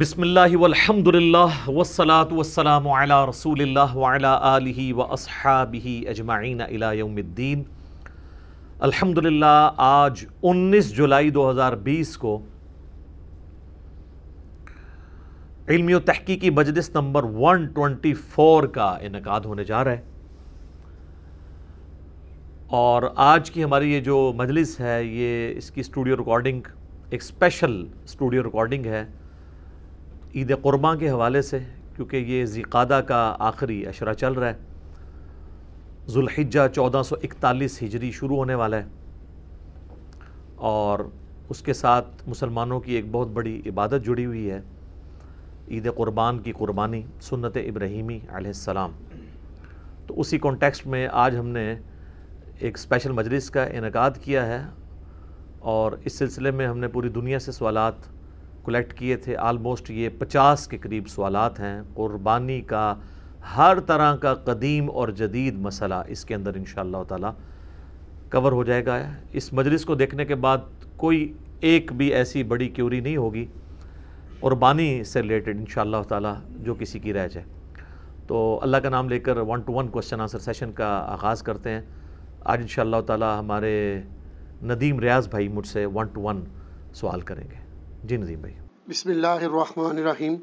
बिसमिल्लर वसलात वसलाम रसूल आलि व असहाबी अजमाइन अलाउमद्दीन अल्हम्दुलिल्लाह आज 19 जुलाई 2020 को इल्मी तहकीकी मजलिस नंबर 124 का इनका होने जा रहा है और आज की हमारी ये जो मजलिस है ये इसकी स्टूडियो रिकॉर्डिंग एक स्पेशल स्टूडियो रिकॉर्डिंग है ईद क़ुरबा के हवाले से क्योंकि ये ज़िकादा का आखिरी अशरा चल रहा है जुल्हिजा 1441 हिजरी शुरू होने वाला है और उसके साथ मुसलमानों की एक बहुत बड़ी इबादत जुड़ी हुई है ईद क़ुरबान की क़ुरबानी सुन्नत इब्राहिमी आसमाम तो उसी कॉन्टेक्स्ट में आज हमने एक स्पेशल मजलिस का इनका किया है और इस सिलसिले में हमने पूरी दुनिया से सवालत कलेक्ट किए थे आलमोस्ट ये पचास के करीब सवाल हैं क़ुरबानी का हर तरह का कदीम और जदीद मसला इसके अंदर इन ताला कवर हो जाएगा इस मजलिस को देखने के बाद कोई एक भी ऐसी बड़ी क्यूरी नहीं होगी क़ुरबानी से रिलेटेड इन ताला जो किसी की रह जाए तो अल्लाह का नाम लेकर one to one question answer session का आगाज़ करते हैं आज इन ताला हमारे नदीम रियाज भाई मुझसे वन टू वन सवाल करेंगे जी नजीम भाई बसमीम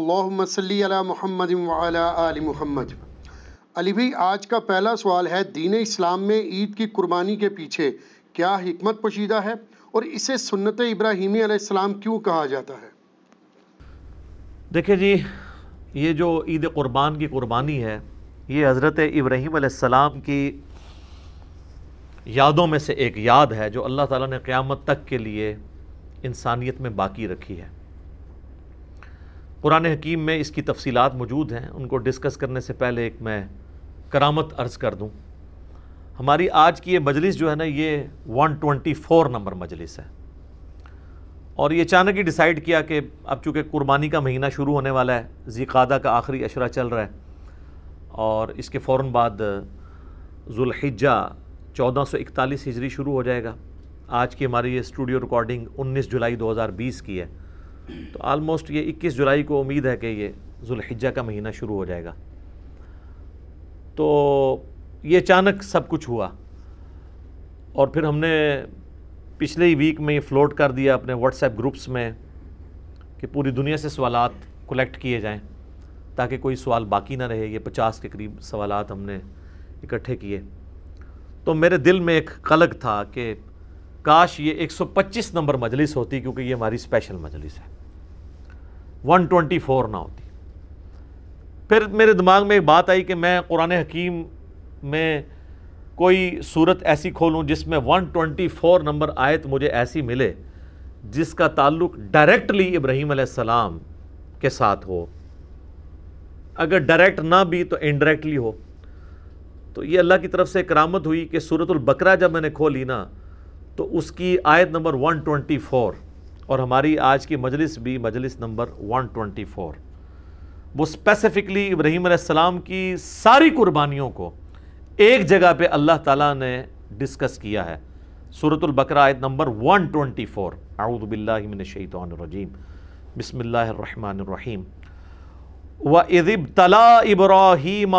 अल्लाम महमद वाला महमद अली भाई आज का पहला सवाल है दीन इस्लाम में ईद की कुर्बानी के पीछे क्या हमत पोशीदा है और इसे सुन्नत इब्राहिमी आसमाम क्यों कहा जाता है देखिए जी ये जो ईद कुर्बान की कुर्बानी है ये हज़रत इब्राहिम सलाम की यादों में से एक याद है जो अल्लाह ताला ने क़्यामत तक के लिए इंसानियत में बाकी रखी है पुराने हकीम में इसकी तफसीलात मौजूद हैं उनको डिस्कस करने से पहले एक मैं करामत अर्ज़ कर दूं हमारी आज की ये मजलिस जो है ना ये 124 नंबर मजलिस है और ये अचानक ही डिसाइड किया कि अब चूँकि कुर्बानी का महीना शुरू होने वाला है ज़िकादा का आखिरी अशरा चल रहा है और इसके फ़ौर बाद जुल्हिजा 1441 हिजरी शुरू हो जाएगा आज की हमारी ये स्टूडियो रिकॉर्डिंग 19 जुलाई 2020 की है तो आलमोस्ट ये 21 जुलाई को उम्मीद है कि ये जुल्हिजा का महीना शुरू हो जाएगा तो ये अचानक सब कुछ हुआ और फिर हमने पिछले ही वीक में ये फ्लोट कर दिया अपने व्हाट्सएप ग्रुप्स में कि पूरी दुनिया से सवाल कलेक्ट किए जाएँ ताकि कोई सवाल बाकी ना रहे ये पचास के करीब सवाल हमने इकट्ठे किए तो मेरे दिल में एक कलक था कि काश ये 125 नंबर मजलिस होती क्योंकि ये हमारी स्पेशल मजलिस है 124 ना होती फिर मेरे दिमाग में एक बात आई कि मैं कुरान हकीम में कोई सूरत ऐसी खोलूं जिसमें 124 नंबर आयत मुझे ऐसी मिले जिसका ताल्लुक डायरेक्टली इब्राहीम सलाम के साथ हो अगर डायरेक्ट ना भी तो इनडायरेक्टली हो तो ये अल्लाह की तरफ से करामत हुई कि सूरतुल बकरा जब मैंने खोली ना तो उसकी आयत नंबर 124 और हमारी आज की मजलिस भी मजलिस नंबर 124 वो स्पेसिफ़िकली इब्राहिम सलाम की सारी कुर्बानियों को एक जगह पे अल्लाह ताला ने डिस्कस किया है सूरतुल बकरा आयत नंबर 124 आउदबिल्लिमिनशैतरजीम बसमीम व इदिब तला इब्राहिम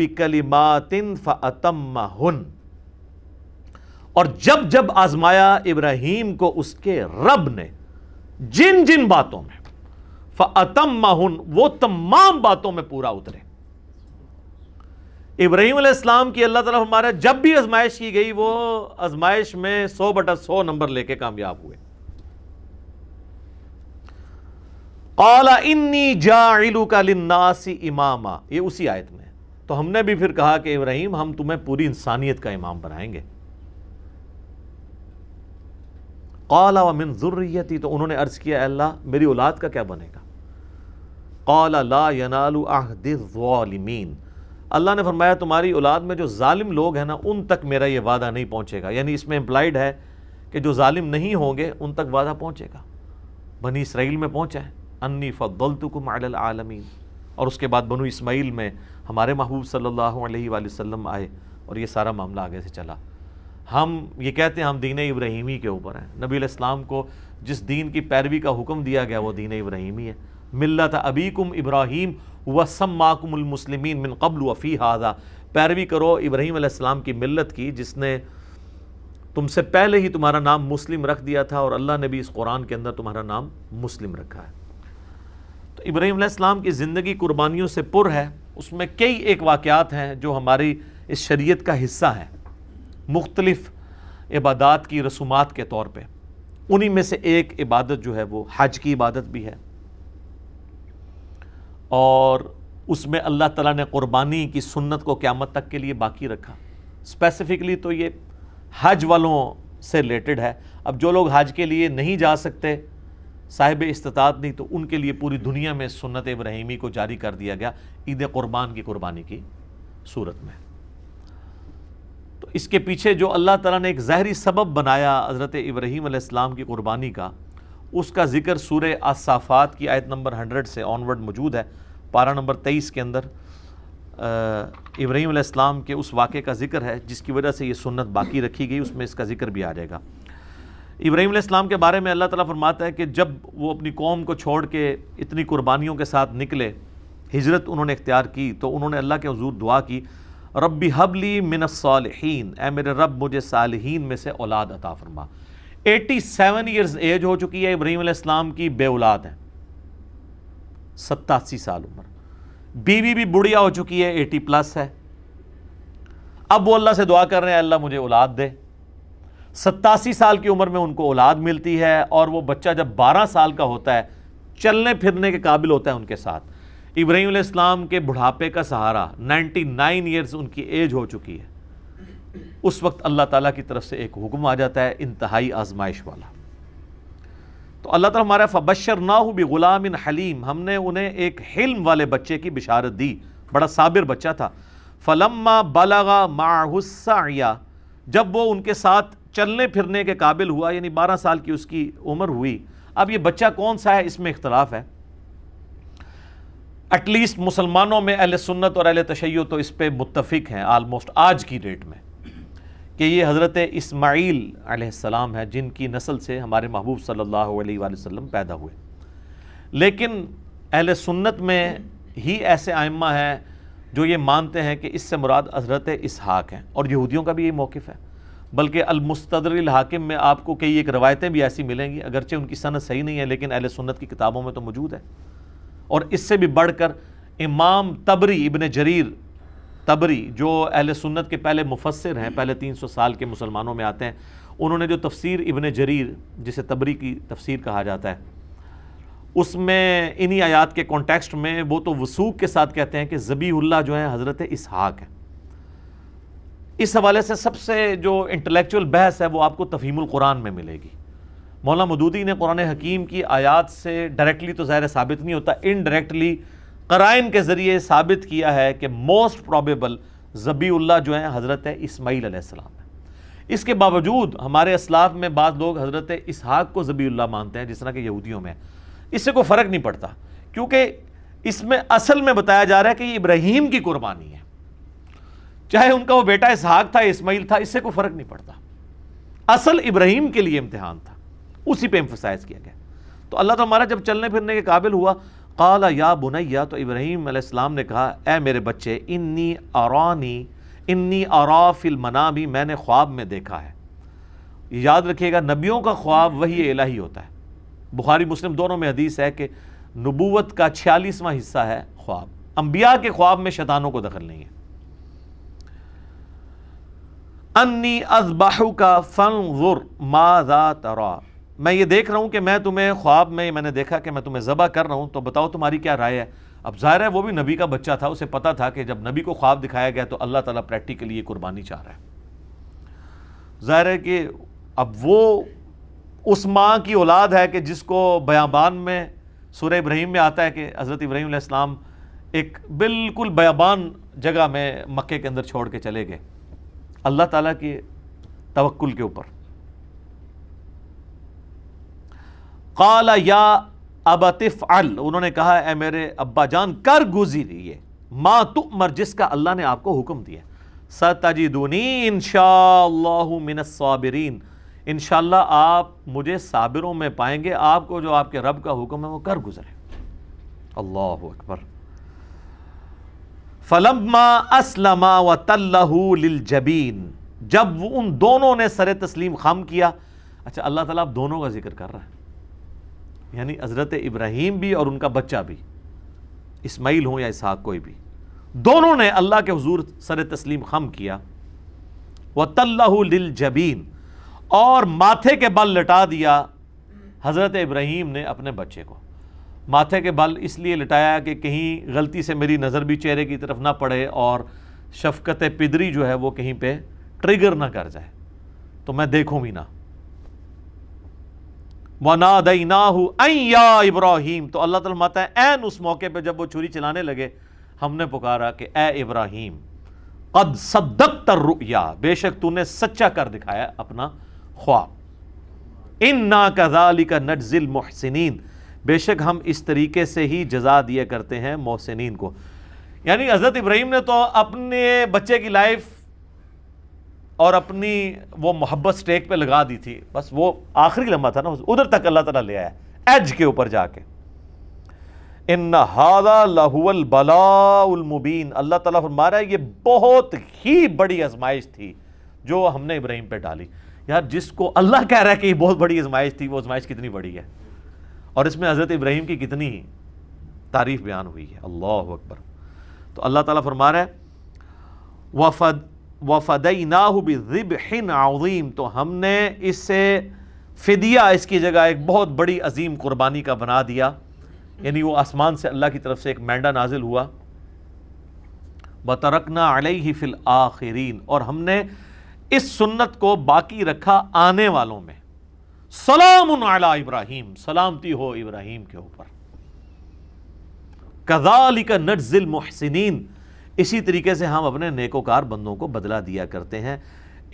बिकली मातिन फ़तम हन और जब जब आजमाया इब्राहिम को उसके रब ने जिन जिन बातों में फ़तम माहुन वो तमाम बातों में पूरा उतरे इब्राहिम इस्लाम की अल्लाह तला हमारे जब भी आजमाइश की गई वो आजमाइश में सौ बटा सौ नंबर लेके कामयाब हुए कौला इन्नी जाइलू का लिन्नासी इमामा ये उसी आयत में तो हमने भी फिर कहा कि इब्राहिम हम तुम्हें पूरी इंसानियत का इमाम बनाएंगे कौला व मिन ज़ुर्रियती तो उन्होंने अर्ज़ किया अल्लाह मेरी औलाद का क्या बनेगा कौला ला यनालू आहदीन अल्लाह ने फरमाया तुम्हारी औलाद में जो ालिम लोग हैं ना उन तक मेरा ये वादा नहीं पहुँचेगा यानी इसमें एम्प्लाइड है कि जो ालिम नहीं होंगे उन तक वादा पहुँचेगा बनी इसराइल में पहुँचा है अन्नी फ़लतुकुम आलमीन और उसके बाद बनू इसमाइल में हमारे महबूब सल्लल्लाहु अलैहि वसल्लम आए और ये सारा मामला आगे से चला हम ये कहते हैं हम दीन इब्राहिमी के ऊपर हैं नबी इस्लाम को जिस दीन की पैरवी का हुक्म दिया गया वो दीन इब्राहिमी है मिल्लत अबीकुम इब्राहिम वसम्माकुमसलमिन मिन कबल वफ़ी हादा पैरवी करो इब्राहिम आसमाम की मिलत की जिसने तुमसे पहले ही तुम्हारा नाम मुस्लिम रख दिया था और अल्लाह ने भी इस कुरान के अंदर तुम्हारा नाम मुस्लिम रखा है तो इब्राहिम की ज़िंदगी कुर्बानियों से पुर है उसमें कई एक वाक़ हैं जो हमारी इस शरीत का हिस्सा है मुख्तलिफ़ इबादत की रसूमात के तौर पर उन्हीं में से एक इबादत जो है वो हज की इबादत भी है और उसमें अल्लाह ताला ने क़ुरबानी की सुन्नत को क़्यामत तक के लिए बाकी रखा स्पेसिफ़िकली तो ये हज वालों से रिलेटेड है अब जो लोग हज के लिए नहीं जा सकते साहिब इस्तात नहीं तो उनके लिए पूरी दुनिया में सुन्नत इब्राहिमी को जारी कर दिया गया ईद क़ुरबान की क़ुरबानी की सूरत में तो इसके पीछे जो अल्लाह ताला ने एक ज़ाहरी सबब बनाया हज़रत इब्राहीम अलैहिस्सलाम की क़ुरबानी का उसका जिक्र सूर आसाफ़ात की आयत नंबर हंड्रेड से ऑनवर्ड मौजूद है पारा नंबर तेईस के अंदर इब्राहीम के उस वाक़े का जिक्र है जिसकी वजह से ये सुन्नत बाकी रखी गई उसमें इसका जिक्र भी आ जाएगा इब्राहीम के बारे में अल्लाह ताला फरमाता है कि जब वो अपनी कौम को छोड़ के इतनी कुर्बानियों के साथ निकले हिजरत उन्होंने इख्तियार की तो उन्होंने अल्लाह के हजूर दुआ की रब्बी हबली मिन सालहीन ए मेरे रब मुझे सालहीन में से औलाद अता फरमा 87 सेवन ईयर्स एज हो चुकी है इब्राहिम इस्लाम की बे औलाद है सत्तासी साल उम्र बीवी भी बुढ़िया हो चुकी है एटी प्लस है अब वो अल्लाह से दुआ कर रहे हैं अल्लाह मुझे औलाद दे सत्तासी साल की उम्र में उनको औलाद मिलती है और वो बच्चा जब बारह साल का होता है चलने फिरने के काबिल होता है उनके साथ इब्राहिम इस्लाम के बुढ़ापे का सहारा 99 नाइन ईयर्स उनकी एज हो चुकी है उस वक्त अल्लाह ताला की तरफ से एक हुक्म आ जाता है इंतहाई आजमाइश वाला तो अल्लाह ताला हमारा फबशर ना हो भी गुलाम इन हलीम हमने उन्हें एक हिल्म वाले बच्चे की बिशारत दी बड़ा साबिर बच्चा था फलम्मा बलागा माहुस्सा जब वो उनके साथ चलने फिरने के काबिल हुआ यानी बारह साल की उसकी उम्र हुई अब ये बच्चा कौन सा है इसमें इख्तलाफ है एटलीस्ट मुसलमानों में अहल सुन्नत और अहल तशैय तो इस पर मुतफिक हैं आलमोस्ट आज की डेट में कि ये हज़रत इसमाइल आसमाम है जिनकी नस्ल से हमारे महबूब सल्लल्लाहु अलैहि वसल्लम पैदा हुए लेकिन अहल सुन्नत में ही ऐसे आयमा हैं जो ये मानते हैं कि इससे मुराद हज़रत इसहाक हैं और यहूदियों का भी यही मौक़ है बल्कि अलमस्तर हाकिम में आपको कई एक रवायतें भी ऐसी मिलेंगी अगरचे उनकी सनत सही नहीं है लेकिन अहल सुन्नत की किताबों में तो मौजूद है और इससे भी बढ़कर इमाम तबरी इबन जरीर तबरी जो अहल सुन्नत के पहले मुफसर हैं पहले 300 साल के मुसलमानों में आते हैं उन्होंने जो तफसीर इबन जरीर जिसे तबरी की तफसीर कहा जाता है उसमें इन्हीं आयात के कॉन्टेक्स्ट में वो तो वसूख के साथ कहते हैं कि ज़बीउल्ला जो है हज़रत इसहाक है इस हवाले से सबसे जो इंटेलेक्चुअल बहस है वो आपको तफहीमुल कुरान में मिलेगी मौला मदूदी ने कुरान हकीम की आयात से डायरेक्टली तो ज़ाहिर साबित नहीं होता इनडायरेक्टली कराइन के ज़रिए साबित किया है कि मोस्ट प्रॉबेबल ज़बीउल्ला जो है हज़रत इसमाईल आसमाम है इसके बावजूद हमारे असलाफ में बाद लोग हज़रत इसहाक को ज़बीउल्ला मानते हैं जिस तरह के यहूदियों में इससे कोई फ़र्क नहीं पड़ता क्योंकि इसमें असल में बताया जा रहा है कि ये इब्राहिम की कुर्बानी है चाहे उनका वो बेटा इसहाक था इसमाइल था इससे कोई फ़र्क नहीं पड़ता असल इब्राहिम के लिए इम्तहान था उसी पर एम्फोसाइज किया गया तो अल्लाह तो जब चलने फिरने के काबिल हुआ काला या बुनैया तो इब्राहिम आसमाम ने कहा ए मेरे बच्चे इन्नी अरानी इन्नी आराफिल मनामी मैंने ख्वाब में देखा है याद रखिएगा नबियों का ख्वाब वही इलाही होता है बुखारी मुस्लिम दोनों में हदीस है कि नबूवत का छियालीसवां हिस्सा है ख्वाब अंबिया के ख्वाब में शैतानों को दखल नहीं है अन्नी अजबाहू का फन माजा तरा मैं ये देख रहा हूँ कि मैं तुम्हें ख्वाब में मैंने देखा कि मैं तुम्हें ज़बह कर रहा हूँ तो बताओ तुम्हारी क्या राय है अब ज़ाहिर है वो भी नबी का बच्चा था उसे पता था कि जब नबी को ख्वाब दिखाया गया तो अल्लाह ताला प्रैक्टिकली ये कुर्बानी चाह रहा है ज़ाहिर है कि अब वो उस माँ की औलाद है कि जिसको बयाबान में सूर इब्राहिम में आता है कि हज़रत इब्राहिम एक बिल्कुल बयाबान जगह में मक्के के अंदर छोड़ के चले गए अल्लाह ताला के तवक्ल के ऊपर काला या अबतिफ अल उन्होंने कहा ए मेरे अब्बा जान कर गुजरिए माँ तुमर जिसका अल्लाह ने आपको हुक्म दिया सतजिदूनी इनशालाबिरीन इनशाला आप मुझे साबिरों में पाएंगे आपको जो आपके रब का हुक्म है वो कर गुजरे अल्लाह अकबर फलम्मा असलमा व तल्लहूलजबीन जब उन दोनों ने सर तस्लीम खाम किया अच्छा अल्लाह तला आप दोनों का जिक्र कर रहे हैं यानी हज़रत इब्राहीम भी और उनका बच्चा भी इस्माइल हो या इसहाक कोई भी दोनों ने अल्लाह के हजूर सर तस्लीम खम किया व तल्लिल जबीन और माथे के बल लटा दिया हज़रत इब्राहीम ने अपने बच्चे को माथे के बल इसलिए लटाया कि कहीं गलती से मेरी नज़र भी चेहरे की तरफ ना पड़े और शफकत पिदरी जो है वो कहीं पे ट्रिगर ना कर जाए तो मैं देखूँ भी ना वनादईना या इब्राहिम तो अल्लाह ताला माता है एन उस मौके पर जब वो छुरी चलाने लगे हमने पुकारा कि ए इब्राहिम कद सद्दक तर्रुया बेशक तूने सच्चा कर दिखाया अपना ख्वाब इन ना कजाली का नटजिल मोहसिन बेशक हम इस तरीके से ही जजा दिया करते हैं मोहसिन को यानी हज़रत इब्राहिम ने तो अपने बच्चे की लाइफ और अपनी वो मोहब्बत स्टेक पे लगा दी थी बस वो आखिरी लम्बा था ना उधर तक अल्लाह तला ले आया एज के ऊपर जाके इन हादा लहुअल बलाउलमुबीन अल्लाह तला फरमा है ये बहुत ही बड़ी आजमाइश थी जो हमने इब्राहिम पे डाली यार जिसको अल्लाह कह रहा है कि ये बहुत बड़ी आजमाइश थी वो आजमाइश कितनी बड़ी है और इसमें हज़रत इब्राहिम की कितनी तारीफ बयान हुई है अल्लाह अकबर तो अल्लाह ताला फरमा रहा है वफद व फ़दई नाबिन तो हमने इससे फिदिया इसकी जगह एक बहुत बड़ी अजीम कुर्बानी का बना दिया यानी वो आसमान से अल्लाह की तरफ से एक मैंडा नाजिल हुआ बतरकना ही फ़िल आखिरीन और हमने इस सुन्नत को बाकी रखा आने वालों में सलाम आला इब्राहिम सलामती हो इब्राहिम के ऊपर का नज्जिल मोहसिन इसी तरीके से हम अपने नेकोकार बंदों को बदला दिया करते हैं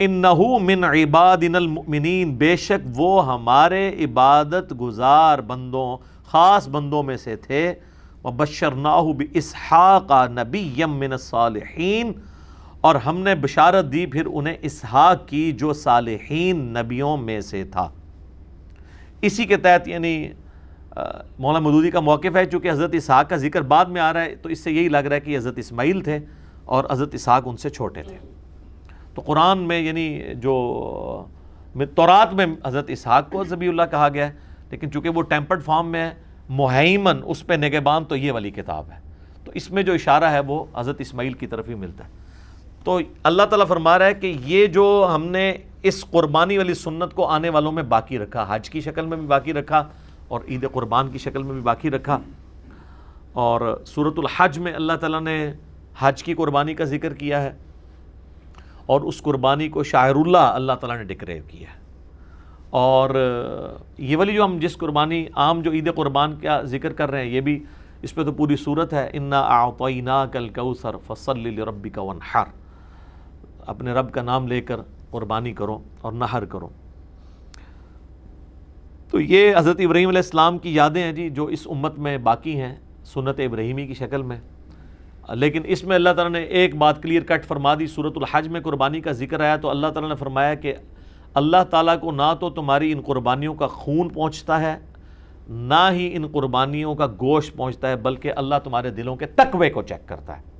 इन नहू मिन इनमिन बेशक वो हमारे इबादत गुजार बंदों ख़ास बंदों में से थे व बशरनाहब इसहाक़ा नबी साल और हमने बशारत दी फिर उन्हें इसहाक की जो साल नबियों में से था इसी के तहत यानी मौला मदूदी का मौक़ है चूँकि हज़रत इसहाक़ का जिक्र बाद में आ रहा है तो इससे यही लग रहा है कि हज़रत इसमाइल थे और हज़रत इसहाक़ उनसे छोटे थे तो कुरान में यानी जो तौरात में हज़रत इसहाक़ को जबील्ला कहा गया है लेकिन चूँकि वो टेम्पर्ड फॉर्म में है मुहैमन उस पर नगेबान तो ये वाली किताब है तो इसमें जो इशारा है वो हज़रत इसमाइल की तरफ ही मिलता है तो अल्लाह ताला फरमा रहा है कि ये जो हमने इस कुर्बानी वाली सुन्नत को आने वालों में बाकी रखा हज की शक्ल में भी बाकी रखा और ईद क़ुरबान की शक्ल में भी बाकी रखा और सूरतुल हज में अल्लाह ताला ने हज की कुर्बानी का जिक्र किया है और उस कुर्बानी को शाहरुल्ला अल्लाह ताला ने डिक्रेव किया है और ये वाली जो हम जिस कुर्बानी आम जो ईद क़ुरबान का जिक्र कर रहे हैं ये भी इस पर तो पूरी सूरत है इन्ना आना कल कौसर फसल रबी का वन हर अपने रब का नाम लेकर कुर्बानी करो और नहर करो तो ये हज़रत इब्राहीम अलैहिस्सलाम की यादें हैं जी जो इस उम्मत में बाकी हैं सुनत इब्राहिमी की शक्ल में लेकिन इसमें अल्लाह ताला ने एक बात क्लियर कट फरमा दी सूरतुल हज में कुर्बानी का जिक्र आया तो अल्लाह ताला ने फरमाया कि अल्लाह ताला को ना तो तुम्हारी इन कुर्बानियों का खून पहुँचता है ना ही इन कुर्बानियों का गोश पहुँचता है बल्कि अल्लाह तुम्हारे दिलों के तकवे को चेक करता है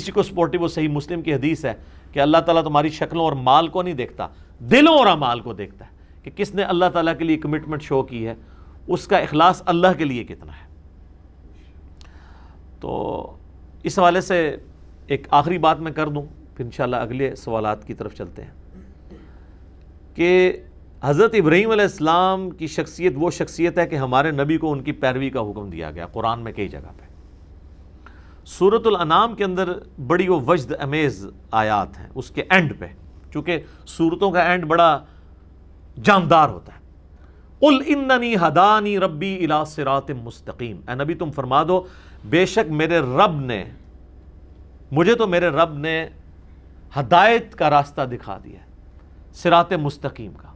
इसी को सपोर्टिव सही मुस्लिम की हदीस है कि अल्लाह ताला तुम्हारी शक्लों और माल को नहीं देखता दिलों और अमाल को देखता है कि किसने अल्लाह ताला के लिए कमिटमेंट शो की है उसका अखलास अल्लाह के लिए कितना है तो इस हवाले से एक आखिरी बात मैं कर दूँ फिर इन अगले सवाल की तरफ चलते हैं कि हज़रत इब्राहीम इस्लाम की शख्सियत वो शख्सियत है कि हमारे नबी को उनकी पैरवी का हुक्म दिया गया कुरान में कई जगह पर सूरतनाम के अंदर बड़ी वो वजद अमेज़ आयात हैं उसके एंड पे चूँकि सूरतों का एंड बड़ा जानदार होता है उल इन हदानी रबी इला सिरात मुस्तकीम ए नबी तुम फरमा दो बेशक मेरे रब ने मुझे तो मेरे रब ने हदायत का रास्ता दिखा दिया सिरात मुस्तकीम का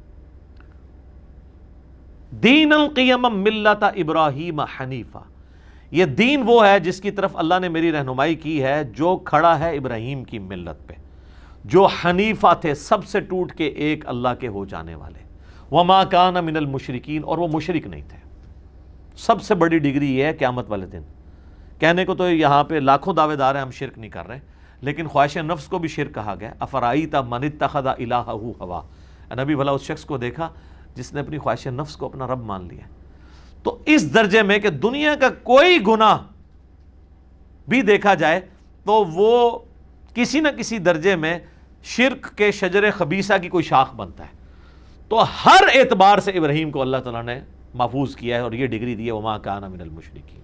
दीन अलकम मिलत इब्राहिम हनीफा यह दीन वो है जिसकी तरफ अल्लाह ने मेरी रहनुमाई की है जो खड़ा है इब्राहिम की मिलत पर जो हनीफा थे सबसे टूट के एक अल्लाह के हो जाने वाले वमा कान मिनल मुशरकिन और वह मुशरक नहीं थे सबसे बड़ी डिग्री ये है क़्यामत वाले दिन कहने को तो यहाँ पर लाखों दावेदार हैं हम शिरक नहीं कर रहे लेकिन ख्वाहिश नफ्स को भी शिर कहा गया अफराई तब मन तखदा इलाह हवा नबी भला उस शख्स को देखा जिसने अपनी ख्वाहिश नफ्स को अपना रब मान लिया तो इस दर्जे में कि दुनिया का कोई गुना भी देखा जाए तो वो किसी न किसी दर्जे में शिरक के शजर खबीसा की कोई शाख बनता है तो हर एतबार से इब्राहिम को अल्लाह तला ने महफूज किया है और यह डिग्री दी है वमा काना मिनल मुशरकी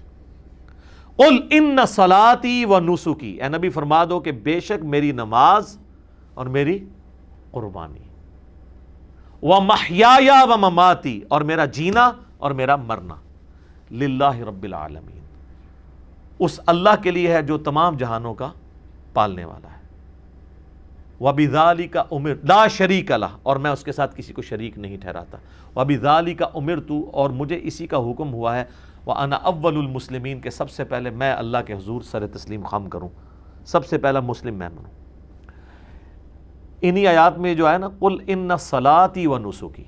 उल इन सलाती व नुसुकी ए नबी फरमा दो कि बेशक मेरी नमाज और मेरी कुर्बानी व महया व ममाती और मेरा जीना और मेरा मरना लिल्ला रब्बिल आलमीन उस अल्लाह के लिए है जो तमाम जहानों का पालने वाला है वबिजाली का उमिर ला शरीक अला और मैं उसके साथ किसी को शरीक नहीं ठहराता वबिजाली का उमिर तू और मुझे इसी का हुक्म हुआ है व अना अव्वलमसलिमिन के सबसे पहले मैं अल्लाह के हजूर सर तस्लीम खम करूँ सबसे पहला मुस्लिम मैं बनूँ इन्हीं आयात में जो है ना कुल इन न सलाती व नसुकी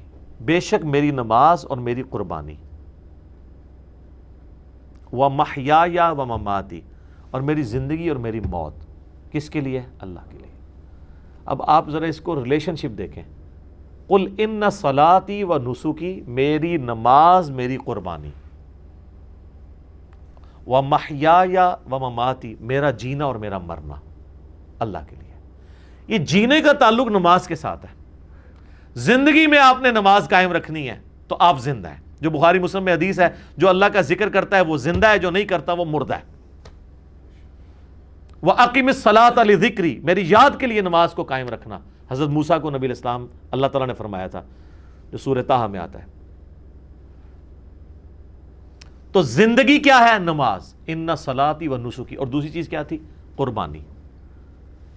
बेशक मेरी नमाज और मेरी कुर्बानी व महया व ममाती और मेरी ज़िंदगी और मेरी मौत किसके लिए अल्लाह के लिए अब आप ज़रा इसको रिलेशनशिप देखें कुल इन न सलाती व नसुकी मेरी नमाज मेरी कुर्बानी व महिया व ममाती मेरा जीना और मेरा मरना अल्लाह के लिए ये जीने का ताल्लुक नमाज के साथ है जिंदगी में आपने नमाज कायम रखनी है तो आप जिंदा हैं जो बुखारी मुस्लिम में हदीस है जो अल्लाह का जिक्र करता है वो जिंदा है जो नहीं करता वो मुर्दा है वह अकीम सलात ज़िक्री मेरी याद के लिए नमाज को कायम रखना हज़रत मूसा को नबी इस्लाम अल्लाह तला ने फरमाया था जो सूरत में आता है तो ज़िंदगी क्या है नमाज न सलाती व नुसुकी और दूसरी चीज़ क्या थी कुर्बानी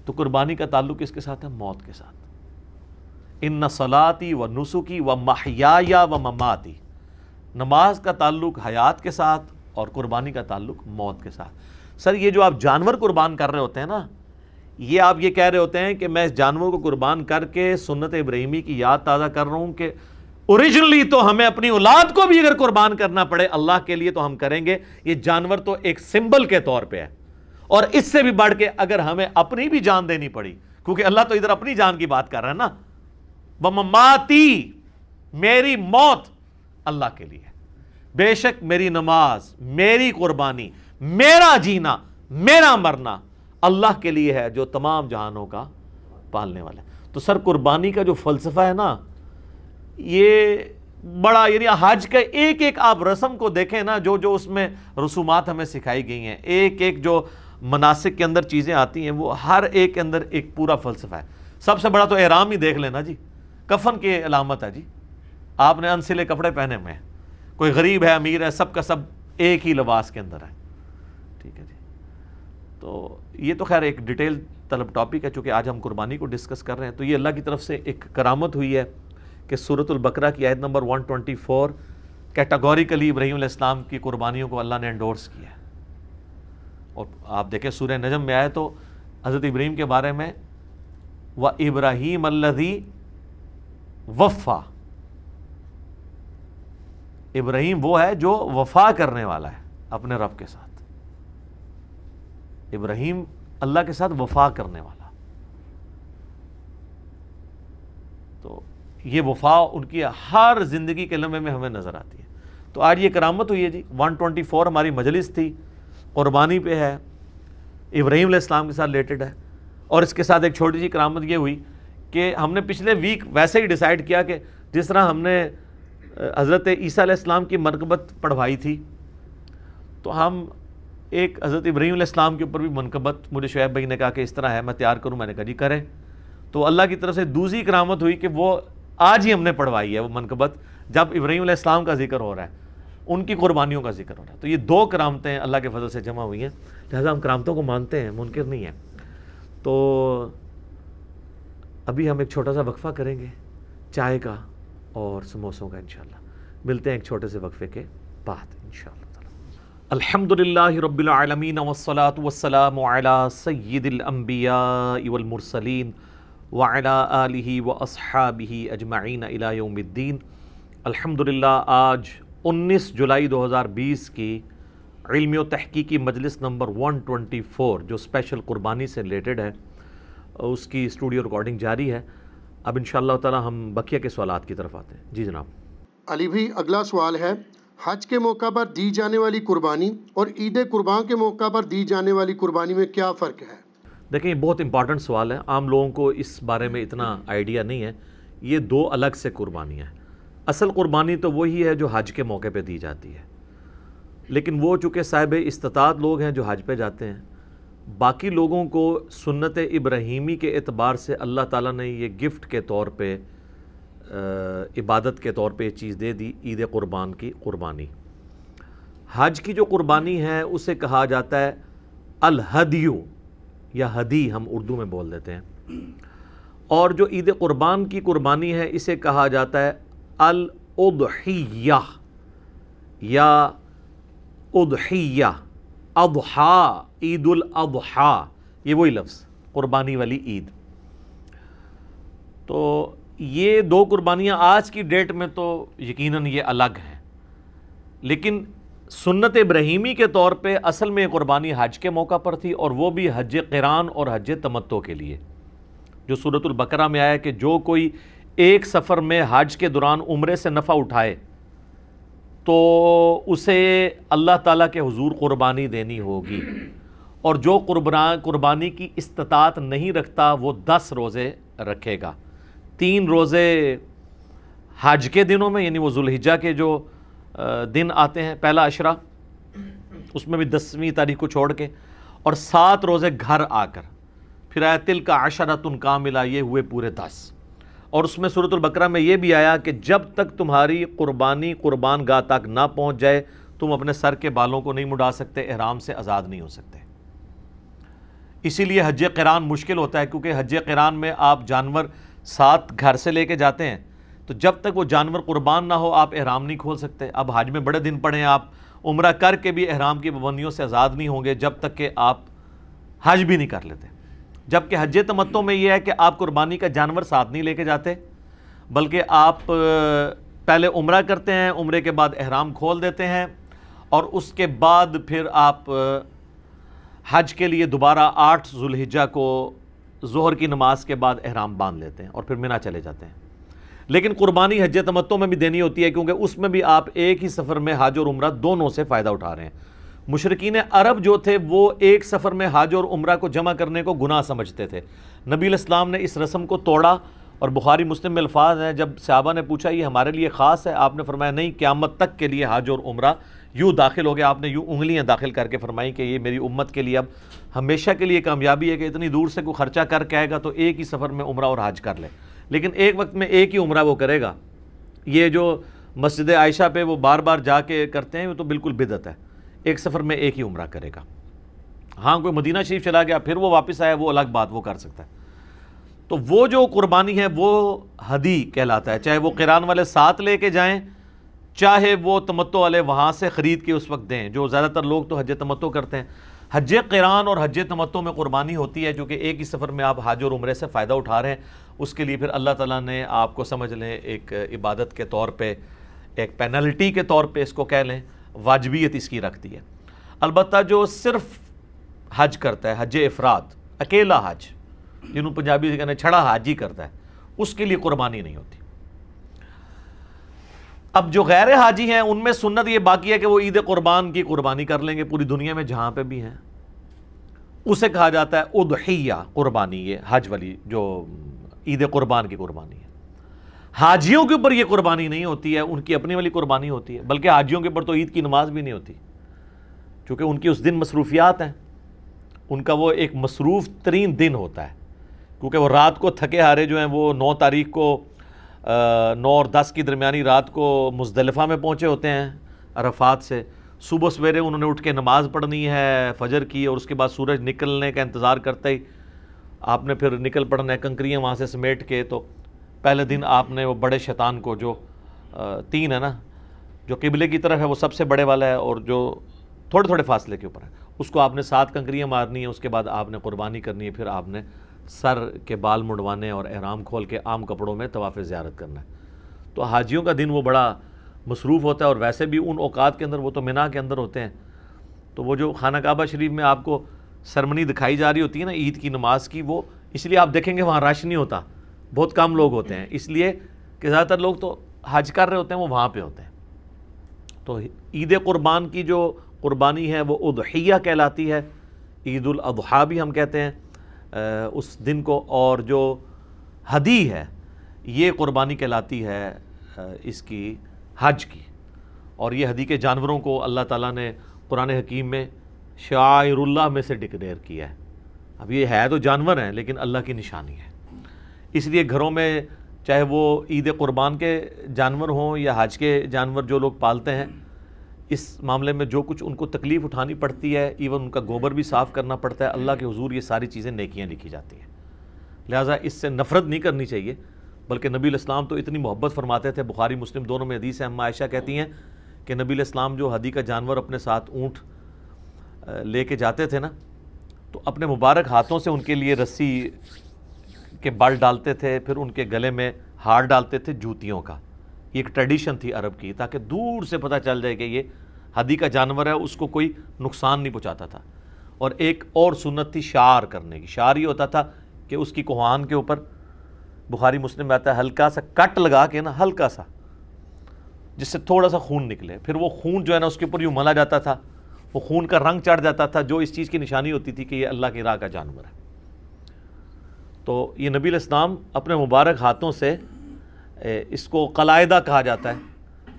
तो कुर्बानी का ताल्लुक किसके साथ है मौत के साथ इन न सलाती व नुसुकी व महया व ममाती नमाज का ताल्लुक हयात के साथ और कुर्बानी का ताल्लुक मौत के साथ सर ये जो आप जानवर कुर्बान कर रहे होते हैं ना ये आप ये कह रहे होते हैं कि मैं इस जानवर को कुर्बान करके सुन्नत इब्राहिमी की याद ताज़ा कर रहा हूँ कि ओरिजिनली तो हमें अपनी औलाद को भी अगर कुर्बान करना पड़े अल्लाह के लिए तो हम करेंगे ये जानवर तो एक सिंबल के तौर पे है और इससे भी बढ़ के अगर हमें अपनी भी जान देनी पड़ी क्योंकि अल्लाह तो इधर अपनी जान की बात कर रहा है ना माती मेरी मौत अल्लाह के लिए बेशक मेरी नमाज मेरी कुर्बानी मेरा जीना मेरा मरना अल्लाह के लिए है जो तमाम जहानों का पालने वाला है तो सर कुर्बानी का जो फलसफा है ना ये बड़ा यानी हज का एक एक आप रस्म को देखें ना जो जो उसमें रसूमात हमें सिखाई गई हैं एक एक जो मनासिक के अंदर चीज़ें आती हैं वो हर एक के अंदर एक पूरा फलसफा है सबसे बड़ा तो एहराम ही देख लेना जी कफन की अलामत है जी आपने अनसिले कपड़े पहने हुए हैं कोई गरीब है अमीर है सबका सब एक ही लिबास के अंदर है ठीक है जी तो ये तो खैर एक डिटेल तलब टॉपिक है चूँकि आज हम कुर्बानी को डिस्कस कर रहे हैं तो ये अल्लाह की तरफ से एक करामत हुई है कि सूरतुल्बकरा की आयत नंबर 124 कैटागोरिकली इब्राहिम इस्लाम की कुर्बानियों को अल्लाह ने एंडोर्स किया है और आप देखें सूर्य नजम में आए तो हज़रत इब्राहिम के बारे में व इब्राहिम अल्लदी वफ़ा इब्राहिम वो है जो वफ़ा करने वाला है अपने रब के साथ इब्राहिम अल्लाह के साथ वफा करने वाला तो ये वफा उनकी हर ज़िंदगी के लम्हे में हमें नज़र आती है तो आज ये करामत हुई है जी 124 हमारी मजलिस थी क़ुरबानी पे है इब्राहिम इस्लाम के साथ रिलेटेड है और इसके साथ एक छोटी सी करामत ये हुई कि हमने पिछले वीक वैसे ही डिसाइड किया कि जिस तरह हमने हज़रत ईसा इस्लाम की मरकबत पढ़वाई थी तो हम एक हज़रत इब्राहीम इस्लाम के ऊपर भी मनकबत मुझे शुएब भाई ने कहा कि इस तरह है मैं तैयार करूँ मैंने कहा जी करें तो अल्लाह की तरफ से दूसरी करामत हुई कि वो आज ही हमने पढ़वाई है वो मनकबत जब इब्राहीम इस्लाम का जिक्र हो रहा है उनकी कुर्बानियों का जिक्र हो रहा है तो ये दो करामतें अल्लाह के फजल से जमा हुई हैं लिहाजा हम करामतों को मानते हैं मुनकर नहीं है तो अभी हम एक छोटा सा वक्फ़ा करेंगे चाय का और समोसों का इन मिलते हैं एक छोटे से वक्फ़े के बाद इन अल्हम्दुलिल्लाहिरब्बिलआलमीन वस्सलातु वस्सलामु अला सय्यिदिल अंबिया वल व अला आलिहि व अस्हाबिहि आज उन्नीस जुलाई दो आज 19 जुलाई 2020 की तहकीकी मजलिस नंबर 124 जो स्पेशल कुर्बानी से रिलेटेड है उसकी स्टूडियो रिकॉर्डिंग जारी है अब इन शाह हम बकिया के सवाल की तरफ आते हैं जी जनाब अली भी अगला सवाल है हज के मौका पर दी जाने वाली कुर्बानी और ईद कुर्बान के मौका पर दी जाने वाली कुर्बानी में क्या फ़र्क है देखिए बहुत इंपॉर्टेंट सवाल है आम लोगों को इस बारे में इतना आइडिया नहीं है ये दो अलग से कुर्बानियाँ हैं असल कुर्बानी तो वही है जो हज के मौके पर दी जाती है लेकिन वो चूँकि साहिब इस्तात लोग हैं जो हज पे जाते हैं बाकी लोगों को सुन्नत इब्राहिमी के अतबार से अल्लाह ताला ने ये गिफ्ट के तौर पे इबादत के तौर पे चीज़ दे दी ईद क़ुरबान की क़ुरबानी हज की जो क़ुरबानी है उसे कहा जाता है अलहदियो या हदी हम उर्दू में बोल देते हैं और जो ईद क़ुरबान की क़ुरबानी है इसे कहा जाता है अल उदहिया या उदहिया अबहा ईद अबहा ये वही लफ्ज़ क़ुरबानी वाली ईद तो ये दो कुर्बानियाँ आज की डेट में तो यकीनन ये अलग हैं लेकिन सुन्नत इब्राहिमी के तौर पे असल में कुर्बानी हज के मौका पर थी और वो भी हज किरान और हज तमत्तो के लिए जो सूरतुल बकरा में आया कि जो कोई एक सफ़र में हज के दौरान उम्र से नफ़ा उठाए तो उसे अल्लाह ताला के हुजूर कुर्बानी देनी होगी और जो कुर्बानी की इस्तात नहीं रखता वो दस रोज़े रखेगा तीन रोज़े हज के दिनों में यानी वो जुल्हिजा के जो दिन आते हैं पहला अशरा उसमें भी दसवीं तारीख को छोड़ के और सात रोज़े घर आकर फिर आया तिल का आशरा तुन का मिला ये हुए पूरे दस और उसमें सूरतुल्बकरा में ये भी आया कि जब तक तुम्हारी कुर्बानी कुर्बान गाह तक ना पहुँच जाए तुम अपने सर के बालों को नहीं मुड़ा सकते एहराम से आज़ाद नहीं हो सकते इसीलिए हज करान मुश्किल होता है क्योंकि हज करान में आप जानवर साथ घर से लेके जाते हैं तो जब तक वो जानवर कुर्बान ना हो आप एहराम नहीं खोल सकते अब हज में बड़े दिन पड़े हैं आप उम्र करके भी एहराम की पाबंदियों से आज़ाद नहीं होंगे जब तक कि आप हज भी नहीं कर लेते जबकि हज तमतों में यह है कि आप कुर्बानी का जानवर साथ नहीं लेके जाते बल्कि आप पहले उम्र करते हैं उम्र के बाद एहराम खोल देते हैं और उसके बाद फिर आप हज के लिए दोबारा आठ जुल्हिजा को जहर की नमाज के बाद अहराम बांध लेते हैं और फिर मिना चले जाते हैं लेकिन कुर्बानी हज तमत्तों में भी देनी होती है क्योंकि उसमें भी आप एक ही सफ़र में हाज और उम्र दोनों से फ़ायदा उठा रहे हैं मुशरकिन अरब जो थे वो एक सफ़र में हाज और उम्र को जमा करने को गुनाह समझते थे नबी इस्लाम ने इस रस्म को तोड़ा और बुखारी मुस्लिम में अल्फाज हैं जब सहाबा ने पूछा ये हमारे लिए ख़ास है आपने फरमाया नहीं क़्यामत तक के लिए हाज और उम्र यूँ दाखिल हो गया आपने यूँ उंगलियाँ दाखिल करके फरमाई कि ये मेरी उम्मत के लिए अब हमेशा के लिए कामयाबी है कि इतनी दूर से कोई ख़र्चा करके आएगा तो एक ही सफ़र में उम्र और हाज कर ले लेकिन एक वक्त में एक ही उम्र वो करेगा ये जो मस्जिद आयशा पे वो बार बार जाके करते हैं वो तो बिल्कुल बिदत है एक सफ़र में एक ही उम्र करेगा हाँ कोई मदीना शरीफ चला गया फिर वो वापस आया वो अलग बात वो कर सकता है तो वो जो कुर्बानी है वो हदी कहलाता है चाहे वो किरान वाले साथ कर जाएँ चाहे वो तमतो वाले वहाँ से ख़रीद के उस वक्त दें जो ज़्यादातर लोग तो हज तमतो करते हैं हज किरान और हज तमतो में कुर्बानी होती है जो कि एक ही सफ़र में आप हाज और उम्र से फ़ायदा उठा रहे हैं उसके लिए फिर अल्लाह ताला ने आपको समझ लें एक इबादत के तौर पर एक पेनल्टी के तौर पर इसको कह लें वाजबियत इसकी रख दी है अलबत् जो सिर्फ हज करता है हज अफराद अकेला हज जिन्होंने पंजाबी से कहना छड़ा हाज ही करता है उसके लिए कुर्बानी नहीं होती अब जो गैर हाजी हैं उनमें सुन्नत ये बाकी है कि वो ईद कुर्बान की कुर्बानी कर लेंगे पूरी दुनिया में जहाँ पे भी हैं उसे कहा जाता है उदहिया कुर्बानी ये हज वाली जो ईद कुर्बान की कुर्बानी है हाजियों के ऊपर ये कुर्बानी नहीं होती है उनकी अपनी वाली कुर्बानी होती है बल्कि हाजियों के ऊपर तो ईद की नमाज भी नहीं होती चूँकि उनकी उस दिन मसरूफियात हैं उनका वो एक मसरूफ़ तरीन दिन होता है क्योंकि वो रात को थके हारे जो हैं वो नौ तारीख को नौ और दस की दरमिया रात को मुजदलफ़ा में पहुँचे होते हैं अरफात से सुबह सवेरे उन्होंने उठ के नमाज़ पढ़नी है फजर की और उसके बाद सूरज निकलने का इंतज़ार करते ही आपने फिर निकल पड़ना है कंकरियाँ वहाँ से समेट के तो पहले दिन आपने वो बड़े शैतान को जो तीन है ना जो किबले की तरफ है वो सबसे बड़े वाला है और जो थोड़े थोड़े फासले के ऊपर है उसको आपने सात कंकरियाँ मारनी है उसके बाद आपने कुर्बानी करनी है फिर आपने सर के बाल मुड़वाने और अहराम खोल के आम कपड़ों में तवाफ़ ज़्यारत करना है तो हाजियों का दिन वो बड़ा मसरूफ़ होता है और वैसे भी उन औकात के अंदर वो तो मिना के अंदर होते हैं तो वो जो खाना काबा शरीफ में आपको सरमनी दिखाई जा रही होती है ना ईद की नमाज़ की वो इसलिए आप देखेंगे वहाँ रश नहीं होता बहुत कम लोग होते हैं इसलिए कि ज़्यादातर लोग तो हज कर रहे होते हैं वो वहाँ पर होते हैं तो ईद क़ुरबान की जो क़ुरबानी है वो उदहिया कहलाती है ईद भी हम कहते हैं उस दिन को और जो हदी है ये क़ुरबानी कहलाती है इसकी हज की और ये हदी के जानवरों को अल्लाह ताला ने कुरान हकीम में शायरुल्लाह में से डिक्लेयर किया है अब ये है तो जानवर हैं लेकिन अल्लाह की निशानी है इसलिए घरों में चाहे वो ईद क़ुरबान के जानवर हों या हज के जानवर जो लोग पालते हैं इस मामले में जो कुछ उनको तकलीफ़ उठानी पड़ती है इवन उनका गोबर भी साफ़ करना पड़ता है अल्लाह के हजूर ये सारी चीज़ें नेकियाँ लिखी जाती हैं लिहाजा इससे नफ़रत नहीं करनी चाहिए बल्कि नबी इस्लाम तो इतनी मोहब्बत फरमाते थे बुखारी मुस्लिम दोनों में हदीस है अम्मा आयशा कहती हैं कि नबी इस्लाम जो हदी का जानवर अपने साथ ऊँट ले के जाते थे ना तो अपने मुबारक हाथों से उनके लिए रस्सी के बाल डालते थे फिर उनके गले में हार डालते थे जूतियों का ये एक ट्रेडिशन थी अरब की ताकि दूर से पता चल जाए कि ये हदी का जानवर है उसको कोई नुकसान नहीं पहुँचाता था और एक और सुनत थी शार करने की शार ये होता था कि उसकी कोहान के ऊपर बुखारी मुस्लिम में आता है हल्का सा कट लगा के ना हल्का सा जिससे थोड़ा सा खून निकले फिर वो खून जो है ना उसके ऊपर यूँ मला जाता था वो खून का रंग चढ़ जाता था जो इस चीज़ की निशानी होती थी कि ये अल्लाह की राह का जानवर है तो ये नबी इस्लाम अपने मुबारक हाथों से इसको कलायदा कहा जाता है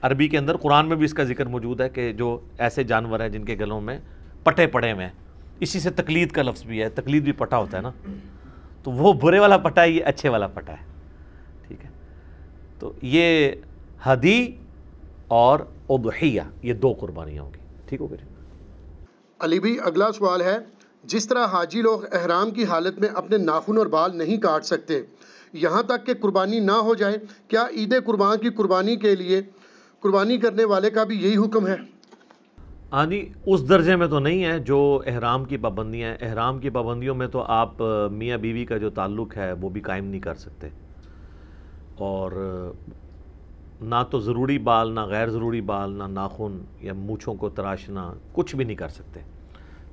अरबी के अंदर कुरान में भी इसका जिक्र मौजूद है कि जो ऐसे जानवर हैं जिनके गलों में पटे पड़े हुए हैं इसी से तकलीद का लफ्ज़ भी है तकलीद भी पटा होता है ना तो वो बुरे वाला पटा है ये अच्छे वाला पटा है ठीक है तो ये हदी और उबहिया ये दो कुर्बानियाँ होंगी ठीक हो गई अली भी अगला सवाल है जिस तरह हाजी लोग अहराम की हालत में अपने नाखून और बाल नहीं काट सकते यहाँ तक कि कुर्बानी ना हो जाए क्या ईद कुर्बान की कुर्बानी के लिए कुर्बानी करने वाले का भी यही हुक्म है आनी उस दर्जे में तो नहीं है जो अहराम की पाबंदियाँ हैं अहराम की पाबंदियों में तो आप मियाँ बीवी का जो ताल्लुक है वो भी कायम नहीं कर सकते और ना तो ज़रूरी बाल ना गैर ज़रूरी बाल ना नाखून या मूछों को तराशना कुछ भी नहीं कर सकते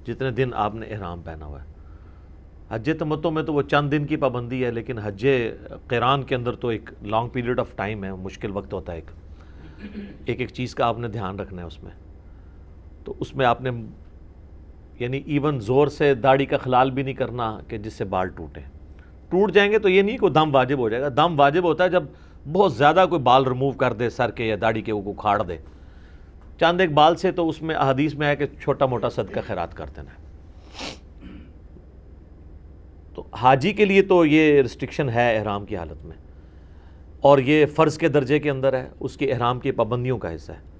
जितने दिन आपने अहराम पहना हुआ है हज तमतों में तो वो चंद दिन की पाबंदी है लेकिन हज कैरान के अंदर तो एक लॉन्ग पीरियड ऑफ टाइम है मुश्किल वक्त होता है एक एक एक चीज़ का आपने ध्यान रखना है उसमें तो उसमें आपने यानी इवन ज़ोर से दाढ़ी का खलाल भी नहीं करना कि जिससे बाल टूटें टूट जाएंगे तो ये नहीं कि दम वाजिब हो जाएगा दम वाजिब होता है जब बहुत ज़्यादा कोई बाल रिमूव कर दे सर के या दाढ़ी के वो उखाड़ दे चांद एक बाल से तो उसमें अहदीस में है कि छोटा मोटा सदका खैरात कर देना है तो हाजी के लिए तो ये रिस्ट्रिक्शन है अहराम की हालत में और ये फ़र्ज़ के दर्जे के अंदर है उसके अहराम की पाबंदियों का हिस्सा है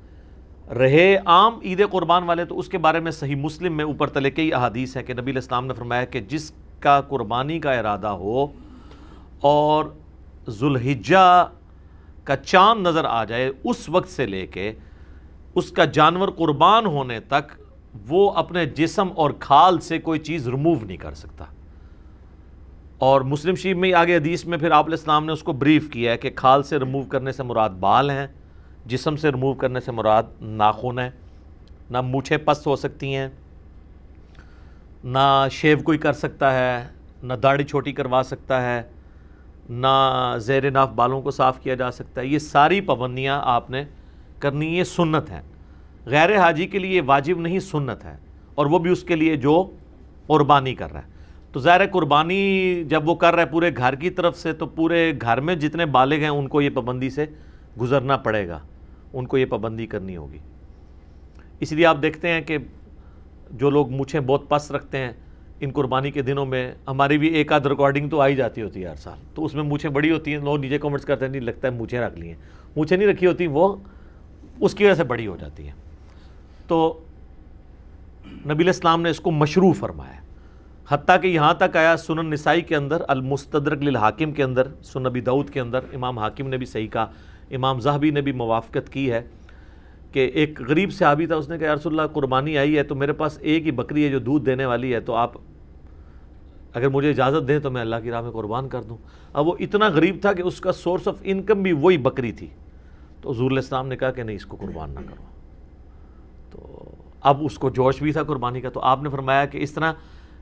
रहे आम ईद कुर्बान वाले तो उसके बारे में सही मुस्लिम में ऊपर तले कई अहादीस हैं कि नबी इस्लाम ने फरमाया कि जिसका कुर्बानी का इरादा हो और जुल्हिजा का चांद नज़र आ जाए उस वक्त से ले कर उसका जानवर कुर्बान होने तक वो अपने जिसम और खाल से कोई चीज़ रिमूव नहीं कर सकता और मुस्लिम शरीफ में आगे हदीस में फिर आप इस्लाम ने उसको ब्रीफ़ किया है कि खाल से रिमूव करने से मुराद बाल हैं जिसम से रिमूव करने से मुराद नाखून है ना मूछें पस्त हो सकती हैं ना शेव कोई कर सकता है ना दाढ़ी छोटी करवा सकता है ना जेर नाफ बालों को साफ़ किया जा सकता है ये सारी पाबंदियाँ आपने करनी ये सुन्नत हैं गैर हाजी के लिए वाजिब नहीं सुन्नत है और वो भी उसके लिए जो क़ुरबानी कर रहा है तो ज़ाहिर है कुर्बानी जब वो कर रहा है पूरे घर की तरफ से तो पूरे घर में जितने बालिग हैं उनको ये पाबंदी से गुजरना पड़ेगा उनको ये पाबंदी करनी होगी इसलिए आप देखते हैं कि जो लोग मूछें बहुत पस रखते हैं इन कुर्बानी के दिनों में हमारी भी एक आध रिकॉर्डिंग तो आई जाती होती है हर साल तो उसमें मूछें बड़ी होती हैं लोग नीचे कमेंट्स करते हैं नहीं लगता है मूछें रख ली हैं मूछें नहीं रखी होती वो उसकी वजह से बड़ी हो जाती हैं तो नबी इस्लाम ने इसको मशरू फरमाया हती कि यहाँ तक आया सुन नसाई के अंदर अलमुस्तरक हाकिम के अंदर सुन नबी दाऊद के अंदर इमाम हाकिम ने भी सही कहा इमाम जहबी ने भी मवाफ़त की है कि एक गरीब सहाबी था उसने कहा रसोल्ला कुर्बानी आई है तो मेरे पास एक ही बकरी है जो दूध देने वाली है तो आप अगर मुझे इजाज़त दें तो मैं अल्लाह की राह में कुर्बान कर दूँ अब वो इतना गरीब था कि उसका सोर्स ऑफ इनकम भी वही बकरी थी तो हजूर ने कहा कि नहीं इसको कुर्बान ना करो तो अब उसको जोश भी था कुर्बानी का तो आपने फरमाया कि इस तरह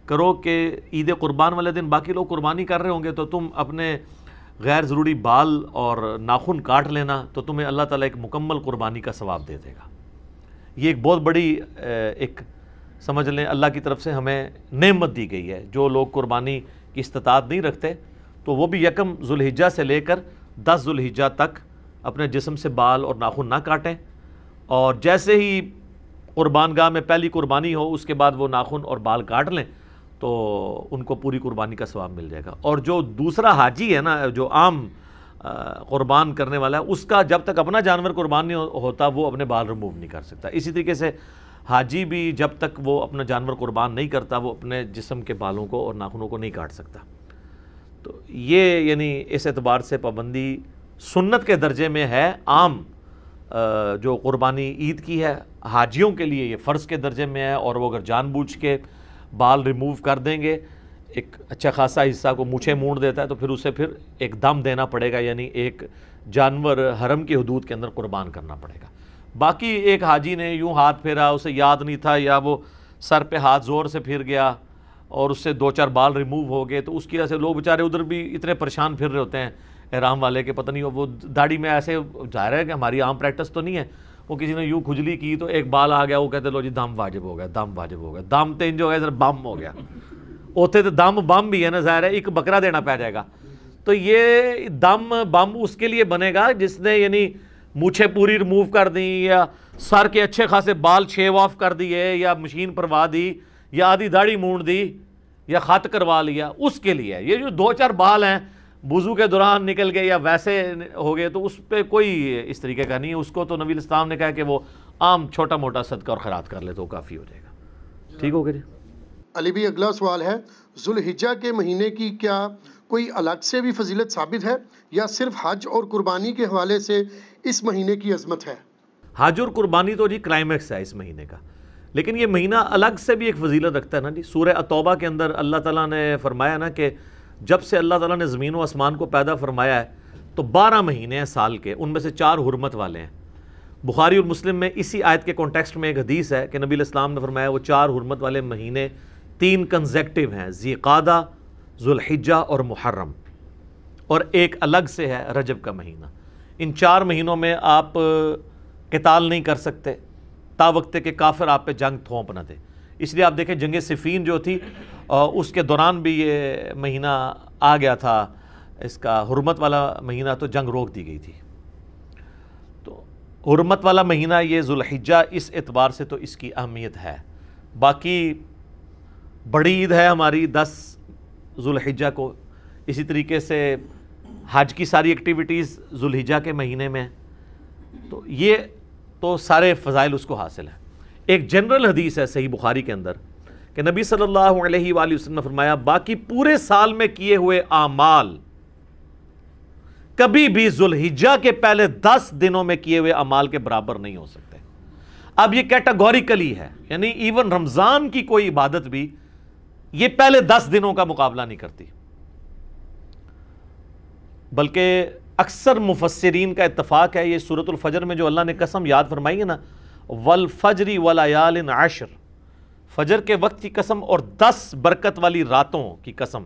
करो कि ईद कुर्बान वाले दिन बाकी लोग कुर्बानी कर रहे होंगे तो तुम अपने गैर ज़रूरी बाल और नाखून काट लेना तो तुम्हें अल्लाह ताला एक मुकम्मल कुर्बानी का सवाब दे देगा ये एक बहुत बड़ी एक समझ लें अल्लाह की तरफ से हमें नेमत दी गई है जो लोग कुर्बानी की इस्तात नहीं रखते तो वो भी यकम जुल्हिजा से लेकर दस जुल्हिजा तक अपने जिसम से बाल और नाखून ना काटें और जैसे ही गाह में पहली कुर्बानी हो उसके बाद वो नाखून और बाल काट लें तो उनको पूरी कुर्बानी का स्वाब मिल जाएगा और जो दूसरा हाजी है ना जो आम कुर्बान करने वाला है उसका जब तक अपना जानवर कुर्बान नहीं होता वो अपने बाल रिमूव नहीं कर सकता इसी तरीके से हाजी भी जब तक वो अपना जानवर कुर्बान नहीं करता वो अपने जिसम के बालों को और नाखूनों को नहीं काट सकता तो ये यानी इस एतबार से पाबंदी सुन्नत के दर्जे में है आम जो कुर्बानी ईद की है हाजियों के लिए ये फ़र्ज़ के दर्जे में है और वो अगर जानबूझ के बाल रिमूव कर देंगे एक अच्छा खासा हिस्सा को मूछे मूड देता है तो फिर उसे फिर एक दम देना पड़ेगा यानी एक जानवर हरम की हदूद के अंदर कुर्बान करना पड़ेगा बाकी एक हाजी ने यूँ हाथ फेरा उसे याद नहीं था या वो सर पे हाथ ज़ोर से फिर गया और उससे दो चार बाल रिमूव हो गए तो उसकी वजह से लोग बेचारे उधर भी इतने परेशान फिर रहे होते हैं एहराम वाले के पता नहीं वो दाढ़ी में ऐसे जाहिर है कि हमारी आम प्रैक्टिस तो नहीं है वो किसी ने यूँ खुजली की तो एक बाल आ गया वो कहते लो जी दम वाजिब हो गया दम वाजिब हो गया दम तो इंज हो गया इधर बम हो गया उत्थे तो दम बम भी है ना ज़ाहिर है एक बकरा देना पै जाएगा तो ये दम बम उसके लिए बनेगा जिसने यानी मूछे पूरी रिमूव कर दी या सर के अच्छे खासे बाल शेव ऑफ कर दिए या मशीन परवा दी या आधी दाढ़ी मूंड दी या खत करवा लिया उसके लिए ये जो दो चार बाल हैं वज़ू के दौरान निकल गए या वैसे हो गए तो उस पर कोई इस तरीके का नहीं है उसको तो नबी इस्लाम ने कहा कि वो आम छोटा मोटा सदका और ख़रात कर ले तो काफ़ी हो जाएगा ठीक हो गया जी अली भी अगला सवाल है जुल्हिजा के महीने की क्या कोई अलग से भी फजीलत साबित है या सिर्फ हज और कुर्बानी के हवाले से इस महीने की अजमत है हज और कुर्बानी तो जी क्लाइमैक्स है इस महीने का लेकिन ये महीना अलग से भी एक फजीलत रखता है ना जी सूर्य अतोबा के अंदर अल्लाह तला ने फरमाया ना कि जब से अल्लाह ताला ने ज़मीन व आसमान को पैदा फरमाया है तो बारह महीने हैं साल के उनमें से चार हरमत वाले हैं बुखारी और मुस्लिम में इसी आयत के कॉन्टेक्स्ट में एक हदीस है कि नबी इस्लाम ने फरमाया वो चार हरमत वाले महीने तीन कंजेक्टिव हैं ज़िकादा जुल्हिजा और मुहर्रम और एक अलग से है रजब का महीना इन चार महीनों में आप किताल नहीं कर सकते ता वक्त के काफिर आप पे जंग थोप ना दे इसलिए आप देखें जंग सिफीन जो थी उसके दौरान भी ये महीना आ गया था इसका हरमत वाला महीना तो जंग रोक दी गई थी तो हरमत वाला महीना ये जुलहिजा इस एतबार से तो इसकी अहमियत है बाकी बड़ी ईद है हमारी दस जुलहिजा को इसी तरीके से हज की सारी एक्टिविटीज़ जुलहिजा के महीने में तो ये तो सारे फ़ज़ाइल उसको हासिल हैं एक जनरल हदीस है सही बुखारी के अंदर कि नबी सल्लल्लाहु अलैहि वसल्लम ने फरमाया बाकी पूरे साल में किए हुए आमाल कभी भी जुल्हिजा के पहले दस दिनों में किए हुए अमाल के बराबर नहीं हो सकते अब यह कैटेगोरिकली है यानी इवन रमज़ान की कोई इबादत भी यह पहले दस दिनों का मुकाबला नहीं करती बल्कि अक्सर मुफसरीन का इतफाक है यह सूरतुल फजर में जो अल्लाह ने कसम याद फरमाई है ना वल फजरी इन आशर फजर के वक्त की कसम और दस बरकत वाली रातों की कसम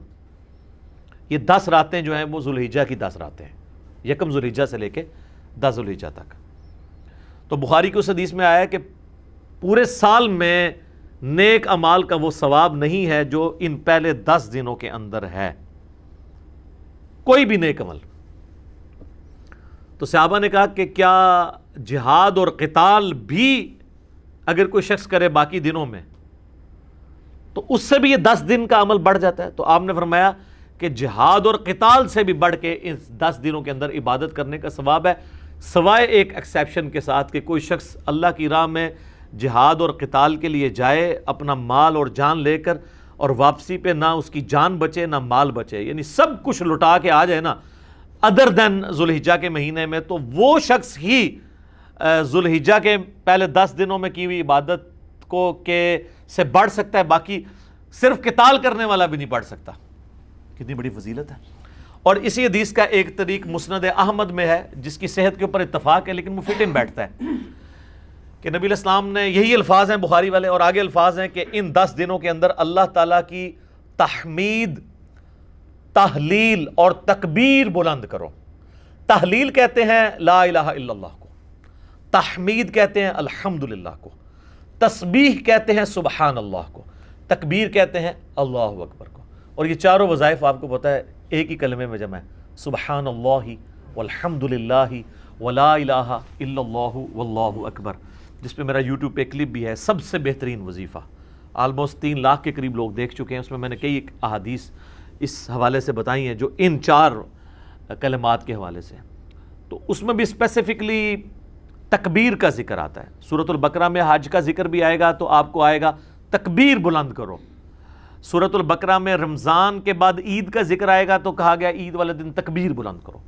ये दस रातें जो हैं वो जुलहिजा की दस रातें हैं यकम जुलहिजा से लेके दस जुलहिजा तक तो बुखारी की उस हदीस में आया कि पूरे साल में नेक अमाल का वो सवाब नहीं है जो इन पहले दस दिनों के अंदर है कोई भी नेक अमल तो सहाबा ने कहा कि क्या जिहाद और कताल भी अगर कोई शख्स करे बाकी दिनों में तो उससे भी ये दस दिन का अमल बढ़ जाता है तो आपने फरमाया कि जिहाद और कताल से भी बढ़ के इस दस दिनों के अंदर इबादत करने का सवाब है सवाए एक एक्सेप्शन के साथ कि कोई शख्स अल्लाह की राह में जिहाद और कताल के लिए जाए अपना माल और जान लेकर और वापसी पर ना उसकी जान बचे ना माल बचे यानी सब कुछ लुटा के आ जाए ना अदर देन जुल्हिजा के महीने में तो वो शख्स ही जुल्हिजा के पहले दस दिनों में की हुई इबादत को के से बढ़ सकता है बाकी सिर्फ किताल करने वाला भी नहीं बढ़ सकता कितनी बड़ी फजीलत है और इसी हदीस का एक तरीक मुस्ंद अहमद में है जिसकी सेहत के ऊपर इतफाक़ है लेकिन वो फिट इन बैठता है कि नबी इस्लाम ने यही अल्फाज हैं बुखारी वाले और आगे अल्फाज हैं कि इन दस दिनों के अंदर अल्लाह ताला की तहमीद तहलील और तकबीर बुलंद करो तहलील कहते हैं ला इल्लल्लाह को तहमीद कहते हैं अल्हम्दुलिल्लाह को तस्बीह कहते हैं सुबहान अल्लाह को तकबीर कहते हैं अल्लाह अकबर को और ये चारों वज़ाइफ आपको पता है एक ही कलमे में जमा है सुबहान अल्लाहमदिल्ला वला अकबर जिस पे मेरा यूट्यूब पे क्लिप भी है सबसे बेहतरीन वजीफ़ा आलमोस्ट तीन लाख के करीब लोग देख चुके हैं उसमें मैंने कई अहादीस इस हवाले से बताई हैं जो इन चार कलमात के हवाले से तो उसमें भी स्पेसिफ़िकली तकबीर का जिक्र आता है सूरतुलबकरा में हज का जिक्र भी आएगा तो आपको आएगा तकबीर बुलंद करो सूरतुलबकरा में रमज़ान के बाद ईद का जिक्र आएगा तो कहा गया ईद वाले दिन तकबीर बुलंद करो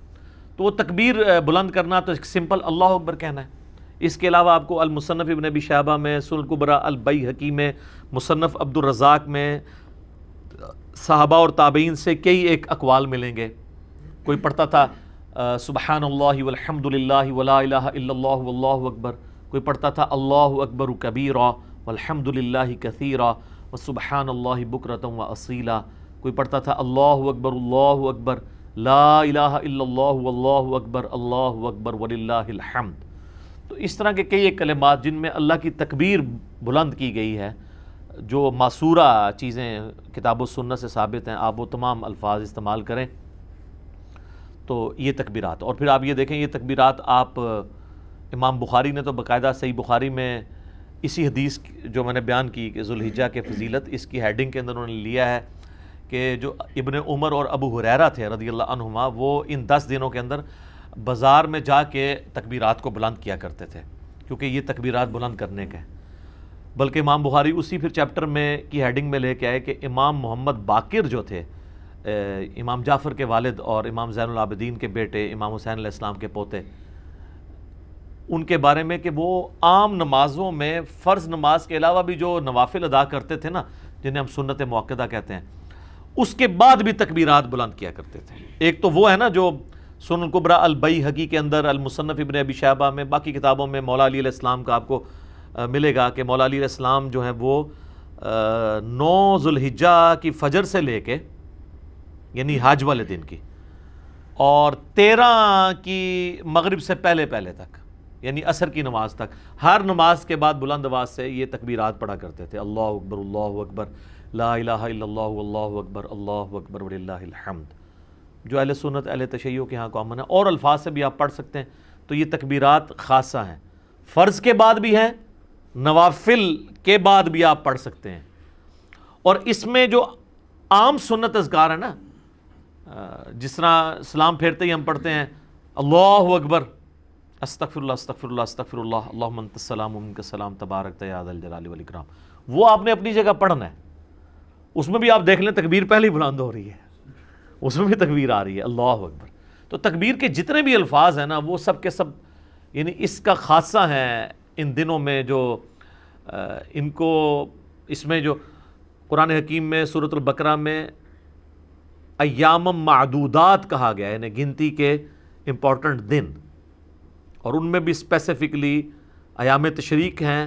तो वो तकबीर बुलंद करना तो सिंपल अल्लाह अकबर कहना है इसके अलावा आपको अलमुसनफ़ इबन नबी शाहबा में सुलकुबरा अलबई हकी में मुसनफ़ अब्दुलरजाक में साहबा और ताबीन से कई एक अकवाल मिलेंगे कोई पढ़ता था सुबहान अल्लाहमदिल्ला अकबर कोई पढ़ता था अल्लाह अकबर कबीर वलहमदिल्ला कसीरा व सुबहान बकरतम बकरत व असीला कोई पढ़ता था अल्लाह अकबर अल्लाह अकबर ला अकबर अल्लाह अकबर वलिल्लाहमद तो इस तरह के कई एक कलमात जिनमें अल्लाह की तकबीर बुलंद की गई है जो मासूरा चीज़ें किताब सुनने से साबित हैं आप वो तमाम अल्फाज इस्तेमाल करें तो ये तकबीरात और फिर आप ये देखें ये तकबीरात आप इमाम बुखारी ने तो बाकायदा सही बुखारी में इसी हदीस जो मैंने बयान की कि जुल्हिजा के फजीलत इसकी हेडिंग के अंदर उन्होंने लिया है कि जो इबन उमर और अबू हुरैरा थे रदी अल्लाहुमा वो इन दस दिनों के अंदर बाज़ार में जा के तकबीरात को बुलंद किया करते थे क्योंकि ये तकबीरात बुलंद करने के हैं बल्कि इमाम बुखारी उसी फिर चैप्टर में की हेडिंग में लेके आए कि इमाम मोहम्मद बाकिर जो थे ए, इमाम जाफ़र के वालिद और इमाम जैनआबदीन के बेटे इमाम हुसैन इस्लाम के पोते उनके बारे में कि वो आम नमाज़ों में फ़र्ज़ नमाज के अलावा भी जो नवाफिल अदा करते थे ना जिन्हें हम सुन्नत मौक़दा कहते हैं उसके बाद भी तकबीरात बुलंद किया करते थे एक तो वो है ना जो सुन कुबरा अलबई हकी के अंदर अलमुसनफ़ इबन अबी शहबा में बाकी किताबों में मौला अली इस्लाम का आपको मिलेगा कि मौलाम इस्लाम जो हैं वो नौ जुल्हिजा की फजर से लेके यानी हाज वाले दिन की और तेरह की मगरब से पहले पहले तक यानी असर की नमाज तक हर नमाज के बाद बुलंद आवाज़ से ये तकबीरत पढ़ा करते थे अल्लाह अकबर अल्लाह अकबर लाला अकबर अल्लाह अकबर वहमद जो अहल सुनत अहल तशैयों के यहाँ कॉमन है और अल्फाज से भी आप पढ़ सकते हैं तो ये तकबीरत खासा हैं फ़र्ज़ के बाद भी हैं नवाफिल के बाद भी आप पढ़ सकते हैं और इसमें जो आम सुन्नत असगार है ना जिस तरह सलाम फेरते ही हम पढ़ते हैं अल्लाह अकबर अस्तफ़िरल्ला अस्तफ़िरल्ला अस्तफ़िरल्ला अल्लाम सलाम तबारक तयादलजलाम वो आपने अपनी जगह पढ़ना है उसमें भी आप देख लें तकबीर पहले ही बुलंद हो रही है उसमें भी तकबीर आ रही है अल्लाह अकबर तो तकबीर के जितने भी अल्फाज हैं ना वो सब के सब यानी इसका खासा है इन दिनों में जो इनको इसमें जो कुरान हकीम में सूरत बकरा में अयाम मदूदात कहा गया है यानी गिनती के इम्पॉर्टेंट दिन और उनमें भी स्पेसिफ़िकली अयाम तशरीक हैं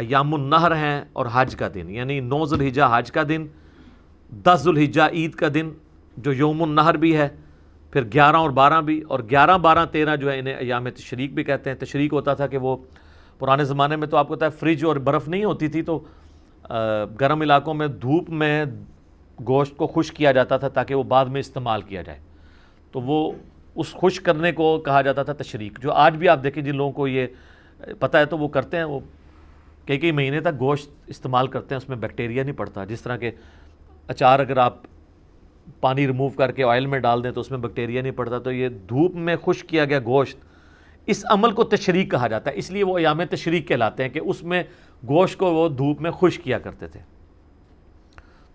अयामनहर हैं और हज का दिन यानी नौजुलहिजा हज का दिन दस जुल्हिजा ईद का दिन जो नहर भी है फिर ग्यारह और बारह भी और ग्यारह बारह तेरह जो है इन्हें अयाम तशरीक भी कहते हैं तशरीक होता था कि वो पुराने ज़माने में तो आपको पता है फ्रिज और बर्फ़ नहीं होती थी तो गर्म इलाकों में धूप में गोश्त को खुश किया जाता था ताकि वो बाद में इस्तेमाल किया जाए तो वो उस खुश करने को कहा जाता था तशरीक जो आज भी आप देखें जिन लोगों को ये पता है तो वो करते हैं वो कई कई महीने तक गोश्त इस्तेमाल करते हैं उसमें बैक्टीरिया नहीं पड़ता जिस तरह के अचार अगर आप पानी रिमूव करके ऑयल में डाल दें तो उसमें बैक्टीरिया नहीं पड़ता तो ये धूप में खुश किया गया गोश्त इस अमल को तशरीक कहा जाता है इसलिए वो अयाम तशरीक कहलाते हैं कि उसमें गोश्त को वो धूप में खुश किया करते थे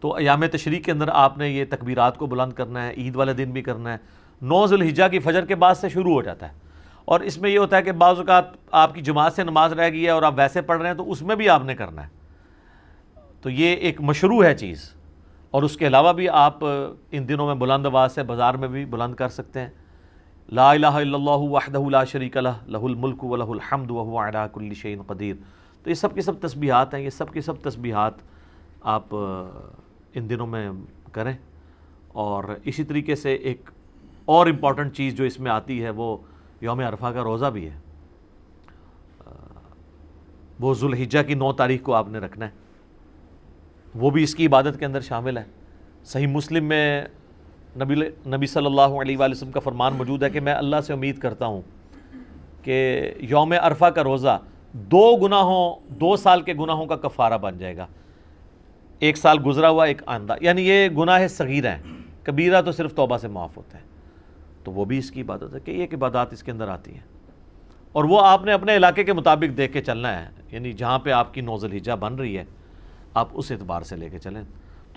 तो अयाम तशरीक के अंदर आपने ये तकबीरात को बुलंद करना है ईद वाले दिन भी करना है नौ जुल्हिजा की फजर के बाद से शुरू हो जाता है और इसमें यह होता है कि बाज़ात आपकी जमात से नमाज रह गई है और आप वैसे पढ़ रहे हैं तो उसमें भी आपने करना है तो ये एक मशरू है चीज़ और उसके अलावा भी आप इन दिनों में बुलंद आवाज़ से बाज़ार में भी बुलंद कर सकते हैं وله الحمد وهو على كل شيء कदीर तो ये सब के सब तस्बीहात हैं ये सब के सब तस्बीहात आप इन दिनों में करें और इसी तरीके से एक और इम्पॉर्टेंट चीज़ जो इसमें आती है वो योम अरफा का रोज़ा भी है वो जुल्हिजा की नौ तारीख को आपने रखना है वो भी इसकी इबादत के अंदर शामिल है सही मुस्लिम में नबी नबी सल्लल्लाहु अलैहि वसल्लम का फरमान मौजूद है कि मैं अल्लाह से उम्मीद करता हूँ कि योम अरफा का रोज़ा दो गुनाहों दो साल के गुनाहों का कफ़ारा बन जाएगा एक साल गुजरा हुआ एक आंदा यानी ये गुनाह सगीरा हैं कबीरा तो सिर्फ तोबा से माफ़ होता है तो वो भी इसकी इबादत है कि एक इबादत इसके अंदर आती है और वो आपने अपने इलाके के मुताबिक देख के चलना है यानी जहाँ पे आपकी नोज़ल हिजा बन रही है आप उस एतबार से लेके चलें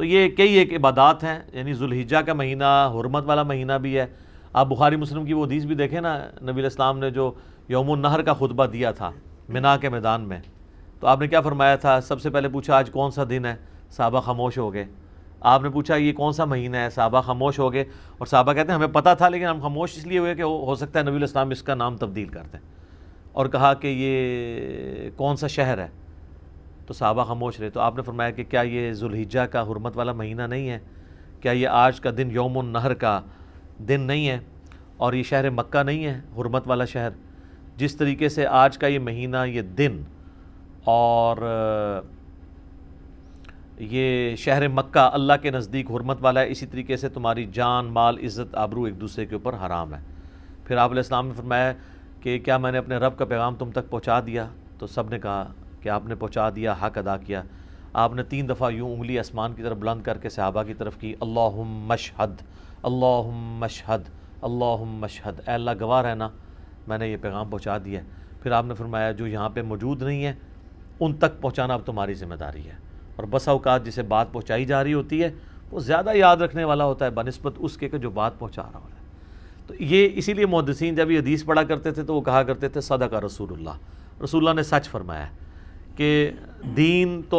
तो ये कई एक इबादत हैं यानी जुल्हिजा का महीना हरमत वाला महीना भी है आप बुखारी मुस्लिम की वो हदीस भी देखें ना नबी इस्लाम ने जो यौम नहर का खुतबा दिया था मिना के मैदान में तो आपने क्या फरमाया था सबसे पहले पूछा आज कौन सा दिन है साहबा खामोश हो गए आपने पूछा ये कौन सा महीना है साहबा खामोश हो गए और साहबा कहते हैं हमें पता था लेकिन हम खामोश इसलिए हुए कि हो सकता है नबी इस्लाम इसका नाम तब्दील करते हैं और कहा कि ये कौन सा शहर है तो सहाबा खामोश रहे तो आपने फरमाया कि क्या ये जुल्हिजा का हरमत वाला महीना नहीं है क्या ये आज का दिन योम नहर का दिन नहीं है और ये शहर मक्का नहीं है हरमत वाला शहर जिस तरीके से आज का ये महीना ये दिन और ये शहर मक्का अल्लाह के नज़दीक हरमत वाला है इसी तरीके से तुम्हारी जान माल इज़्ज़त आबरू एक दूसरे के ऊपर हराम है फिर आप ने फरमाया कि क्या मैंने अपने रब का पैगाम तुम तक पहुँचा दिया तो सब ने कहा कि आपने पहुँचा दिया हक अदा किया आपने तीन दफ़ा यूँ उंगली आसमान की तरफ बुलंद करके सहाबा की तरफ की अल्लाह मशहद अल्लाह मशहद अल्लाह मशहद अल्लाह गवाह रहना मैंने ये पैगाम पहुँचा दिया फिर आपने फरमाया जो यहाँ पर मौजूद नहीं है उन तक पहुँचाना अब तुम्हारी ज़िम्मेदारी है और बस अवकात जिसे बात पहुँचाई जा रही होती है वो ज़्यादा याद रखने वाला होता है बनस्बत उसके जो बात पहुँचा रहा है तो ये इसीलिए मुहदसिन जब ये हदीस पढ़ा करते थे तो वो कहा करते थे सदा का रसूल रसूल्ला ने सच फरमाया है कि दीन तो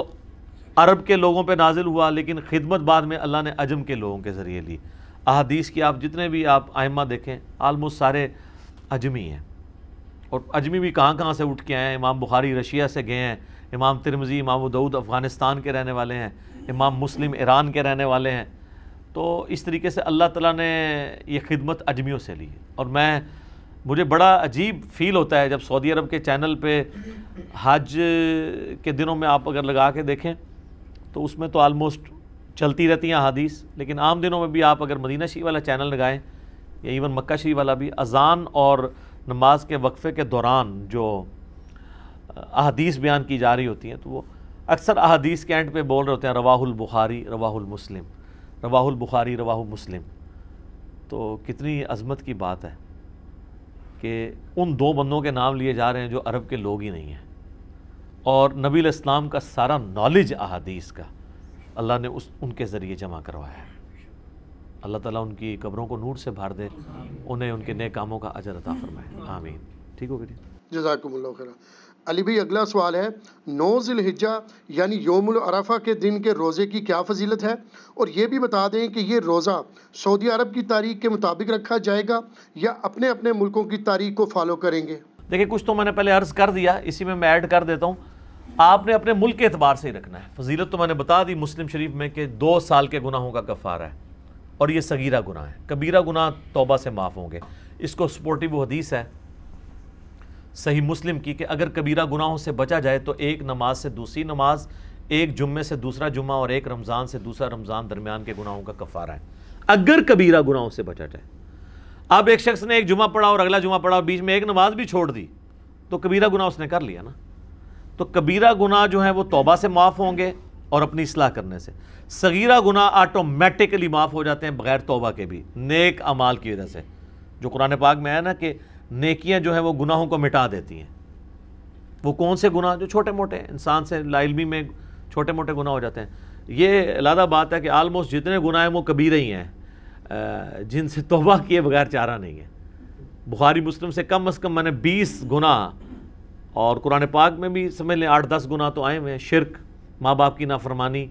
अरब के लोगों पे नाजिल हुआ लेकिन खिदमत बाद में अल्लाह ने अजम के लोगों के ज़रिए ली अहदीस की आप जितने भी आप आयमा देखें आलमोस्ट सारे अजमी हैं और अजमी भी कहाँ कहाँ से उठ के आए हैं इमाम बुखारी रशिया से गए हैं इमाम तिरमजी इमाम दऊद अफ़गानिस्तान के रहने वाले हैं इमाम मुस्लिम ईरान के रहने वाले हैं तो इस तरीके से अल्लाह तला ने यह खिदमत अजमियों से ली और मैं मुझे बड़ा अजीब फील होता है जब सऊदी अरब के चैनल पे हज के दिनों में आप अगर लगा के देखें तो उसमें तो आलमोस्ट चलती रहती हैं अदीस लेकिन आम दिनों में भी आप अगर मदीना शरीफ वाला चैनल लगाएं या इवन मक्का शरीफ वाला भी अजान और नमाज के वक्फ़े के दौरान जो अदीस बयान की जा रही होती हैं तो वो अक्सर अदीस के एंड पे बोल रहे होते हैं रवाहुल बुखारी रवाहुल मुस्लिम रवाहुल बुखारी रवाहुल मुस्लिम तो कितनी अजमत की बात है कि उन दो बंदों के नाम लिए जा रहे हैं जो अरब के लोग ही नहीं हैं और नबी इस्लाम का सारा नॉलेज अहादीस का अल्लाह ने उस उनके ज़रिए जमा करवाया है अल्लाह ताला उनकी कब्रों को नूर से भर दे उन्हें उनके नए कामों का अजर अता फरमाए आमीन ठीक हो बेटी जजाकम्ला खरा अली भाई अगला सवाल है नौजिल हिज्जा यानी योमुल अराफा के दिन के रोज़े की क्या फजीलत है और ये भी बता दें कि ये रोज़ा सऊदी अरब की तारीख के मुताबिक रखा जाएगा या अपने अपने मुल्कों की तारीख को फॉलो करेंगे देखिए कुछ तो मैंने पहले अर्ज़ कर दिया इसी में मैं ऐड कर देता हूँ आपने अपने मुल्क के अतबार से ही रखना है फजीलत तो मैंने बता दी मुस्लिम शरीफ में कि दो साल के गुनाहों का गफार है और ये सगीरा गुनाह है कबीरा गुनाह तोबा से माफ़ होंगे इसको सपोर्टिव हदीस है सही मुस्लिम की कि अगर कबीरा गुनाहों से बचा जाए तो एक नमाज से दूसरी नमाज एक जुम्मे से दूसरा जुम्मा और एक रमज़ान से दूसरा रमज़ान दरमियान के गुनाहों का कफारा है अगर कबीरा गुनाहों से बचा जाए अब एक शख्स ने एक जुमा पढ़ा और अगला जुमा पढ़ा और बीच में एक नमाज भी छोड़ दी तो कबीरा गुनाह उसने कर लिया ना तो कबीरा गुनाह जो है वो तोबा से माफ़ होंगे और अपनी असलाह करने से सगीरा गुनाह ऑटोमेटिकली माफ़ हो जाते हैं बगैर तोबा के भी नेक अमाल की वजह से जो कुरान पाक में है ना कि नेकियाँ जो हैं वो गुनाहों को मिटा देती हैं वो कौन से गुनाह जो छोटे मोटे इंसान से लाइलमी में छोटे मोटे गुनाह हो जाते हैं ये लादा बात है कि आलमोस्ट जितने गुनाह हैं वो कभी ही हैं जिनसे तोबा किए बगैर चारा नहीं है बुखारी मुस्लिम से कम अज़ कम मैंने बीस गुना और कुरान पाक में भी समझ लें आठ दस गुना तो आए हुए हैं शिरक माँ बाप की नाफरमानी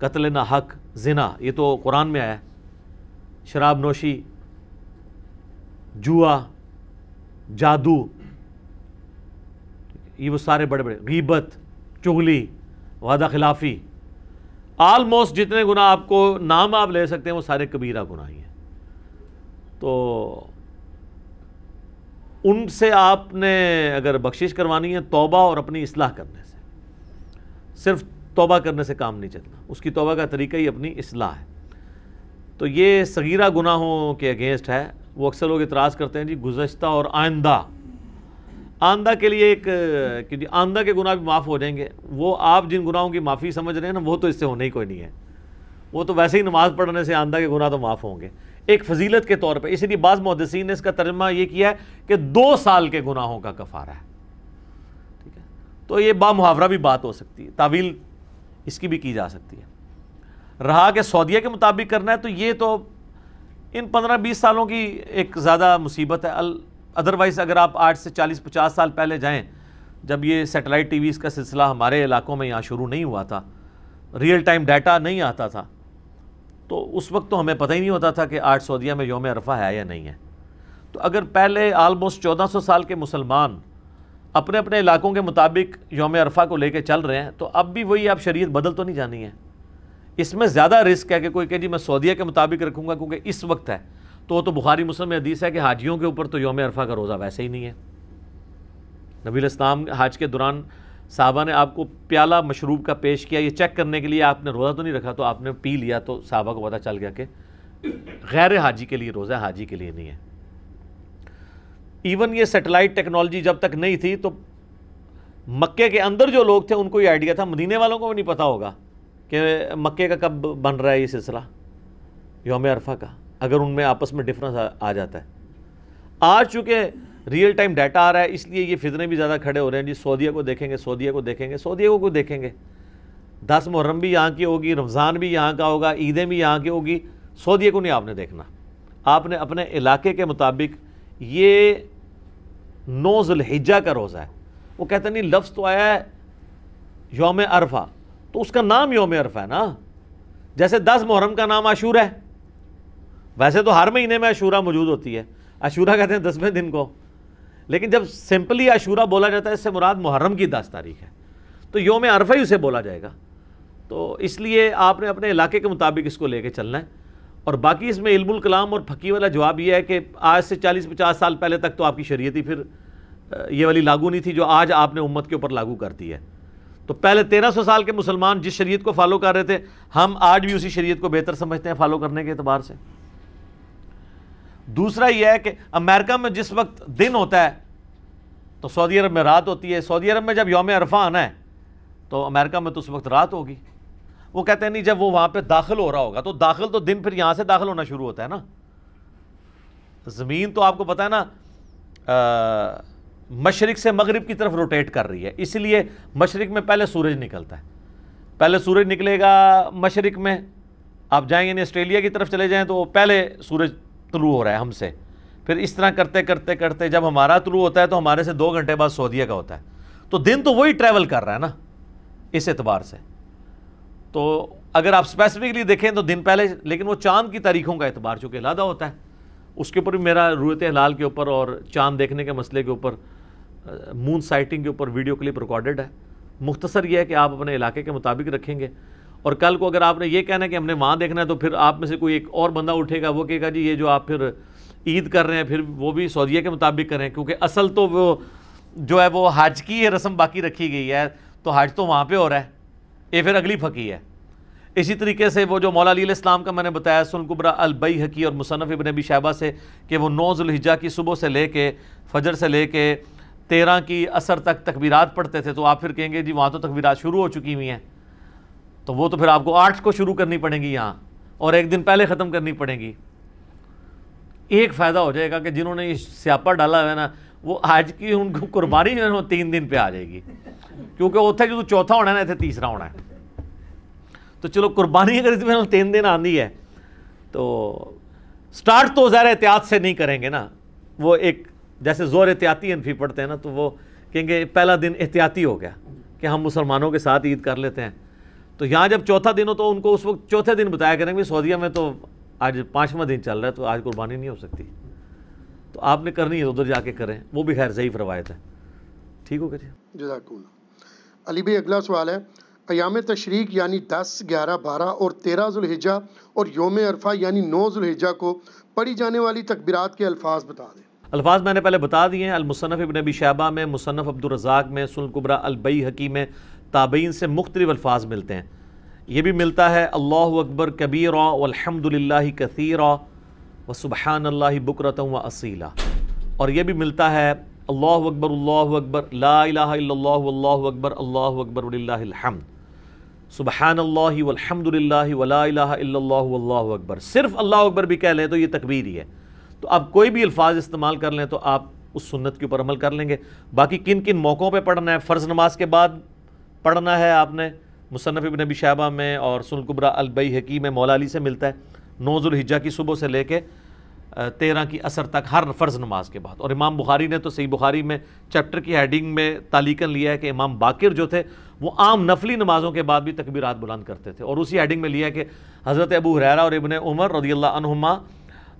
कतल ना हक जिना ये तो कुरान में आया शराब नोशी जुआ जादू ये वो सारे बड़े बड़े गीबत चुगली वादा खिलाफी आलमोस्ट जितने गुनाह आपको नाम आप ले सकते हैं वो सारे कबीरा गुना ही हैं तो उनसे आपने अगर बख्शिश करवानी है तोबा और अपनी असलाह करने से सिर्फ तोबा करने से काम नहीं चलना उसकी तोबा का तरीका ही अपनी असलाह है तो ये सगीरा गुनाहों के अगेंस्ट है वो अक्सर लोग इतराज़ करते हैं जी गुजशत और आइंदा आंदा के लिए एक कि जी आंदा के गुनाह भी माफ़ हो जाएंगे वो आप जिन गुनाहों की माफ़ी समझ रहे हैं ना वो तो इससे होने ही कोई नहीं है वो तो वैसे ही नमाज़ पढ़ने से आंदा के गुनाह तो माफ़ होंगे एक फजीलत के तौर पर इसलिए बाज़ मुहदसिन ने इसका तर्जमा ये किया है कि दो साल के गुनाहों का कफारा है ठीक है तो ये बामुहावरा भी बात हो सकती है तावील इसकी भी की जा सकती है रहा कि सऊदिया के मुताबिक करना है तो ये तो इन पंद्रह बीस सालों की एक ज़्यादा मुसीबत है अदरवाइज़ अगर आप आठ से चालीस पचास साल पहले जाएँ जब ये सेटेलाइट टी का सिलसिला हमारे इलाकों में यहाँ शुरू नहीं हुआ था रियल टाइम डाटा नहीं आता था तो उस वक्त तो हमें पता ही नहीं होता था कि आठ सऊदिया में योम अरफा है या नहीं है तो अगर पहले आलमोस्ट चौदह सौ साल के मुसलमान अपने अपने इलाकों के मुताबिक योम अरफा को लेकर चल रहे हैं तो अब भी वही आप शरीयत बदल तो नहीं जानी है इसमें ज़्यादा रिस्क है कि कोई कह जी मैं सऊदिया के मुताबिक रखूँगा क्योंकि इस वक्त है तो तो बुखारी मुस्लिम में हदीस है कि हाजियों के ऊपर तो योम अरफा का रोज़ा वैसे ही नहीं है नबी इस्लाम हाज के दौरान साहबा ने आपको प्याला मशरूब का पेश किया ये चेक करने के लिए आपने रोज़ा तो नहीं रखा तो आपने पी लिया तो साहबा को पता चल गया कि गैर हाजी के लिए रोज़ा हाजी के लिए नहीं है इवन ये सेटेलाइट टेक्नोलॉजी जब तक नहीं थी तो मक्के के अंदर जो लोग थे उनको ये आइडिया था मदीने वालों को भी नहीं पता होगा कि मक्के का कब बन रहा है ये सिलसिला योम अरफा का अगर उनमें आपस में डिफरेंस आ, आ जाता है आज चूँकि रियल टाइम डाटा आ रहा है इसलिए ये फितने भी ज़्यादा खड़े हो रहे हैं जी सऊदिया को देखेंगे सऊदिया को देखेंगे सऊदिया को को देखेंगे दस मुहर्रम भी यहाँ की होगी रमज़ान भी यहाँ का होगा ईदें भी यहाँ की होगी सऊदिया को नहीं आपने देखना आपने अपने इलाके के मुताबिक ये नौ जुल्हिजा का रोज़ा है वो कहते नहीं लफ्ज़ तो आया है योम अरफा तो उसका नाम योम अरफा है ना जैसे दस मुहर्रम का नाम आशूर है वैसे तो हर महीने में आशूरा मौजूद होती है आशूरा कहते हैं दसवें दिन को लेकिन जब सिंपली आशूरा बोला जाता है इससे मुराद मुहर्रम की दस तारीख है तो योम अरफा ही उसे बोला जाएगा तो इसलिए आपने अपने इलाके के मुताबिक इसको लेके चलना है और बाकी इसमें इल्मुल कलाम और फकी वाला जवाब यह है कि आज से 40-50 साल पहले तक तो आपकी शरीयत ही फिर ये वाली लागू नहीं थी जो आज आपने उम्मत के ऊपर लागू कर दी है तो पहले तेरह सौ साल के मुसलमान जिस शरीयत को फॉलो कर रहे थे हम आज भी उसी शरीयत को बेहतर समझते हैं फॉलो करने के अतबार से दूसरा यह है कि अमेरिका में जिस वक्त दिन होता है तो सऊदी अरब में रात होती है सऊदी अरब में जब योम अरफा आना है तो अमेरिका में तो उस वक्त रात होगी वो कहते हैं नहीं जब वो वहाँ पर दाखिल हो रहा होगा तो दाखिल तो दिन फिर यहाँ से दाखिल होना शुरू होता है ना तो ज़मीन तो आपको पता है ना आ, मशरक से मगरब की तरफ रोटेट कर रही है इसलिए मशरक में पहले सूरज निकलता है पहले सूरज निकलेगा मशरक में आप जाएंगे नहीं ऑस्ट्रेलिया की तरफ चले जाएँ तो पहले सूरज तुलू हो रहा है हमसे फिर इस तरह करते करते करते जब हमारा तुलू होता है तो हमारे से दो घंटे बाद सऊदीया का होता है तो दिन तो वही ट्रैवल कर रहा है ना इस एतबार से तो अगर आप स्पेसिफिकली देखें तो दिन पहले लेकिन वो चांद की तारीखों का एतबार चूँकि अलादा होता है उसके ऊपर भी मेरा रूत हलाल के ऊपर और चांद देखने के मसले के ऊपर मून साइटिंग के ऊपर वीडियो क्लिप रिकॉर्डेड है मुख्तसर यह है कि आप अपने इलाके के मुताबिक रखेंगे और कल को अगर आपने ये कहना है कि हमने वहाँ देखना है तो फिर आप में से कोई एक और बंदा उठेगा वो कहेगा जी ये जो आप फिर ईद कर रहे हैं फिर वो भी सऊदिया के मुताबिक करें क्योंकि असल तो वो जो है वो हज की ये रस्म बाकी रखी गई है तो हज तो वहाँ पे हो रहा है ये फिर अगली फकी है इसी तरीके से वो जो मौला अली इस्लाम का मैंने बताया सुनकुबरा अलबई हकी और मुसनफ़ इबन अबी शहबा से कि वो नौ जुल्हिजा की सुबह से ले कर फजर से ले कर तेरह की असर तक तकबीरत पढ़ते थे तो आप फिर कहेंगे जी वहाँ तो तकबीर शुरू हो चुकी हुई हैं तो वो तो फिर आपको आठ को शुरू करनी पड़ेंगी यहाँ और एक दिन पहले ख़त्म करनी पड़ेंगी एक फ़ायदा हो जाएगा कि जिन्होंने ये स्यापा डाला है ना वो आज की उनको कुर्बानी जो है वो तीन दिन पे आ जाएगी क्योंकि उत्थे जो चौथा होना है ना इतने तीसरा होना है तो चलो कुर्बानी अगर इसमें तीन दिन आनी है तो स्टार्ट तो ज़्यादा एहतियात से नहीं करेंगे ना वो एक जैसे ज़ोर एहतियाती अनफी पढ़ते हैं ना तो वो कहेंगे पहला दिन एहतियाती हो गया कि हम मुसलमानों के साथ ईद कर लेते हैं तो यहाँ जब चौथा दिन हो तो उनको उस वक्त चौथे दिन बताया करेंगे सऊदिया में तो आज पाँचवा दिन चल रहा है तो आज कुर्बानी नहीं हो सकती तो आपने करनी है उधर जाके करें वो भी खैर ज़यीफ़ रवायत है ठीक हो गया अली भाई अगला सवाल है अयाम तशरीक यानी दस ग्यारह बारह और तेरह जुल्हिजा और योम अरफा यानी नौ जुल्हिजा को पढ़ी जाने वाली तकबीरत के अल्फाज बता दें अल्फाज मैंने पहले बता दिए हैं अलमुसनफ़ इबन नबी शहबा में मुसनफ़ अब्दुलरजाक में सुलकुबरा अलबई हकी में ताबीन से मुख्तलिफ अल्फाज मिलते हैं ये भी मिलता है अल्लाह अकबर कबीर अलहमदिल्ला कसीरा व सुबहान अल्ला बकरत व असीला और यह भी मिलता है अल्लाह अकबर अल्लाह अकबर ला अकबर अल्लाह अकबर हम सुबहान अल्लाह वलहमदिल्ला वला अकबर सिर्फ़ अल्लाह अकबर भी कह लें तो ये तकबीर ही है तो आप कोई भी अल्फाज इस्तेमाल कर लें तो आप उस सुन्नत के ऊपर अमल कर लेंगे बाकी किन किन मौक़ों पर पढ़ना है फ़र्ज़ नमाज के बाद पढ़ना है आपने मुसनफ़ इबन नबी शहबा में और सुनकुबरा अलबई हकी में मौला अली से मिलता है नौजुलहिजा की सुबह से लेके तेरह की असर तक हर फ़र्ज़ नमाज के बाद और इमाम बुखारी ने तो सही बुखारी में चैप्टर की हेडिंग में तालीकन लिया है कि इमाम बाकिर जो थे वो आम नफली नमाज़ों के बाद भी तकबीरात बुलंद करते थे और उसी हेडिंग में लिया है कि हज़रत अबू हररा और इबन उमर रदी अल्लाहमा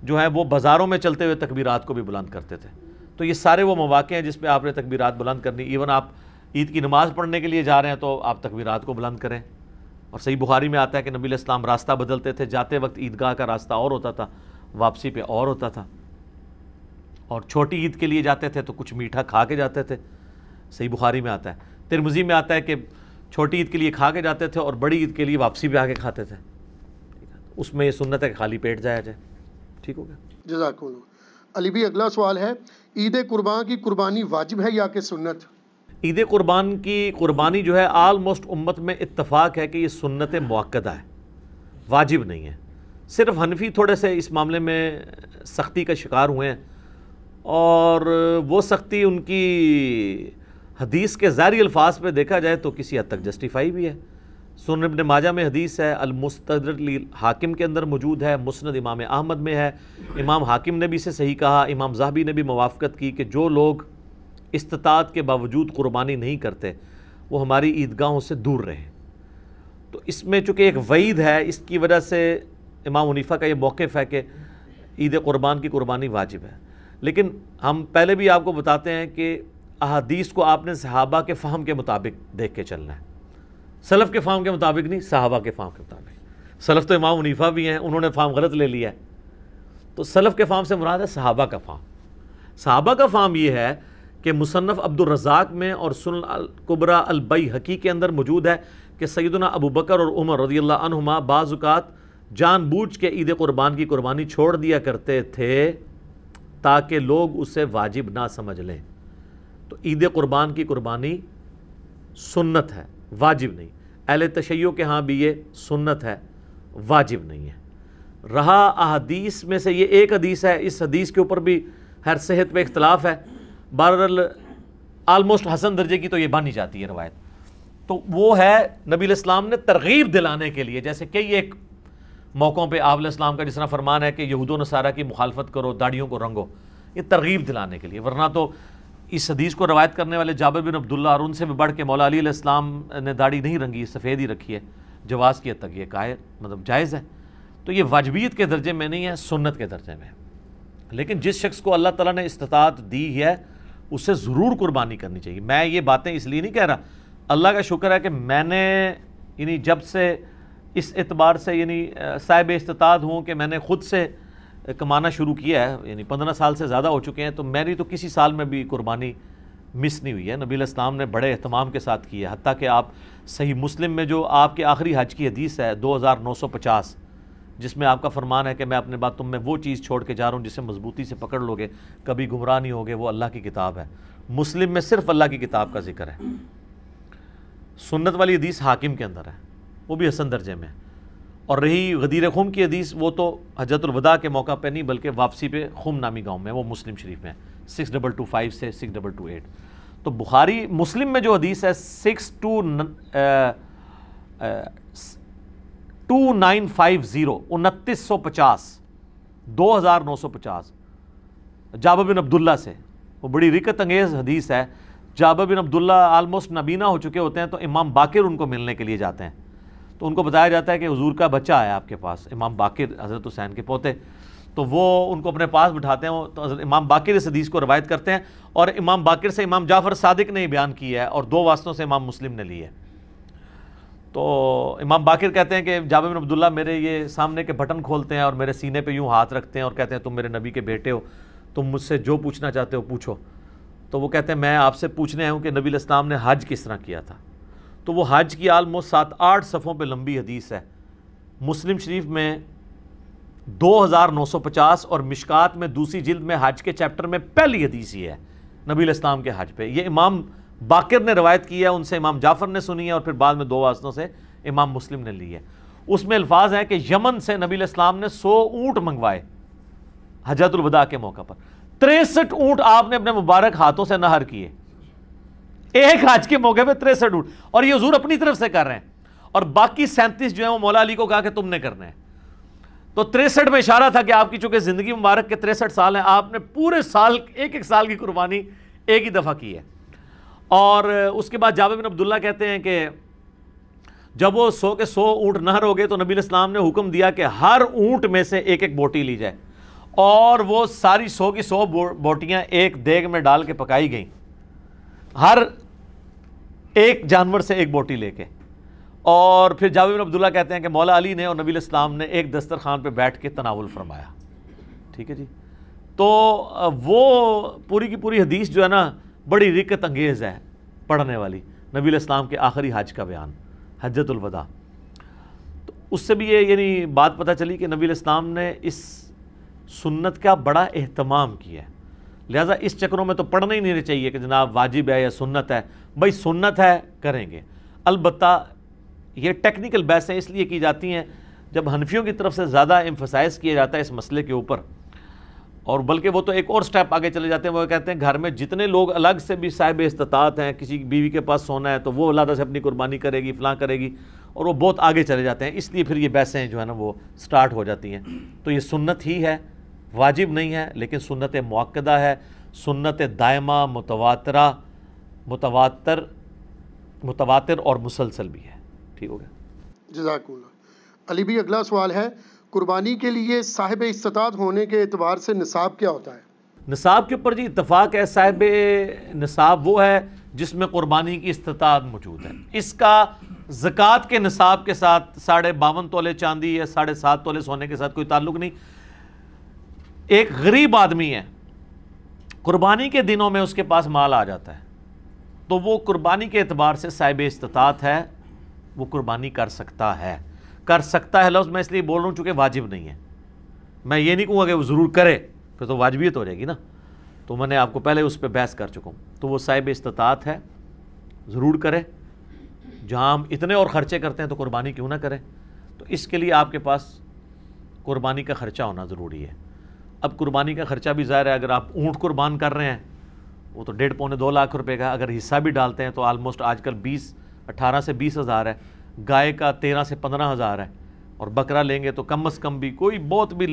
जो है वो बाज़ारों में चलते हुए तकबीरात को भी बुलंद करते थे तो ये सारे वो मौाक़े हैं जिसमें आपने तकबीरात बुलंद करनी इवन आप ईद की नमाज़ पढ़ने के लिए जा रहे हैं तो आप तकबीरात को बुलंद करें और सही बुखारी में आता है कि नबी इस्लाम रास्ता बदलते थे जाते वक्त ईदगाह का रास्ता और होता था वापसी पे और होता था और छोटी ईद के लिए जाते थे तो कुछ मीठा खा के जाते थे सही बुखारी में आता है तिरमुजी में आता है कि छोटी ईद के लिए खा के जाते थे और बड़ी ईद के लिए वापसी भी आके खाते थे उसमें ये सुनत है कि खाली पेट जाया जाए ठीक हो गया जजाक अली भी अगला सवाल है ईद कुर्बान की कुर्बानी वाजिब है या कि सुन्नत ईद कुर्बान की कुर्बानी जो है आलमोस्ट उम्मत में इतफ़ाक़ है कि ये सुन्नत मौक़ा है वाजिब नहीं है सिर्फ हनफी थोड़े से इस मामले में सख्ती का शिकार हुए हैं और वो सख्ती उनकी हदीस के ज़ारी अल्फाज पे देखा जाए तो किसी हद तक जस्टिफाई भी है सुन इबन माजा में हदीस है अलमुस्तदर हाकिम के अंदर मौजूद है मुस्ंद इमाम अहमद में है इमाम हाकिम ने भी इसे सही कहा इमाम जहाबी ने भी मुवाफ़त की कि जो लोग इस्तात के बावजूद कुर्बानी नहीं करते वो हमारी ईदगाहों से दूर रहें तो इसमें चूँकि एक वईद है इसकी वजह से इमाम मुनीफा का ये मौक़ है कि ईद क़ुरबान की कुर्बानी वाजिब है लेकिन हम पहले भी आपको बताते हैं कि अदीस को आपने सहाबा के फ़हम के मुताबिक देख के चलना है सलफ़ के फार्म के मुताबिक नहीं सहाबा के फार्म के मुताबिक सलफ़ तो इमाम मुनीफा भी हैं उन्होंने फार्म गलत ले लिया है तो सलफ़ के फार्म से मुराद है सहाबा का फार्म सहाबा का फार्म ये है कि मुसनफ़ अब्दुलरजाक में और सुन कुबरा अलबई हकी के अंदर मौजूद है कि सैदना अबू बकर और उमर रजील्लामा अल्लाहमा बाज़ात जानबूझ के ईद क़ुरबान की कुर्बानी छोड़ दिया करते थे ताकि लोग उसे वाजिब ना समझ लें तो ईद क़ुरबान की कुर्बानी सुन्नत है वाजिब नहीं अहल तशैयों के हाँ भी ये सुन्नत है वाजिब नहीं है रहा अहदीस में से ये एक हदीस है इस हदीस के ऊपर भी हर सेहत में इख्तलाफ है बहरल आलमोस्ट हसन दर्जे की तो ये बनी जाती है रवायत तो वो है नबी इस्लाम ने तरगीब दिलाने के लिए जैसे कई एक मौक़ों पर आबल इस्लाम का जिस तरह फरमान है कि यहूद नसारा की मुखालफत करो दाड़ियों को रंगो ये तरगीब दिलाने के लिए वरना तो इस हदीस को रवायत करने वाले जाबर बिन अब्दुल्ला और उनसे भी बढ़ के मौला अली इस्लाम ने दाढ़ी नहीं रंगी सफ़ेद ही रखी है जवाज़ की हद तक ये कायर मतलब जायज़ है तो ये वाजबियत के दर्जे में नहीं है सुन्नत के दर्जे में लेकिन जिस शख्स को अल्लाह ताला ने इस्तात दी है उसे ज़रूर कुर्बानी करनी चाहिए मैं ये बातें इसलिए नहीं कह रहा अल्लाह का शुक्र है कि मैंने यानी जब से इस एतबार से यानी साहिब इस्तात हूँ कि मैंने ख़ुद से कमाना शुरू किया है यानी पंद्रह साल से ज़्यादा हो चुके हैं तो मेरी तो किसी साल में भी कुर्बानी मिस नहीं हुई है नबील इस्लाम ने बड़े अहतमाम के साथ की है हती कि आप सही मुस्लिम में जो आपके आखिरी हज की हदीस है दो हज़ार नौ सौ पचास जिसमें आपका फरमान है कि मैं अपने बात तुम में वो चीज़ छोड़ के जा रहा हूँ जिसे मजबूती से पकड़ लोगे कभी गुमराह नहीं होगे वो अल्लाह की किताब है मुस्लिम में सिर्फ अल्लाह की किताब का जिक्र है सुन्नत वाली हदीस हाकिम के अंदर है वो भी हसन दर्जे में है और रही गदीर खुम की हदीस वो तो हजरतलवदा के मौका पर नहीं बल्कि वापसी पे खुम नामी गाँव में वो मुस्लिम शरीफ में सिक्स डबल टू फाइव से सिक्स डबल टू एट तो बुखारी मुस्लिम में जो हदीस है six two two nine five zero उनतीस सौ पचास दो हज़ार नौ सौ पचास जाब बिन अब्दुल्ला से वो बड़ी रिकत अंगेज़ हदीस है जाब बिन अब्दुल्ला आलमोस्ट नबीना हो चुके होते हैं तो इमाम बाकर उनको मिलने के लिए जाते हैं तो उनको बताया जाता है कि हजूर का बच्चा आया आपके पास इमाम बाकिर हज़रत हुसैन के पोते तो वो उनको अपने पास बिठाते हैं तो इमाम बाकिर इस हदीस को रवायत करते हैं और इमाम बाकिर से इमाम जाफ़र सादिक ने बयान किया है और दो वास्तों से इमाम मुस्लिम ने लिए तो इमाम बाकिर कहते हैं कि जाबिर बिन अब्दुल्ला मेरे ये सामने के बटन खोलते हैं और मेरे सीने पे यूँ हाथ रखते हैं और कहते हैं तुम मेरे नबी के बेटे हो तुम मुझसे जो पूछना चाहते हो पूछो तो वो कहते हैं मैं आपसे पूछने आया हूँ कि नबी इस्लाम ने हज किस तरह किया था तो वो हज की आलमोस्ट सात आठ सफ़ों पर लंबी हदीस है मुस्लिम शरीफ में 2950 और मिशकात में दूसरी जिल्द में हज के चैप्टर में पहली हदीस ये है नबी इस्लाम के हज पे ये इमाम बाकर ने रवायत की है उनसे इमाम जाफ़र ने सुनी है और फिर बाद में दो वास्तों से इमाम मुस्लिम ने ली है उसमें अल्फाज हैं कि यमन से नबी इस्लाम ने सौ ऊँट मंगवाए हजरतुलवदा के मौका पर तिरसठ ऊँट आपने अपने मुबारक हाथों से नहर किए एक हज के मौके पर तिरसठ ऊँट और ये हजूर अपनी तरफ से कर रहे हैं और बाकी सैंतीस जो है वो मौला अली को कहा कि तुमने करना है तो तिरसठ में इशारा था कि आपकी चूंकि ज़िंदगी मुबारक के तिरसठ साल हैं आपने पूरे साल एक एक साल की कुर्बानी एक ही दफ़ा की है और उसके बाद जावेद बिन अब्दुल्ला कहते हैं कि जब वो सो के सो ऊंट नहर हो गए तो नबी इस्लाम ने हुक्म दिया कि हर ऊंट में से एक एक बोटी ली जाए और वो सारी सौ की सौ बोटियां एक देग में डाल के पकाई गई हर एक जानवर से एक बोटी लेके और फिर जावेद अब्दुल्ला कहते हैं कि मौला अली ने और नबी इस्लाम ने एक दस्तरखान पर बैठ के तनावल फरमाया ठीक है जी तो वो पूरी की पूरी हदीस जो है ना बड़ी रिकत अंगेज़ है पढ़ने वाली नबी इस्लाम के आखिरी हज का बयान हजतुलवदा तो उससे भी ये यानी बात पता चली कि नबी इस्लाम ने इस सुन्नत का बड़ा अहतमाम किया है लिहाजा इस चक्करों में तो पढ़ना ही नहीं चाहिए कि जनाब वाजिब है या सुन्नत है भाई सुन्नत है करेंगे अलबत् ये टेक्निकल बहसें इसलिए की जाती हैं जब हनफियों की तरफ से ज़्यादा एम्फोसाइज़ किया जाता है इस मसले के ऊपर और बल्कि वो तो एक और स्टेप आगे चले जाते हैं वो कहते हैं घर में जितने लोग अलग से भी साहिब इस्तात हैं किसी बीवी के पास सोना है तो वो अलादा से अपनी कुर्बानी करेगी फ़लाँ करेगी और वो बहुत आगे चले जाते हैं इसलिए फिर ये बहसें जो है ना वो स्टार्ट हो जाती हैं तो ये सुन्नत ही है वाजिब नहीं है लेकिन सुन्नत मौक़दा है सुन्नत दायमा मुतवातरा मुतवातर मुतवातर और मुसलसल भी है ठीक हो गया जजाकुल्ला अली भी अगला सवाल है कुर्बानी के लिए साहिब इस्तात होने के अतबार से निसाब क्या होता है निसाब के ऊपर जी इतफ़ाक़ है साहिब निसाब वो है जिसमें कुर्बानी की इस्तात मौजूद है इसका जक़ात के निसाब के साथ साढ़े बावन तोले चांदी या साढ़े सात तोले सोने के साथ कोई ताल्लुक नहीं एक गरीब आदमी है कुर्बानी के दिनों में उसके पास माल आ जाता है तो वो कुर्बानी के अतबार से साहिब इस्तात है वो कुर्बानी कर सकता है कर सकता है लफ्ज़ मैं इसलिए बोल रहा हूँ चूँकि वाजिब नहीं है मैं ये नहीं कहूँगा कि वो ज़रूर करे फिर तो वाजबियत हो जाएगी ना तो मैंने आपको पहले उस पर बहस कर चुका हूँ तो वो साहिब इस्तात है ज़रूर करे जहाँ हम इतने और ख़र्चे करते हैं तो कुर्बानी क्यों ना करें तो इसके लिए आपके पास कुर्बानी का ख़र्चा होना ज़रूरी है अब कुर्बानी का ख़र्चा भी ज़ाहिर है अगर आप ऊँट कुर्बान कर रहे हैं वो तो डेढ़ पौने दो लाख रुपए का अगर हिस्सा भी डालते हैं तो आलमोस्ट आजकल बीस अट्ठारह से बीस हज़ार है गाय का तेरह से पंद्रह हज़ार है और बकरा लेंगे तो कम अज़ कम भी कोई बहुत भी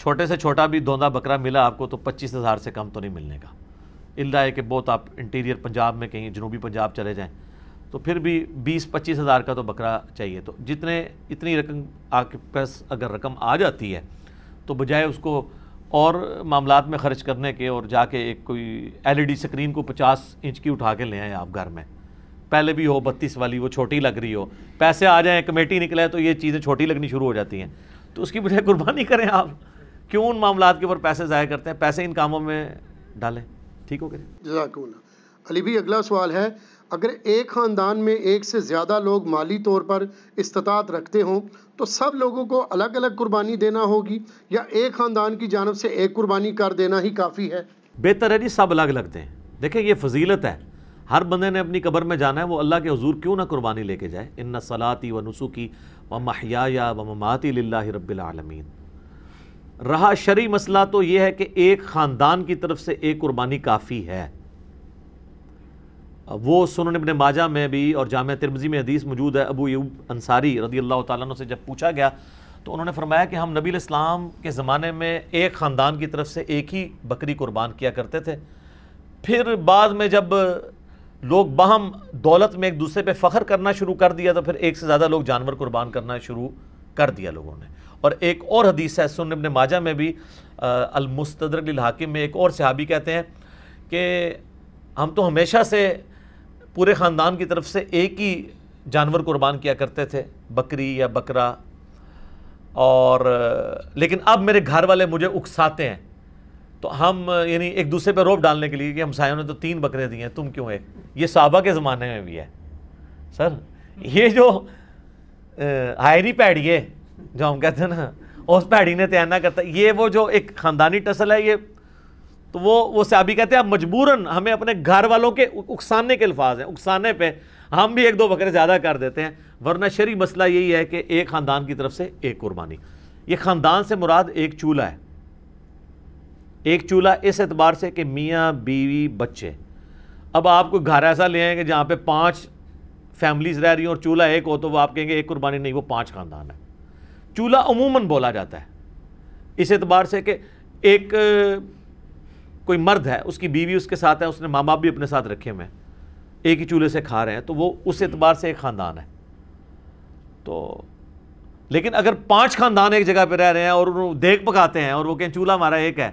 छोटे से छोटा भी धोंदा बकरा मिला आपको तो पच्चीस हज़ार से कम तो नहीं मिलने का इल्ला है कि बहुत आप इंटीरियर पंजाब में कहीं जनूबी पंजाब चले जाएँ तो फिर भी बीस पच्चीस हज़ार का तो बकरा चाहिए तो जितने इतनी रकम आपके पास अगर रकम आ जाती है तो बजाय उसको और मामला में ख़र्च करने के और जाके एक कोई एलईडी स्क्रीन e को 50 इंच की उठा के ले आए आप घर में पहले भी हो बत्तीस वाली वो छोटी लग रही हो पैसे आ जाएँ कमेटी निकले तो ये चीज़ें छोटी लगनी शुरू हो जाती हैं तो उसकी बजाय कुर्बानी करें आप क्यों उन मामला के ऊपर पैसे ज़ाय करते हैं पैसे इन कामों में डालें ठीक हो गए जजाकूल अली भी अगला सवाल है अगर एक ख़ानदान में एक से ज़्यादा लोग माली तौर पर इस्तात रखते हों तो सब लोगों को अलग अलग कुर्बानी देना होगी या एक ख़ानदान की जानब से एक कुर्बानी कर देना ही काफ़ी है बेहतर है जी सब अलग अलग दें देखें ये फजीलत है हर बंदे ने अपनी कबर में जाना है वो अल्लाह के हजूर क्यों ना कुर्बानी लेके जाए इन न सलाती व नसुकी व महया व ममाती ला रबालमीन रहा शरी मसला तो ये है कि एक ख़ानदान की तरफ से एक कुर्बानी काफ़ी है वो सुन इबन माजा में भी और जाम तिरमजी में हदीस मौजूद है अबू यूब अंसारी रदी अल्लाह ताला से जब पूछा गया तो उन्होंने फरमाया कि हम नबी इस्लाम के ज़माने में एक ख़ानदान की तरफ से एक ही बकरी कुर्बान किया करते थे फिर बाद में जब लोग बहम दौलत में एक दूसरे पर फ़ख्र करना शुरू कर दिया तो फिर एक से ज़्यादा लोग जानवर कुर्बान करना शुरू कर दिया लोगों ने और एक और हदीस है सुन इबन माजा में भी अलमुस्तरक हाकिम में एक और सहाबी कहते हैं कि हम तो हमेशा से पूरे ख़ानदान की तरफ से एक ही जानवर कुर्बान किया करते थे बकरी या बकरा और लेकिन अब मेरे घर वाले मुझे उकसाते हैं तो हम यानी एक दूसरे पर रोप डालने के लिए कि हमसायों ने तो तीन बकरे दिए हैं तुम क्यों एक ये साहबा के ज़माने में भी है सर ये जो हायरी पैड़ी है जो हम कहते हैं ना उस पैड़ी ने तैयार करता ये वो जो एक ख़ानदानी टसल है ये तो वो वो अभी कहते हैं मजबूरन हमें अपने घर वालों के उकसाने के अल्फाज हैं उकसाने पे हम भी एक दो बकरे ज़्यादा कर देते हैं वरना शरी मसला यही है कि एक ख़ानदान की तरफ से एक कुर्बानी ये ख़ानदान से मुराद एक चूल्हा है एक चूल्हा इस एतबार से कि मियाँ बीवी बच्चे अब आपको घर ऐसा ले आएंगे जहाँ पर पाँच फैमिलीज़ रह रही हैं और चूल्हा एक हो तो वो आप कहेंगे एक कुर्बानी नहीं वो पाँच ख़ानदान है चूल्हा अमूमन बोला जाता है इस एतबार से कि एक कोई मर्द है उसकी बीवी उसके साथ है उसने माँ बाप भी अपने साथ रखे हुए हैं एक ही चूल्हे से खा रहे हैं तो वो उस हम्म। एतबार से एक ख़ानदान है तो लेकिन अगर पांच खानदान एक जगह पर रह रहे हैं और देख पकाते हैं और वो कहें चूल्हा हमारा एक है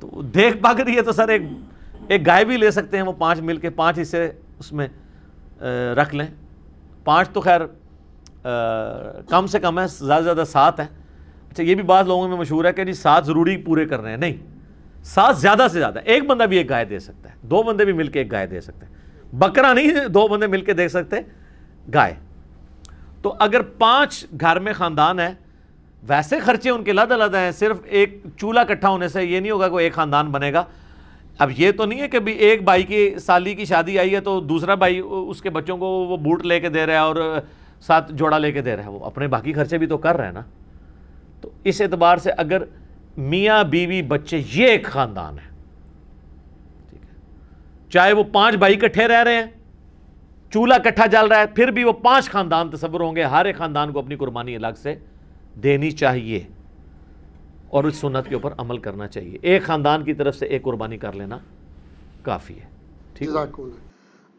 तो देख पक रही है तो सर एक एक गाय भी ले सकते हैं वो पांच मिल के पाँच हिस्से उसमें रख लें पांच तो खैर कम से कम है ज़्यादा से ज़्यादा सात हैं अच्छा ये भी बात लोगों में मशहूर है कि जी सात ज़रूरी पूरे कर रहे हैं नहीं साथ ज्यादा से ज्यादा एक बंदा भी एक गाय दे सकता है दो बंदे भी मिलकर एक गाय दे सकते हैं बकरा नहीं दो बंदे मिलकर दे सकते गाय तो अगर पांच घर में खानदान है वैसे खर्चे उनके लद अलग हैं सिर्फ एक चूल्हा इकट्ठा होने से ये नहीं होगा कि एक खानदान बनेगा अब ये तो नहीं है कि भी एक भाई की साली की शादी आई है तो दूसरा भाई उसके बच्चों को वो बूट लेके दे रहा है और साथ जोड़ा लेके दे रहा है वो अपने बाकी खर्चे भी तो कर रहे हैं ना तो इस एतबार से अगर मियाँ बीवी बच्चे ये एक ख़ानदान है ठीक है चाहे वो पांच भाई इकट्ठे रह रहे हैं चूल्हा इकट्ठा जल रहा है फिर भी वो पांच ख़ानदान तस्वर होंगे हर एक ख़ानदान को अपनी कुर्बानी अलग से देनी चाहिए और उस सुन्नत के ऊपर अमल करना चाहिए एक ख़ानदान की तरफ से एक कुर्बानी कर लेना काफ़ी है ठीक है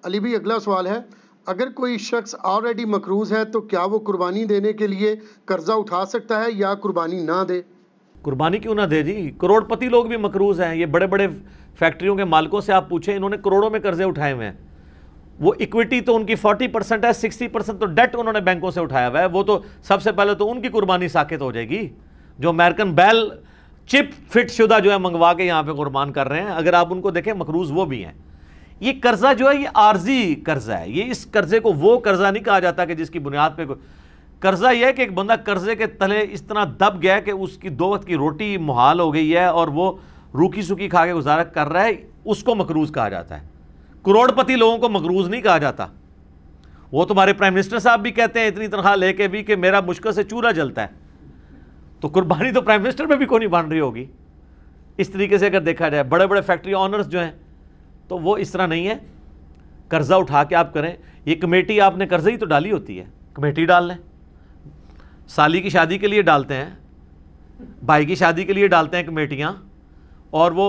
अली भी अगला सवाल है अगर कोई शख्स ऑलरेडी मकरूज़ है तो क्या वो कुर्बानी देने के लिए कर्ज़ा उठा सकता है या कुर्बानी ना दे कुर्बानी क्यों ना दे जी करोड़पति लोग भी मकरूज हैं ये बड़े बड़े फैक्ट्रियों के मालिकों से आप पूछें इन्होंने करोड़ों में कर्जे उठाए हुए हैं वो इक्विटी तो उनकी 40 परसेंट है 60 परसेंट तो डेट उन्होंने बैंकों से उठाया हुआ है वो तो सबसे पहले तो उनकी कुर्बानी साकेत हो जाएगी जो अमेरिकन बैल चिप फिट शुदा जो है मंगवा के यहाँ पे कुर्बान कर रहे हैं अगर आप उनको देखें मकरूज वो भी हैं ये कर्जा जो है ये आर्जी कर्जा है ये इस कर्जे को वो कर्जा नहीं कहा जाता कि जिसकी बुनियाद पर कर्जा यह है कि एक बंदा कर्जे के तले इस तरह दब गया कि उसकी दो वक्त की रोटी मुहाल हो गई है और वो रूखी सूखी खा के गुजारा कर रहा है उसको मकरूज कहा जाता है करोड़पति लोगों को मकरूज नहीं कहा जाता वो तुम्हारे प्राइम मिनिस्टर साहब भी कहते हैं इतनी तनख्वाह लेके भी कि मेरा मुश्किल से चूल्हा जलता है तो कुर्बानी तो प्राइम मिनिस्टर में भी कोई नहीं बन रही होगी इस तरीके से अगर देखा जाए बड़े बड़े फैक्ट्री ऑनर्स जो हैं तो वो इस तरह नहीं है कर्जा उठा के आप करें ये कमेटी आपने कर्जा ही तो डाली होती है कमेटी डाल लें साली की शादी के लिए डालते हैं भाई की शादी के लिए डालते हैं कमेटियाँ और वो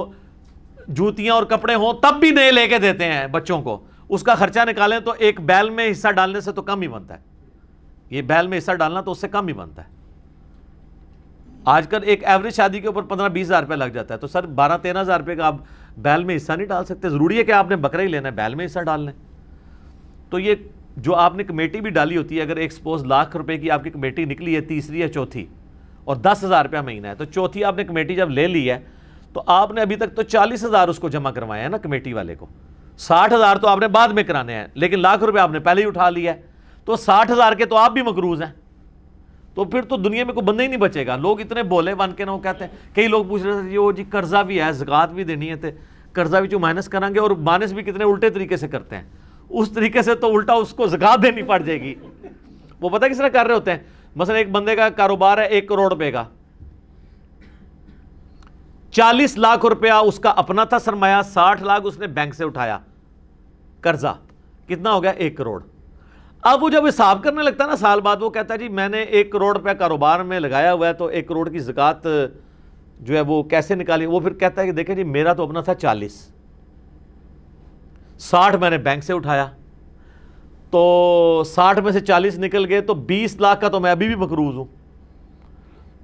जूतियाँ और कपड़े हों तब भी नए लेके देते हैं बच्चों को उसका खर्चा निकालें तो एक बैल में हिस्सा डालने से तो कम ही बनता है ये बैल में हिस्सा डालना तो उससे कम ही बनता है आजकल एक एवरेज शादी के ऊपर पंद्रह बीस हज़ार रुपये लग जाता है तो सर बारह तेरह हज़ार रुपये का आप बैल में हिस्सा नहीं डाल सकते ज़रूरी है कि आपने बकरा ही लेना है बैल में हिस्सा डाल लें तो ये जो आपने कमेटी भी डाली होती है अगर एक सपोज लाख रुपए की आपकी कमेटी निकली है तीसरी या चौथी और दस हज़ार रुपया महीना है तो चौथी आपने कमेटी जब ले ली है तो आपने अभी तक तो चालीस हज़ार उसको जमा करवाया है ना कमेटी वाले को साठ हज़ार तो आपने बाद में कराने हैं लेकिन लाख रुपये आपने पहले ही उठा लिया है तो साठ हज़ार के तो आप भी मकरूज हैं तो फिर तो दुनिया में कोई बंदा ही नहीं बचेगा लोग इतने बोले बन के ना वो कहते हैं कई लोग पूछ रहे थे वो जी कर्जा भी है जक़ात भी देनी है तो कर्जा भी जो माइनस करेंगे और माइनस भी कितने उल्टे तरीके से करते हैं उस तरीके से तो उल्टा उसको जगा देनी पड़ जाएगी वो पता किस तरह कर रहे होते हैं मसलन एक बंदे का कारोबार है एक करोड़ रुपए का चालीस लाख रुपया उसका अपना था सरमाया साठ लाख उसने बैंक से उठाया कर्जा कितना हो गया एक करोड़ अब वो जब हिसाब करने लगता है ना साल बाद वो कहता है जी मैंने एक करोड़ रुपया कारोबार में लगाया हुआ है तो एक करोड़ की जक़ात जो है वो कैसे निकाली वो फिर कहता है कि देखें जी मेरा तो अपना था चालीस साठ मैंने बैंक से उठाया तो साठ में से चालीस निकल गए तो बीस लाख का तो मैं अभी भी मकरूज हूँ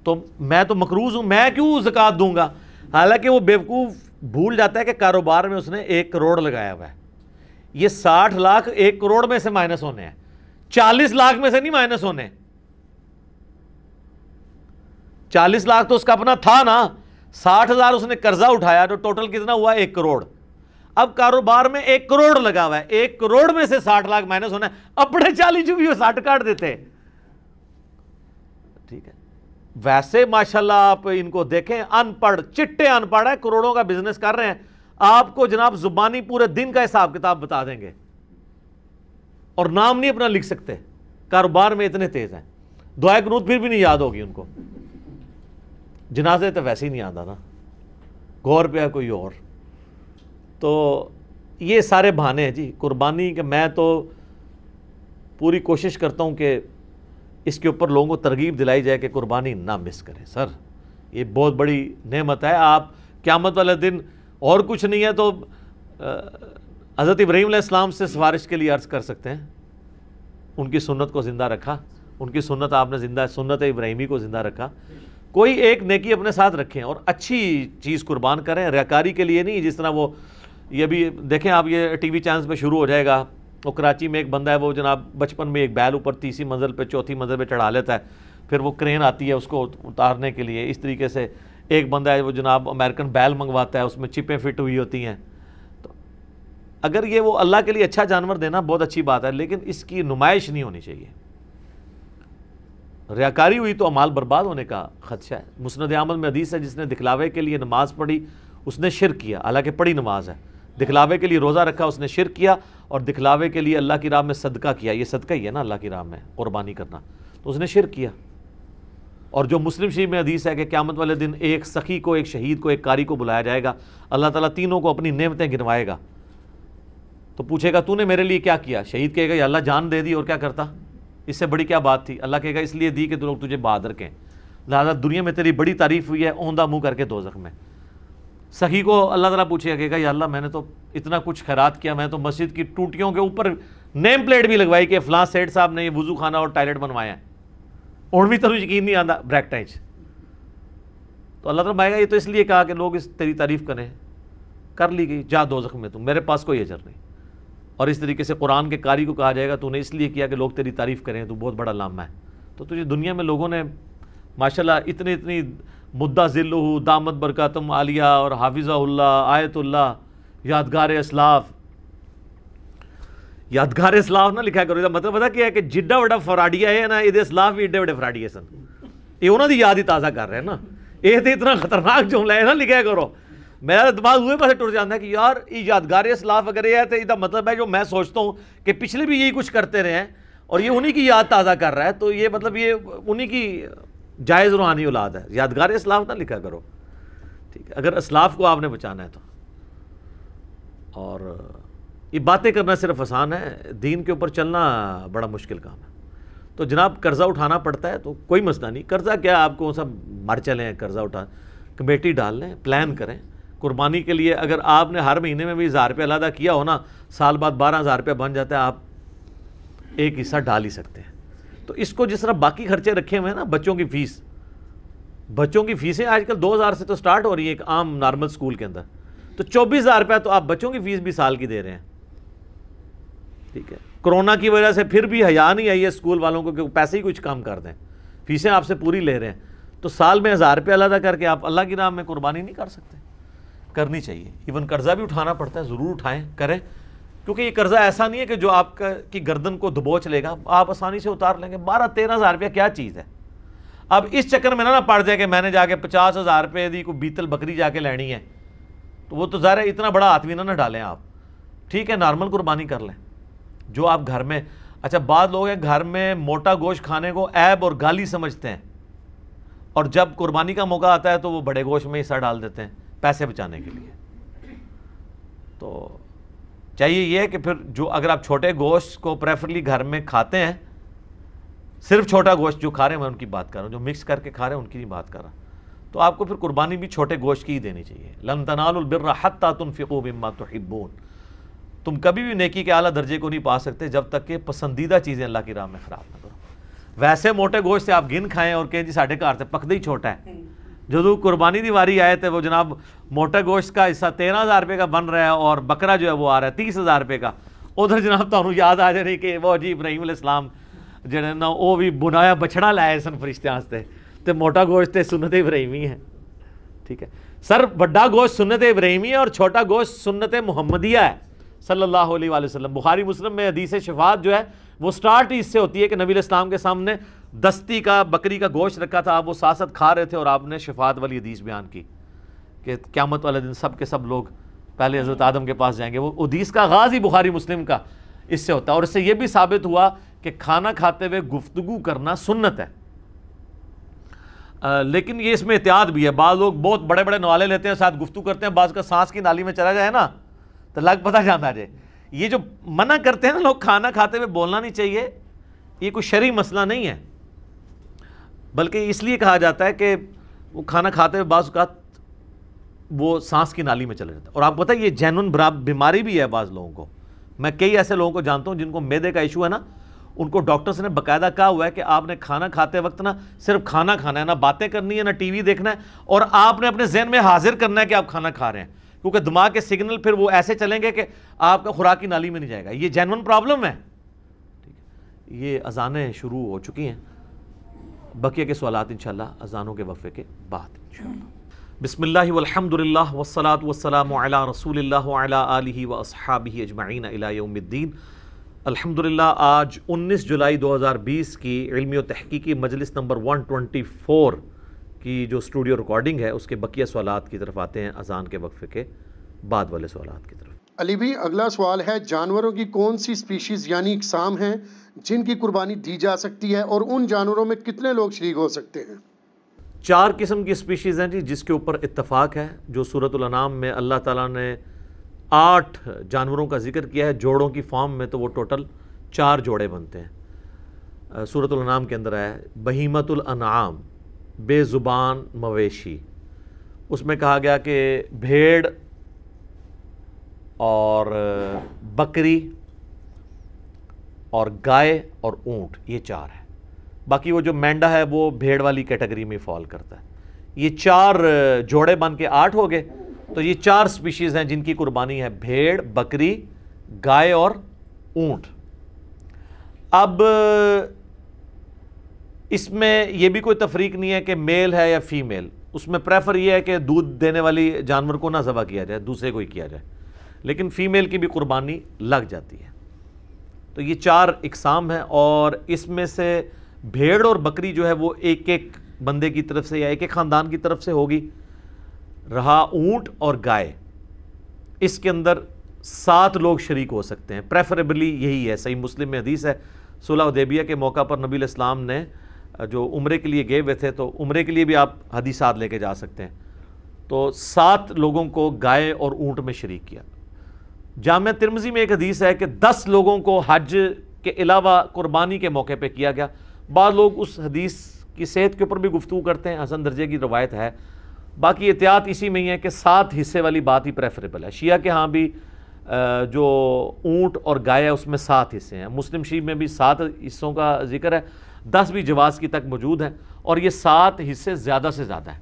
तो मैं तो मकरूज हूँ मैं क्यों जक़ात दूंगा हालांकि वो बेवकूफ़ भूल जाता है कि कारोबार में उसने एक करोड़ लगाया हुआ है ये साठ लाख एक करोड़ में से माइनस होने हैं चालीस लाख में से नहीं माइनस होने चालीस लाख तो उसका अपना था ना साठ हजार उसने कर्जा उठाया तो टोटल कितना हुआ एक करोड़ अब कारोबार में एक करोड़ लगा हुआ है एक करोड़ में से साठ लाख माइनस होना है अपने चालीस भी साठ काट देते हैं ठीक है वैसे माशाल्लाह आप इनको देखें अनपढ़ चिट्टे अनपढ़ है करोड़ों का बिजनेस कर रहे हैं आपको जनाब जुबानी पूरे दिन का हिसाब किताब बता देंगे और नाम नहीं अपना लिख सकते कारोबार में इतने तेज हैं दुआ कनूत फिर भी नहीं याद होगी उनको जनाजे तो वैसे ही नहीं आता ना गौर पे कोई और तो ये सारे बहाने हैं जी कुर्बानी के मैं तो पूरी कोशिश करता हूँ कि इसके ऊपर लोगों को तरगीब दिलाई जाए कि कुर्बानी ना मिस करें सर ये बहुत बड़ी नेमत है आप क़्यामत वाले दिन और कुछ नहीं है तो हज़रत इब्राहिम इस्लाम से सिफारिश के लिए अर्ज़ कर सकते हैं उनकी सुन्नत को ज़िंदा रखा उनकी सुन्नत आपने ज़िंदा सुन्नत इब्राहिमी को ज़िंदा रखा कोई एक नेकी अपने साथ रखें और अच्छी चीज़ कुर्बान करें रकारी के लिए नहीं जिस तरह वो ये भी देखें आप ये टीवी चैनल्स में शुरू हो जाएगा वो कराची में एक बंदा है वो जनाब बचपन में एक बैल ऊपर तीसरी मंजिल पे चौथी मंजिल पे चढ़ा लेता है फिर वो क्रेन आती है उसको उतारने के लिए इस तरीके से एक बंदा है वो जनाब अमेरिकन बैल मंगवाता है उसमें चिपें फिट हुई होती हैं तो अगर ये वो अल्लाह के लिए अच्छा जानवर देना बहुत अच्छी बात है लेकिन इसकी नुमाइश नहीं होनी चाहिए रियाकारी हुई तो अमाल बर्बाद होने का खदशा है मुस्द अहमद में हदीस है जिसने दिखलावे के लिए नमाज़ पढ़ी उसने शिर किया हालांकि पढ़ी नमाज है दिखलावे के लिए रोज़ा रखा उसने शिर किया और दिखलावे के लिए अल्लाह की राह में सदका किया ये सदका ही है ना अल्लाह की राह में कुर्बानी करना तो उसने शिर किया और जो मुस्लिम शरीफ में हदीस है कि क्यामत वाले दिन एक सखी को एक शहीद को एक कारी को बुलाया जाएगा अल्लाह ताला तीनों को अपनी नेमतें गिनवाएगा तो पूछेगा तूने मेरे लिए क्या किया शहीद कहेगा अल्लाह जान दे दी और क्या करता इससे बड़ी क्या बात थी अल्लाह कहेगा इसलिए दी कि तू लोग तुझे बहादुर कहें लिहाजा दुनिया में तेरी बड़ी तारीफ हुई है ओंदा मुँह करके दो में सही को अल्लाह तला पूछे कहेगा या अल्लाह मैंने तो इतना कुछ खैरात किया मैं तो मस्जिद की टूटियों के ऊपर नेम प्लेट भी लगवाई कि फ़लाँ सेठ साहब ने वज़ू खाना और टॉयलेट बनवाया है और भी तेरू तो यकीन नहीं आता ब्रैक टाइच तो अल्लाह तला आएगा ये तो इसलिए कहा कि लोग इस तेरी तारीफ़ करें कर ली गई जा दो जख्म में तुम मेरे पास कोई अजर नहीं और इस तरीके से कुरान के कारी को कहा जाएगा तूने इसलिए किया कि लोग तेरी तारीफ़ करें तू बहुत बड़ा लामा है तो तुझे दुनिया में लोगों ने माशाल्लाह इतनी इतनी मुद्दा ज़िल्लू दामद बरकतम आलिया और हाफिज़ाउल्ला आयतुल्ला यादगार इसलाफ यादगार इसलाफ ना लिखा करो मतलब पता क्या है कि जिडा वा फराडिया है ना ये इसलाफ भी एड्डे वे फराडिए सन ये उन्होंने याद ही ताज़ा कर रहे हैं ना ये तो इतना खतरनाक जुमला है ना लिखा करो मेरा तो दिमाग हुए पास टुट जाता है कि यार ये यादगार इसलाफ अगर ये है तो इसका मतलब है जो मैं सोचता हूँ कि पिछले भी यही कुछ करते रहे हैं और ये उन्हीं की याद ताज़ा कर रहा है तो ये मतलब ये उन्हीं की जायज़ रूहानी औलाद है यादगार इसलाफ ना लिखा करो ठीक है अगर असलाफ को आपने बचाना है तो और ये बातें करना सिर्फ आसान है दीन के ऊपर चलना बड़ा मुश्किल काम है तो जनाब कर्ज़ा उठाना पड़ता है तो कोई मसला नहीं कर्ज़ा क्या आपको सब मर चलें कर्ज़ा उठा कमेटी डाल लें प्लान करें कुर्बानी के लिए अगर आपने हर महीने में भी हज़ार रुपये अलादा किया हो ना साल बाद बारह हज़ार रुपया बन जाता है आप एक हिस्सा डाल ही सकते हैं तो इसको जिस तरह बाकी खर्चे रखे हुए हैं ना बच्चों की फीस बच्चों की फीसें आजकल 2000 से तो स्टार्ट हो रही है एक आम नॉर्मल स्कूल के अंदर तो चौबीस हज़ार रुपया तो आप बच्चों की फीस भी साल की दे रहे हैं ठीक है कोरोना की वजह से फिर भी हया नहीं आई है स्कूल वालों को क्योंकि पैसे ही कुछ कम कर दें फीसें आपसे पूरी ले रहे हैं तो साल में हज़ार रुपया अलग करके आप अल्लाह के नाम में कुर्बानी नहीं कर सकते करनी चाहिए इवन कर्ज़ा भी उठाना पड़ता है ज़रूर उठाएँ करें क्योंकि ये कर्जा ऐसा नहीं है कि जो आपका की गर्दन को दबोच लेगा आप आसानी से उतार लेंगे बारह तेरह हज़ार रुपया क्या चीज़ है अब इस चक्कर में ना ना पड़ जाए कि मैंने जाके पचास हज़ार रुपये दी कोई बीतल बकरी जाके लेनी है तो वो तो ज़ाहिर है इतना बड़ा आदमी ना ना डालें आप ठीक है नॉर्मल कुर्बानी कर लें जो आप घर में अच्छा बाद लोग हैं घर में मोटा गोश्त खाने को ऐब और गाली समझते हैं और जब कुर्बानी का मौका आता है तो वो बड़े गोश्त में हिस्सा डाल देते हैं पैसे बचाने के लिए तो चाहिए ये कि फिर जो अगर आप छोटे गोश्त को प्रेफरली घर में खाते हैं सिर्फ छोटा गोश्त जो खा रहे हैं मैं उनकी बात कर रहा हूँ जो मिक्स करके खा रहे हैं उनकी नहीं बात कर रहा तो आपको फिर कुर्बानी भी छोटे गोश्त की ही देनी चाहिए लम तनालबिर हत्ता तुम फ़िको तो हिब्बोन तुम कभी भी नेकी के अला दर्जे को नहीं पा सकते जब तक कि पसंदीदा चीज़ें अल्लाह की राह में ख़राब ना करो वैसे मोटे गोश्त से आप गिन खाएं और कहें जी साढ़े घर से पकदे ही छोटा है हम्म। जो कुर्बानी की वारी आए थे वो जनाब मोटा गोश्त का हिस्सा तेरह हज़ार रुपये का बन रहा है और बकरा जो है वो आ रहा है तीस हज़ार रुपये का उधर जनाब तो याद आ जाने कि वो जी इब्राहिम इस्लाम जो ਨਾ ਉਹ ਵੀ ਬੁਨਾਇਆ ਬਛੜਾ ਲਾਇਆ ਸਨ ਫਰਿਸ਼ਤਿਆਂ ਵਾਸਤੇ ਤੇ ਮੋਟਾ ਗੋਸ਼ਤ ਤੇ है ਇਬਰਾਹੀਮੀ ਹੈ ਠੀਕ ਹੈ ਸਰ ਵੱਡਾ ਗੋਸ਼ਤ ਸੁਨਨਤ ਇਬਰਾਹੀਮੀ ਹੈ ਔਰ ਛੋਟਾ ਗੋਸ਼ਤ है सल्लल्लाहु अलैहि वसल्लम बुखारी मुस्लिम में हदीस शफात जो है वो स्टार्ट इससे होती है कि नबी इस्लाम के सामने दस्ती का बकरी का गोश्त रखा था आप वो सासत खा रहे थे और आपने शिफात वाली हदीस बयान की कि क्यामत वाले दिन सब के सब लोग पहले हज़रत आदम के पास जाएंगे वो उदीस का आगाज़ ही बुखारी मुस्लिम का इससे होता है और इससे यह भी साबित हुआ कि खाना खाते हुए गुफ्तु करना सुन्नत है आ, लेकिन ये इसमें एहतियात भी है बाद लोग बहुत बड़े बड़े नवाले लेते हैं साथ गुफ्तु करते हैं बाद का सांस की नाली में चला जाए ना तो लग पता जाना जाए ये जो मना करते हैं ना लोग खाना खाते हुए बोलना नहीं चाहिए ये कोई शरी मसला नहीं है बल्कि इसलिए कहा जाता है कि वो खाना खाते हुए बाज़ वो सांस की नाली में चले जाता है और आपको पता है ये जैनुन बीमारी भी है बाज़ लोगों को मैं कई ऐसे लोगों को जानता हूँ जिनको मैदे का इशू है ना उनको डॉक्टर्स ने बकायदा कहा हुआ है कि आपने खाना खाते वक्त ना सिर्फ खाना खाना है ना बातें करनी है ना टीवी देखना है और आपने अपने जहन में हाजिर करना है कि आप खाना खा रहे हैं क्योंकि दिमाग के सिग्नल फिर वो ऐसे चलेंगे कि आपका खुराक की नाली में नहीं जाएगा ये जैनवन प्रॉब्लम है ये अजानें शुरू हो चुकी हैं बकिया के सवाल इन अज़ानों के वफ़े के बाद इन वसलात वसलाम रसूल आलि व अजमाइन अलाउमद्दीन अलहमदिल्ला आज 19 जुलाई 2020 की व तहकीकी मजलिस नंबर 124 की जो स्टूडियो रिकॉर्डिंग है उसके बकिया सवाल की तरफ आते हैं अजान के वक्फे के बाद वाले सवाल की तरफ अली भी अगला सवाल है जानवरों की कौन सी स्पीशीज़ यानी इकसाम हैं जिनकी कुर्बानी दी जा सकती है और उन जानवरों में कितने लोग शरीक हो सकते हैं चार किस्म की स्पीशीज़ हैं जी जिसके ऊपर इतफ़ाक़ है जो नाम में अल्लाह ताला ने आठ जानवरों का जिक्र किया है जोड़ों की फॉर्म में तो वो टोटल चार जोड़े बनते हैं नाम के अंदर आया है बहीमतुलनाम बेज़ुबान मवेशी उसमें कहा गया कि भेड़ और बकरी और गाय और ऊंट ये चार है बाकी वो जो मेंढा है वो भेड़ वाली कैटेगरी में फॉल करता है ये चार जोड़े बन के आठ हो गए तो ये चार स्पीशीज़ हैं जिनकी कुर्बानी है भेड़ बकरी गाय और ऊंट अब इसमें यह भी कोई तफरीक नहीं है कि मेल है या फीमेल उसमें प्रेफर यह है कि दूध देने वाली जानवर को ना जबा किया जाए दूसरे को ही किया जाए लेकिन फ़ीमेल की भी कुर्बानी लग जाती है तो ये चार इकसाम हैं और इसमें से भेड़ और बकरी जो है वो एक एक बंदे की तरफ से या एक एक ख़ानदान की तरफ से होगी रहा ऊंट और गाय इसके अंदर सात लोग शरीक हो सकते हैं प्रेफरेबली यही है सही मुस्लिम में हदीस है सुलह उदेबिया के मौका पर नबी इस्लाम ने जो उम्रे के लिए गए हुए थे तो उमरे के लिए भी आप हदीसात लेके जा सकते हैं तो सात लोगों को गाय और ऊँट में शरीक किया जाम तिरमजी में एक हदीस है कि दस लोगों को हज के अलावा कुर्बानी के मौके पर किया गया बाद लोग उस हदीस की सेहत के ऊपर भी गुफ्तु करते हैं हसन दर्जे की रवायत है बाकी एहतियात इसी में ही है कि सात हिस्से वाली बात ही प्रेफरेबल है शिया के यहाँ भी जो ऊँट और गाय है उसमें सात हिस्से हैं मुस्लिम शीब में भी सात हिस्सों का जिक्र है दस भी जवाज़ की तक मौजूद है और ये सात हिस्से ज़्यादा से ज़्यादा है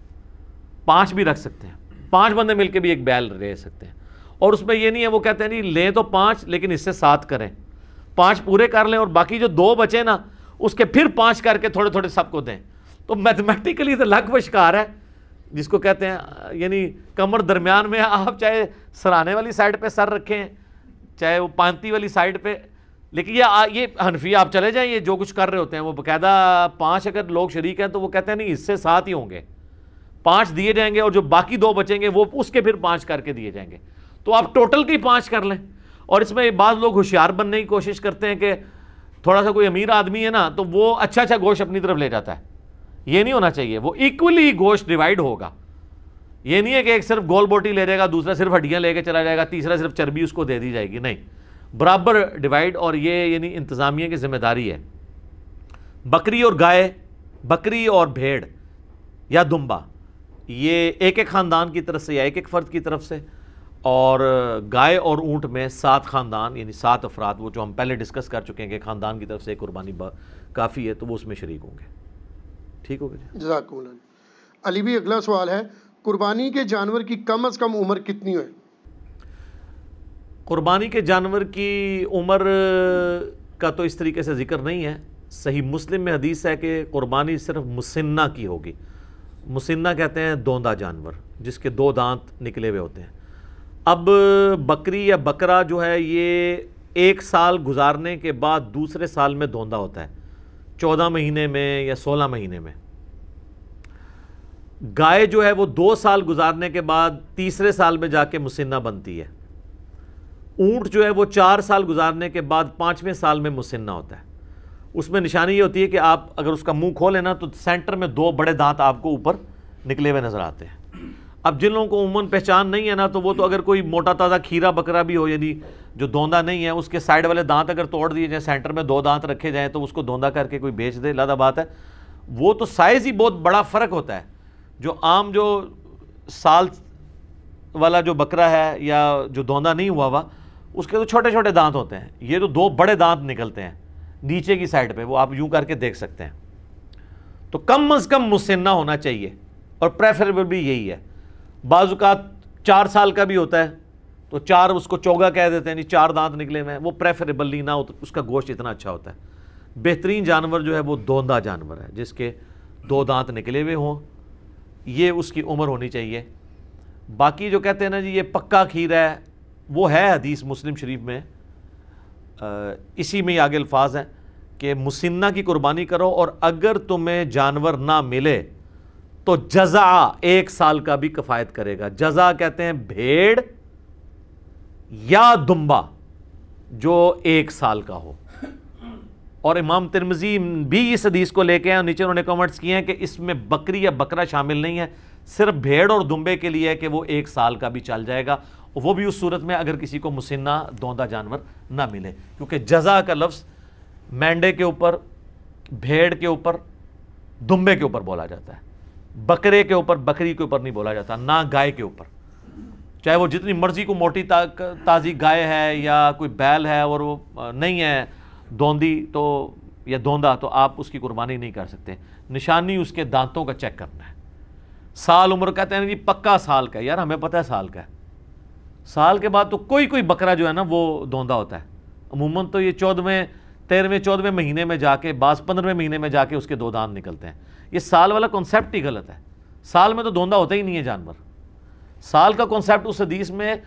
पाँच भी रख सकते हैं पाँच बंदे मिल के भी एक बैल रह सकते हैं और उसमें ये नहीं है वो कहते हैं नहीं लें तो पाँच लेकिन इससे सात करें पाँच पूरे कर लें और बाकी जो दो बचे ना उसके फिर पाँच करके थोड़े थोड़े सबको दें तो मैथमेटिकली तो लग बशकार है जिसको कहते हैं यानी कमर दरमियान में आप चाहे सराहने वाली साइड पे सर रखें चाहे वो पानती वाली साइड पे लेकिन ये आ, ये हनफी आप चले जाएं ये जो कुछ कर रहे होते हैं वो बाकायदा पांच अगर लोग शरीक हैं तो वो कहते हैं नहीं इससे सात ही होंगे पांच दिए जाएंगे और जो बाकी दो बचेंगे वो उसके फिर पांच करके दिए जाएंगे तो आप टोटल की पाँच कर लें और इसमें बाद लोग होशियार बनने की कोशिश करते हैं कि थोड़ा सा कोई अमीर आदमी है ना तो वो अच्छा अच्छा गोश्त अपनी तरफ ले जाता है ये नहीं होना चाहिए वो इक्वली गोश्त डिवाइड होगा ये नहीं है कि एक सिर्फ गोल बोटी ले जाएगा दूसरा सिर्फ हड्डियाँ लेके चला जाएगा तीसरा सिर्फ चर्बी उसको दे दी जाएगी नहीं बराबर डिवाइड और ये यानी इंतज़ामिया की जिम्मेदारी है बकरी और गाय बकरी और भेड़ या दुम्बा ये एक एक ख़ानदान की तरफ से या एक एक फ़र्द की तरफ से और गाय और ऊँट में सात ख़ानदान यानी सात अफराद वो जो हम पहले डिस्कस कर चुके हैं कि ख़ानदान की तरफ से कुर्बानी काफ़ी है तो वो उसमें शरीक होंगे ठीक हो गया अली भी अगला सवाल है कुर्बानी के जानवर की कम अज़ कम उम्र कितनी है कुर्बानी के जानवर की उम्र का तो इस तरीके से जिक्र नहीं है सही मुस्लिम में हदीस है कि कुर्बानी सिर्फ मुसन्ना की होगी मुसन्ना कहते हैं दोंदा जानवर जिसके दो दांत निकले हुए होते हैं अब बकरी या बकरा जो है ये एक साल गुजारने के बाद दूसरे साल में धोंदा होता है चौदह महीने में या सोलह महीने में गाय जो है वो दो साल गुजारने के बाद तीसरे साल में जाके मुसिन्ना बनती है ऊँट जो है वो चार साल गुजारने के बाद पाँचवें साल में मुसिन्ना होता है उसमें निशानी ये होती है कि आप अगर उसका मुंह खोलें ना तो सेंटर में दो बड़े दांत आपको ऊपर निकले हुए नज़र आते हैं अब जिन लोगों को उमूमन पहचान नहीं है ना तो वो तो अगर कोई मोटा ताज़ा खीरा बकरा भी हो यानी जो धोंदा नहीं है उसके साइड वाले दांत अगर तोड़ दिए जाए सेंटर में दो दांत रखे जाएँ तो उसको धोंदा करके कोई बेच दे लादा बात है वो तो साइज़ ही बहुत बड़ा फ़र्क होता है जो आम जो साल वाला जो बकरा है या जो धोंदा नहीं हुआ हुआ उसके तो छोटे छोटे दांत होते हैं ये तो दो बड़े दांत निकलते हैं नीचे की साइड पे वो आप यूं करके देख सकते हैं तो कम अज़ कम मुसन्ना होना चाहिए और प्रेफरेबल भी यही है बाजुकात चार साल का भी होता है तो चार उसको चौगा कह देते हैं जी चार दांत निकले हुए हैं वो प्रेफरेबली ना हो तो उसका गोश्त इतना अच्छा होता है बेहतरीन जानवर जो है वो दोंदा जानवर है जिसके दो दांत निकले हुए हों ये उसकी उम्र होनी चाहिए बाकी जो कहते हैं ना जी ये पक्का खीर है वो है हदीस मुस्लिम शरीफ में आ, इसी में ही आगे अल्फाज हैं कि मुसीना की कुर्बानी करो और अगर तुम्हें जानवर ना मिले तो जजा एक साल का भी कफायत करेगा जजा कहते हैं भेड़ या दुम्बा जो एक साल का हो और इमाम तिरमजी भी इस हदीस को लेके हैं और नीचे उन्होंने कमेंट्स किए हैं कि इसमें बकरी या बकरा शामिल नहीं है सिर्फ भेड़ और दुम्बे के लिए है कि वो एक साल का भी चल जाएगा वो भी उस सूरत में अगर किसी को मुसिन्ना दौंदा जानवर ना मिले क्योंकि जजा का लफ्ज़ मेंढे के ऊपर भेड़ के ऊपर दुम्बे के ऊपर बोला जाता है बकरे के ऊपर बकरी के ऊपर नहीं बोला जाता ना गाय के ऊपर चाहे वो जितनी मर्जी को मोटी ता, ताज़ी गाय है या कोई बैल है और वो नहीं है धोंदी तो या धोंदा तो आप उसकी कुर्बानी नहीं कर सकते निशानी उसके दांतों का चेक करना है साल उम्र का कहते हैं जी पक्का साल का यार हमें पता है साल का है साल के बाद तो कोई कोई बकरा जो है ना वो धोंदा होता है अमूमन तो ये चौदहवें तेरहवें चौदहवें महीने में जाके बास पंद्रहवें महीने में जाके उसके दो दांत निकलते हैं ये साल वाला कॉन्सेप्ट ही गलत है साल में तो धोंदा होता ही नहीं है जानवर साल का कॉन्सेप्ट उस हदीस में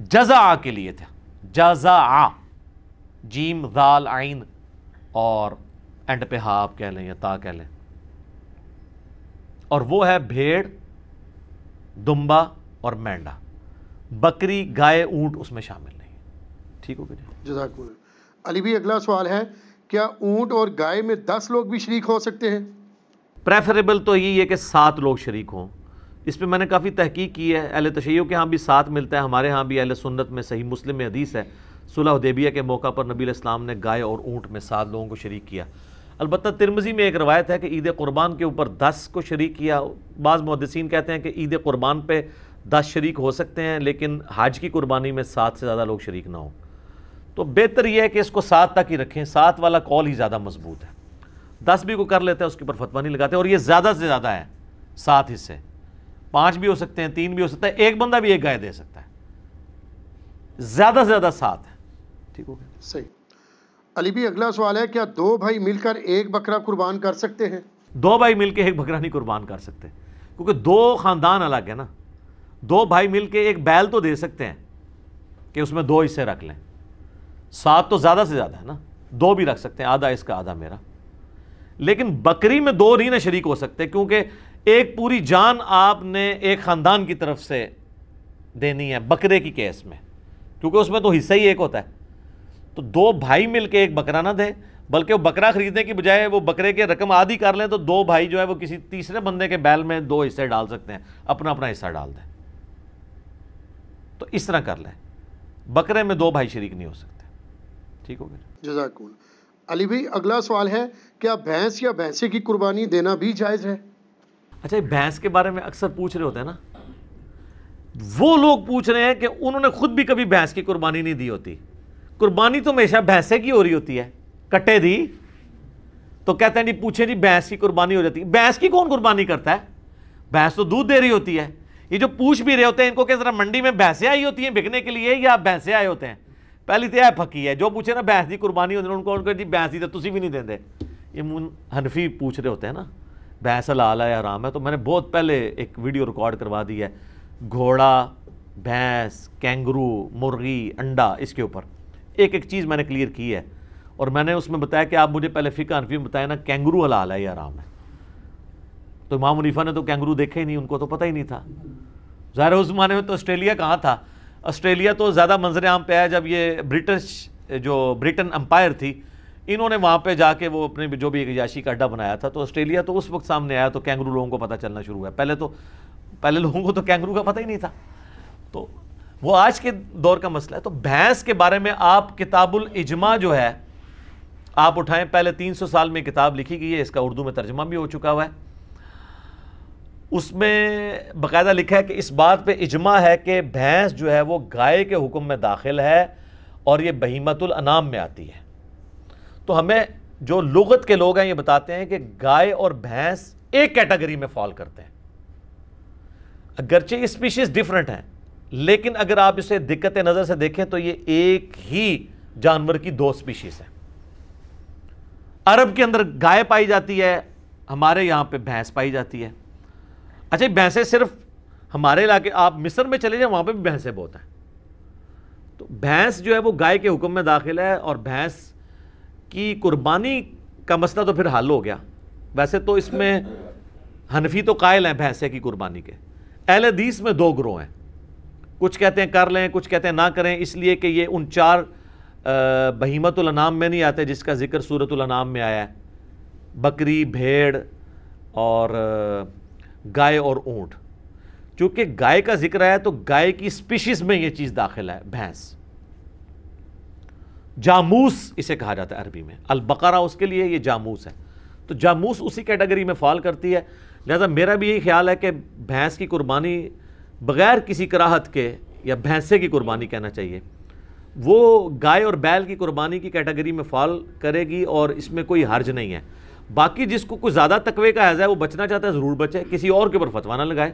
जजा आ के लिए था जजा आ जीम दाल आइन और एंड पे हाफ कह लें या ता कह लें और वो है भेड़ दुम्बा और मेंढा बकरी गाय ऊंट उसमें शामिल नहीं ठीक हो गया जजाकुल अली भी अगला सवाल है क्या ऊंट और गाय में दस लोग भी शरीक हो सकते हैं प्रेफरेबल तो यही है कि सात लोग शरीक हों इस पर मैंने काफ़ी तहकीक की है अहल तशैयों के यहाँ भी साथ मिलता है हमारे यहाँ भी अहल सुन्नत में सही मुस्लिम में हदीस है सुलह देबिया के मौका पर नबी इस्लाम ने गाय और ऊँट में सात लोगों को शरीक किया अलबत् तिरमजी में एक रवायत है कि ईद कुर्बान के ऊपर दस को शरीक किया बाज़ मुहदसिन कहते हैं कि ईद कुर्बान पर दस शरीक हो सकते हैं लेकिन हाज की कुर्बानी में सात से ज़्यादा लोग शरीक ना हों तो बेहतर यह है कि इसको सात तक ही रखें सात वाला कॉल ही ज़्यादा मजबूत है दस भी को कर लेते हैं उसके ऊपर फतवा नहीं लगाते और ये ज़्यादा से ज़्यादा है सात हिस्से पाँच भी हो सकते हैं तीन भी हो सकता है एक बंदा भी एक गाय दे सकता है ज़्यादा से ज़्यादा सात है ठीक हो गया सही अली भी अगला सवाल है क्या दो भाई मिलकर एक बकरा कुर्बान कर सकते हैं दो भाई मिलकर एक बकरा नहीं कुर्बान कर सकते क्योंकि दो ख़ानदान अलग है ना दो भाई मिलकर एक बैल तो दे सकते हैं कि उसमें दो हिस्से रख लें सात तो ज़्यादा से ज़्यादा है ना दो भी रख सकते हैं आधा इसका आधा मेरा लेकिन बकरी में दो रीने शरीक हो सकते क्योंकि एक पूरी जान आपने एक ख़ानदान की तरफ से देनी है बकरे की केस में क्योंकि उसमें तो हिस्सा ही एक होता है तो दो भाई मिल एक बकरा ना दें बल्कि वो बकरा खरीदने की बजाय वो बकरे के रकम आधी कर लें तो दो भाई जो है वो किसी तीसरे बंदे के बैल में दो हिस्से डाल सकते हैं अपना अपना हिस्सा डाल दें तो इस तरह कर लें बकरे में दो भाई शरीक नहीं हो सकते ठीक हो गया जजाकुल्ला अली भाई अगला सवाल है क्या भैंस या भैंसे की कुर्बानी देना भी जायज़ है अच्छा भैंस के बारे में अक्सर पूछ रहे होते हैं ना वो लोग पूछ रहे हैं कि उन्होंने खुद भी कभी भैंस की कुर्बानी नहीं दी होती कुर्बानी तो हमेशा भैंसे की हो रही होती है कट्टे दी तो कहते हैं जी पूछे जी भैंस की कुर्बानी हो जाती है भैंस की कौन कुर्बानी करता है भैंस तो दूध दे रही होती है ये जो पूछ भी रहे होते हैं इनको क्या जरा मंडी में भैंसे आई होती हैं बिकने के लिए या भैंसे आए होते हैं पहली तो है ਫਕੀ है जो पूछे ना भैंस ਦੀ कुर्बानी ਹੁੰਦੀ उनको जी ਜੀ ਭੈਂਸ ਦੀ ਤਾਂ ਤੁਸੀਂ ਵੀ ਨਹੀਂ ਦਿੰਦੇ ਇਹ हनफी पूछ रहे होते हैं ना भैंस लाल है आराम है तो मैंने बहुत पहले एक वीडियो रिकॉर्ड करवा दी है घोड़ा भैंस कैंगरू मुर्गी अंडा इसके ऊपर एक एक चीज़ मैंने क्लियर की है और मैंने उसमें बताया कि आप मुझे पहले फ़िका हनफी में बताया ना कैंगरू हलाल है या आराम है तो इमाम मुनीफा ने तो कैंगरू देखे ही नहीं उनको तो पता ही नहीं था ज़ाहिर उस जमाने में तो ऑस्ट्रेलिया कहाँ था ऑस्ट्रेलिया तो ज़्यादा मंजर आम पे आया जब ये ब्रिटिश जो ब्रिटेन अम्पायर थी इन्होंने वहाँ पे जाके वो अपने जो भी एक याशी का अड्डा बनाया था तो ऑस्ट्रेलिया तो उस वक्त सामने आया तो कैंगरू लोगों को पता चलना शुरू हुआ पहले तो पहले लोगों को तो कैंगरू का पता ही नहीं था तो वो आज के दौर का मसला है तो भैंस के बारे में आप किताबुल इजमा जो है आप उठाएं पहले 300 साल में किताब लिखी गई है इसका उर्दू में तर्जमा भी हो चुका हुआ है उसमें बाकायदा लिखा है कि इस बात पे इजमा है कि भैंस जो है वो गाय के हुक्म में दाखिल है और ये बहीमतुल अनाम में आती है तो हमें जो लगत के लोग हैं ये बताते हैं कि गाय और भैंस एक कैटेगरी में फॉल करते हैं अगरचे स्पीशीज़ डिफरेंट हैं लेकिन अगर आप इसे दिक्कत नज़र से देखें तो ये एक ही जानवर की दो स्पीशीज़ हैं अरब के अंदर गाय पाई जाती है हमारे यहाँ पे भैंस पाई जाती है अच्छा भैंसें सिर्फ हमारे इलाके आप मिस्र में चले जाए वहाँ पर भी भैंसें बहुत हैं तो भैंस जो है वो गाय के हुक्म में दाखिल है और भैंस की कुर्बानी का मसला तो फिर हल हो गया वैसे तो इसमें हनफी तो कायल हैं भैंसे की कुर्बानी के अहल हदीस में दो ग्रोह हैं कुछ कहते हैं कर लें कुछ कहते हैं ना करें इसलिए कि ये उन चार बहीमतुलनाम में नहीं आते जिसका जिक्र सूरतुलनाम में आया है बकरी भेड़ और गाय और ऊँट चूंकि गाय का जिक्र है तो गाय की स्पीशीज में ये चीज़ दाखिल है भैंस जामूस इसे कहा जाता है अरबी में अलबकरा उसके लिए यह जामूस है तो जामूस उसी कैटेगरी में फॉल करती है लिहाजा मेरा भी यही ख्याल है कि भैंस की कुर्बानी बग़ैर किसी कराहत के या भैंसे की कुर्बानी कहना चाहिए वो गाय और बैल की कुर्बानी की कैटेगरी में फॉल करेगी और इसमें कोई हर्ज नहीं है बाकी जिसको कुछ ज़्यादा तकवे का हैज़ है वो बचना चाहता है ज़रूर बचे किसी और के ऊपर फतवा ना लगाए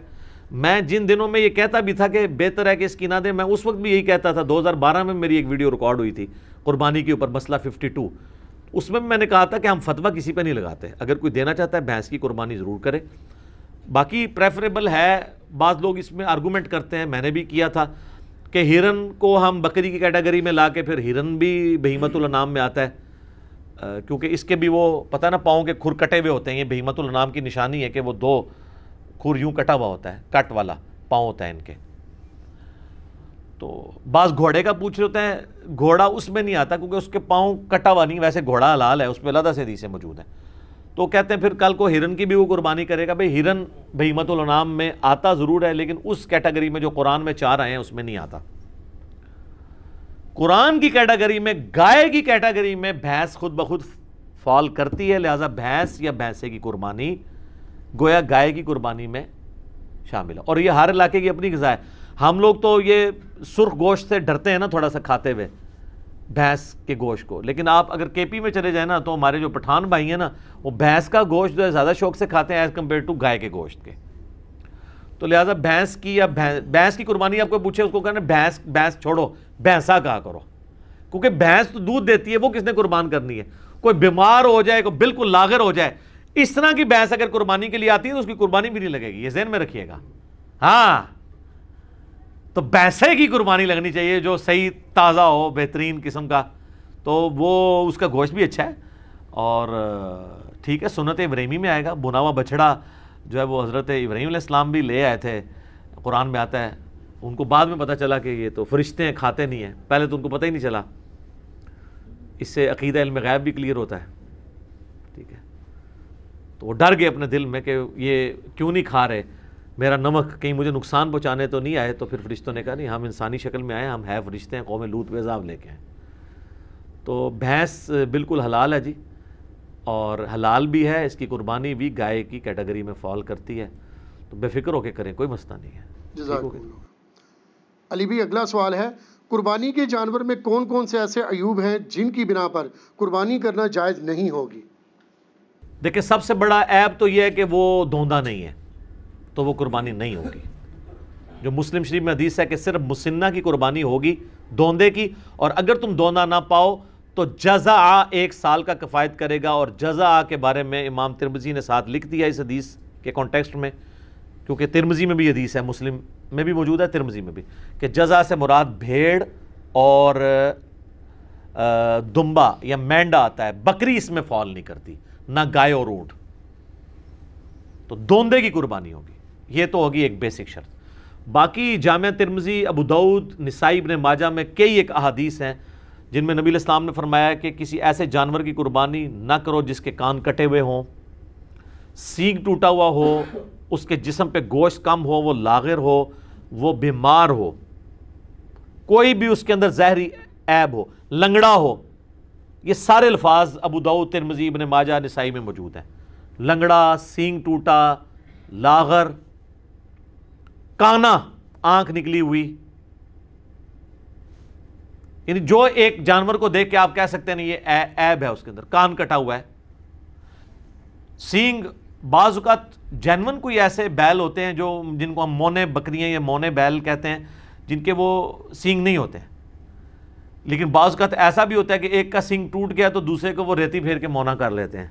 मैं जिन दिनों में ये कहता भी था कि बेहतर है कि इसकी ना दे मैं उस वक्त भी यही कहता था 2012 में मेरी एक वीडियो रिकॉर्ड हुई थी कुर्बानी के ऊपर मसला 52 उसमें मैंने कहा था कि हम फतवा किसी पर नहीं लगाते अगर कोई देना चाहता है भैंस की कुर्बानी ज़रूर करे बाकी प्रेफरेबल है बाद लोग इसमें आर्गूमेंट करते हैं मैंने भी किया था कि हिरन को हम बकरी की कैटेगरी में ला के फिर हिरन भी बहीमतुल नाम में आता है क्योंकि इसके भी वो पता ना पाओ के खुर कटे हुए होते हैं ये भीमतुल नाम की निशानी है कि वो दो खुर यूं कटा हुआ होता है कट वाला पाँव होता है इनके तो बास घोड़े का पूछ रहे होते हैं घोड़ा उसमें नहीं आता क्योंकि उसके पाँव कटा हुआ नहीं वैसे घोड़ा लाल है उसमें लदा से से मौजूद है तो कहते हैं फिर कल को हिरन की भी वो कुर्बानी करेगा भाई हिरन भीमतुल नाम में आता ज़रूर है लेकिन उस कैटेगरी में जो कुरान में चार आए हैं उसमें नहीं आता कुरान की कैटेगरी में गाय की कैटेगरी में भैंस खुद ब खुद फॉल करती है लिहाजा भैंस या भैंसे की कुर्बानी गोया गाय की कुर्बानी में शामिल है और ये हर इलाके की अपनी गजा है हम लोग तो ये सुर्ख गोश्त से डरते हैं ना थोड़ा सा खाते हुए भैंस के गोश्त को लेकिन आप अगर के पी में चले जाए ना तो हमारे जो पठान भाई हैं ना वो भैंस का गोश्त जो है ज़्यादा शौक से खाते हैं एज़ कम्पेयर टू गाय के गोश्त के तो लिहाजा भैंस की या भैंस की कुर्बानी आपको पूछे उसको कहना भैंस भैंस छोड़ो भैंसा कहा करो क्योंकि भैंस तो दूध देती है वो किसने कुर्बान करनी है कोई बीमार हो जाए कोई बिल्कुल लागर हो जाए इस तरह की भैंस अगर कुर्बानी के लिए आती है तो उसकी कुर्बानी भी नहीं लगेगी ये जहन में रखिएगा हाँ तो भैंसे की कुर्बानी लगनी चाहिए जो सही ताज़ा हो बेहतरीन किस्म का तो वो उसका गोश्त भी अच्छा है और ठीक है सुनत इब्राहिमी में आएगा बुनावा बछड़ा जो है वो हज़रत इब्राहिम इस्लाम भी ले आए थे कुरान में आता है उनको बाद में पता चला कि ये तो फरिश्ते हैं खाते नहीं हैं पहले तो उनको पता ही नहीं चला इससे अकीदा इल्म गैब भी क्लियर होता है ठीक है तो वो डर गए अपने दिल में कि ये क्यों नहीं खा रहे मेरा नमक कहीं मुझे नुकसान पहुँचाने तो नहीं आए तो फिर फरिश्तों ने कहा नहीं हम इंसानी शक्ल में आए हम है फरिश्ते हैं कौम लूत पेजाब लेके आए तो भैंस बिल्कुल हलाल है जी और हलाल भी है इसकी कुर्बानी भी गाय की कैटेगरी में फॉल करती है तो बेफिक्र होकर करें कोई मसला नहीं है अली भी अगला सवाल है कुर्बानी के जानवर में कौन कौन से ऐसे अयूब हैं जिनकी बिना पर कुर्बानी करना जायज़ नहीं होगी देखिए सबसे बड़ा ऐप तो यह है कि वो धोंदा नहीं है तो वो कुर्बानी नहीं होगी जो मुस्लिम शरीफ में हदीस है कि सिर्फ मुसन्ना की कुर्बानी होगी धोंदे की और अगर तुम धोंदा ना पाओ तो जजा एक साल का किफ़ायत करेगा और जजा के बारे में इमाम तिरमजी ने साथ लिख दिया इस हदीस के कॉन्टेक्स्ट में क्योंकि तिरमजी में भी हदीस है मुस्लिम में भी मौजूद है तिरमजी में भी कि जजा से मुराद भेड़ और दुम्बा या मैंडा आता है बकरी इसमें फॉल नहीं करती ना गाय और ऊंट तो दोंदे की कुर्बानी होगी ये तो होगी एक बेसिक शर्त बाकी जाम तिरमजी अबूदाऊद नसाइब ने माजा में कई एक अहादीस हैं जिनमें नबी इस्लाम ने फरमाया कि किसी ऐसे जानवर की कुर्बानी ना करो जिसके कान कटे हुए हों सीख टूटा हुआ हो उसके जिसम पे गोश्त कम हो वो लागिर हो वो बीमार हो कोई भी उसके अंदर जहरी ऐब हो लंगड़ा हो ये सारे अल्फाज अबू तिर मजीब ने माजा नसाई में मौजूद हैं लंगड़ा सींग टूटा लागर काना आंख निकली हुई यानी जो एक जानवर को देख के आप कह सकते हैं ना ये ऐब है उसके अंदर कान कटा हुआ है सींग बाजुकात जैनवन कोई ऐसे बैल होते हैं जो जिनको हम मोने बकरियां या मोने बैल कहते हैं जिनके वो सींग नहीं होते लेकिन बाजुकात ऐसा भी होता है कि एक का सींग टूट गया तो दूसरे को वो रेती फेर के मोना कर लेते हैं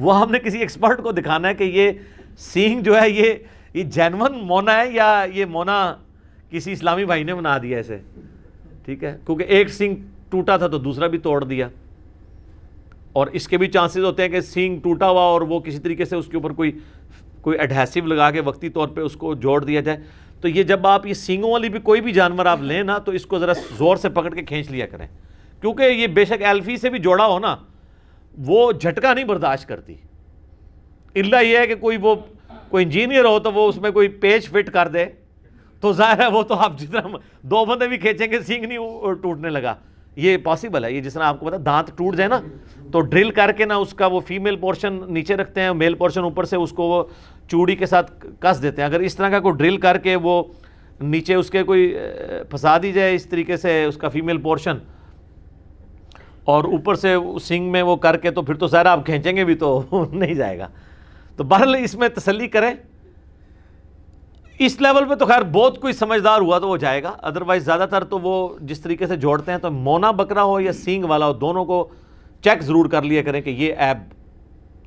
वो हमने किसी एक्सपर्ट को दिखाना है कि ये सींग जो है ये ये जैनवन मोना है या ये मोना किसी इस्लामी भाई ने बना दिया इसे ठीक है क्योंकि एक सिंग टूटा था तो दूसरा भी तोड़ दिया और इसके भी चांसेस होते हैं कि सिंग टूटा हुआ और वो किसी तरीके से उसके ऊपर कोई कोई एडहेसिव लगा के वक्ती तौर पे उसको जोड़ दिया जाए तो ये जब आप ये सींगों वाली भी कोई भी जानवर आप लें ना तो इसको ज़रा ज़ोर से पकड़ के खींच लिया करें क्योंकि ये बेशक एल्फी से भी जोड़ा हो ना वो झटका नहीं बर्दाश्त करती इल्ला ये है कि कोई वो कोई इंजीनियर हो तो वो उसमें कोई पेज फिट कर दे तो जाहिर है वो तो आप जितना दो बंदे भी खींचेंगे सींग नहीं टूटने लगा ये पॉसिबल है ये जिस आपको पता दांत टूट जाए ना तो ड्रिल करके ना उसका वो फीमेल पोर्शन नीचे रखते हैं मेल पोर्शन ऊपर से उसको वो चूड़ी के साथ कस देते हैं अगर इस तरह का कोई ड्रिल करके वो नीचे उसके कोई फंसा दी जाए इस तरीके से उसका फीमेल पोर्शन और ऊपर से सिंग में वो करके तो फिर तो सारा आप खींचेंगे भी तो नहीं जाएगा तो बहरल इसमें तसली करें इस लेवल पे तो खैर बहुत कोई समझदार हुआ तो वो जाएगा अदरवाइज ज़्यादातर तो वो जिस तरीके से जोड़ते हैं तो मोना बकरा हो या सींग वाला हो दोनों को चेक ज़रूर कर लिया करें कि ये ऐप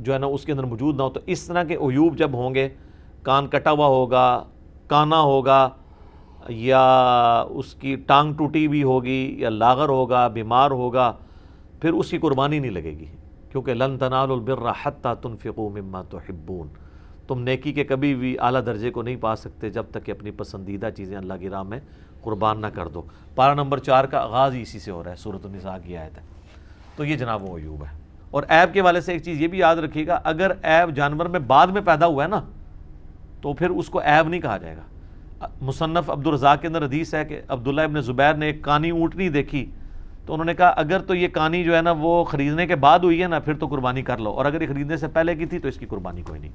जो है ना उसके अंदर मौजूद ना हो तो इस तरह के अयूब जब होंगे कान कटा हुआ होगा काना होगा या उसकी टांग टूटी हुई होगी या लागर होगा बीमार होगा फिर उसकी कुर्बानी नहीं लगेगी क्योंकि लन तनालबिर हत्ता तुनफ़िकू तो हिब्बून तुम नेकी के कभी भी अली दर्जे को नहीं पा सकते जब तक कि अपनी पसंदीदा चीज़ें अल्लाह की राह में कुर्बान ना कर दो पारा नंबर चार का आगाज़ इसी से हो रहा है सूरत नजा की आयत है तो ये जनाब वयूब अयूब है और ऐब के वाले से एक चीज़ ये भी याद रखिएगा अगर ऐब जानवर में बाद में पैदा हुआ है ना तो फिर उसको ऐब नहीं कहा जाएगा मुसन्फ़ अब्दुलरजा के अंदर हदीस है कि अब्दुल्ला इबन ज़ुबैर ने एक कानी ऊँटनी देखी तो उन्होंने कहा अगर तो ये कानी जो है ना वो ख़रीदने के बाद हुई है ना फिर तो कुर्बानी कर लो और अगर ये ख़रीदने से पहले की थी तो इसकी कुर्बानी कोई नहीं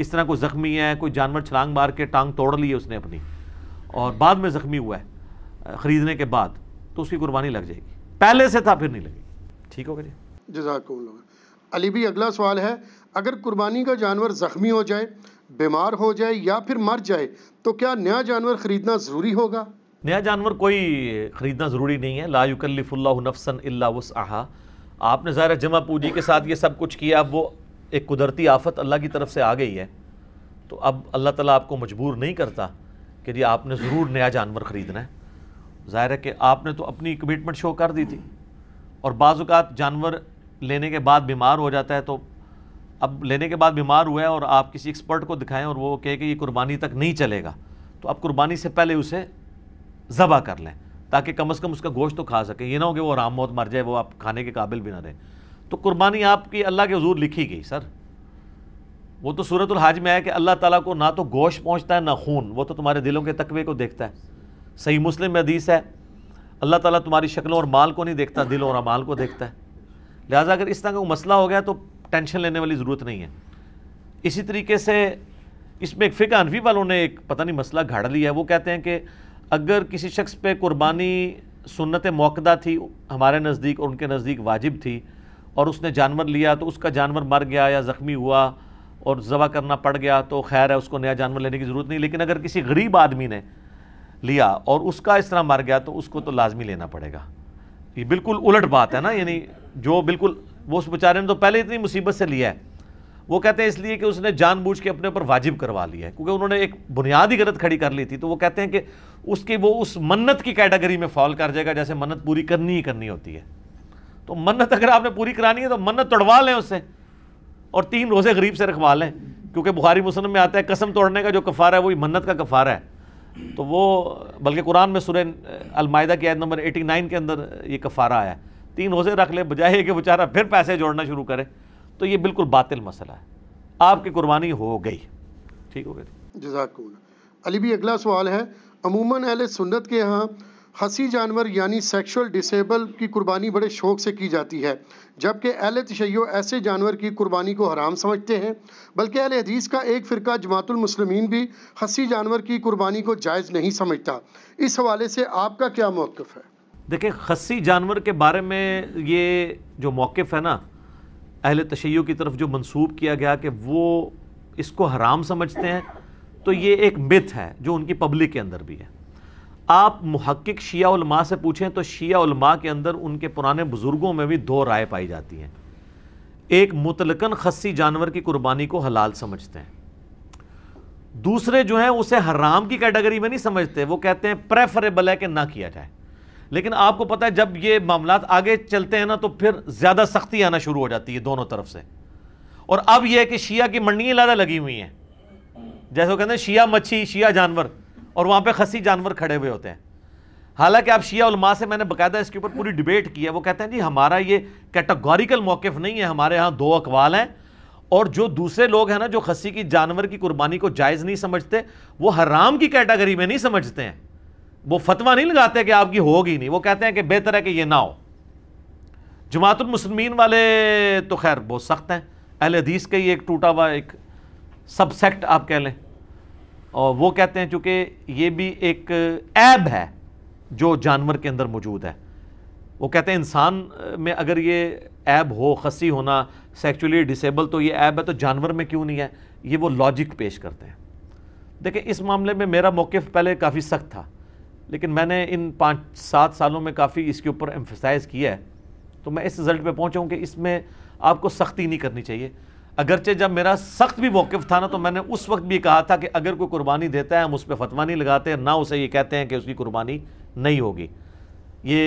इस तरह कोई ज़ख्मी है कोई जानवर छलांग मार के टांग तोड़ ली है उसने अपनी और बाद में ज़ख्मी हुआ है ख़रीदने के बाद तो उसकी कुर्बानी लग जाएगी पहले से था फिर नहीं लगेगी ठीक होगा जी जजाक अली भी अगला सवाल है अगर कुर्बानी का जानवर ज़ख्मी हो जाए बीमार हो जाए या फिर मर जाए तो क्या नया जानवर ख़रीदना ज़रूरी होगा नया जानवर कोई ख़रीदना ज़रूरी नहीं है ला युकल्लिफुल्लाह नफसन इल्ला वसअहा आपने ज़ाहिर जमा पूजी के साथ ये सब कुछ किया अब वो एक कुदरती आफत अल्लाह की तरफ से आ गई है तो अब अल्लाह ताला आपको मजबूर नहीं करता कि जी आपने ज़रूर नया जानवर ख़रीदना है ज़ाहिर है कि आपने तो अपनी कमिटमेंट शो कर दी थी और बाज़ात जानवर लेने के बाद बीमार हो जाता है तो अब लेने के बाद बीमार हुआ है और आप किसी एक्सपर्ट को दिखाएं और वो कहे कि ये कुर्बानी तक नहीं चलेगा तो आप कुर्बानी से पहले उसे ज़बा कर लें ताकि कम अज़ कम उसका गोश्त तो खा सकें ये ना हो कि वो आराम मौत मर जाए वो आप खाने के काबिल भी ना रहें तो कुर्बानी आपकी अल्लाह के हजूर लिखी गई सर वो तो सूरत हाज में आया कि अल्लाह ताला को ना तो गोश पहुंचता है ना खून वो तो तुम्हारे दिलों के तकवे को देखता है सही मुस्लिम में हदीस है अल्लाह ताला तुम्हारी शक्लों और माल को नहीं देखता दिलों और अमाल को देखता है लिहाजा अगर इस तरह का मसला हो गया तो टेंशन लेने वाली ज़रूरत नहीं है इसी तरीके से इसमें एक फ़िका अनवी वालों ने एक पता नहीं मसला घाड़ लिया है वो कहते हैं कि अगर किसी शख्स पर कुर्बानी सुन्नत मौकदा थी हमारे नज़दीक और उनके नज़दीक वाजिब थी और उसने जानवर लिया तो उसका जानवर मर गया या ज़ख्मी हुआ और ज़बा करना पड़ गया तो खैर है उसको नया जानवर लेने की ज़रूरत नहीं लेकिन अगर किसी गरीब आदमी ने लिया और उसका इस तरह मर गया तो उसको तो लाजमी लेना पड़ेगा ये बिल्कुल उलट बात है ना यानी जो बिल्कुल वो उस बेचारे ने तो पहले इतनी मुसीबत से लिया है वो कहते हैं इसलिए कि उसने जानबूझ के अपने ऊपर वाजिब करवा लिया है क्योंकि उन्होंने एक बुनियादी गलत खड़ी कर ली थी तो वो कहते हैं कि उसकी वो उस मन्नत की कैटेगरी में फॉल कर जाएगा जैसे मन्नत पूरी करनी ही करनी होती है तो मन्नत अगर आपने पूरी करानी है तो मन्नत तोड़वा लें उससे और तीन रोज़े गरीब से रखवा लें क्योंकि बुखारी मुसलम में आता है कसम तोड़ने का जो कफार है वही मन्नत का कफार है तो वो बल्कि कुरान में सुर अलमायदा की आयत नंबर एटी नाइन के अंदर ये कफ़ारा आया तीन रोज़े रख ले बजाय कि बेचारा फिर पैसे जोड़ना शुरू करे तो ये बिल्कुल बातिल मसला है आपकी कुर्बानी हो गई ठीक हो गई जजाक अली भी अगला सवाल है अमूमन अहल सुन्नत के यहाँ हंसी जानवर यानी सेक्सुअल डिसेबल की कुर्बानी बड़े शौक से की जाती है जबकि अहल तशैय ऐसे जानवर की कुर्बानी को हराम समझते हैं बल्कि अहल हदीस का एक फ़िरका जमातुलमसलमिन भी हसी जानवर की कुर्बानी को जायज़ नहीं समझता इस हवाले से आपका क्या मौक़ है देखिए हसी जानवर के बारे में ये जो मौक़ है ना अहल तशैय की तरफ जो मनसूब किया गया कि वो इसको हराम समझते हैं तो ये एक मिथ है जो उनकी पब्लिक के अंदर भी है आप महक्क शिया उलमा से पूछें तो शिया उलमा के अंदर उनके पुराने बुज़ुर्गों में भी दो राय पाई जाती हैं एक मुतलकन खस्सी जानवर की कुर्बानी को हलाल समझते हैं दूसरे जो हैं उसे हराम की कैटेगरी में नहीं समझते वो कहते हैं प्रेफरेबल है कि ना किया जाए लेकिन आपको पता है जब ये मामला आगे चलते हैं ना तो फिर ज़्यादा सख्ती आना शुरू हो जाती है दोनों तरफ से और अब यह है कि शिया की मंडियाँ ज़्यादा लगी हुई हैं जैसे वो कहते हैं शिया मच्छी शिया जानवर और वहाँ पे खसी जानवर खड़े हुए होते हैं हालांकि आप शिया उलमा से मैंने बकायदा इसके ऊपर पूरी डिबेट की है वो कहते हैं जी हमारा ये कैटेगोरिकल मौक़ नहीं है हमारे यहाँ दो अकवाल हैं और जो दूसरे लोग हैं ना जो खसी की जानवर की कुर्बानी को जायज़ नहीं समझते वो हराम की कैटेगरी में नहीं समझते हैं वो फतवा नहीं लगाते कि आपकी होगी नहीं वो कहते हैं कि बेहतर है कि ये ना हो जमातुलमसलमिन वाले तो खैर बहुत सख्त हैं अहल हदीस का ही एक टूटा हुआ एक सबसेक्ट आप कह लें और वो कहते हैं चूँकि ये भी एक ऐब है जो जानवर के अंदर मौजूद है वो कहते हैं इंसान में अगर ये ऐब हो खसी होना सेक्चुअली डिसेबल तो ये ऐब है तो जानवर में क्यों नहीं है ये वो लॉजिक पेश करते हैं देखिए इस मामले में मेरा मौक़ पहले काफ़ी सख्त था लेकिन मैंने इन पाँच सात सालों में काफ़ी इसके ऊपर एम्फसाइज किया है तो मैं इस रिज़ल्ट पे पहुँचाऊँ कि इसमें आपको सख्ती नहीं करनी चाहिए अगरचे जब मेरा सख्त भी मौकफ था ना तो मैंने उस वक्त भी कहा था कि अगर कोई कुर्बानी देता है हम उस पर फतवा नहीं लगाते ना उसे ये कहते हैं कि उसकी कुर्बानी नहीं होगी ये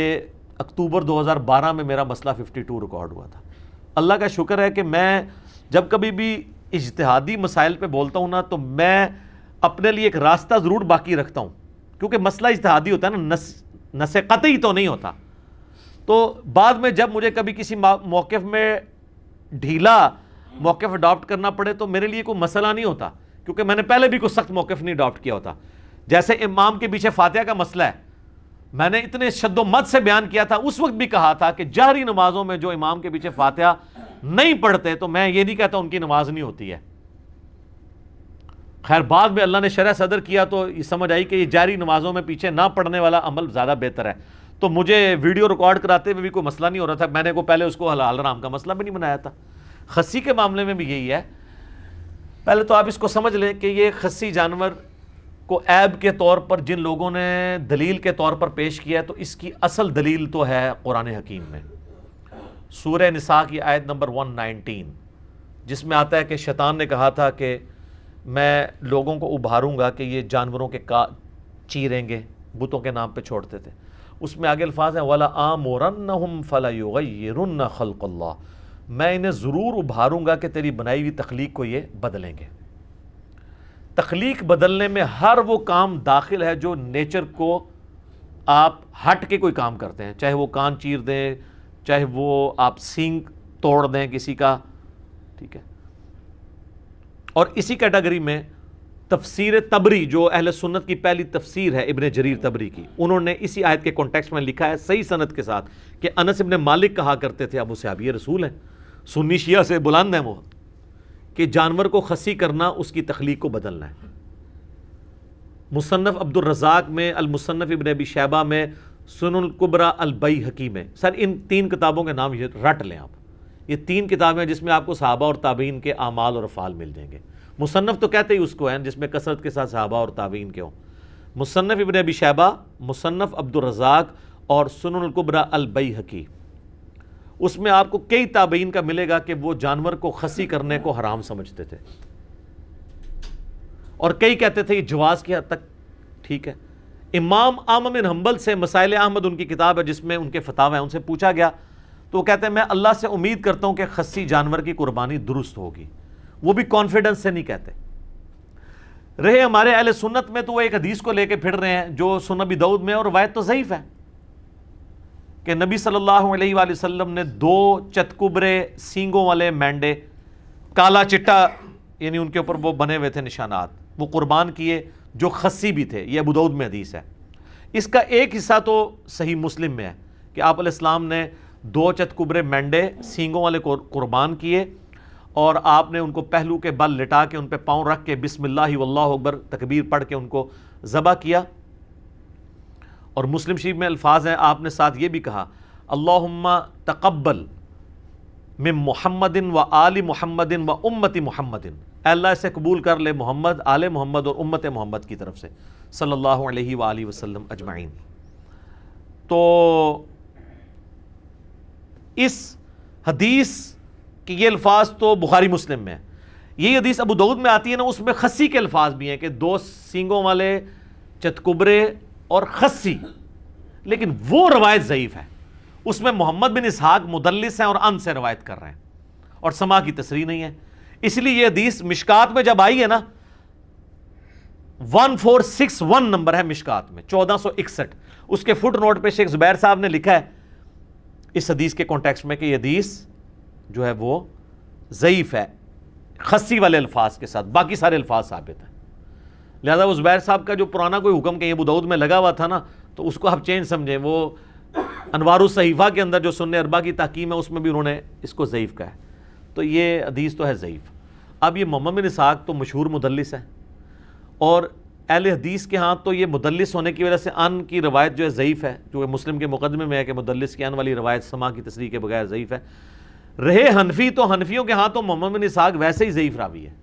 अक्टूबर 2012 में मेरा मसला 52 रिकॉर्ड हुआ था अल्लाह का शुक्र है कि मैं जब कभी भी इजतहादी मसाइल पे बोलता हूँ ना तो मैं अपने लिए एक रास्ता ज़रूर बाकी रखता हूँ क्योंकि मसला इजतहादी होता है ना नस नसे तो नहीं होता तो बाद में जब मुझे कभी किसी मौक़ में ढीला मौक़ अडॉप्ट करना पड़े तो मेरे लिए कोई मसला नहीं होता क्योंकि मैंने पहले भी कोई सख्त मौक़ नहीं अडॉप्ट किया होता जैसे इमाम के पीछे फातिहा का मसला है मैंने इतने शद्दोमत से बयान किया था उस वक्त भी कहा था कि जहरी नमाजों में जो इमाम के पीछे फातिहा नहीं पढ़ते तो मैं ये नहीं कहता उनकी नमाज नहीं होती है खैर बाद में अल्लाह ने शरह सदर किया तो ये समझ आई कि ये जारी नमाजों में पीछे ना पढ़ने वाला अमल ज़्यादा बेहतर है तो मुझे वीडियो रिकॉर्ड कराते हुए भी कोई मसला नहीं हो रहा था मैंने को पहले उसको हलाल राम का मसला भी नहीं बनाया था खसी के मामले में भी यही है पहले तो आप इसको समझ लें कि ये खसी जानवर को ऐब के तौर पर जिन लोगों ने दलील के तौर पर पेश किया है तो इसकी असल दलील तो है कुरान हकीम में सूर निसा की आयत नंबर 119 जिसमें आता है कि शैतान ने कहा था कि मैं लोगों को उभारूंगा कि ये जानवरों के का चीरेंगे बुतों के नाम पे छोड़ते थे उसमें आगे अल्फाज हैं वाला आम हम फला रुन्ना खलकल्ला मैं इन्हें ज़रूर उभारूंगा कि तेरी बनाई हुई तख्लीक को ये बदलेंगे तख्लीक बदलने में हर वो काम दाखिल है जो नेचर को आप हट के कोई काम करते हैं चाहे वो कान चीर दें चाहे वो आप सींग तोड़ दें किसी का ठीक है और इसी कैटेगरी में तफसीर तबरी जो अहल सुन्नत की पहली तफसीर है इबन जरीर तबरी की उन्होंने इसी आयत के कॉन्टेक्स्ट में लिखा है सही सनत के साथ कि अनस इबन मालिक कहा करते थे अब उसे अब रसूल हैं सुन्नी शिया से बुलंद है वो कि जानवर को खसी करना उसकी तख्लीक को बदलना है मुसनफ़ अब्दुलरजाक में अलमुसनफ़ इबन अबी शैबा में सुनकुबरा अलबई हकी में सर इन तीन किताबों के नाम ये रट लें आप ये तीन किताबें हैं जिसमें आपको सहाबा और ताबीन के अमाल और अफ़ाल मिल जाएंगे मुसनफ़ तो कहते ही उसको हैं जिसमें कसरत के साथ सहाबा और ताबीन के हों मुसनफ़ इबन अबी शैबा मुसनफ़ अब्दुलरजाक और सुनकुबरा अलबई हकी उसमें आपको कई ताबीन का मिलेगा कि वो जानवर को खसी करने को हराम समझते थे और कई कहते थे ये जवाज की हद तक ठीक है इमाम आम बिन हम्बल से मसाइल अहमद उनकी किताब है जिसमें उनके फताव है उनसे पूछा गया तो वो कहते हैं मैं अल्लाह से उम्मीद करता हूं कि खसी जानवर की कुर्बानी दुरुस्त होगी वो भी कॉन्फिडेंस से नहीं कहते रहे हमारे अहल सुन्नत में तो वो एक हदीस को लेके फिर रहे हैं जो सुनबी दाऊद में और वायद तो ज़यीफ़ है कि नबी सल्लल्लाहु अलैहि वसल्लम ने दो चतकुबरे सींगों वाले मैंडे काला चिट्टा यानी उनके ऊपर वो बने हुए थे निशानात वो कुर्बान किए जो खस्सी भी थे ये अबूदौद में हदीस है इसका एक हिस्सा तो सही मुस्लिम में है कि आप इस्लाम ने दो चतकुबरे मैंडे सींगों वाले कुर्बान किए और आपने उनको पहलू के बल लिटा के उन पर पाँव रख के बिसमिल्ला वल्लाह अकबर तकबीर पढ़ के उनको ज़बा किया और मुस्लिम शरीफ में अल्फाज हैं आपने साथ ये भी कहा अल्लाहुम्मा तकबल में मोहम्मदिन व आली मोहम्मदिन व उम्मती मोहम्मदिन अल्लाह से कबूल कर ले मोहम्मद आल मोहम्मद और उम्मत मोहम्मद की तरफ से सल्लल्लाहु अलैहि सल्ला वसल्लम अजमाइन तो इस हदीस के ये अल्फाज तो बुखारी मुस्लिम में है यही हदीस अबू दाऊद में आती है ना उसमें खसी के अल्फाज भी हैं कि दो सींगों वाले चतकुबरे और खस्सी लेकिन वो रवायत ज़यीफ़ है उसमें मोहम्मद बिन इसहाक मुदलिस हैं और अन से रवायत कर रहे हैं और समा की तस्री नहीं है इसलिए ये हदीस मिशकात में जब आई है ना one four six one number है मिशकात में चौदह सौ इकसठ उसके फुट नोट पे शेख जुबैर साहब ने लिखा है इस हदीस के कॉन्टेक्स में कि यह हदीस जो है वो ज़यीफ़ है खस्सी वाले अल्फाज के साथ बाकी सारे अल्फाज साबित हैं लिहाजा उस बैर साहब का जो पुराना कोई हुक्म कहीं बुदाऊद में लगा हुआ था ना तो उसको आप चेंज समझें वो अनवार सहीफ़ा के अंदर जो सुन अरबा की तहकीम है उसमें भी उन्होंने इसको ज़यीफ़ कहा है तो ये हदीस तो है ज़यीफ़ अब ये मोहम्मद बिन तो मशहूर मुदलिस है और अहल हदीस के हाथ तो ये मुदलिस होने की वजह से अन की रवायत जो है ज़यीफ़ है जो कि मुस्लिम के मुकदमे में है कि मुदलिस की अन वाली रवायत समा की तस्री के बगैर ज़यीफ़ है रहे हनफी तो हनफियों के हाथ तो मोहम्मद बिन वैसे ही ज़यीफ़ रावी है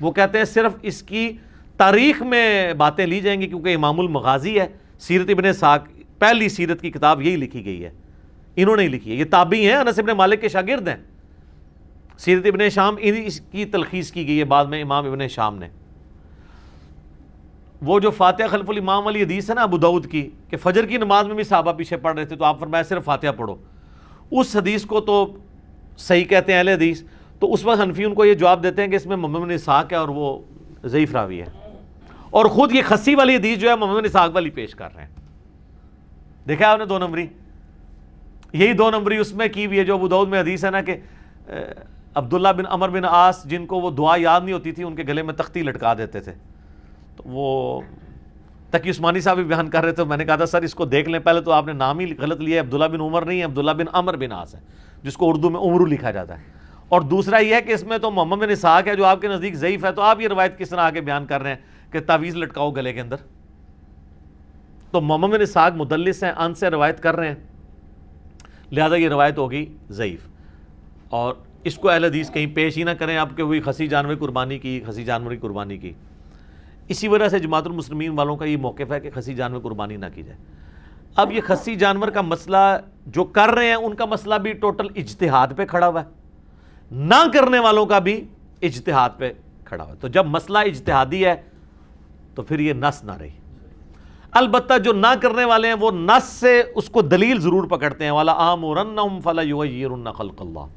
वो कहते हैं सिर्फ इसकी तारीख में बातें ली जाएंगी क्योंकि इमामुल मगाजी है सीरत इबन साक पहली सीरत की किताब यही लिखी गई है इन्होंने ही लिखी है ये ताबी हैं अनस इबन मालिक के शागिर्द हैं सीरत इबन शाम इन इसकी तलखीस की गई है बाद में इमाम इबन शाम ने वो जो फातह खलफुल इमाम वाली हदीस है ना अबू दाऊद की कि फजर की नमाज में भी साहबा पीछे पढ़ रहे थे तो आप फरमाया सिर्फ फातह पढ़ो उस हदीस को तो सही कहते हैं अहले हदीस तो उस वक्त हनफी उनको ये जवाब देते हैं कि इसमें ममन इसाक है और वो ज़यीफ रावी है और खुद ये खस्सी वाली हदीस जो है मोहम्मद निसाक वाली पेश कर रहे हैं देखा आपने दो नंबरी यही दो नंबरी उसमें की हुई है जो अबूदाऊद में हदीस है ना कि अब्दुल्ला बिन अमर बिन आस जिनको वो दुआ याद नहीं होती थी उनके गले में तख्ती लटका देते थे तो वो तकी उस्मानी साहब भी बयान कर रहे थे तो मैंने कहा था सर इसको देख लें पहले तो आपने नाम ही गलत लिया है अब्दुल्ला बिन उमर नहीं है अब्दुल्ला बिन अमर बिन आस है जिसको उर्दू में उमरू लिखा जाता है और दूसरा यह है कि इसमें तो मोहम्मद बिन इसहाक है जो आपके नज़दीक ज़यीफ़ है तो आप ये रवायत किस तरह आके बयान कर रहे हैं कि तावीज़ लटकाओ गले के अंदर तो मोहम्मद इसाक मुदलिस हैं अन से रवायत कर रहे हैं लिहाजा ये रवायत होगी ज़यीफ़ और इसको अहल हदीस कहीं पेश ही ना करें आप कि वही खसी जानवर कुर्बानी की खसी जानवर की कुर्बानी की इसी वजह से जमातमसलमिन वालों का ये मौक़ है कि खसी जानवर कुर्बानी ना की जाए अब ये खसी जानवर का मसला जो कर रहे हैं उनका मसला भी टोटल इजतहाद पे खड़ा हुआ है ना करने वालों का भी इजतहाद पे खड़ा हुआ है तो जब मसला इजतहादी है तो फिर ये नस ना रही अलबत् जो ना करने वाले हैं वो नस से उसको दलील ज़रूर पकड़ते हैं वाला आमरन फला युन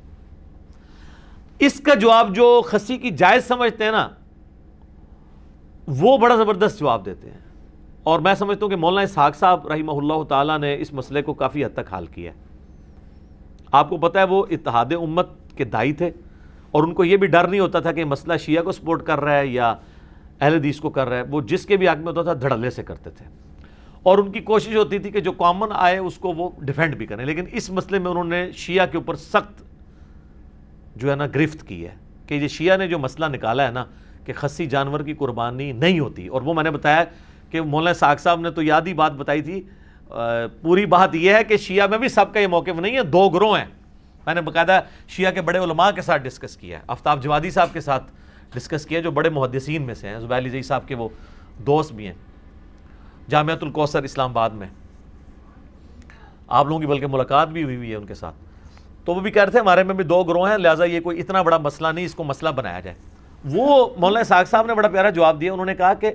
इसका जवाब जो खसी की जायज़ समझते हैं ना वो बड़ा ज़बरदस्त जवाब देते हैं और मैं समझता हूँ कि मौलाना इसहाक साहब रही ताला ने इस मसले को काफ़ी हद तक हल किया आपको पता है वो इतिहाद उम्मत के दाई थे और उनको ये भी डर नहीं होता था कि मसला शिया को सपोर्ट कर रहा है या हदीस को कर रहा है वो जिसके भी आग में होता था धड़ल्ले से करते थे और उनकी कोशिश होती थी कि जो कॉमन आए उसको वो डिफेंड भी करें लेकिन इस मसले में उन्होंने शिया के ऊपर सख्त जो है ना गिरफ्त की है कि ये शिया ने जो मसला निकाला है ना कि खस्सी जानवर की कुर्बानी नहीं होती और वो मैंने बताया कि मौलाना साग साहब ने तो याद ही बात बताई थी आ, पूरी बात यह है कि शिया में भी सबका ये मौके नहीं है दो ग्रोह हैं मैंने बाकायदा शिया के बड़े उलमा के साथ डिस्कस किया है आफ्ताब जवादी साहब के साथ डिस्कस किया जो बड़े मुहदसिन में से हैं जुबैर अली साहब के वो दोस्त भी हैं कौसर इस्लामाबाद में आप लोगों की बल्कि मुलाकात भी हुई हुई है उनके साथ तो वो भी कह रहे थे हमारे में भी दो ग्रोह हैं लिहाजा ये कोई इतना बड़ा मसला नहीं इसको मसला बनाया जाए वो मौलाना साग साहब ने बड़ा प्यारा जवाब दिया उन्होंने कहा कि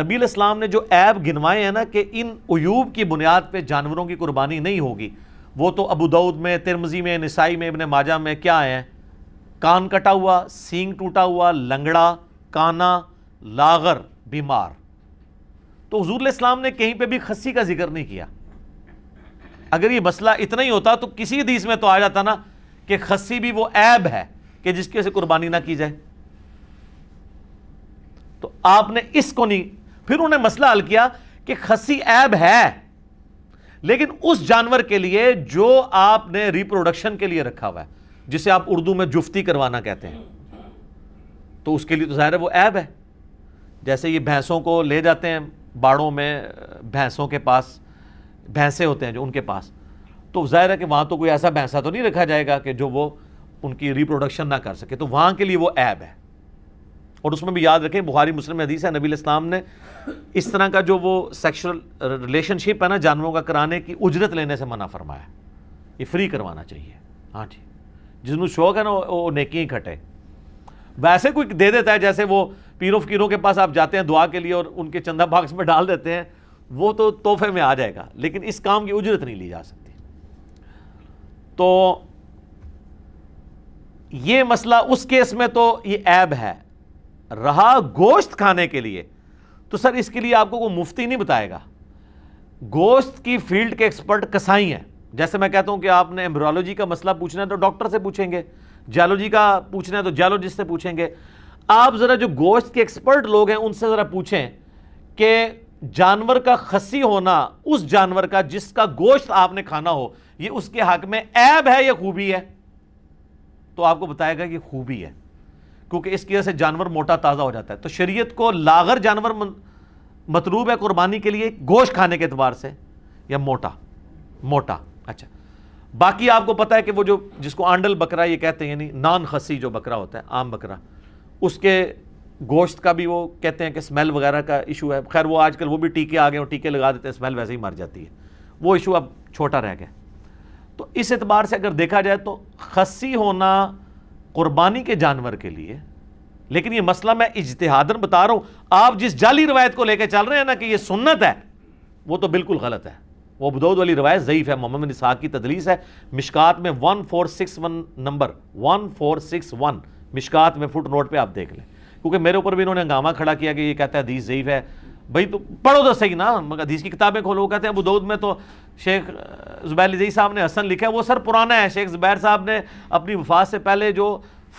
नबील इस्लाम ने जो ऐब गिनवाए हैं ना कि इन अयूब की बुनियाद पर जानवरों की कुर्बानी नहीं होगी वो तो अबू दाऊद में तिरमजी में नसाई में इबन माजा में क्या हैं कान कटा हुआ सींग टूटा हुआ लंगड़ा काना लागर बीमार तो हजूर इस्लाम ने कहीं पे भी खसी का जिक्र नहीं किया अगर ये मसला इतना ही होता तो किसी दीस में तो आ जाता ना कि खसी भी वो ऐब है कि जिसकी वजह से कुर्बानी ना की जाए तो आपने इसको नहीं फिर उन्हें मसला हल किया कि खसी ऐब है लेकिन उस जानवर के लिए जो आपने रिप्रोडक्शन के लिए रखा हुआ है जिसे आप उर्दू में जुफ्ती करवाना कहते हैं तो उसके लिए तो ज़ाहिर है वो ऐब है जैसे ये भैंसों को ले जाते हैं बाड़ों में भैंसों के पास भैंसे होते हैं जो उनके पास तो ज़ाहिर है कि वहाँ तो कोई ऐसा भैंसा तो नहीं रखा जाएगा कि जो वो उनकी रिप्रोडक्शन ना कर सके तो वहाँ के लिए वो ऐब है और उसमें भी याद रखें बुहारी मुस्लिम हदीस है नबी इस्लाम ने इस तरह का जो वो सेक्शुअल रिलेशनशिप है ना जानवरों का कराने की उजरत लेने से मना फरमाया ये फ्री करवाना चाहिए हाँ जी जिसनों शौक है ना वो नेकी ही खटे वैसे कोई दे देता है जैसे वो पीरों फकीरों के पास आप जाते हैं दुआ के लिए और उनके चंदा बाक्स में डाल देते हैं वो तो तोहफे में आ जाएगा लेकिन इस काम की उजरत नहीं ली जा सकती तो ये मसला उस केस में तो ये ऐब है रहा गोश्त खाने के लिए तो सर इसके लिए आपको कोई मुफ्ती नहीं बताएगा गोश्त की फील्ड के एक्सपर्ट कसाई हैं जैसे मैं कहता हूं कि आपने एम्ब्रोलॉजी का मसला पूछना है तो डॉक्टर से पूछेंगे जियोलॉजी का पूछना है तो जियोलॉजिस्ट से पूछेंगे आप ज़रा जो गोश्त के एक्सपर्ट लोग हैं उनसे ज़रा पूछें कि जानवर का खसी होना उस जानवर का जिसका गोश्त आपने खाना हो ये उसके हक में ऐब है या खूबी है तो आपको बताएगा कि खूबी है क्योंकि इसकी वजह से जानवर मोटा ताज़ा हो जाता है तो शरीयत को लागर जानवर मतलूब है कुर्बानी के लिए गोश्त खाने के अतबार से या मोटा मोटा अच्छा बाकी आपको पता है कि वो जो जिसको आंडल बकरा ये कहते हैं यानी नान खसी जो बकरा होता है आम बकरा उसके गोश्त का भी वो कहते हैं कि स्मेल वगैरह का इशू है खैर वो आजकल वो भी टीके आ गए और टीके लगा देते हैं स्मेल वैसे ही मर जाती है वो इशू अब छोटा रह गया तो इस एतबार से अगर देखा जाए तो खसी होना कुर्बानी के जानवर के लिए लेकिन ये मसला मैं इजतहादन बता रहा हूँ आप जिस जाली रवायत को लेकर चल रहे हैं ना कि ये सुन्नत है वो तो बिल्कुल गलत है वो बदौद वाली रवायत ज़यीफ़ है मोहम्मद बिन इसहाक की तदलीस है मिशकात में one four six one number one four six one Mishkat में फुट नोट पर आप देख लें क्योंकि मेरे ऊपर भी इन्होंने हंगामा खड़ा किया कि ये कहता है हदीस ज़यीफ़ है भाई तो पढ़ो तो सही ना हदीस की किताबें खोलो कहते हैं बुदौद में तो शेख ज़ुबैर जई साहब ने हसन लिखा है वो सर पुराना है शेख ज़ुबैर साहब ने अपनी वफात से पहले जो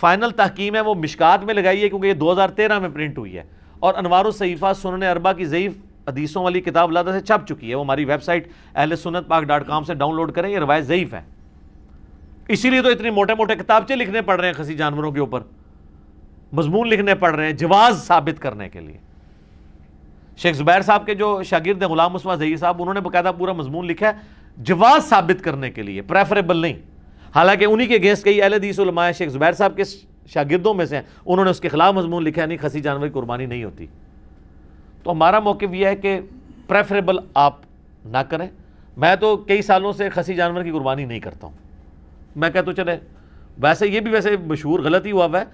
फाइनल तहकीम है वो मिशकात में लगाई है क्योंकि ये तेरह में प्रिंट हुई है और अनवार सईफ़ा सुनने अरबा की ज़यीफ़ हदीसों वाली किताब लादा से छप चुकी है वो हमारी वेबसाइट अहल सुनत पाक डॉट कॉम से डाउनलोड करें ये रवायत ज़यीफ़ है इसीलिए तो इतने मोटे मोटे किताबचे लिखने पड़ रहे हैं खसी जानवरों के ऊपर मजमून लिखने पड़ रहे हैं जवाज साबित करने के लिए शेख जुबैर साहब के जो शागिर्द हैं गुलाम मुस्मा जही साहब उन्होंने बकायदा पूरा मजमून लिखा है जवाज साबित करने के लिए प्रेफरेबल नहीं हालांकि उन्हीं के अगेंस्ट कई अहलदीसमाया शेख जुबैर साहब के शागिर्दों में से हैं उन्होंने उसके खिलाफ मजमून लिखा है नहीं खसी जानवर की कुर्बानी नहीं होती तो हमारा मौक़ यह है कि प्रेफरेबल आप ना करें मैं तो कई सालों से खसी जानवर की कुर्बानी नहीं करता हूँ मैं कहता तो चले वैसे ये भी वैसे मशहूर गलत ही हुआ है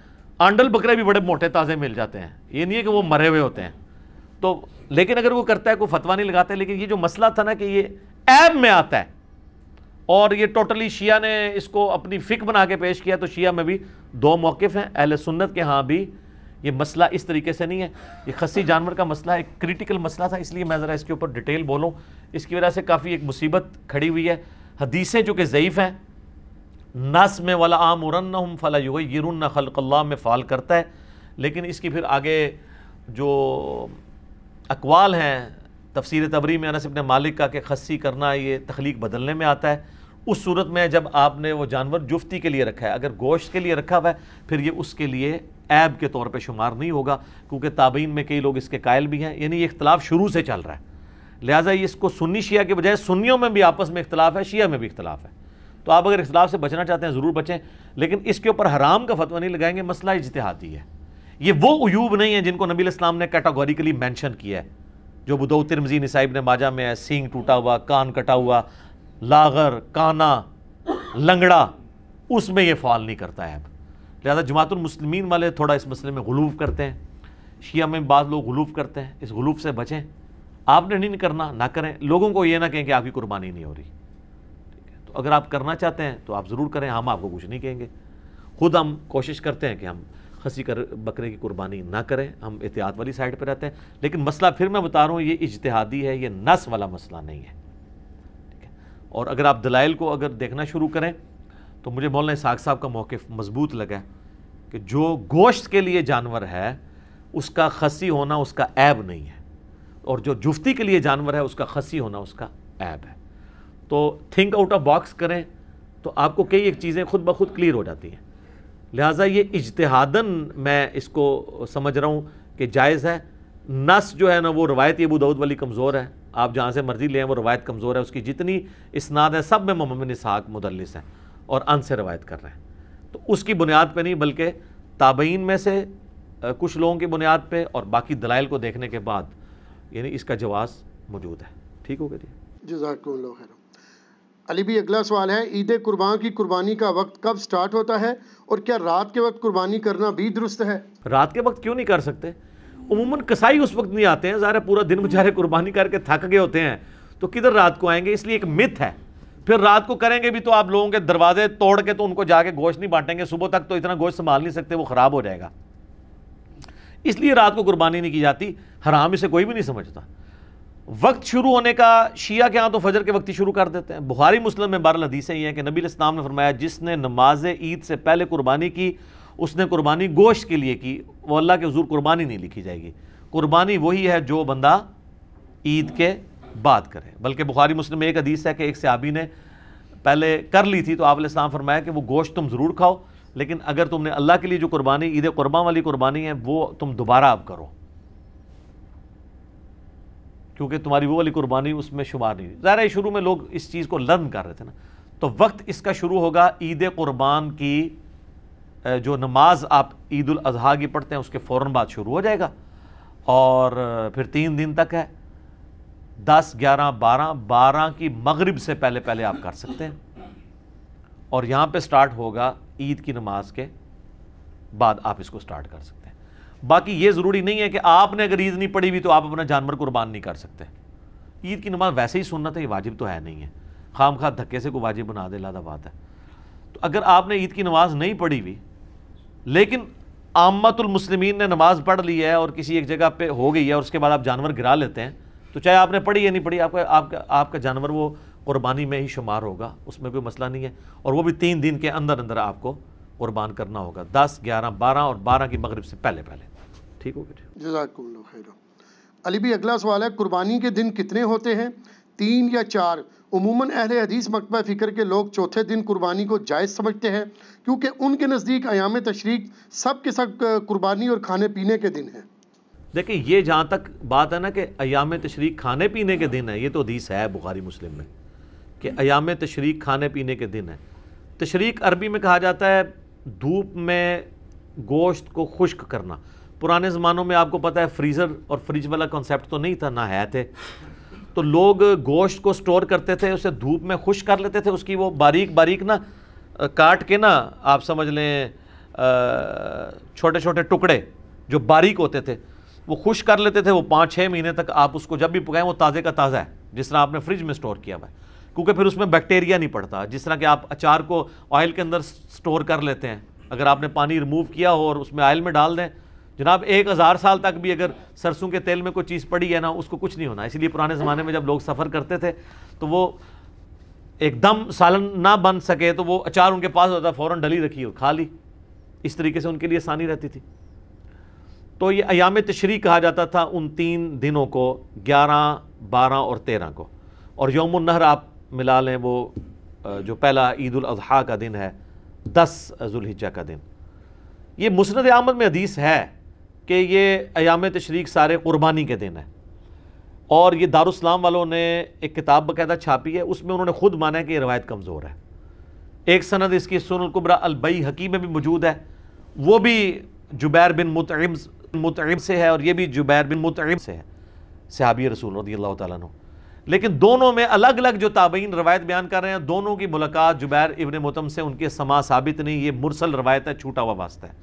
आंडल बकरे भी बड़े मोटे ताज़े मिल जाते हैं ये नहीं है कि वो मरे हुए होते हैं तो लेकिन अगर वो करता है कोई फतवा नहीं लगाते लेकिन ये जो मसला था ना कि ये ऐब में आता है और ये टोटली शिया ने इसको अपनी फ़िक बना के पेश किया तो शिया में भी दो मौक़ हैं अहल सुन्नत के हाँ भी ये मसला इस तरीके से नहीं है ये खसी जानवर का मसला एक क्रिटिकल मसला था इसलिए मैं ज़रा इसके ऊपर डिटेल बोलूँ इसकी वजह से काफ़ी एक मुसीबत खड़ी हुई है हदीसें जो कि ज़यीफ़ हैं नस में वाला आम उरन फला युग यरुन खलकल्ला में फ़ाल करता है लेकिन इसकी फिर आगे जो अकवाल हैं तफसीर तबरी में अनस अपने मालिक का कि खस्सी करना ये तख्लीक बदलने में आता है उस सूरत में जब आपने वो जानवर जुफ्ती के लिए रखा है अगर गोश्त के लिए रखा हुआ है फिर ये उसके लिए ऐब के तौर पर शुमार नहीं होगा क्योंकि ताबीन में कई लोग इसके कायल भी हैं यानी ये इख्तलाफ शुरू से चल रहा है लिहाजा इसको सुन्नी शिया के बजाय सुन्नियों में भी आपस में इख्तलाफ है शिया में भी इख्तलाफ है तो आप अगर इख्तलाफ से बचना चाहते हैं ज़रूर बचें लेकिन इसके ऊपर हराम का फतवा नहीं लगाएंगे मसला इजतहादी है ये वो अयूब नहीं है जिनको नबी इस्लाम ने कैटागोरिकली मैंशन किया है जो बुदो तिरमजी नसाइब ने माजा में है सींग टूटा हुआ कान कटा हुआ लागर काना लंगड़ा उसमें यह फॉल नहीं करता है अब लिहाजा जमातुलमसलमिन वाले थोड़ा इस मसले में गलूफ करते हैं शिया में बाद लोग गलूफ करते हैं इस गलूफ से बचें आपने नहीं करना ना करें लोगों को ये ना कहें कि आपकी कुर्बानी नहीं हो रही ठीक है तो अगर आप करना चाहते हैं तो आप ज़रूर करें हम आपको कुछ नहीं कहेंगे खुद हम कोशिश करते हैं कि हम खसी कर बकरे की कुर्बानी ना करें हम एहतियात वाली साइड पर रहते हैं लेकिन मसला फिर मैं बता रहा हूँ ये इजतहादी है ये नस वाला मसला नहीं है ठीक है और अगर आप दलाइल को अगर देखना शुरू करें तो मुझे मौलाना इसाक साहब का मौक़ मजबूत लगा कि जो गोश्त के लिए जानवर है उसका खसी होना उसका ऐब नहीं है और जो जुफ्ती के लिए जानवर है उसका खसी होना उसका ऐब है तो थिंक आउट ऑफ बॉक्स करें तो आपको कई एक चीज़ें खुद ब खुद क्लियर हो जाती हैं लिहाजा ये इजतहादन मैं इसको समझ रहा हूँ कि जायज़ है नस जो है ना वो रवायत अबू दाऊद वाली कमज़ोर है आप जहाँ से मर्ज़ी लें वो रवायत कमज़ोर है उसकी जितनी इसनाद है सब में मोहम्मद इसहाक मुदलस हैं और अन से रवायत कर रहे हैं तो उसकी बुनियाद पर नहीं बल्कि ताबइन में से कुछ लोगों की बुनियाद पर और बाकी दलाइल को देखने के बाद यानी इसका जवाब मौजूद है ठीक हो गया जी अली भी अगला सवाल है ईद कुर्बान की कुर्बानी का वक्त कब स्टार्ट होता है और क्या रात के वक्त कुर्बानी करना भी दुरुस्त है रात के वक्त क्यों नहीं कर सकते उमूमन कसाई उस वक्त नहीं आते हैं ज़ारा पूरा दिन बेचारे कुर्बानी करके थक गए होते हैं तो किधर रात को आएंगे इसलिए एक मिथ है फिर रात को करेंगे भी तो आप लोगों के दरवाजे तोड़ के तो उनको जाके गोश्त नहीं बांटेंगे सुबह तक तो इतना गोश्त संभाल नहीं सकते वो ख़राब हो जाएगा इसलिए रात को कुर्बानी नहीं की जाती हराम इसे कोई भी नहीं समझता वक्त शुरू होने का शिया के यहाँ तो फजर के वक्त ही शुरू कर देते हैं बुहारी मुस्लिम में बारह हदीसें ये हैं कि नबी इस्लाम ने फरमाया जिसने नमाज ईद से पहले कुर्बानी की उसने कुर्बानी गोश्त के लिए की वो अल्लाह के हजूर कुर्बानी नहीं लिखी जाएगी कुर्बानी वही है जो बंदा ईद के बात करें बल्कि बुखारी मुस्लिम में एक हदीस है कि एक सियाबी ने पहले कर ली थी तो आप इस्लाम फरमाया कि वो गोश्त तुम ज़रूर खाओ लेकिन अगर तुमने अल्लाह के लिए जो कुर्बानी ईद कुर्बा वाली कुर्बानी है वो तुम दोबारा अब करो क्योंकि तुम्हारी वो वाली कुर्बानी उसमें शुमार नहीं ज़ाहिर शुरू में लोग इस चीज़ को लर्न कर रहे थे ना तो वक्त इसका शुरू होगा ईद कुर्बान की जो नमाज आप ईद की पढ़ते हैं उसके फ़ौर बाद शुरू हो जाएगा और फिर तीन दिन तक है दस ग्यारह बारह बारह की मगरिब से पहले पहले आप कर सकते हैं और यहाँ पे स्टार्ट होगा ईद की नमाज के बाद आप इसको स्टार्ट कर सकते हैं बाकी ये ज़रूरी नहीं है कि आपने अगर ईद नहीं पढ़ी हुई तो आप अपना जानवर कुर्बान नहीं कर सकते ईद की नमाज वैसे ही सुनना था ये वाजिब तो है नहीं है खाम खा धक्के से को वाजिब बना दे लादा बात है तो अगर आपने ईद की नमाज नहीं पढ़ी हुई लेकिन आमतुलमसलिमिन ने नमाज पढ़ ली है और किसी एक जगह पर हो गई है और उसके बाद आप जानवर गिरा लेते हैं तो चाहे आपने पढ़ी या नहीं पढ़ी आपका आपका आपका जानवर वो कुर्बानी में ही शुमार होगा उसमें कोई मसला नहीं है और वो भी तीन दिन के अंदर अंदर आपको कुर्बान करना होगा दस ग्यारह बारह और बारह की मगरब से पहले पहले ठीक हो गया अली भी अगला सवाल है कुर्बानी के दिन कितने होते हैं तीन या चार उमूमन अहल हदीस मकबा फ़िक्र के लोग चौथे दिन कुर्बानी को जायज़ समझते हैं क्योंकि उनके नज़दीक अयाम तशरीक सब के सब कुर्बानी और खाने पीने के दिन हैं देखिए ये जहाँ तक बात है ना कि अयाम तशरीक खाने पीने के दिन है ये तो हदीस है बुखारी मुस्लिम में कि अयाम तशरीक खाने पीने के दिन है तशरीक अरबी में कहा जाता है धूप में गोश्त को खुश्क करना पुराने ज़मानों में आपको पता है फ्रीज़र और फ्रिज वाला कॉन्सेप्ट तो नहीं था ना है थे तो लोग गोश्त को स्टोर करते थे उसे धूप में खुश कर लेते थे उसकी वो बारीक बारीक ना काट के ना आप समझ लें छोटे छोटे टुकड़े जो बारीक होते थे वो खुश कर लेते थे वो पाँच छः महीने तक आप उसको जब भी पकाएं वो ताज़े का ताज़ा है जिस तरह आपने फ्रिज में स्टोर किया हुआ है क्योंकि फिर उसमें बैक्टीरिया नहीं पड़ता जिस तरह कि आप अचार को ऑयल के अंदर स्टोर कर लेते हैं अगर आपने पानी रिमूव किया हो और उसमें ऑयल में डाल दें जनाब एक हज़ार साल तक भी अगर सरसों के तेल में कोई चीज़ पड़ी है ना उसको कुछ नहीं होना इसलिए पुराने ज़माने में जब लोग सफ़र करते थे तो वो एकदम सालन ना बन सके तो वो अचार उनके पास होता फ़ौरन डली रखी हो खा ली इस तरीके से उनके लिए आसानी रहती थी तो ये अयाम तशरी कहा जाता था उन तीन दिनों को ग्यारह बारह और तेरह को और यौम नहर आप मिला लें वो जो पहला ईद अजहा का दिन है दस जुलहिजा का दिन ये मुसनद आमद में हदीस है कि ये अयाम तशरीक सारे क़ुरबानी के दिन है और ये दारुस्लाम वालों ने एक किताब बकायदा छापी है उसमें उन्होंने ख़ुद माना है कि ये रवायत कमज़ोर है एक सनद इसकी सुनकुबरा अलबई हकी में भी मौजूद है वो भी जुबैर बिन मुतम्स मुतब से है और ये भी जुबैर बिन मुतब से है सहाबी रसूल रदी अल्लाह तु लेकिन दोनों में अलग अलग जो ताबीन रवायत बयान कर रहे हैं दोनों की मुलाकात जुबैर इबन मतम से उनके समा साबित नहीं ये मुरसल रवायत है छूटा हुआ वास्ता है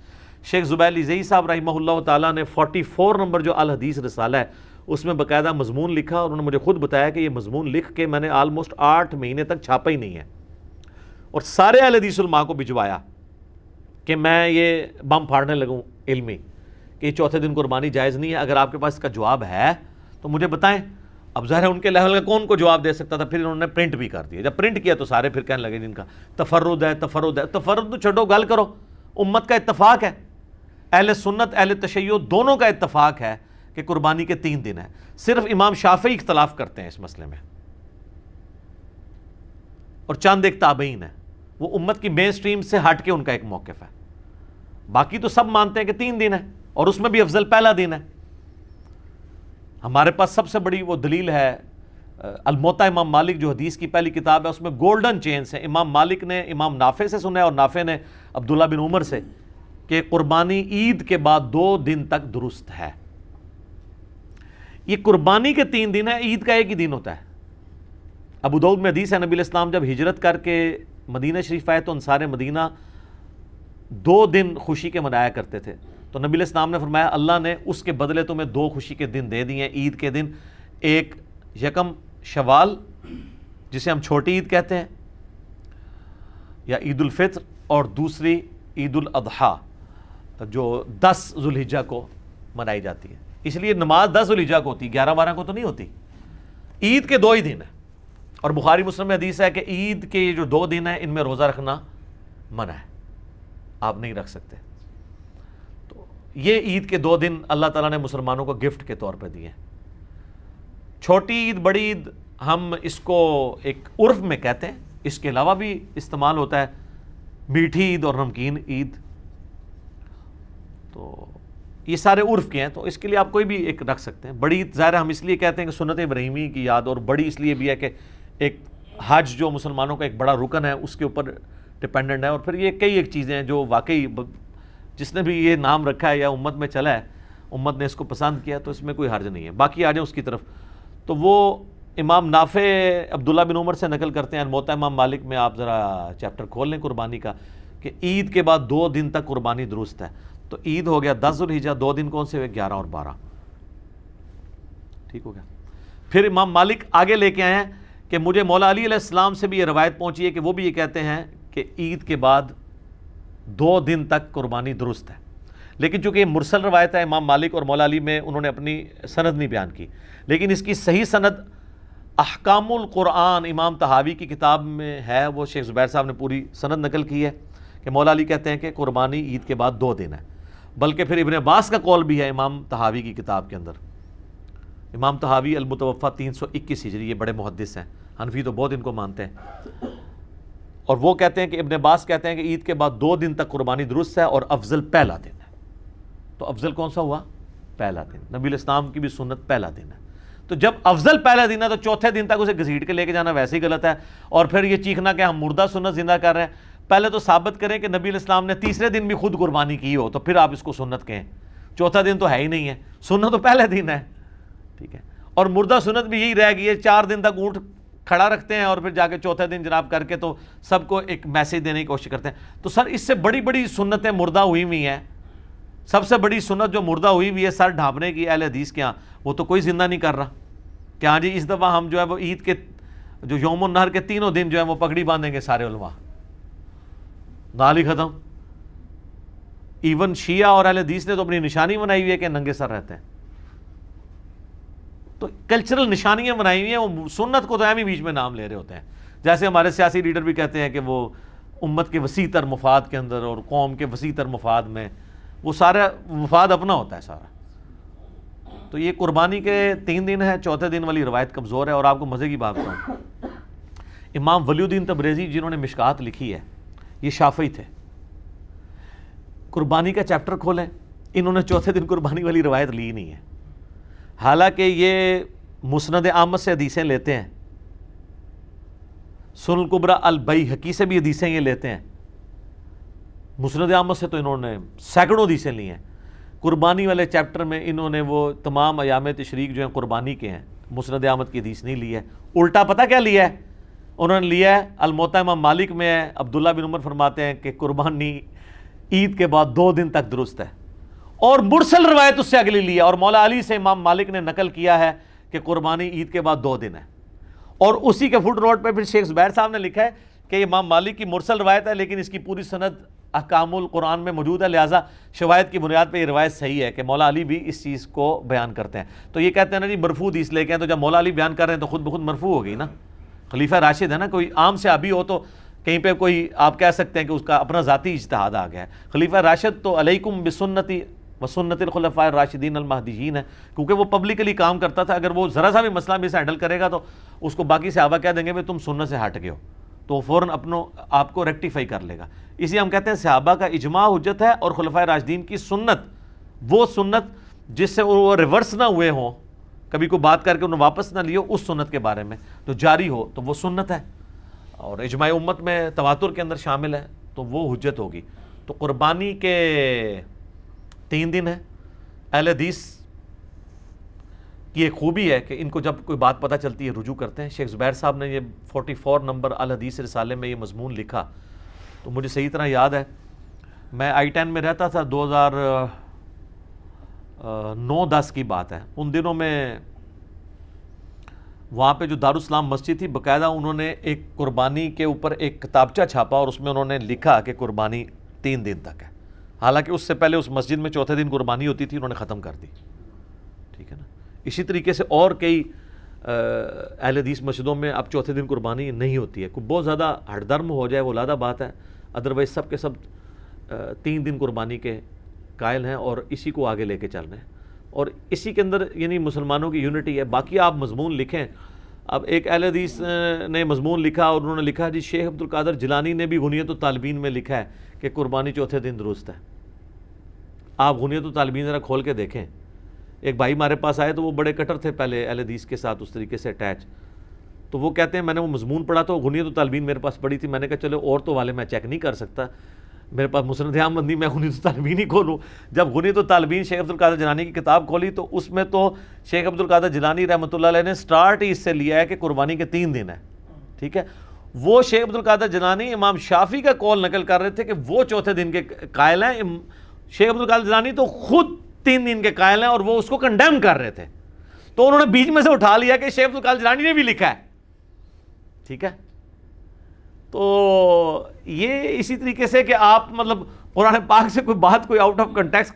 शेख जुबैर लिजई साहब रही ताला ने फोर्टी फोर नंबर जो अलहदीस हदीस रसाला है उसमें बाकायदा मजमून लिखा और उन्होंने मुझे खुद बताया कि ये मजमून लिख के मैंने आलमोस्ट आठ महीने तक छापा ही नहीं है और सारे अल को भिजवाया कि मैं ये बम फाड़ने लगूँ इलमी कि चौथे दिन कुर्बानी जायज़ नहीं है अगर आपके पास इसका जवाब है तो मुझे बताएं अब ज़ाहिर है उनके लेवल का कौन को जवाब दे सकता था फिर उन्होंने प्रिंट भी कर दिया जब प्रिंट किया तो सारे फिर कहने लगे जिनका तफरुद है तफरुद है तफरुद तो छोड़ो गल करो उम्मत का इतफाक़ है अहल सुन्नत अहल तशैय दोनों का इतफाक़ है कि कुर्बानी के तीन दिन है सिर्फ इमाम शाफी इख्तलाफ करते हैं इस मसले में और चांद एक ताबेन है वो उम्मत की मेन स्ट्रीम से हट के उनका एक मौकफ है बाकी तो सब मानते हैं कि तीन दिन है और उसमें भी अफजल पहला दिन है हमारे पास सबसे बड़ी वो दलील है अलमोता इमाम मालिक जो हदीस की पहली किताब है उसमें गोल्डन चेंस है इमाम मालिक ने इमाम नाफे से सुना है और नाफे ने अब्दुल्ला बिन उमर से कि कुर्बानी ईद के बाद दो दिन तक दुरुस्त है ये कुर्बानी के तीन दिन है ईद का एक ही दिन होता है अबू दाऊद में हदीस है नबी इस्लाम जब हिजरत करके मदीना शरीफ आए तो अनसार मदीना दो दिन खुशी के मनाया करते थे तो नबी इस्लाम ने फरमाया अल्लाह ने उसके बदले तुम्हें दो खुशी के दिन दे दिए ईद के दिन एक यकम शवाल जिसे हम छोटी ईद कहते हैं या ईद फित्र और दूसरी ईद अजी तो जो दस जुलहिजा को मनाई जाती है इसलिए नमाज दस जुलहिजा को होती है ग्यारह बारह को तो नहीं होती ईद के दो ही दिन हैं और बुखारी मुस्लिम में हदीस है कि ईद के जो दो दिन हैं इनमें रोज़ा रखना मना है आप नहीं रख सकते ये ईद के दो दिन अल्लाह ताला ने मुसलमानों को गिफ्ट के तौर पर दिए हैं छोटी ईद बड़ी ईद हम इसको एक उर्फ में कहते हैं इसके अलावा भी इस्तेमाल होता है मीठी ईद और नमकीन ईद तो ये सारे उर्फ के हैं तो इसके लिए आप कोई भी एक रख सकते हैं बड़ी ईद ज़ाहिर हम इसलिए कहते हैं कि सुनत इब्राहिमी की याद और बड़ी इसलिए भी है कि एक हज जो मुसलमानों का एक बड़ा रुकन है उसके ऊपर डिपेंडेंट है और फिर ये कई एक चीज़ें हैं जो वाकई जिसने भी ये नाम रखा है या उम्मत में चला है उम्मत ने इसको पसंद किया तो इसमें कोई हर्ज नहीं है बाकी आ जाए उसकी तरफ तो वो इमाम नाफे अब्दुल्ला बिन उमर से नकल करते हैं मोता इमाम मालिक में आप ज़रा चैप्टर खोल लें कुर्बानी का कि ईद के बाद दो दिन तक कुर्बानी दुरुस्त है तो ईद हो गया दस हिजा दो दिन कौन से हुए ग्यारह और बारह ठीक हो गया फिर इमाम मालिक आगे लेके आए हैं कि मुझे मौला अली से भी ये रवायत पहुंची है कि वो भी ये कहते हैं कि ईद के बाद दो दिन तक कुर्बानी दुरुस्त है लेकिन चूंकि मुरसल रवायत है इमाम मालिक और अली में उन्होंने अपनी सनद नहीं बयान की लेकिन इसकी सही सनद अहकामुल कुरान इमाम तहावी की किताब में है वो शेख ज़ुबैर साहब ने पूरी सनद नकल की है कि मौलाली कहते हैं कि कुर्बानी ईद के बाद दो दिन है बल्कि फिर इबन अब्बास का कौल भी है इमाम तहावी की किताब के अंदर इमाम तहावी अलमुतवफ़ा तीन सौ इक्कीस हिजरी ये बड़े मुहदस हैं हनफी तो बहुत इनको मानते हैं और वो कहते हैं कि इबन बास कहते हैं कि ईद के बाद दो दिन तक कुर्बानी दुरुस्त है और अफजल पहला दिन है तो अफजल कौन सा हुआ पहला दिन नबी इस्लाम की भी सुन्नत पहला दिन है तो जब अफजल पहला दिन है तो चौथे दिन तक उसे घसीट के लेके जाना वैसे ही गलत है और फिर यह चीखना कि हम मुर्दा सुनत जिंदा कर रहे हैं पहले तो साबित करें कि नबी इस्लाम ने तीसरे दिन भी खुद कुर्बानी की हो तो फिर आप इसको सुनत कहें चौथा दिन तो है ही नहीं है सुनना तो पहला दिन है ठीक है और मुर्दा सुनत भी यही रह गई है चार दिन तक ऊँट खड़ा रखते हैं और फिर जाके चौथे दिन जनाब करके तो सबको एक मैसेज देने की कोशिश करते हैं तो सर इससे बड़ी बड़ी सुनतें मुर्दा हुई हुई हैं सबसे बड़ी सुनत जो मुर्दा हुई हुई है सर ढांपने की अहल हदीस के यहाँ वो तो कोई ज़िंदा नहीं कर रहा कि हाँ जी इस दफ़ा हम जो है वो ईद के जो योम नहर के तीनों दिन जो है वो पगड़ी बांधेंगे सारे उलमा नाल ही ख़त्म इवन शिया और अहल हदीस ने तो अपनी निशानी बनाई हुई है कि नंगे सर रहते हैं तो कल्चरल निशानियाँ बनाई हुई हैं वो सुन्नत को तो अहम ही बीच में नाम ले रहे होते हैं जैसे हमारे सियासी लीडर भी कहते हैं कि वो उम्मत के वसी तर मफाद के अंदर और कौम के वसी तर मफाद में वो सारा मफाद अपना होता है सारा तो ये कुर्बानी के तीन दिन है चौथे दिन वाली रवायत कमज़ोर है और आपको मज़े की बात बताऊँ इमाम वलीद्दीन तबरेज़ी जिन्होंने मिशकात लिखी है ये शाफी थे कुर्बानी का चैप्टर खोलें इन्होंने चौथे दिन कुर्बानी वाली रवायत ली नहीं है हालांकि ये मुस्ंद आमद से हदीसें लेते हैं सुन कुबरा अलबई हकी से भी हदीसें ये लेते हैं मुस्ंद आमद से तो इन्होंने सैकड़ों हदीसें ली हैं कुर्बानी वाले चैप्टर में इन्होंने वो तमाम अयाम तशरीक जो हैं कुरबानी के हैं मुस्ंद आमद की हदीस नहीं ली है उल्टा पता क्या लिया है उन्होंने लिया है अलमोता इमाम मालिक में अब्दुल्ला बिन उमर फरमाते हैं कि कुर्बानी ईद के बाद दो दिन तक दुरुस्त है और मुरसल रवायत उससे अगली लिया और मौला अली से इमाम मालिक ने नकल किया है कि कुर्बानी ईद के बाद दो दिन है और उसी के फुट नोट पर फिर शेख जुबैर साहब ने लिखा है कि इमाम मालिक की मुरसल रवायत है लेकिन इसकी पूरी सनद अकामुल कुरान में मौजूद है लिहाजा शवायद की बुनियाद पर यह रवायत सही है कि मौला अली भी इस चीज़ को बयान करते हैं तो ये कहते हैं ना जी मरफूद इसलिए हैं तो जब मौला अली बयान कर रहे हैं तो खुद बखुद मरफू हो गई ना खलीफा राशिद है ना कोई आम से अभी हो तो कहीं पे कोई आप कह सकते हैं कि उसका अपना ज़ाती इजतहाद आ गया है खलीफा राशिद तो अलैकुम बिसन्नति खलफा राशिदीन अलमहदीन है क्योंकि वो पब्लिकली काम करता था अगर वो ज़रा सा भी मसला भी इसे हैंडल करेगा तो उसको बाकी से आवा कह देंगे भाई तुम सुनने से हट गए हो तो फ़ौर अपनों आपको रेक्टिफाई कर लेगा इसलिए हम कहते हैं सहाबा का इजमा हजत है और खलफा राशदीन की सुन्नत वो सुन्नत जिससे वो रिवर्स ना हुए हों कभी को बात करके उन्हें वापस ना लियो उस सुन्नत के बारे में तो जारी हो तो वो सुन्नत है और इजमा उम्मत में तवातुर के अंदर शामिल है तो वो हजत होगी तो कुर्बानी के तीन दिन है अहल हदीस की एक खूबी है कि इनको जब कोई बात पता चलती है रुजू करते हैं शेख ज़ुबैर साहब ने ये 44 नंबर अल हदीस रिसाले में ये मजमून लिखा तो मुझे सही तरह याद है मैं आई टेन में रहता था 2009-10 की बात है उन दिनों में वहाँ पे जो दारुसलाम मस्जिद थी बकायदा उन्होंने एक कुर्बानी के ऊपर एक किताबचा छापा और उसमें उन्होंने लिखा कि कुर्बानी तीन दिन तक है हालांकि उससे पहले उस मस्जिद में चौथे दिन कुर्बानी होती थी उन्होंने ख़त्म कर दी ठीक है ना इसी तरीके से और कई अहल हदीस मस्जिदों में अब चौथे दिन कुर्बानी नहीं होती है बहुत ज़्यादा हरदर्म हो जाए वो लादा बात है अदरवाइज़ सब के सब तीन दिन कुर्बानी के कायल हैं और इसी को आगे लेके चल रहे हैं और इसी के अंदर यानी मुसलमानों की यूनिटी है बाकी आप मजमून लिखें अब एक अहल हदीस ने मजमून लिखा और उन्होंने लिखा जी शेख अब्दुल कादर जिलानी ने भी गुनियत तो तालबीन में लिखा है कि कुर्बानी चौथे दिन दुरुस्त है आप गुनियत तो तालबीन ज़रा खोल के देखें एक भाई हमारे पास आए तो वो बड़े कटर थे पहले अलहदीस के साथ उस तरीके से अटैच तो वो कहते हैं मैंने वो मजमून पढ़ा तो गुनियत तालबीन मेरे पास पड़ी थी मैंने कहा चलो और तो वाले मैं चेक नहीं कर सकता मेरे पास मुसरत बंदी मैं गुनीत तो तालबीन ही खोलूँ जब गुनीत तो तालबीन शेख अब्दुल कादर जिलानी की किताब खोली तो उसमें तो शेख अब्दुल कादर जिलानी रहमत ने स्टार्ट ही इससे लिया है कि कुर्बानी के तीन दिन है ठीक है वो शेख अब्दुल कादर जनानी इमाम शाफी का कॉल नकल कर रहे थे कि वो चौथे दिन के कायल हैं शेख अब्दुल कादर जलानी तो खुद तीन दिन के कायल हैं और वो उसको कंडेम कर रहे थे तो उन्होंने बीच में से उठा लिया कि शेख अब्दुल कादर जलानी ने भी लिखा है ठीक है तो ये इसी तरीके से कि आप मतलब कुरान पाक से कोई बात कोई आउट ऑफ कंटेक्स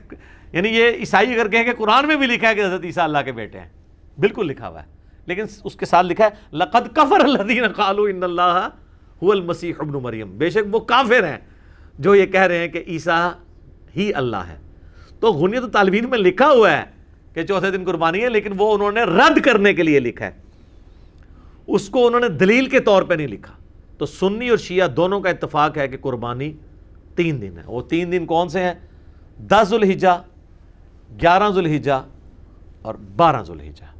यानी ये ईसाई अगर कहें कि कुरान में भी लिखा है कि हजरत ईसा अल्लाह के बेटे हैं बिल्कुल लिखा हुआ है लेकिन उसके साथ लिखा है लक़द कफ़र लदीन कालू हुल मसीह अबन मरियम बेशक वो काफिर हैं जो ये कह रहे हैं कि ईसा ही अल्लाह है तो गुनी तो तालबीन में लिखा हुआ है कि चौथे दिन कुर्बानी है लेकिन वो उन्होंने रद्द करने के लिए लिखा है उसको उन्होंने दलील के तौर पर नहीं लिखा तो सुन्नी और शिया दोनों का इतफाक़ है कि कुर्बानी तीन दिन है वो तीन दिन कौन से हैं दस जुल्हिजा ग्यारह जुल्हिजा और बारह जुलहिजा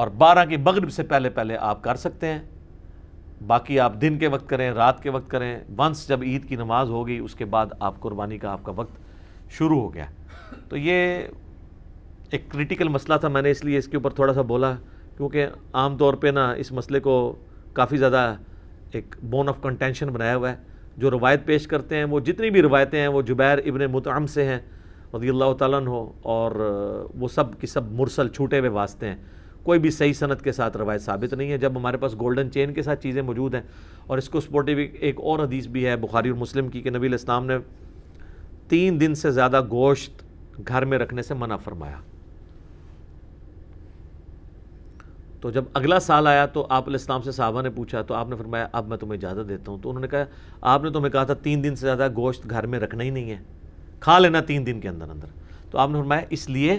और बारह की मगरब से पहले पहले आप कर सकते हैं बाकी आप दिन के वक्त करें रात के वक्त करें वंस जब ईद की नमाज होगी उसके बाद आप कुर्बानी का आपका वक्त शुरू हो गया तो ये एक क्रिटिकल मसला था मैंने इसलिए इसके ऊपर थोड़ा सा बोला क्योंकि आम तौर पे ना इस मसले को काफ़ी ज़्यादा एक बोन ऑफ कंटेंशन बनाया हुआ है जो रवायत पेश करते हैं वो जितनी भी रवायतें हैं वो जुबैर इबन मुतम से हैं रदी अल्लाह तन हो और वो सब के सब मुरसल छूटे हुए वास्ते हैं कोई भी सही सनत के साथ रवायत साबित नहीं है जब हमारे पास गोल्डन चेन के साथ चीज़ें मौजूद हैं और इसको सपोर्टिव एक और हदीस भी है बुखारी और मुस्लिम की कि नबी इस्लाम ने तीन दिन से ज़्यादा गोश्त घर में रखने से मना फरमाया तो जब अगला साल आया तो आप इस्लाम से साहबा ने पूछा तो आपने फरमाया अब मैं तुम्हें इजाज़त देता हूँ तो उन्होंने कहा आपने तुम्हें कहा था तीन दिन से ज़्यादा गोश्त घर में रखना ही नहीं है खा लेना तीन दिन के अंदर अंदर तो आपने फरमाया इसलिए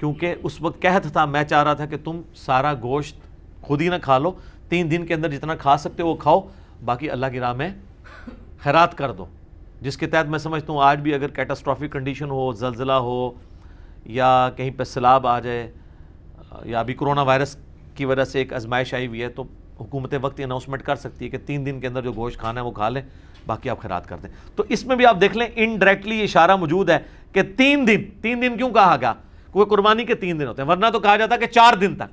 क्योंकि उस वक्त कहत था मैं चाह रहा था कि तुम सारा गोश्त खुद ही ना खा लो तीन दिन के अंदर जितना खा सकते हो वो खाओ बाकी अल्लाह की राह में खैरात कर दो जिसके तहत मैं समझता हूँ आज भी अगर कैटास्ट्रॉफिक कंडीशन हो जलजिला हो या कहीं पर सैलाब आ जाए या अभी कोरोना वायरस की वजह से एक आजमाइश आई हुई है तो हुकूमत वक्त अनाउंसमेंट कर सकती है कि तीन दिन के अंदर जो गोश्त खाना है वो खा लें बाकी आप खैरात कर दें तो इसमें भी आप देख लें इनडायरेक्टली इशारा मौजूद है कि तीन दिन तीन दिन क्यों कहा गया वो कुर्बानी के तीन दिन होते हैं वरना तो कहा जाता है कि चार दिन तक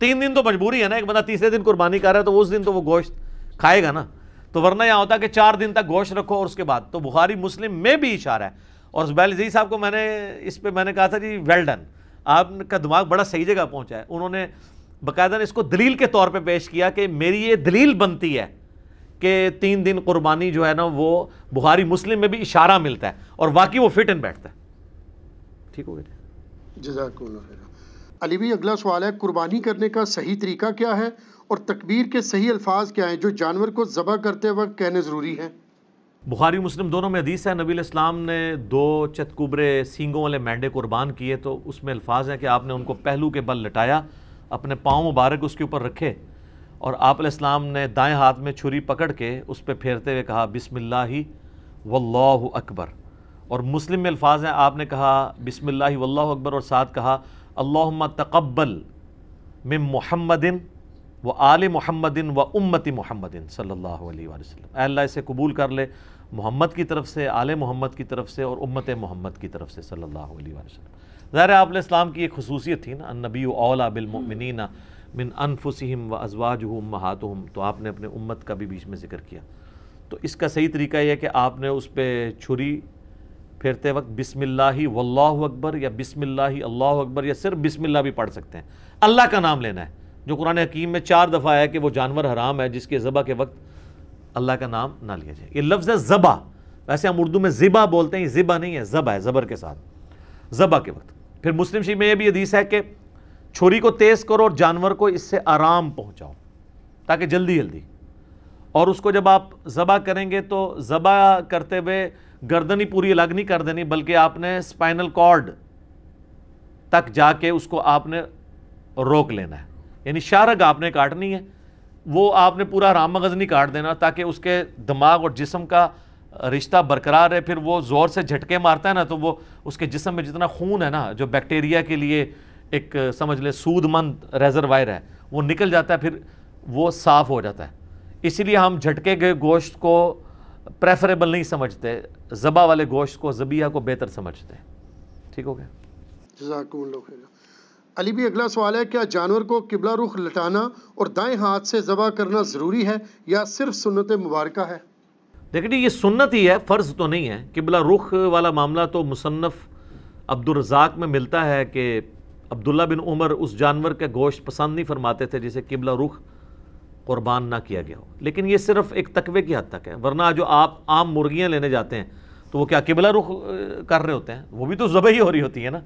तीन दिन तो मजबूरी है ना एक बंदा तीसरे दिन कुर्बानी कर रहा है तो उस दिन तो वो गोश्त खाएगा ना तो वरना यह होता है कि चार दिन तक गोश्त रखो और उसके बाद तो बुखारी मुस्लिम में भी इशारा है और बैलजी साहब को मैंने इस पर मैंने कहा था जी वेल डन आपका दिमाग बड़ा सही जगह पहुँचा है उन्होंने बाकायदा ने इसको दलील के तौर पर पेश किया कि मेरी ये दलील बनती है कि तीन दिन कुर्बानी जो है ना वो बुखारी मुस्लिम में भी इशारा मिलता है और वाकई वो फिट एंड बैठता है ठीक हो गया जजाकुल अली भी अगला सवाल है कुर्बानी करने का सही तरीका क्या है और तकबीर के सही अल्फाज क्या हैं जो जानवर को ज़बह करते वक्त कहने ज़रूरी हैं बुखारी मुस्लिम दोनों में हदीस है नबी इस्लाम ने दो चतकुबरे सींगों वाले मैंडे कुर्बान किए तो उसमें अल्फाज हैं कि आपने उनको पहलू के बल लटाया अपने पाँव मुबारक उसके ऊपर रखे और आप इस्लाम ने दाएँ हाथ में छुरी पकड़ के उस पर फेरते हुए कहा बिसमिल्ला ही वल्लाहु अकबर और मुस्लिम में अल्फाज हैं आपने कहा बिसमिल्ल वल्ल अकबर और साथ कहा तकब्बल तकबल में महमदिन व आल महमदिन व उम्मत महमदिन सल्ला वसम अल्लाह इसे कबूल कर ले मोहम्मद की तरफ से आल मोहम्मद की तरफ से और उम्मत मोहम्मद की तरफ से अलैहि वसल्लम ज़ाहिर आपने इस्लाम की एक खसूसियत थी ना नबी ओला बिलमिनना मिन अनफुसम व अजवाज हम महातम तो आपने अपने उम्मत का भी बीच में जिक्र किया तो इसका सही तरीका यह है कि आपने उस पर छुरी फेरते वक्त बिसमिल्ला वल्लाहु अकबर या ही अल्लाह अकबर या सिर्फ बिस्मिल्ला भी पढ़ सकते हैं अल्लाह का नाम लेना है जो कुरान हकीम में चार दफ़ा है कि वो जानवर हराम है जिसके ज़बा के वक्त अल्लाह का नाम ना लिया जाए ये लफ्ज़ है ज़बा वैसे हम उर्दू में ज़िबा बोलते हैं ज़िबा नहीं है ज़बा है ज़बर के साथ ज़बा के वक्त फिर मुस्लिम शरीफ में यह भी हदीस है कि छोरी को तेज़ करो और जानवर को इससे आराम पहुँचाओ ताकि जल्दी जल्दी और उसको जब आप ज़बा करेंगे तो ज़बा करते हुए गर्दन ही पूरी अलग नहीं कर देनी बल्कि आपने स्पाइनल कॉर्ड तक जाके उसको आपने रोक लेना है यानी शारग आपने काटनी है वो आपने पूरा राम मगज़ नहीं काट देना ताकि उसके दिमाग और जिसम का रिश्ता बरकरार है फिर वो ज़ोर से झटके मारता है ना तो वो उसके जिसम में जितना खून है ना जो बैक्टीरिया के लिए एक समझ ले सूदमंद रेजरवायर है वो निकल जाता है फिर वो साफ़ हो जाता है इसीलिए हम झटके गए गोश्त को प्रेफरेबल नहीं समझते ज़बा वाले गोश्त को ज़बिया को बेहतर समझते हैं ठीक हो गया अली भी अगला सवाल है क्या जानवर को किबला रुख लटाना और दाएं हाथ से ज़बा करना ज़रूरी है या सिर्फ सुन्नत मुबारक है देखिए ये सुन्नत ही है फ़र्ज़ तो नहीं है किबला रुख वाला मामला तो मुसन्फ़ अब्दुलरजाक में मिलता है कि अब्दुल्ला बिन उमर उस जानवर का गोश्त पसंद नहीं फरमाते थे जिसे किबला रुख कुर्बान ना किया गया हो लेकिन ये सिर्फ एक तकवे की हद तक है वरना जो आप आम मुर्गियाँ लेने जाते हैं तो वो क्या किबला रुख कर रहे होते हैं वो भी तो जबह ही हो रही होती है ना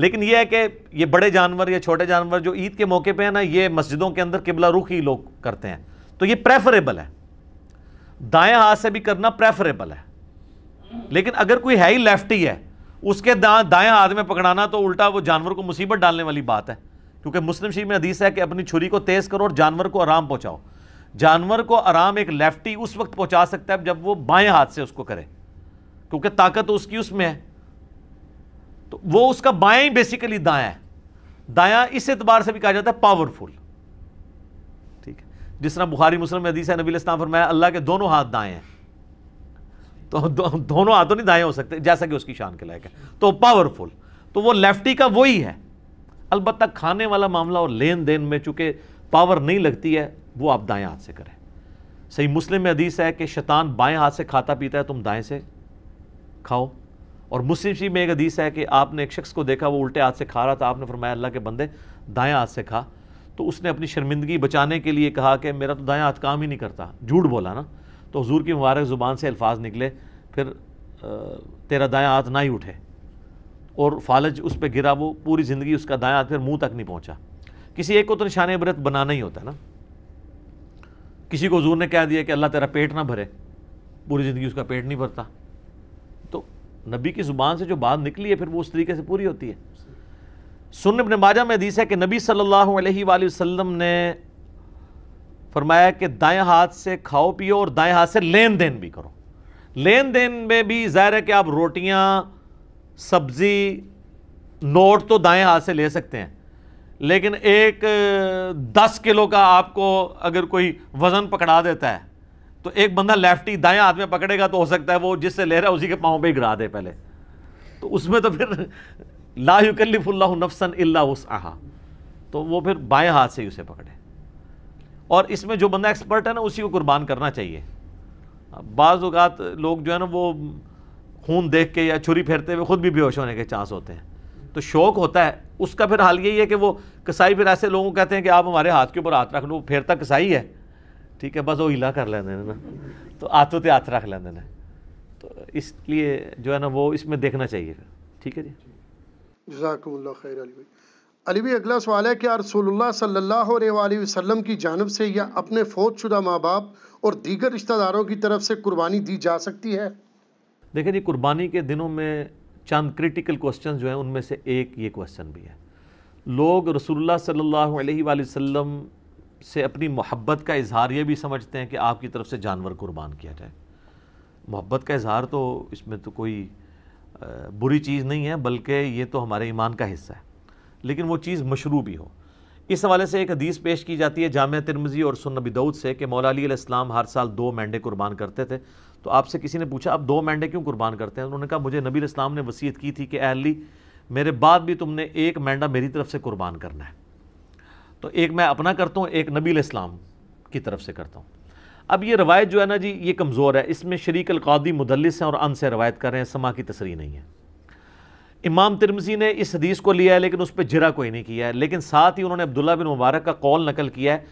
लेकिन ये है कि ये बड़े जानवर या छोटे जानवर जो ईद के मौके पे है ना ये मस्जिदों के अंदर किबला रुख ही लोग करते हैं तो ये प्रेफरेबल है दाएं हाथ से भी करना प्रेफरेबल है लेकिन अगर कोई है ही लेफ्ट ही है उसके दा, दाएं हाथ में पकड़ाना तो उल्टा वो जानवर को मुसीबत डालने वाली बात है क्योंकि मुस्लिम शरीफ में हदीस है कि अपनी छुरी को तेज़ करो और जानवर को आराम पहुँचाओ जानवर को आराम एक लेफ्टी उस वक्त पहुँचा सकता है जब वो बाएँ हाथ से उसको करे क्योंकि ताकत उसकी उसमें है तो वो उसका बाया ही बेसिकली दाया है दाया इस एतबार से भी कहा जाता है पावरफुल ठीक है जिस तरह बुखारी मुस्लिम हदीस है नबी इस्लाम फरमाया अल्लाह के दोनों हाथ दाएं हैं तो दो, दोनों हाथों नहीं दाएं हो सकते जैसा कि उसकी शान के लायक है तो पावरफुल तो वो लेफ्टी का वही है अलबत्त खाने वाला मामला और लेन देन में चूंकि पावर नहीं लगती है वो आप दाएं हाथ से करें सही मुस्लिम में हदीस है कि शैतान बाएं हाथ से खाता पीता है तुम दाएं से खाओ और मुस्लिम शरीफ में एक हदीस है कि आपने एक शख्स को देखा वो उल्टे हाथ से खा रहा था आपने फरमाया अल्लाह के बंदे दाएँ हाथ से खा तो उसने अपनी शर्मिंदगी बचाने के लिए कहा कि मेरा तो दाएँ हाथ काम ही नहीं करता झूठ बोला ना तो हजूर की मुबारक ज़ुबान से अल्फाज निकले फिर तेरा दायां हाथ ना ही उठे और फालज उस पर गिरा वो पूरी ज़िंदगी उसका दाया हाथ फिर मुँह तक नहीं पहुँचा किसी एक को तो निशान इबरत बनाना ही होता है ना किसी को हजूर ने कह दिया कि अल्लाह तेरा पेट ना भरे पूरी ज़िंदगी उसका पेट नहीं भरता नबी की ज़ुबान से जो बात निकली है फिर वो उस तरीके से पूरी होती है सुन अपने माजा में हदीस है कि नबी सल्लल्लाहु अलैहि वसल्लम ने फरमाया कि दाएं हाथ से खाओ पियो और दाएं हाथ से लेन देन भी करो लेन देन में भी ज़ाहिर है कि आप रोटियाँ सब्ज़ी नोट तो दाएं हाथ से ले सकते हैं लेकिन एक दस किलो का आपको अगर कोई वज़न पकड़ा देता है तो एक बंदा लेफ्टी दाया हाथ में पकड़ेगा तो हो सकता है वो जिससे ले रहा है उसी के पाँव पे ही गिरा दे पहले तो उसमें तो फिर ला युकल्लिफुल्ला नफसन इल्ला उस आहा तो वो फिर बाएं हाथ से ही उसे पकड़े और इसमें जो बंदा एक्सपर्ट है ना उसी को कुर्बान करना चाहिए बाज़ात लोग जो है ना वो खून देख के या छुरी फेरते हुए खुद भी बेहोश होने के चांस होते हैं तो शौक होता है उसका फिर हाल यही है कि वो कसाई फिर ऐसे लोगों को कहते हैं कि आप हमारे हाथ के ऊपर हाथ रख लो फेरता कसाई है ठीक है बस वो हिला कर लेते हैं ना तो हाथों ते हाथ रख लेते हैं तो इसलिए जो है ना वो इसमें देखना चाहिए फिर ठीक है जी जजाकमल्ला खैर अली भाई अली भाई अगला सवाल है कि रसोल्ला सल्ला वसम की जानब से या अपने फौजशुदा माँ बाप और दीगर रिश्तेदारों की तरफ से कुर्बानी दी जा सकती है देखिए जी कुर्बानी के दिनों में चंद क्रिटिकल क्वेश्चन जो हैं उनमें से एक ये क्वेश्चन भी है लोग रसोल्ला सल्ला वसम से अपनी मोहब्बत का इजहार ये भी समझते हैं कि आपकी तरफ से जानवर कुर्बान किया जाए मोहब्बत का इजहार तो इसमें तो कोई बुरी चीज़ नहीं है बल्कि ये तो हमारे ईमान का हिस्सा है लेकिन वो चीज़ मशरू भी हो इस हवाले से एक हदीस पेश की जाती है जाम तिरमजी और सुन दाऊद से कि मौला इस्लाम हर साल दो मैंडे कुर्बान करते थे तो आपसे किसी ने पूछा आप दो मैंडे क्यों कुर्बान करते हैं तो उन्होंने कहा मुझे नबी इस्लाम ने वसीयत की थी कि अली मेरे बाद भी तुमने एक मैंडा मेरी तरफ से कुर्बान करना है तो एक मैं अपना करता हूँ एक नबील इस्लाम की तरफ से करता हूँ अब ये रवायत जो है ना जी ये कमज़ोर है इसमें शरीक अलकादी मुदलस हैं और अन से रवायत कर रहे हैं समा की तसरी नहीं है इमाम तिरमजी ने इस हदीस को लिया है लेकिन उस पर जरा कोई नहीं किया है लेकिन साथ ही उन्होंने अब्दुल्ला बिन मुबारक का कौल नकल किया है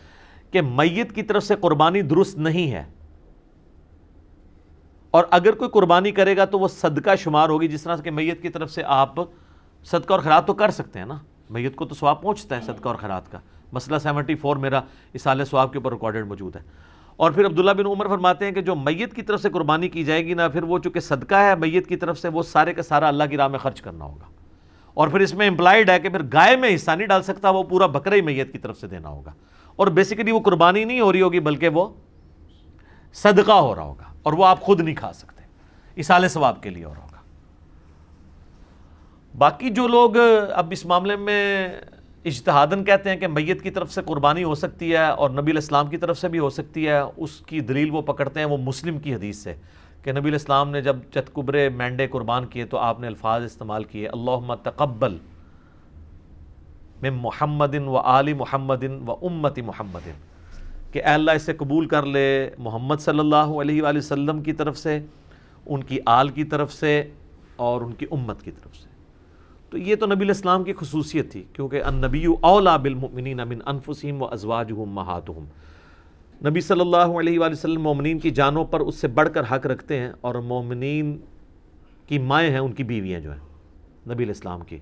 कि मैत की तरफ से कुर्बानी दुरुस्त नहीं है और अगर कोई कुर्बानी करेगा तो वह सदका शुमार होगी जिस तरह से मैत की तरफ से आप सदका और खरात तो कर सकते हैं ना मैत को तो स्वाब पहुँचता है सदका और खरात का मसला सेवेंटी फोर मेरा इस साल स्वाब के ऊपर रिकॉर्डेड मौजूद है और फिर अब्दुल्ला बिन उमर फरमाते हैं कि जो मैत की तरफ से कुर्बानी की जाएगी ना फिर वो चूँकि सदका है मैत की तरफ से वो सारे का सारा अल्लाह की राह में खर्च करना होगा और फिर इसमें एम्प्लाइड है कि फिर गाय में हिस्सा नहीं डाल सकता वो पूरा बकरे ही मैत की तरफ से देना होगा और बेसिकली वो कुर्बानी नहीं हो रही होगी बल्कि वो सदका हो रहा होगा और वो आप खुद नहीं खा सकते इस आल सवाब के लिए हो रहा होगा बाकी जो लोग अब इस मामले में इजतहादन कहते हैं कि मैत की तरफ से कुर्बानी हो सकती है और नबी इस्लाम की तरफ से भी हो सकती है उसकी दलील वो पकड़ते हैं वो मुस्लिम की हदीस से कि नबी इस्लाम ने जब चतकुबरे मैंडे कुर्बान किए तो आपने अल्फाज इस्तेमाल किए अल्लाह तकबल में मोहम्मदिन व आली मोहम्मदिन व उम्मती मोहम्मदिन कि अल्लाह इसे कबूल कर ले मोहम्मद सल्ला वसम की तरफ से उनकी आल की तरफ से और उनकी उम्मत की तरफ से तो ये तो नबी इस्लाम की खसूसियत थी क्योंकि नबी अला बिलमिन अमिन अनफुसम व अजवाज हम महात हम नबी सल्लल्लाहु अलैहि वसल्लम मोमिन की जानों पर उससे बढ़कर हक रखते हैं और मोमिन की माएँ हैं उनकी बीवियाँ जो हैं नबी इस्लाम की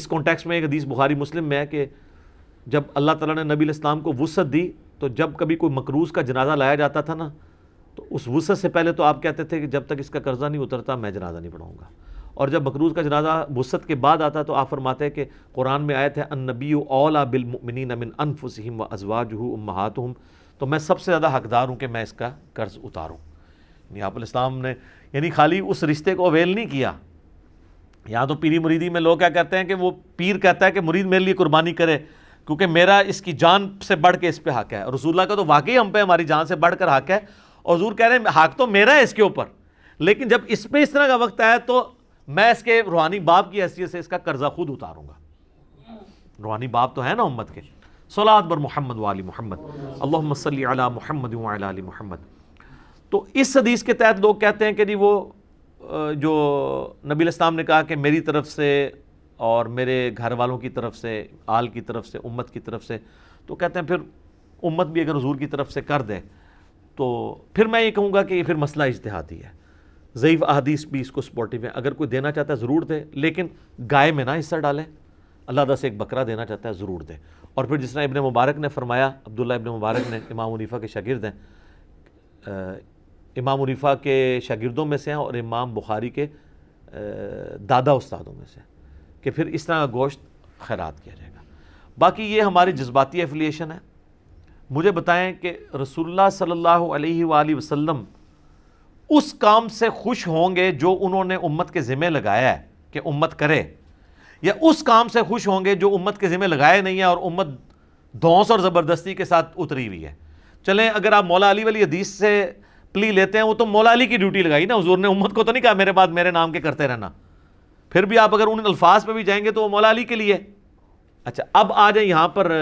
इस कॉन्टेक्स्ट में एक हदीस बुखारी मुस्लिम में है कि जब अल्लाह ताला ने नबी इस्लाम को वसत दी तो जब कभी कोई मकरूज का जनाजा लाया जाता था ना तो उस वसत से पहले तो आप कहते थे कि जब तक इसका कर्जा नहीं उतरता मैं जनाजा नहीं पढ़ाऊँगा और जब बकरूज का जनाजा वसत के बाद आता तो आप फरमाते हैं कि कुरान में आए थे अन नबी ओला बिलमिन अमिन अनफुसम व अजवाज हम तो मैं सबसे ज़्यादा हकदार हूँ कि मैं इसका कर्ज़ उतारूँ यानी आपलाम ने यानी खाली उस रिश्ते को अवेल नहीं किया यहाँ तो पीरी मुरीदी में लोग क्या कहते हैं कि वो पीर कहता है कि मुरीद मेरे लिए कुर्बानी करे क्योंकि मेरा इसकी जान से बढ़ के इस पर हक है रसूल्ला का तो वाकई हम पे हमारी जान से बढ़ कर हक है और जूर कह रहे हैं हक तो मेरा है इसके ऊपर लेकिन जब इस पर इस तरह का वक्त आया तो मैं इसके रूहानी बाप की हैसियत से इसका कर्जा खुद उतारूंगा रूहानी बाप तो है ना उम्मत के सलाद बर मोहम्मद वाली मोहम्मद अल्लाह मोहम्मद वाली मोहम्मद तो इस हदीस के तहत लोग कहते हैं कि जी वो जो नबी इस्लाम ने कहा कि मेरी तरफ से और मेरे घर वालों की तरफ से आल की तरफ से उम्मत की तरफ से तो कहते हैं फिर उम्मत भी अगर हजूर की तरफ से कर दे तो फिर मैं ये कहूँगा कि ये फिर मसला इजतहादी है ज़ैफ़ अहदीस भी इसको सपोर्टिव है अगर कोई देना चाहता है ज़रूर दे लेकिन गाय में ना हिस्सा डालें अल्लाह से एक बकरा देना चाहता है ज़रूर दे और फिर जिस तरह इबन मुबारक ने फरमाया अब्दुल्ला इबन मुबारक ने इमाम मुनीफ़ा के शागिर्द हैं इमाम मुनीफ़ा के शागिर्दों में से हैं और इमाम बुखारी के दादा उस्तादों में से हैं कि फिर इस तरह का गोश्त खैरात किया जाएगा बाकी ये हमारी जज्बाती एफिलिएशन है मुझे बताएं कि रसोल्ला सल्ला वसम उस काम से खुश होंगे जो उन्होंने उम्मत के ज़िम्मे लगाया है कि उम्मत करे या उस काम से खुश होंगे जो उम्मत के ज़िम्मे लगाए नहीं है और उम्मत धौस और ज़बरदस्ती के साथ उतरी हुई है चलें अगर आप मौला अली वाली हदीस से प्ली लेते हैं वो तो मौला अली की ड्यूटी लगाई ना हजूर ने उम्मत को तो नहीं कहा मेरे बाद मेरे नाम के करते रहना फिर भी आप अगर उन अल्फाज पर भी जाएंगे तो वो मौला अली के लिए अच्छा अब आ जाए यहाँ पर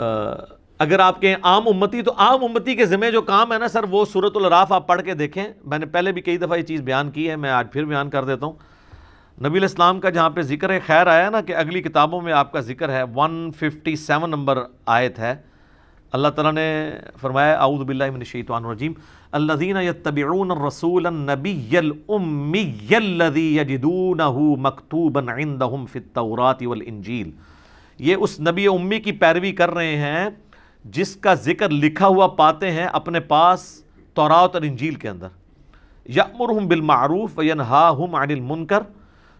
आ, अगर आपके आम उम्मती तो आम उम्मती के ज़िम्मे जो काम है ना सर वो सूरतराफ़ आप पढ़ के देखें मैंने पहले भी कई दफ़ा ये चीज़ बयान की है मैं आज फिर बयान कर देता हूँ नबी इस्लाम का जहाँ पे ज़िक्र खैर आया ना कि अगली किताबों में आपका ज़िक्र है 157 नंबर आयत है अल्लाह ताला ने फरमाया आउदबिल्लाशैतवानरजीम अल्लादीन तबीन रसूल नबीलदी मकतूबन फितौरात वल ये उस नबी उम्मी की पैरवी कर रहे हैं जिसका जिक्र लिखा हुआ पाते हैं अपने पास तौरात और इंजील के अंदर यमरहम बिलमारूफ़ यनहा हम अनिल मुनकर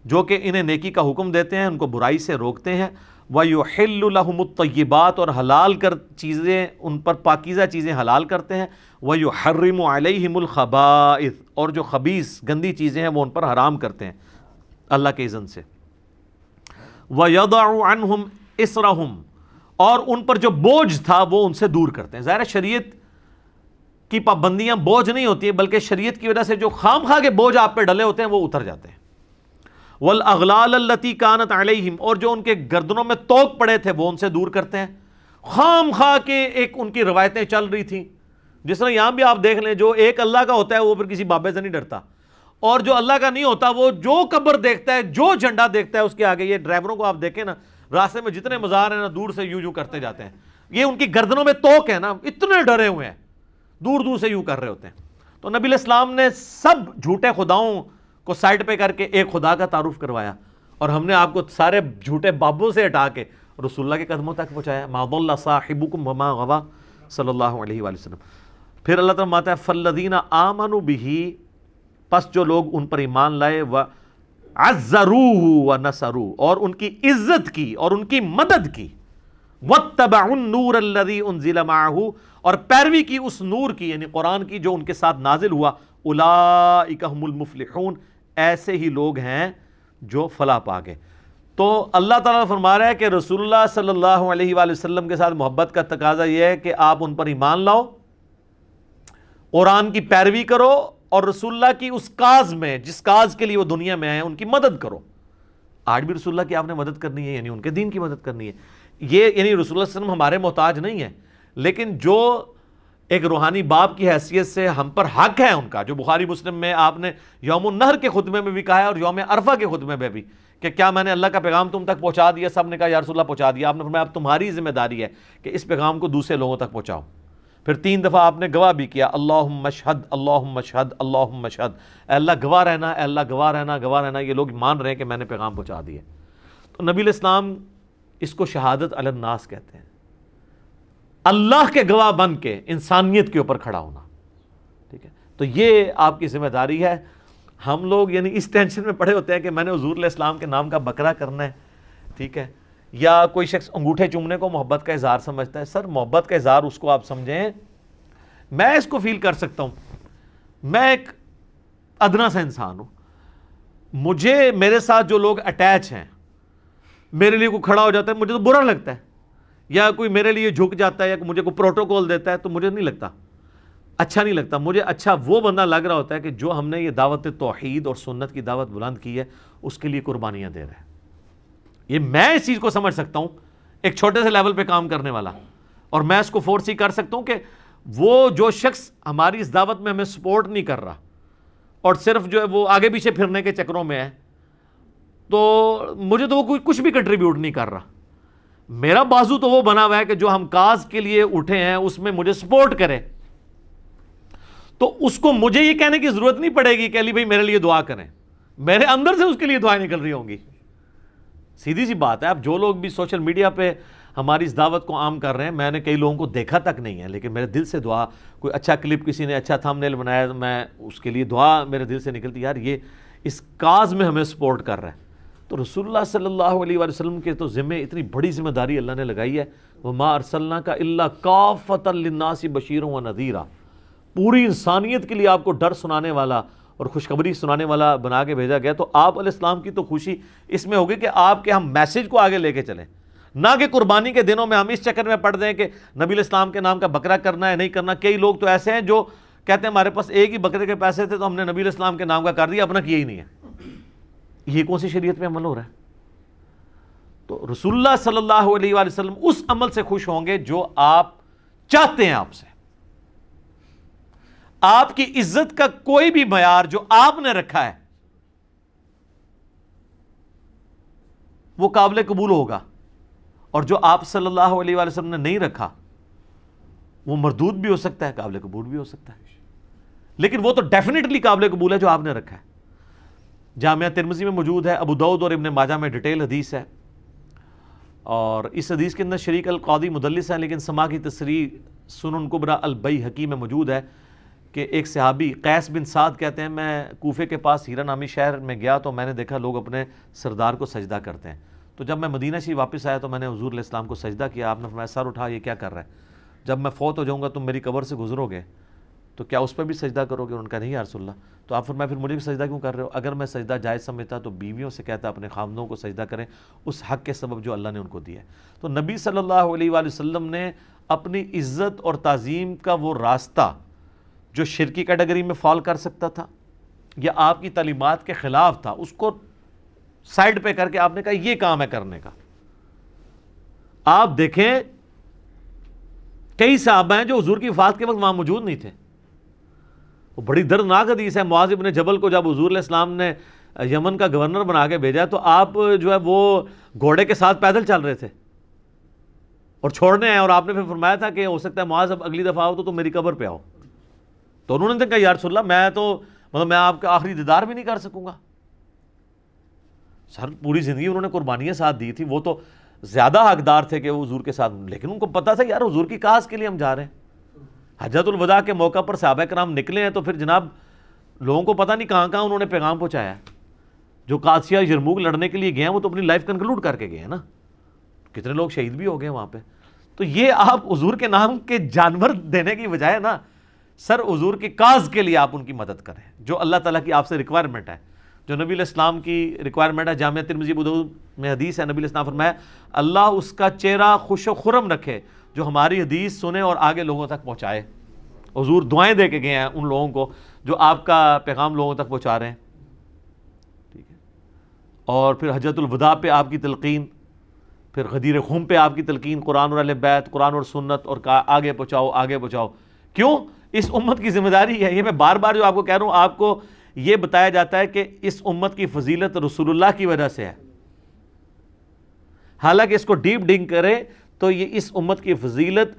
जो कि इन्हें नेकी का हुक्म देते हैं उनको बुराई से रोकते हैं तयबात और हलाल कर चीज़ें उन पर पाकिज़ा चीज़ें हलाल करते हैं वह वयुहरम अलहमलखबाइस और जो खबीस गंदी चीज़ें हैं वो उन पर हराम करते हैं अल्लाह के इज़न से वयदान हम इसरा हम और उन पर जो बोझ था वो उनसे दूर करते हैं ज़ाहिर शरीयत की पाबंदियां बोझ नहीं होती है बल्कि शरीयत की वजह से जो खाम खा के बोझ आप पे डले होते हैं वो उतर जाते हैं वल अगलालती कानत अलहिम और जो उनके गर्दनों में तोक पड़े थे वो उनसे दूर करते हैं खाम खा के एक उनकी रवायतें चल रही थी जिस तरह यहां भी आप देख लें जो एक अल्लाह का होता है वो फिर किसी बाबे से नहीं डरता और जो अल्लाह का नहीं होता वो जो कब्र देखता है जो झंडा देखता है उसके आगे ये ड्राइवरों को आप देखें ना रास्ते में जितने मज़ार हैं ना दूर से यूं यूं करते जाते हैं ये उनकी गर्दनों में तोक है ना इतने डरे हुए हैं दूर दूर से यूं कर रहे होते हैं तो नबी इस्लाम ने सब झूठे खुदाओं को साइड पे करके एक खुदा का तारुफ करवाया और हमने आपको सारे झूठे बाबों से हटा के रसुल्ला के कदमों तक पहुँचाया मादल्ला साहिबुकुम वमा गवा सल्ला वसलम फिर अल्लाह तमाता है फ़ल्लदीना आमनु बिही पस जो लोग उन पर ईमान लाए व अजरू व नसरू और उनकी इज्जत की और उनकी मदद की व तबा नूर अल्लरी उन माहू और पैरवी की उस नूर की यानी कुरान की जो उनके साथ नाजिल हुआ उलामुलमफलून ऐसे ही लोग हैं जो फला पा गए तो अल्लाह ताला फरमा रहा है कि रसूलुल्लाह सल्लल्लाहु अलैहि वसल्लम के साथ मोहब्बत का तकाजा यह है कि आप उन पर ईमान लाओ कुरान की पैरवी करो और रसुल्ला की उस काज में जिस काज के लिए वो दुनिया में आए उनकी मदद करो आज भी रसुल्ला की आपने मदद करनी है यानी उनके दीन की मदद करनी है ये यानी रसुल्ला हमारे मोहताज नहीं है लेकिन जो एक रूहानी बाप की हैसियत से हम पर हक है उनका जो बुखारी मुस्लिम में आपने यौम नहर के खुतबे में भी कहा है और यौम अरफा के खुतबे में भी कि क्या मैंने अल्लाह का पैगाम तुम तक पहुंचा दिया सब ने कहा यारसोल्ला पहुंचा दिया आपने फरमाया अब तुम्हारी जिम्मेदारी है कि इस पैगाम को दूसरे लोगों तक पहुंचाओ फिर तीन दफ़ा आपने गवाह भी किया अल्लाह मशहद अल्लाह मशहद अल्लाह मशहद अल्लाह गवाह रहना अल्लाह गवाह रहना गवाह रहना ये लोग मान रहे हैं कि मैंने पैगाम पहुँचा दिए तो नबी इस्लाम इसको शहादत अलन्नास कहते हैं अल्लाह के गवाह बन के इंसानियत के ऊपर खड़ा होना ठीक है तो ये आपकी जिम्मेदारी है हम लोग यानी इस टेंशन में पड़े होते हैं कि मैंने हजूर इस्लाम के नाम का बकरा करना है ठीक है या कोई शख्स अंगूठे चूमने को मोहब्बत का इजहार समझता है सर मोहब्बत का इजहार उसको आप समझें मैं इसको फील कर सकता हूँ मैं एक अदना सा इंसान हूँ मुझे मेरे साथ जो लोग अटैच हैं मेरे लिए कोई खड़ा हो जाता है मुझे तो बुरा लगता है या कोई मेरे लिए झुक जाता है या मुझे कोई प्रोटोकॉल देता है तो मुझे नहीं लगता अच्छा नहीं लगता मुझे अच्छा वो बंदा लग रहा होता है कि जो हमने ये दावत तोहहीद और सुन्नत की दावत बुलंद की है उसके लिए कुर्बानियाँ दे रहे हैं ये मैं इस चीज़ को समझ सकता हूँ एक छोटे से लेवल पे काम करने वाला और मैं इसको फोर्स ही कर सकता हूँ कि वो जो शख्स हमारी इस दावत में हमें सपोर्ट नहीं कर रहा और सिर्फ जो है वो आगे पीछे फिरने के चक्करों में है तो मुझे तो वो कोई कुछ भी कंट्रीब्यूट नहीं कर रहा मेरा बाजू तो वो बना हुआ है कि जो हम काज के लिए उठे हैं उसमें मुझे सपोर्ट करें तो उसको मुझे ये कहने की जरूरत नहीं पड़ेगी कि अली भाई मेरे लिए दुआ करें मेरे अंदर से उसके लिए दुआएं निकल रही होंगी सीधी सी बात है आप जो लोग भी सोशल मीडिया पे हमारी इस दावत को आम कर रहे हैं मैंने कई लोगों को देखा तक नहीं है लेकिन मेरे दिल से दुआ कोई अच्छा क्लिप किसी ने अच्छा थंबनेल बनाया तो मैं उसके लिए दुआ मेरे दिल से निकलती यार ये इस काज में हमें सपोर्ट कर रहे हैं तो रसुल्ला सल्ला वसलम के तो ज़िम्मे इतनी बड़ी जिम्मेदारी अल्लाह ने लगाई है वह माँ अरसल्ला का अल्ला लन्नासी बशीरों व नदीरा पूरी इंसानियत के लिए आपको डर सुनाने वाला और खुशखबरी सुनाने वाला बना के भेजा गया तो आप अलैहिस्सलाम की तो खुशी इसमें होगी कि आपके हम मैसेज को आगे लेके चलें ना कि कुर्बानी के दिनों में हम इस चक्कर में पढ़ दें कि नबी इस्लाम के नाम का बकरा करना है नहीं करना कई लोग तो ऐसे हैं जो कहते हैं हमारे पास एक ही बकरे के पैसे थे तो हमने नबी इस्लाम के नाम का कर दिया अपना किया ही नहीं है ये कौन सी शरीय में अमल हो रहा है तो रसुल्ला सल्ला वसलम उस अमल से खुश होंगे जो आप चाहते हैं आपसे आपकी इज्जत का कोई भी मैार जो आपने रखा है वो काबिल कबूल होगा और जो आप सल्लल्लाहु अलैहि वसल्लम ने नहीं रखा वो मरदूद भी हो सकता है काबिल कबूल भी हो सकता है लेकिन वो तो डेफिनेटली काबिल कबूल है जो आपने रखा है जामिया तिरमजी में मौजूद है अबू दाऊद और इबन माजा में डिटेल हदीस है और इस हदीस के अंदर शरीक अल कौदी मुदलिस है लेकिन समा की तस्री सुन कुबरा अलबई हकी में मौजूद है कि एक सहाबी कैस बिन साद कहते हैं मैं कोफे के पास हीरा नामी शहर में गया तो मैंने देखा लोग अपने सरदार को सजदा करते हैं तो जब मैं मदीना शरीफ वापस आया तो मैंने हजूर इस्लाम को सजदा किया आपने फरमाया सर उठा ये क्या कर रहा है जब मैं फ़ौत हो जाऊँगा तुम मेरी कबर से गुजरोगे तो क्या उस पर भी सजदा करोगे उनका नहीं यारसोल्ला तो आप फरमाया फिर मुझे भी सजदा क्यों कर रहे हो अगर मैं सजदा जायज़ समझता तो बीवियों से कहता अपने खामदों को सजदा करें उस हक़ के सबब जो अल्लाह ने उनको दिया है तो नबी सल्ला वसम ने अपनी इज़्ज़त और तज़ीम का वो रास्ता जो शिरकी कैटेगरी में फॉल कर सकता था या आपकी तलीमत के ख़िलाफ़ था उसको साइड पे करके आपने कहा यह काम है करने का आप देखें कई साहब हैं जो हजूर की फात के वक्त वहां मौजूद नहीं थे वो बड़ी दर्दनाक हदीस है मुआजिब ने जबल को जब हजूर इस्लाम ने यमन का गवर्नर बना के भेजा तो आप जो है वो घोड़े के साथ पैदल चल रहे थे और छोड़ने आए और आपने फिर फरमाया था कि हो सकता है मुआज अब अगली दफ़ा आओ तो तुम मेरी कबर पे आओ तो उन्होंने तो कहा यार सुल्ला मैं तो मतलब मैं आपका आखिरी दीदार भी नहीं कर सकूंगा सर पूरी ज़िंदगी उन्होंने कुर्बानियां साथ दी थी वो तो ज़्यादा हकदार थे कि वो हजूर के साथ लेकिन उनको पता था यार हजूर की कास के लिए हम जा रहे हैं हजरतुलवदा के मौका पर सहाबा कराम निकले हैं तो फिर जनाब लोगों को पता नहीं कहाँ कहाँ उन्होंने पैगाम पहुँचाया जो कासिया यरमूक लड़ने के लिए गए हैं वो तो अपनी लाइफ कंक्लूड करके गए हैं ना कितने लोग शहीद भी हो गए वहाँ पर तो ये आप हजूर के नाम के जानवर देने की बजाय ना सर हजूर के काज के लिए आप उनकी मदद करें जो अल्लाह ताला की आपसे रिक्वायरमेंट है जो नबी इस्लाम की रिक्वायरमेंट है जामिया तिरमजी में हदीस है नबी इस्लाम फरमाया अल्लाह उसका चेहरा खुश खुरम रखे जो हमारी हदीस सुने और आगे लोगों तक पहुँचाए हजूर दुआएं दे के गए हैं उन लोगों को जो आपका पैगाम लोगों तक पहुँचा रहे हैं ठीक है और फिर हजरतुलवदा पे आपकी तलकिन फिर गदीर खुम पे आपकी तलकिन कुरान और बैत कुरान और सुन्नत और आगे पहुँचाओ आगे पहुँचाओ क्यों इस उम्मत की जिम्मेदारी है ये मैं बार बार जो आपको कह रहा हूँ आपको ये बताया जाता है कि इस उम्मत की फजीलत रसूलुल्लाह की वजह से है हालांकि इसको डीप डिंग करें तो ये इस उम्मत की फजीलत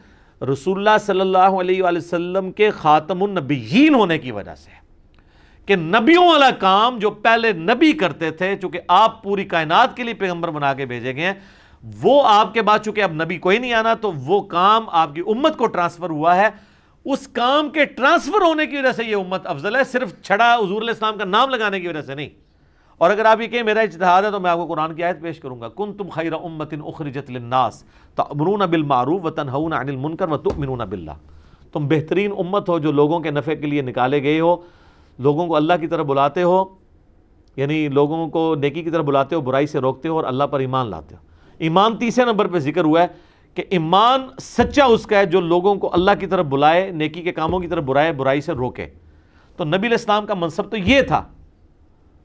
रसूलुल्लाह सल्लल्लाहु अलैहि वसल्लम के ख़ातमुलनबीन होने की वजह से है कि नबियों वाला काम जो पहले नबी करते थे चूंकि आप पूरी कायनात के लिए पैगम्बर बना के भेजे गए हैं वो आपके बाद चूंकि अब नबी कोई नहीं आना तो वो काम आपकी उम्मत को ट्रांसफ़र हुआ है उस काम के ट्रांसफ़र होने की वजह से ये उम्मत अफजल है सिर्फ छड़ा हजूर इस्लाम का नाम लगाने की वजह से नहीं और अगर आप ये कहें मेरा इजतहाद है तो मैं आपको कुरान की आयत पेश करूंगा कुन तुम खैर उम्मतिन उखरजतलनास तमरून बिलमारूफ व अनिल मुनकर व तुमिन बिल्ला तुम बेहतरीन उम्मत हो जो लोगों के नफ़े के लिए निकाले गए हो लोगों को अल्लाह की तरफ बुलाते हो यानी लोगों को नेकी की तरफ बुलाते हो बुराई से रोकते हो और अल्लाह पर ईमान लाते हो ईमान तीसरे नंबर पर जिक्र हुआ है कि ईमान सच्चा उसका है जो लोगों को अल्लाह की तरफ बुलाए नेकी के कामों की तरफ बुराए बुराई से रोके तो नबी इस्लाम का मनसब तो ये था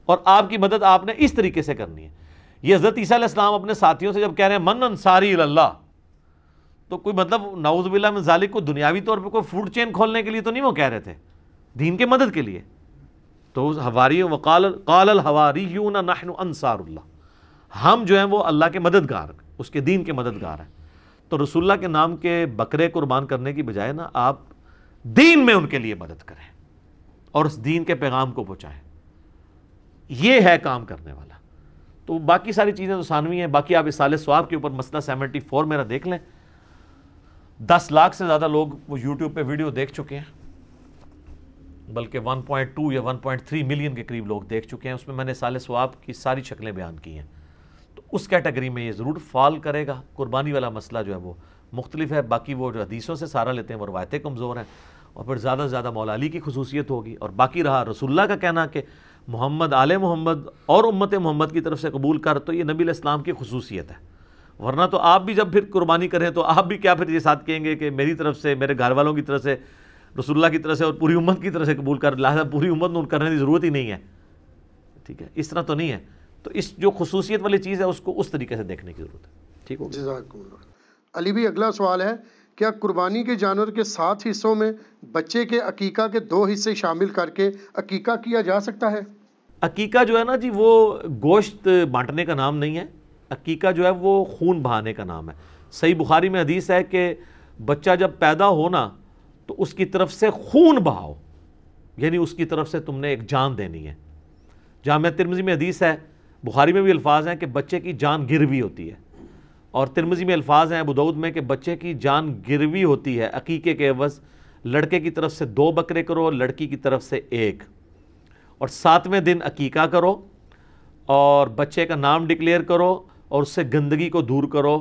और आपकी मदद आपने इस तरीके से करनी है ये हज़रत ईसीम अपने साथियों से जब कह रहे हैं मन अंसारी अल्लाह तो कोई मतलब नाउजबिल्ला जालिक को दुनियावी तौर पर कोई फूड चेन खोलने के लिए तो नहीं वो कह रहे थे दीन के मदद के लिए तो हवारी वकाल हवारी हम जो हैं वो अल्लाह के मददगार उसके दीन के मददगार हैं तो रसुल्ला के नाम के बकरे कुर्बान करने की बजाय ना आप दीन में उनके लिए मदद करें और उस दीन के पैगाम को पहुंचाएं यह है काम करने वाला तो बाकी सारी चीज़ें तो सानवी हैं बाकी आप इस साल स्वाब के ऊपर मसला सेवेंटी फोर मेरा देख लें दस लाख से ज़्यादा लोग वो यूट्यूब पर वीडियो देख चुके हैं बल्कि वन पॉइंट टू या वन पॉइंट थ्री मिलियन के करीब लोग देख चुके हैं उसमें मैंने साल स्वाब की सारी शक्लें बयान की हैं उस कैटेगरी में ये ज़रूर फॉल करेगा कुर्बानी वाला मसला जो है वो मुख्तलिफ है बाकी वो जो हदीसों से सारा लेते हैं वो रवायतें कमज़ोर हैं और फिर ज़्यादा से ज़्यादा अली की खसूसियत होगी और बाकी रहा रसुल्ला का कहना कि मोहम्मद आल मोहम्मद और उम्मत मोहम्मद की तरफ से कबूल कर तो ये नबी इस्लाम की खसूसियत है वरना तो आप भी जब फिर कुर्बानी करें तो आप भी क्या फिर ये साथ कहेंगे कि मेरी तरफ से मेरे घर वालों की तरफ से रसुल्ला की तरफ से और पूरी उम्मत की तरफ से कबूल कर लिहाजा पूरी उम्मत में करने की ज़रूरत ही नहीं है ठीक है इस तरह तो नहीं है तो इस जो खसूसियत वाली चीज़ है उसको उस तरीके से देखने की ज़रूरत है ठीक हो अली भी अगला सवाल है क्या कुर्बानी के जानवर के सात हिस्सों में बच्चे के अकीका के दो हिस्से शामिल करके अकीका किया जा सकता है अकीका जो है ना जी वो गोश्त बांटने का नाम नहीं है अकीका जो है वो खून बहाने का नाम है सही बुखारी में हदीस है कि बच्चा जब पैदा हो ना तो उसकी तरफ से खून बहाओ यानी उसकी तरफ से तुमने एक जान देनी है जाम तिरमजी में हदीस है बुखारी में भी अल्फाज हैं कि बच्चे की जान गिरवी होती है और तिरमजी में अल्फाज हैं अबूदाऊद में कि बच्चे की जान गिरवी होती है अकीके के अवस लड़के की तरफ से दो बकरे करो लड़की की तरफ से एक और सातवें दिन अकीका करो और बच्चे का नाम डिक्लेयर करो और उससे गंदगी को दूर करो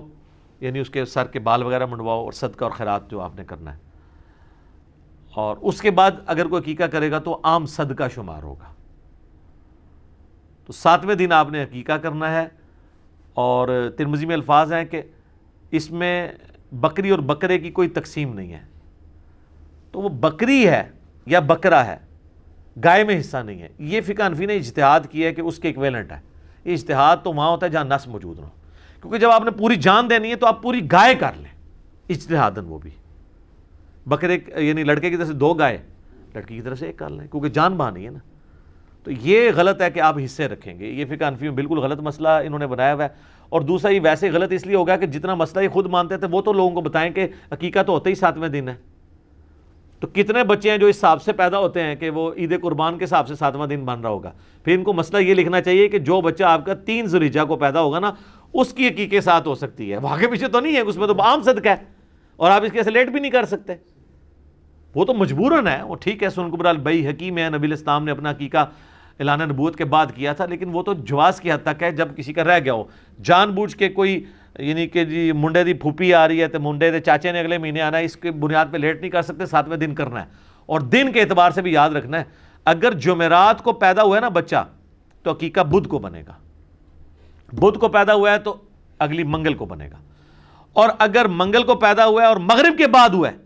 यानी उसके सर के बाल वगैरह मंडवाओ और सदका और खैरात जो आपने करना है और उसके बाद अगर कोई अकीका करेगा तो आम सदका शुमार होगा तो सातवें दिन आपने हकीका करना है और तिरमजी में अल्फाज हैं कि इसमें बकरी और बकरे की कोई तकसीम नहीं है तो वो बकरी है या बकरा है गाय में हिस्सा नहीं है ये फ़िका अनफी ने इजतहाद की है कि उसके एक वेलेंट है ये इजतहाद तो वहाँ होता है जहाँ नस मौजूद रहो क्योंकि जब आपने पूरी जान देनी है तो आप पूरी गाय कर लें इजतहादन वो भी बकरे यानी लड़के की तरफ से दो गाय लड़की की तरफ से एक कर लें क्योंकि जान बहानी है ना तो ये गलत है कि आप हिस्से रखेंगे ये फिर अनफी में बिल्कुल गलत मसला इन्होंने बनाया हुआ है और दूसरा ये वैसे गलत इसलिए होगा कि जितना मसला ही खुद मानते थे वो तो लोगों को बताएं कि हकीकत तो होते ही सातवें दिन है तो कितने बच्चे हैं जो इस हिसाब से पैदा होते हैं कि वो ईद कुर्बान के हिसाब से सातवां दिन बन रहा होगा फिर इनको मसला ये लिखना चाहिए कि जो बच्चा आपका तीन जरीजा को पैदा होगा ना उसकी हकीके साथ हो सकती है वहाँ के पीछे तो नहीं है उसमें तो आम सदका है और आप इसके लेट भी नहीं कर सकते वो तो मजबूरन है वो ठीक है सुनकुबराल कुबराल हकीम है नबील इस्लाम ने अपना हकीका एलान नबूत के बाद किया था लेकिन वो तो जवास की हद तक है जब किसी का रह गया हो जानबूझ के कोई यानी कि जी मुंडे की फूपी आ रही है तो मुंडे के चाचे ने अगले महीने आना है इसके बुनियाद पर लेट नहीं कर सकते सातवें दिन करना है और दिन के अतबार से भी याद रखना है अगर जमेरात को पैदा हुआ है ना बच्चा तो अकीका बुध को बनेगा बुध को पैदा हुआ है तो अगली मंगल को बनेगा और अगर मंगल को पैदा हुआ है और मगरब के बाद हुआ है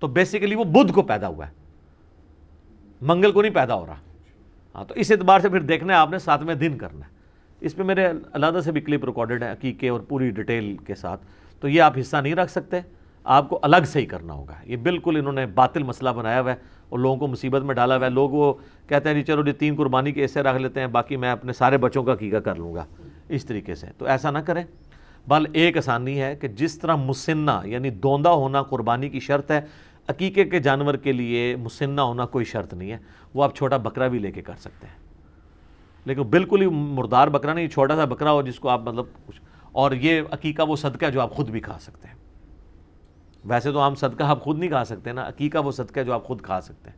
तो बेसिकली वो बुध को पैदा हुआ है मंगल को नहीं पैदा हो रहा हाँ तो इस एतबार से फिर देखना है आपने सातवें दिन करना है इस पर मेरे अलहदा से भी क्लिप रिकॉर्डेड है हकीके और पूरी डिटेल के साथ तो ये आप हिस्सा नहीं रख सकते आपको अलग से ही करना होगा ये बिल्कुल इन्होंने बातिल मसला बनाया हुआ है और लोगों को मुसीबत में डाला हुआ है लोग वो कहते हैं जी चलो जी तीन कुर्बानी के ऐसे रख लेते हैं बाकी मैं अपने सारे बच्चों का कीका कर लूँगा इस तरीके से तो ऐसा ना करें बल एक आसानी है कि जिस तरह मुसन्ना यानी दोंदा होना कुर्बानी की शर्त है अकीके के जानवर के लिए मुसन्ना होना कोई शर्त नहीं है वो आप छोटा बकरा भी लेके कर सकते हैं लेकिन बिल्कुल ही मुर्दार बकरा नहीं छोटा सा बकरा हो जिसको आप मतलब कुछ और ये अकीका वो सदका जो आप ख़ुद भी खा सकते हैं वैसे तो आम सदका आप ख़ुद नहीं खा सकते ना अकीका वो सदका जो आप ख़ुद खा सकते हैं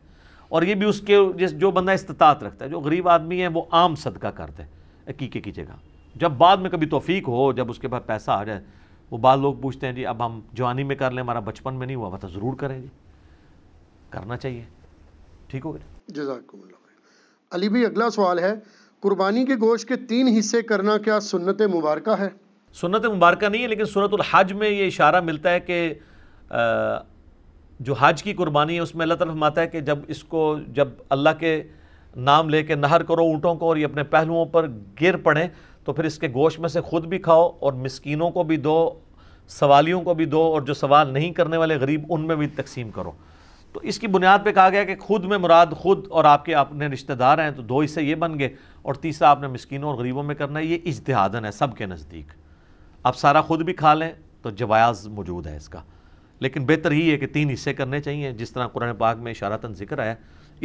और ये भी उसके जिस जो बंदा इस्तात रखता है जो गरीब आदमी है वो आम सदका करते हैं अकीके की जगह जब बाद में कभी तोफ़ीक हो जब उसके पास पैसा आ जाए वो बाद लोग पूछते हैं जी अब हम जवानी में कर लें हमारा बचपन में नहीं हुआ हुआ तो ज़रूर करें जी करना चाहिए ठीक हो गया जजाकुम अली भाई अगला सवाल है कुर्बानी के गोश्त के तीन हिस्से करना क्या सुन्नत मुबारक है सुन्नत मुबारक नहीं है लेकिन सूरत हज में ये इशारा मिलता है कि जो हज की कुर्बानी है उसमें अल्लाह तरफ माता है कि जब इसको जब अल्लाह के नाम ले के नहर करो ऊँटों को और ये अपने पहलुओं पर गिर पड़े तो फिर इसके गोश में से खुद भी खाओ और मिसकीनों को भी दो सवालियों को भी दो और जो सवाल नहीं करने वाले गरीब उनमें भी तकसीम करो तो इसकी बुनियाद पे कहा गया कि खुद में मुराद खुद और आपके अपने रिश्तेदार हैं तो दो हिस्से ये बन गए और तीसरा आपने मस्किनों और गरीबों में करना है ये इजतहादन है सब के नज़दीक आप सारा खुद भी खा लें तो जवायाज मौजूद है इसका लेकिन बेहतर ही है कि तीन हिस्से करने चाहिए जिस तरह कुरान पाक में इशारतन जिक्र आया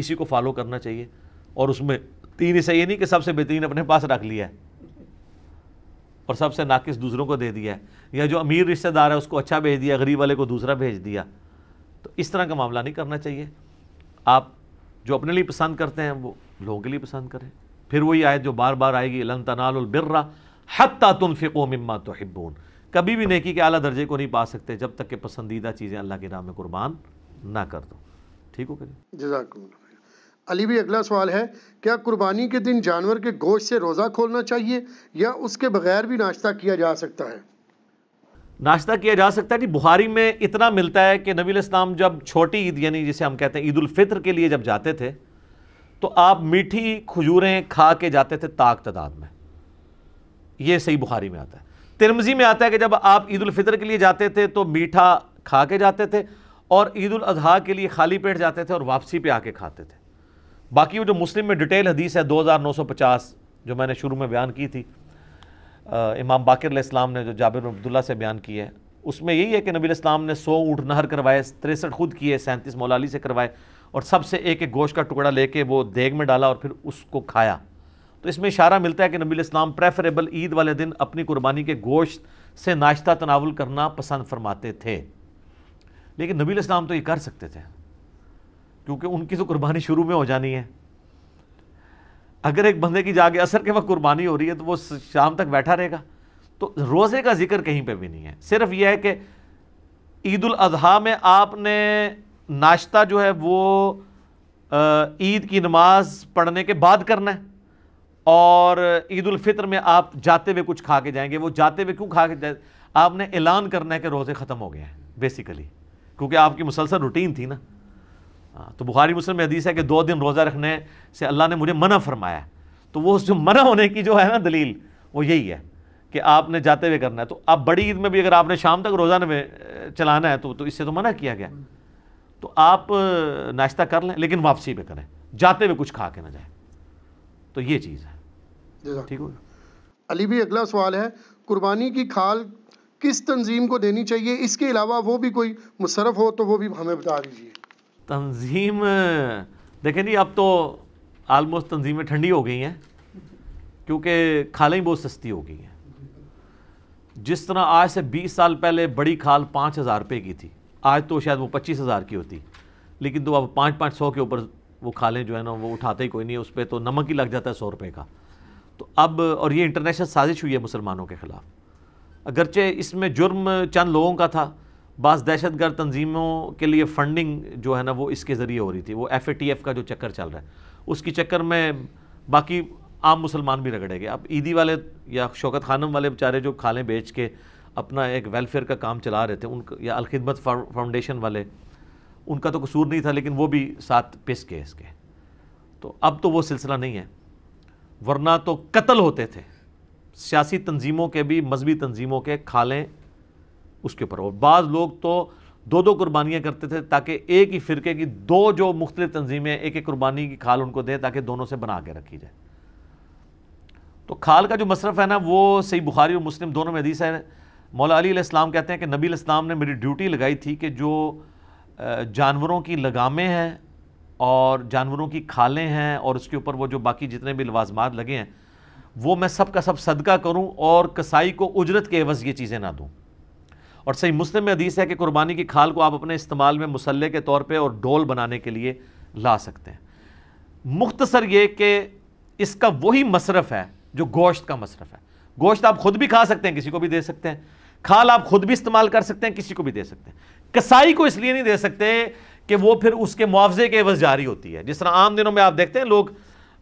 इसी को फॉलो करना चाहिए और उसमें तीन हिस्से ये नहीं कि सबसे बेहतरीन अपने पास रख लिया है और सबसे नाकिस दूसरों को दे दिया है या जो अमीर रिश्तेदार है उसको अच्छा भेज दिया गरीब वाले को दूसरा भेज दिया तो इस तरह का मामला नहीं करना चाहिए आप जो अपने लिए पसंद करते हैं वो लोगों के लिए पसंद करें फिर वही आयत जो बार बार आएगी लन तनालबिर्रा हत्ता तुम फ़िको मम्मा तो हिब्बून कभी भी नेकी के अली दर्जे को नहीं पा सकते जब तक कि पसंदीदा चीज़ें अल्लाह के नाम में कुर्बान ना कर दो ठीक हो करिए जजाक अली भी अगला सवाल है क्या कुर्बानी के दिन जानवर के गोश्त से रोज़ा खोलना चाहिए या उसके बगैर भी नाश्ता किया जा सकता है नाश्ता किया जा सकता है जी बुहारी में इतना मिलता है कि नबी इस्लाम जब छोटी ईद यानी जिसे हम कहते हैं ईद फित्र के लिए जब जाते थे तो आप मीठी खजूरें खा के जाते थे ताक तदाद में ये सही बुखारी में आता है तिरमजी में आता है कि जब आप ईद फित्र के लिए जाते थे तो मीठा खा के जाते थे और ईद अजी के लिए खाली पेट जाते थे और वापसी पे आके खाते थे बाकी वो जो मुस्लिम में डिटेल हदीस है 2950 जो मैंने शुरू में बयान की थी इमाम बाकर इस्लाम ने जो जाबिर अब्दुल्ला से बयान किए है उसमें यही है कि नबी इस्लाम ने सौ ऊँट नहर करवाए तिरसठ खुद किए सैंतीस मौलाली से करवाए और सबसे एक एक गोश का टुकड़ा लेके वो देग में डाला और फिर उसको खाया तो इसमें इशारा मिलता है कि नबी इस्लाम प्रेफरेबल ईद वाले दिन अपनी कुर्बानी के गोश्त से नाश्ता तनावल करना पसंद फरमाते थे लेकिन नबी इस्लाम तो ये कर सकते थे क्योंकि उनकी तो कुर्बानी शुरू में हो जानी है अगर एक बंदे की जागे असर के वक्त कुर्बानी हो रही है तो वो शाम तक बैठा रहेगा तो रोज़े का जिक्र कहीं पे भी नहीं है सिर्फ यह है कि ईद उल अजहा में आपने नाश्ता जो है वो ईद की नमाज पढ़ने के बाद करना है और ईद उल फितर में आप जाते हुए कुछ खा के जाएंगे वो जाते हुए क्यों खा के जाए आपने ऐलान करना है कि रोज़े ख़त्म हो गए हैं बेसिकली क्योंकि आपकी मुसलसल रूटीन थी ना हाँ तो बुखारी मुस्लिम हदीस है कि दो दिन रोज़ा रखने से अल्लाह ने मुझे मना फरमाया तो वो जो मना होने की जो है ना दलील वो यही है कि आपने जाते हुए करना है तो आप बड़ी ईद में भी अगर आपने शाम तक रोज़ाना में चलाना है तो, तो इससे तो मना किया गया तो आप नाश्ता कर लें लेकिन वापसी पर करें जाते हुए कुछ खा के ना जाए तो ये चीज़ है ठीक हो अली भी अगला सवाल है कुर्बानी की खाल किस तंजीम को देनी चाहिए इसके अलावा वो भी कोई मुशरफ हो तो वो भी हमें बता दीजिए तंजीम देखें जी अब तो आलमोस्ट तंजीमें ठंडी हो गई हैं क्योंकि खालें ही बहुत सस्ती हो गई हैं जिस तरह आज से 20 साल पहले बड़ी खाल पाँच हज़ार रुपये की थी आज तो शायद वो पच्चीस हज़ार की होती लेकिन तो अब पाँच पाँच सौ के ऊपर वो खालें जो है ना वो उठाते ही कोई नहीं है उस पर तो नमक ही लग जाता है सौ रुपये का तो अब और ये इंटरनेशनल साजिश हुई है मुसलमानों के ख़िलाफ़ अगरचे इसमें जुर्म चंद लोगों का था बास दहशत गर्द तंजीमों के लिए फ़ंडिंग जो है ना वो इसके ज़रिए हो रही थी वो एफ़ ए टी एफ़ का जो चक्कर चल रहा है उसकी चक्कर में बाकी आम मुसलमान भी रगड़ेंगे अब ईदी वाले या शौकत खानम वाले बेचारे जो खालें बेच के अपना एक वेलफेयर का काम चला रहे थे उन या अलखिदमत फाउंडेशन वाले उनका तो कसूर नहीं था लेकिन वो भी साथ पिस गए इसके तो अब तो वो सिलसिला नहीं है वरना तो कत्ल होते थे सियासी तंजीमों के भी मजहबी तंजीमों के खालें उसके ऊपर हो बाज़ लोग तो दो दो कुर्बानियाँ करते थे ताकि एक ही फ़िरके की दो जो मुख्तलिफ तंजीमें एक एक कुर्बानी की खाल उनको दें ताकि दोनों से बना के रखी जाए तो खाल का जो मसरफ है ना वो सही बुखारी और मुस्लिम दोनों में हदीस है मौला अली इस्लाम कहते हैं कि नबी इस्लाम ने मेरी ड्यूटी लगाई थी कि जो जानवरों की लगामें हैं और जानवरों की खालें हैं और उसके ऊपर वो जो बाकी जितने भी लवाजमात लगे हैं वो मैं सब का सब सदका करूं और कसाई को उजरत के एवज़ ये चीज़ें ना दूं और सही मुस्लिम में हदीस है कि कुर्बानी की खाल को आप अपने इस्तेमाल में मसल्ले के तौर पर और डोल बनाने के लिए ला सकते हैं मुख्तसर ये कि इसका वही मसरफ है जो गोश्त का मसरफ है गोश्त आप खुद भी खा सकते हैं किसी को भी दे सकते हैं खाल आप खुद भी इस्तेमाल कर सकते हैं किसी को भी दे सकते हैं कसाई को इसलिए नहीं दे सकते कि वो फिर उसके मुआवजे के एवज जारी होती है जिस तरह आम दिनों में आप देखते हैं लोग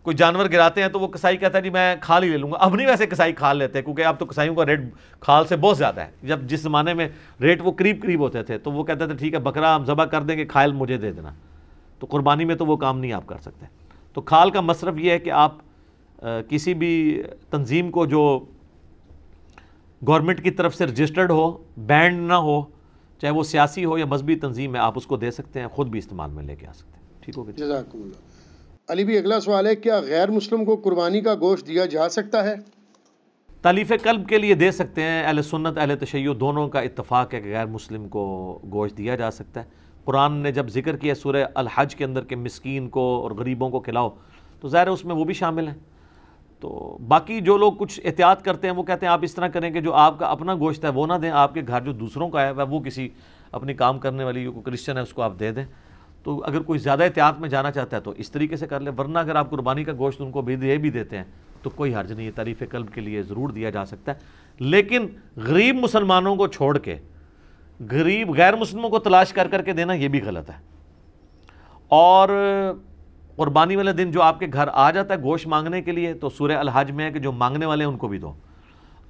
कोई जानवर गिराते हैं तो वो कसाई कहता है जी मैं खाल ही ले लूँगा अब नहीं वैसे कसाई खाल लेते क्योंकि अब तो कसाईयों का रेट खाल से बहुत ज़्यादा है जब जिस ज़माने में रेट वो करीब करीब होते थे तो वो कहते थे ठीक है बकरा हम जबा कर देंगे खाल मुझे दे देना तो कुर्बानी में तो वो काम नहीं आप कर सकते तो खाल का मसरब ये है कि आप किसी भी तंजीम को जो गवर्नमेंट की तरफ से रजिस्टर्ड हो बैंड ना हो चाहे वो सियासी हो या मजहबी तंजीम है आप उसको दे सकते हैं ख़ुद भी इस्तेमाल में लेके आ सकते हैं ठीक हो गया अली भी अगला सवाल है क्या गैर मुस्लिम को कुर्बानी का गोश्त दिया जा सकता है तलीफ़ कल्ब के लिए दे सकते हैं अहल सुन्नत अहल तशैय दोनों का इतफ़ाक़ है कि गैर मुस्लिम को गोश्त दिया जा सकता है कुरान ने जब जिक्र किया सूर्य अलहज के अंदर के मस्किन को और गरीबों को खिलाओ तो ज़ाहिर उसमें वो भी शामिल हैं तो बाकी जो लोग कुछ एहतियात करते हैं वो कहते हैं आप इस तरह करें कि जो आपका अपना गोश्त है वो ना दें आपके घर जो दूसरों का है वह वो किसी अपने काम करने वाली जो क्रिश्चन है उसको आप दे दें तो अगर कोई ज़्यादा एहतियात में जाना चाहता है तो इस तरीके से कर ले वरना अगर आप कुर्बानी का गोश्त उनको भी दे भी देते हैं तो कोई हर्ज नहीं है तारीफ़ कल्ब के लिए ज़रूर दिया जा सकता है लेकिन गरीब मुसलमानों को छोड़ के गरीब गैर मुसलमों को तलाश कर करके देना ये भी गलत है और कुर्बानी वाले दिन जो आपके घर आ जाता है गोश्त मांगने के लिए तो सूर्य अलहज में है कि जो मांगने वाले हैं उनको भी दो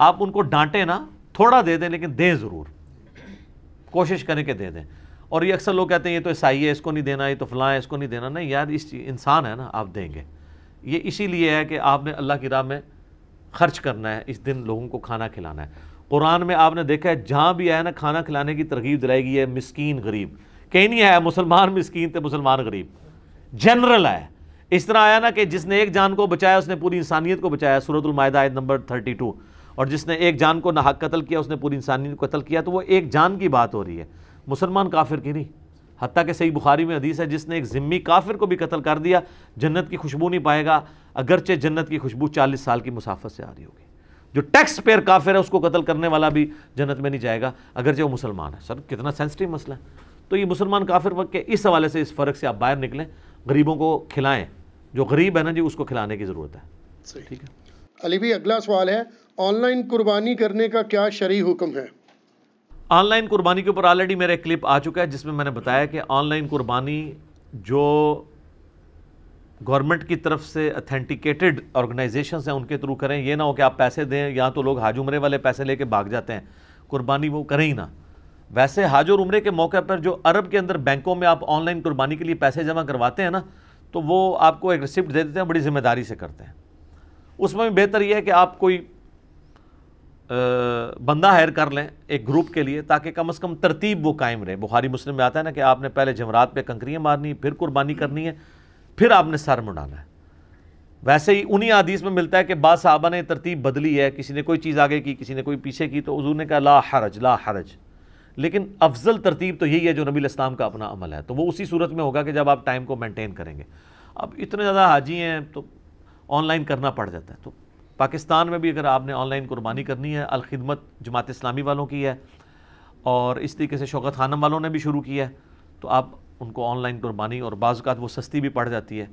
आप उनको डांटें ना थोड़ा दे दें लेकिन दें ज़रूर कोशिश करें कि दे दें और ये अक्सर लोग कहते हैं ये तो ईसाई है इसको नहीं देना ये तो फलां है इसको नहीं देना नहीं यार इस इंसान है ना आप देंगे ये इसीलिए है कि आपने अल्लाह की राह में खर्च करना है इस दिन लोगों को खाना खिलाना है कुरान में आपने देखा है जहाँ भी आया ना खाना खिलाने की तरगीब दिलाई गई है मिसकीन गरीब कहीं नहीं आया मुसलमान मिसकीन थे मुसलमान गरीब जनरल आया इस तरह आया ना कि जिसने एक जान को बचाया उसने पूरी इंसानियत को बचाया सूरतमायदा आयत नंबर थर्टी टू और जिसने एक जान को नाहक कत्ल किया उसने पूरी इंसानियत को कत्ल किया तो वो एक जान की बात हो रही है मुसलमान काफिर की नहीं हती के सही बुखारी में हदीस है जिसने एक ज़िम्मी काफिर को भी कत्ल कर दिया जन्नत की खुशबू नहीं पाएगा अगरचे जन्नत की खुशबू चालीस साल की मुसाफत से आ रही होगी जो टैक्स पेयर काफिर है उसको कत्ल करने वाला भी जन्नत में नहीं जाएगा अगरचे वो मुसलमान है सर कितना सेंसिटिव मसला है तो ये मुसलमान काफिर वक्त के इस हवाले से इस फ़र्क से आप बाहर निकलें गरीबों को खिलाएं जो गरीब है ना जी उसको खिलाने की ज़रूरत है ठीक है अली भी अगला सवाल है ऑनलाइन कुर्बानी करने का क्या शरी हुक्म है ऑनलाइन कुर्बानी के ऊपर ऑलरेडी मेरा एक क्लिप आ चुका है जिसमें मैंने बताया कि ऑनलाइन कुर्बानी जो गवर्नमेंट की तरफ से अथेंटिकेटेड ऑर्गेनाइजेशंस हैं उनके थ्रू करें ये ना हो कि आप पैसे दें या तो लोग हाज उम्र वाले पैसे लेके भाग जाते हैं कुर्बानी वो करें ही ना वैसे हाज और उम्र के मौके पर जो अरब के अंदर बैंकों में आप ऑनलाइन कुर्बानी के लिए पैसे जमा करवाते हैं ना तो वो आपको एक रिसिप्ट दे देते हैं बड़ी जिम्मेदारी से करते हैं उसमें भी बेहतर यह है कि आप कोई बंदा हायर कर लें एक ग्रुप के लिए ताकि कम अज़ कम तरतीब वो कायम रहे बुखारी मुस्लिम में आता है ना कि आपने पहले जमरात पे कंकरियाँ मारनी फिर कुर्बानी करनी है फिर आपने सर मुड़ाना है वैसे ही उन्हीं आदीस में मिलता है कि बाद साहबा ने तरतीब बदली है किसी ने कोई चीज़ आगे की किसी ने कोई पीछे की तो उजू ने कहा ला हरज ला हरज लेकिन अफजल तरतीब तो यही है जो नबी इस्लाम का अपना अमल है तो वो उसी सूरत में होगा कि जब आप टाइम को मेनटेन करेंगे अब इतने ज़्यादा हाजी हैं तो ऑनलाइन करना पड़ जाता है तो पाकिस्तान में भी अगर आपने ऑनलाइन कुर्बानी करनी है अलखिदमत जमात इस्लामी वालों की है और इस तरीके से शौकत खानम वालों ने भी शुरू किया है तो आप उनको ऑनलाइन कुर्बानी और बाज़ात वो सस्ती भी पड़ जाती है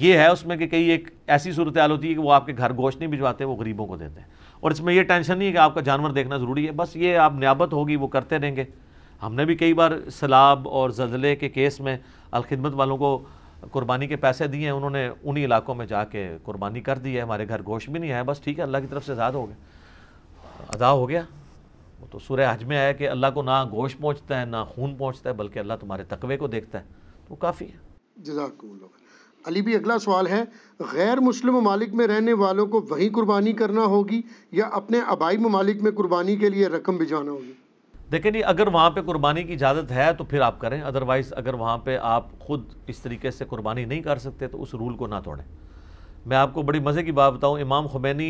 ये है उसमें कि कई एक ऐसी सूरत हाल होती है कि वो आपके घर गोश्त नहीं भिजवाते वो गरीबों को देते हैं और इसमें यह टेंशन नहीं है कि आपका जानवर देखना ज़रूरी है बस ये आप न्याबत होगी वो करते रहेंगे हमने भी कई बार सैलाब और जल्जले के केस में अलखिदमत वालों को कुर्बानी के पैसे दिए उन्होंने उन्हीं इलाकों में जाके कुर्बानी कर दी है हमारे घर गोश भी नहीं आया बस ठीक है अल्लाह की तरफ से आज़ाद हो गया अदा हो गया वो तो सूर्य हज में आया कि अल्लाह को ना गोश पहुँचता है ना खून पहुँचता है बल्कि अल्लाह तुम्हारे तकवे को देखता है तो काफ़ी है अली भी अगला सवाल है गैर मुस्लिम ममालिक में रहने वालों को वहीं कुर्बानी करना होगी या अपने आबाई ममालिक में कुर्बानी के लिए रकम भिजवाना होगी देखें जी अगर वहाँ पे कुर्बानी की इजाज़त है तो फिर आप करें अदरवाइज़ अगर वहाँ पे आप ख़ुद इस तरीके से कुर्बानी नहीं कर सकते तो उस रूल को ना तोड़ें मैं आपको बड़ी मज़े की बात बताऊँ इमाम खुमैनी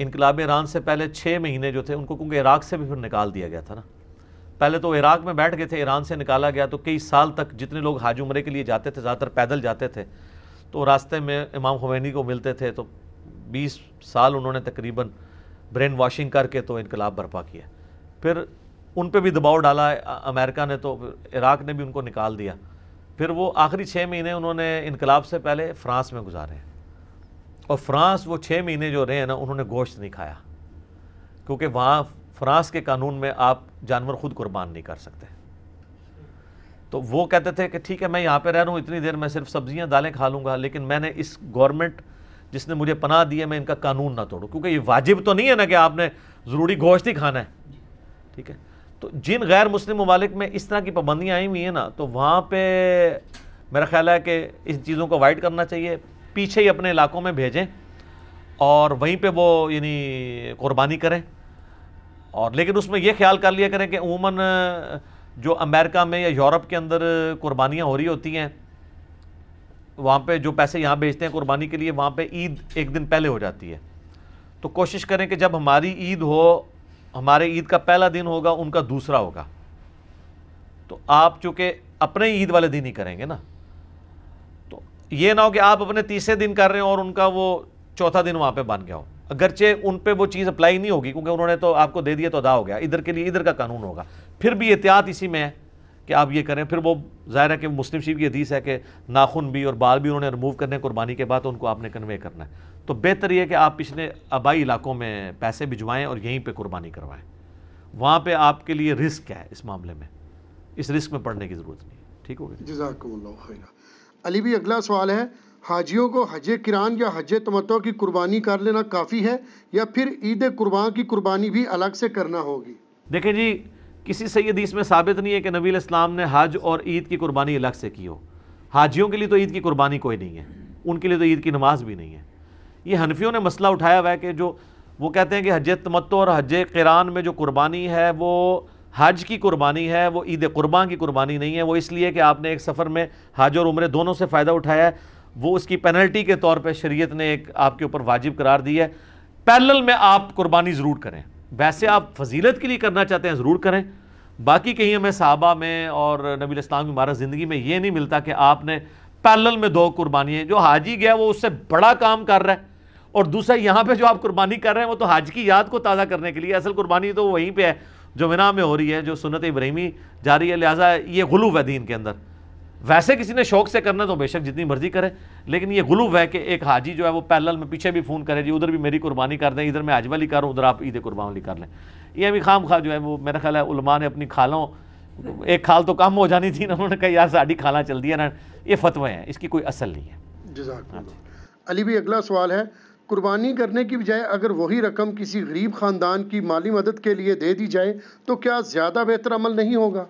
इनकलाब ईरान से पहले छः महीने जो थे उनको क्योंकि इराक़ से भी फिर निकाल दिया गया था ना पहले तो इराक़ में बैठ गए थे ईरान से निकाला गया तो कई साल तक जितने लोग हाज उमरे के लिए जाते थे ज़्यादातर पैदल जाते थे तो रास्ते में इमाम खुमैनी को मिलते थे तो बीस साल उन्होंने तकरीबन ब्रेन वॉशिंग करके तो इनकलाब बर्पा किया फिर उन पर भी दबाव डाला अमेरिका ने तो इराक ने भी उनको निकाल दिया फिर वो आखिरी छः महीने उन्होंने इनकलाब से पहले फ़्रांस में गुजारे और फ्रांस वो छः महीने जो रहे हैं ना उन्होंने गोश्त नहीं खाया क्योंकि वहाँ फ्रांस के कानून में आप जानवर खुद कुर्बान नहीं कर सकते तो वो कहते थे कि ठीक है मैं यहाँ पे रह रहा हूँ इतनी देर मैं सिर्फ सब्जियाँ दालें खा लूँगा लेकिन मैंने इस गवर्नमेंट जिसने मुझे पनाह दी है मैं इनका कानून ना तोड़ूँ क्योंकि ये वाजिब तो नहीं है ना कि आपने ज़रूरी गोश्त ही खाना है ठीक है तो जिन गैर मुस्लिम ममालिक में इस तरह की पाबंदियाँ आई हुई हैं ना तो वहाँ पर मेरा ख्याल है कि इन चीज़ों को अवॉइड करना चाहिए पीछे ही अपने इलाकों में भेजें और वहीं पर वो यानी कुर्बानी करें और लेकिन उसमें यह ख्याल कर लिया करें कि उमूमन जो अमेरिका में या यूरोप के अंदर कुर्बानियाँ हो रही होती हैं वहाँ पे जो पैसे यहाँ भेजते हैं कुर्बानी के लिए वहाँ पे ईद एक दिन पहले हो जाती है तो कोशिश करें कि जब हमारी ईद हो हमारे ईद का पहला दिन होगा उनका दूसरा होगा तो आप चूंकि अपने ईद वाले दिन ही करेंगे ना तो ये ना हो कि आप अपने तीसरे दिन कर रहे हो और उनका वो चौथा दिन वहाँ पे बन गया हो अगरचे उन पर वो चीज़ अप्लाई नहीं होगी क्योंकि उन्होंने तो आपको दे दिया तो अदा हो गया इधर के लिए इधर का कानून होगा फिर भी एहतियात इसी में है कि आप ये करें फिर वो ज़ाहिर है कि मुस्लिम शिव की हदीस है कि नाखून भी और बाल भी उन्होंने रिमूव करने कुर्बानी के बाद तो उनको आपने कन्वे करना है तो बेहतर यह कि आप पिछले आबाई इलाकों में पैसे भिजवाएं और यहीं पर कुर्बानी करवाएं वहाँ पर आपके लिए रिस्क है इस मामले में इस रिस्क में पड़ने की ज़रूरत नहीं ठीक हो गया अली भी अगला सवाल है हाजियों को हज किरान या हज तमतों की कुर्बानी कर लेना काफ़ी है या फिर ईद कुर्बान की कुर्बानी भी अलग से करना होगी देखें जी किसी सही हदीस में साबित नहीं है कि नबी इस्लाम ने हज और ईद की कुर्बानी अलग से की हो हाजियों के लिए तो ईद की कुर्बानी कोई नहीं है उनके लिए तो ईद की नमाज भी नहीं है ये हनफियों ने मसला उठाया हुआ है कि जो वो कहते हैं कि हज तमत्तो और हज किरान में जो कुर्बानी है वो हज की कुर्बानी है वो ईद कुर्बान की कुर्बानी नहीं है वो इसलिए कि आपने एक सफ़र में हज और उम्र दोनों से फ़ायदा उठाया है वो उसकी पेनल्टी के तौर पर शरीयत ने एक आपके ऊपर वाजिब करार दी है पैरल में आप कुर्बानी ज़रूर करें वैसे आप फजीलत के लिए करना चाहते हैं ज़रूर करें बाकी कहीं हमें साहबा में और नबी इस्लाम की मारा ज़िंदगी में ये नहीं मिलता कि आपने पैरल में दो कुर्बानियाँ जो हाजी गया वो उससे बड़ा काम कर रहा है और दूसरा यहाँ पे जो आप कुर्बानी कर रहे हैं वो तो हाज की याद को ताज़ा करने के लिए असल कुर्बानी तो वहीं पे है जो मिना में हो रही है जो सुनत इब्राहिमी रही है लिहाजा ये गुलू है दीन के अंदर वैसे किसी ने शौक से करना तो बेशक जितनी मर्जी करे लेकिन ये गुलू है कि एक हाजी जो है वो पैरल में पीछे भी फ़ोन करे जी उधर भी मेरी कुर्बानी कर दें इधर मैं हाज वाली करूँ उधर आप ईद कुर्बान वाली कर लें ये भी खाम खा जो है वो मेरा ख्याल है उलमा ने अपनी खालों एक खाल तो कम हो जानी थी ना उन्होंने कहा यार साड़ी खाला चल दिया ना ये फतवा है इसकी कोई असल नहीं है हाँ अली भी अगला सवाल है कुर्बानी करने की बजाय अगर वही रकम किसी गरीब ख़ानदान की माली मदद के लिए दे दी जाए तो क्या ज़्यादा बेहतर अमल नहीं होगा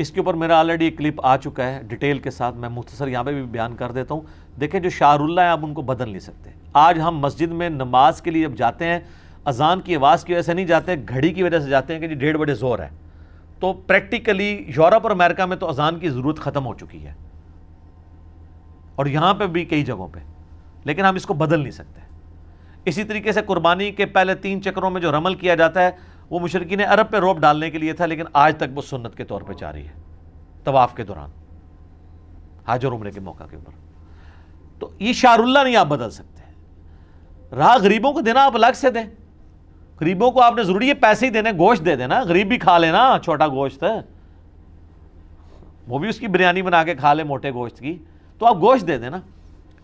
इसके ऊपर मेरा ऑलरेडी क्लिप आ चुका है डिटेल के साथ मैं मुख्तसर यहाँ पे भी बयान कर देता हूँ देखें जो शाहरुल्ला है आप उनको बदल नहीं सकते आज हम मस्जिद में नमाज के लिए जब जाते हैं अजान की आवाज़ की वजह से नहीं जाते घड़ी की वजह से जाते हैं कि जी डेढ़ बजे ज़ोर है तो प्रैक्टिकली यूरोप और अमेरिका में तो अजान की ज़रूरत ख़त्म हो चुकी है और यहाँ पर भी कई जगहों पर लेकिन हम इसको बदल नहीं सकते इसी तरीके से कुर्बानी के पहले तीन चक्रों में जो रमल किया जाता है वो मुशरकिन अरब पर रोब डालने के लिए था लेकिन आज तक वो सुन्नत के तौर पर जारी है तवाफ़ के दौरान हाजर और उम्र के मौका के ऊपर तो ये शारुल्ला नहीं आप बदल सकते रहा गरीबों को देना आप अलग से दें गरीबों को आपने ज़रूरी है पैसे ही देने गोश्त दे देना गरीब भी खा लेना छोटा गोश्त है वो भी उसकी बिरयानी बना के खा ले मोटे गोश्त की तो आप गोश्त दे देना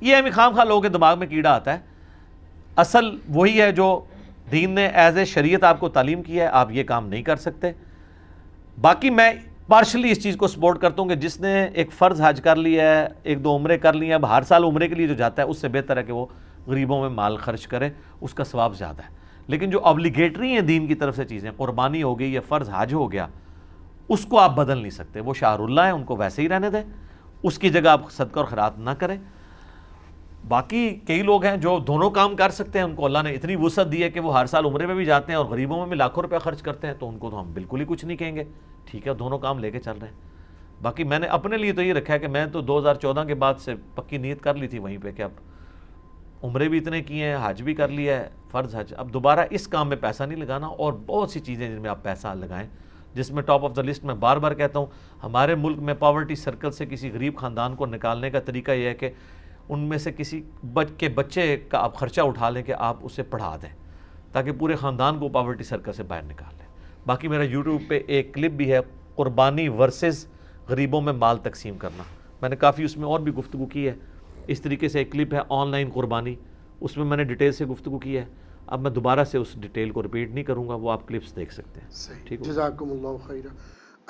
ये अमी खाम खा लोगों के दिमाग में कीड़ा आता है असल वही है जो दीन ने एज ए शरीयत आपको तालीम की है आप ये काम नहीं कर सकते बाकी मैं पार्शली इस चीज़ को सपोर्ट करता हूँ कि जिसने एक फ़र्ज़ हज कर लिया है एक दो उम्रे कर ली हैं अब हर साल उम्रे के लिए जो जाता है उससे बेहतर है कि वो गरीबों में माल खर्च करे उसका स्वाब ज़्यादा है लेकिन जो ऑब्लीगेटरी हैं दीन की तरफ से चीज़ें कुर्बानी हो गई या फ़र्ज़ हज हो गया उसको आप बदल नहीं सकते वो शाहरुल्ला है उनको वैसे ही रहने दें उसकी जगह आप सदका और ख़रात ना करें बाकी कई लोग हैं जो दोनों काम कर सकते हैं उनको अल्लाह ने इतनी वसत दी है कि वो हर साल उम्र में भी जाते हैं और गरीबों में भी लाखों रुपया खर्च करते हैं तो उनको तो हम बिल्कुल ही कुछ नहीं कहेंगे ठीक है दोनों काम लेके चल रहे हैं बाकी मैंने अपने लिए तो ये रखा है कि मैं तो 2014 के बाद से पक्की नीयत कर ली थी वहीं पर कि अब उम्र भी इतने किए हैं हज भी कर लिया है फ़र्ज़ हज अब दोबारा इस काम में पैसा नहीं लगाना और बहुत सी चीज़ें जिनमें आप पैसा लगाएँ जिसमें टॉप ऑफ द लिस्ट मैं बार बार कहता हूँ हमारे मुल्क में पावर्टी सर्कल से किसी गरीब ख़ानदान को निकालने का तरीका यह है कि उनमें से किसी बच के बच्चे का आप ख़र्चा उठा लें कि आप उसे पढ़ा दें ताकि पूरे ख़ानदान को पावर्टी सर्कल से बाहर निकाल लें बाकी मेरा यूट्यूब पे एक क्लिप भी है कुर्बानी वर्सेस गरीबों में माल तकसीम करना मैंने काफ़ी उसमें और भी गुफ्तु की है इस तरीके से एक क्लिप है ऑनलाइन कुर्बानी उसमें मैंने डिटेल से गुफ्तु की है अब मैं दोबारा से उस डिटेल को रिपीट नहीं करूँगा वो आप क्लिप्स देख सकते हैं ठीक है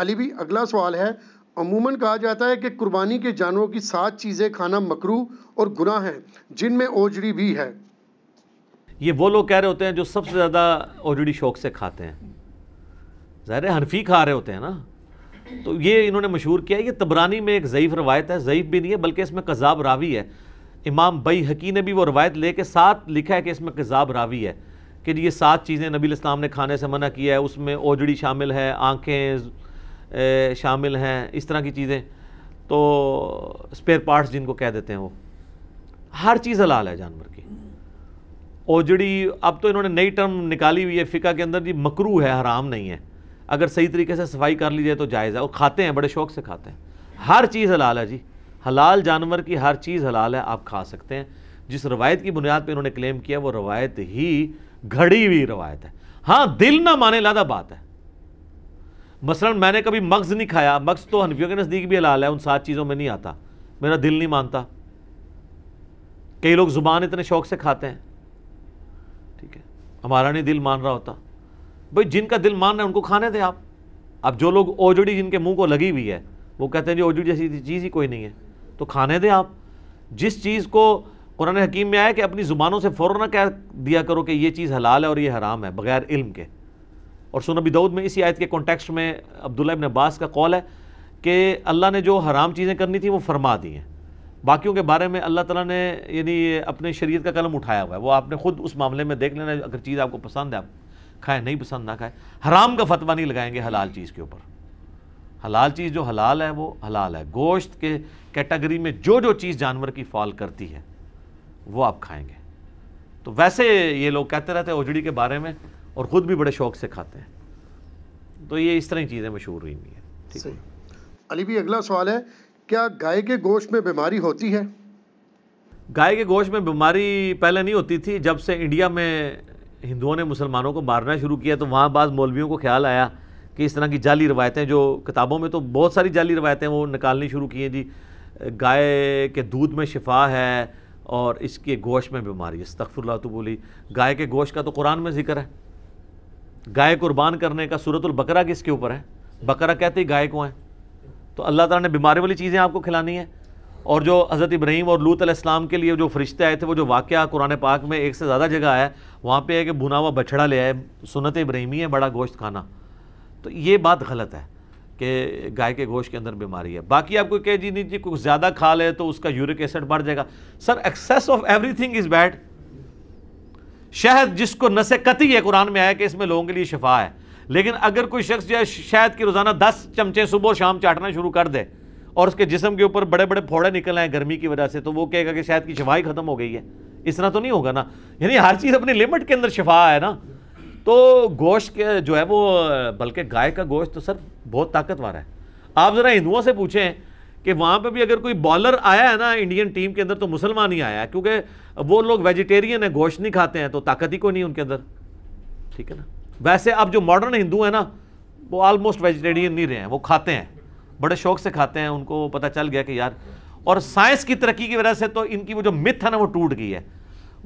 अली भी अगला सवाल है अमूमन कहा जाता है कि कुर्बानी के जानवरों की सात चीज़ें खाना मकरू और गुनाह है जिनमें ओजड़ी भी है ये वो लोग कह रहे होते हैं जो सबसे ज़्यादा ओजड़ी शौक से खाते हैं ज़ाहिर हनफी खा रहे होते हैं ना तो ये इन्होंने मशहूर किया ये तबरानी में एक ज़यीफ़ रवायत है ज़यीफ़ भी नहीं है बल्कि इसमें कज़ाब रावी है इमाम बई हकी ने भी वो रवायत ले के साथ लिखा है कि इसमें कज़ाब रावी है कि ये सात चीज़ें नबी इस्लाम ने खाने से मना किया है उसमें ओजड़ी शामिल है आँखें शामिल हैं इस तरह की चीज़ें तो स्पेयर पार्ट्स जिनको कह देते हैं वो हर चीज़ हलाल है जानवर की ओजड़ी अब तो इन्होंने नई टर्म निकाली हुई है फ़िका के अंदर जी मकरू है हराम नहीं है अगर सही तरीके से सफाई कर ली जाए तो जायज़ है और खाते हैं बड़े शौक से खाते हैं हर चीज़ हलाल है जी हलाल जानवर की हर चीज़ हलाल है आप खा सकते हैं जिस रवायत की बुनियाद पर इन्होंने क्लेम किया वो रवायत ही घड़ी हुई रवायत है हाँ दिल ना माने लादा बात है मसलन मैंने कभी मग्ज़ नहीं खाया मग्ज़ तो हनफियों के नज़दीक भी हलाल है उन सात चीज़ों में नहीं आता मेरा दिल नहीं मानता कई लोग ज़ुबान इतने शौक से खाते हैं ठीक है हमारा नहीं दिल मान रहा होता भाई जिनका दिल मान रहा है उनको खाने दें आप अब जो लोग ओजड़ी जिनके मुंह को लगी हुई है वो कहते हैं जी ओजड़ी जैसी चीज़ ही कोई नहीं है तो खाने दें आप जिस चीज़ को कुरान हकीम में आया कि अपनी ज़ुबानों से फ़ौर ना कह दिया करो कि ये चीज़ हलाल है और ये हराम है बग़ैर इल्म के और सुनबी दाऊद में इसी आयत के कॉन्टेक्स्ट में अब्दुल्ला इबन अब्बास का कौल है कि अल्लाह ने जो हराम चीज़ें करनी थी वो फरमा दी हैं बाकियों के बारे में अल्लाह ताला ने यानी अपने शरीर का कलम उठाया हुआ है वो आपने खुद उस मामले में देख लेना अगर चीज़ आपको पसंद है आप खाएँ नहीं पसंद ना खाएं हराम का फतवा नहीं लगाएंगे हलाल चीज़ के ऊपर हलाल चीज़ जो हलाल है वो हलाल है गोश्त के कैटेगरी में जो जो चीज़ जानवर की फॉल करती है वो आप खाएँगे तो वैसे ये लोग कहते रहते हैं ओजड़ी के बारे में और ख़ुद भी बड़े शौक से खाते हैं तो ये इस तरह की चीज़ें मशहूर हुई हुई हैं है अली भी अगला सवाल है क्या गाय के गोश्त में बीमारी होती है गाय के गोश्त में बीमारी पहले नहीं होती थी जब से इंडिया में हिंदुओं ने मुसलमानों को मारना शुरू किया तो वहाँ बाद मौलवियों को ख्याल आया कि इस तरह की जाली रवायतें जो किताबों में तो बहुत सारी जाली रवायतें वो निकालनी शुरू की हैं जी गाय के दूध में शिफा है और इसके गोश्त में बीमारी है तखफुल्ला तो बोली गाय के गोश्त का तो कुरान में जिक्र है गाय कुर्बान करने का सूरत बकरा किसके ऊपर है बकरा कहते ही गाय को है तो अल्लाह ताला ने बीमारी वाली चीज़ें आपको खिलानी है और जो हज़रत इब्राहिम और लूत अलैहिस्सलाम के लिए जो फरिश्ते आए थे वो जो वाक़ कुरान पाक में एक से ज़्यादा जगह आया वहाँ पे है कि भुना हुआ बछड़ा ले आए सुनत इब्राहिमी है बड़ा गोश्त खाना तो ये बात गलत है कि गाय के गोश्त के अंदर बीमारी है बाकी आपको कह जी नहीं जी कुछ ज़्यादा खा ले तो उसका यूरिक एसिड बढ़ जाएगा sir excess of thing is bad शहद जिसको नशे कती है कुरान में आया कि इसमें लोगों के लिए शफा है लेकिन अगर कोई शख्स जो है शहद की रोज़ाना दस चमचे सुबह और शाम चाटना शुरू कर दे और उसके जिसम के ऊपर बड़े बड़े फोड़े निकल आए गर्मी की वजह से तो वो कहेगा कि शहद की शफाई ख़त्म हो गई है इस तरह तो नहीं होगा ना यानी हर चीज़ अपनी लिमिट के अंदर शफा है ना तो गोश्त के जो है वो बल्कि गाय का गोश्त तो सर बहुत ताकतवर है आप ज़रा हिंदुओं से पूछें कि वहाँ पर भी अगर कोई बॉलर आया है ना इंडियन टीम के अंदर तो मुसलमान ही आया है क्योंकि अब वो लोग वेजिटेरियन है गोश्त नहीं खाते हैं तो ताकत ही कोई नहीं उनके अंदर ठीक है ना वैसे अब जो मॉडर्न हिंदू हैं ना वो ऑलमोस्ट वेजिटेरियन नहीं रहे हैं वो खाते हैं बड़े शौक से खाते हैं उनको पता चल गया कि यार और साइंस की तरक्की की वजह से तो इनकी वो जो मिथ है ना वो टूट गई है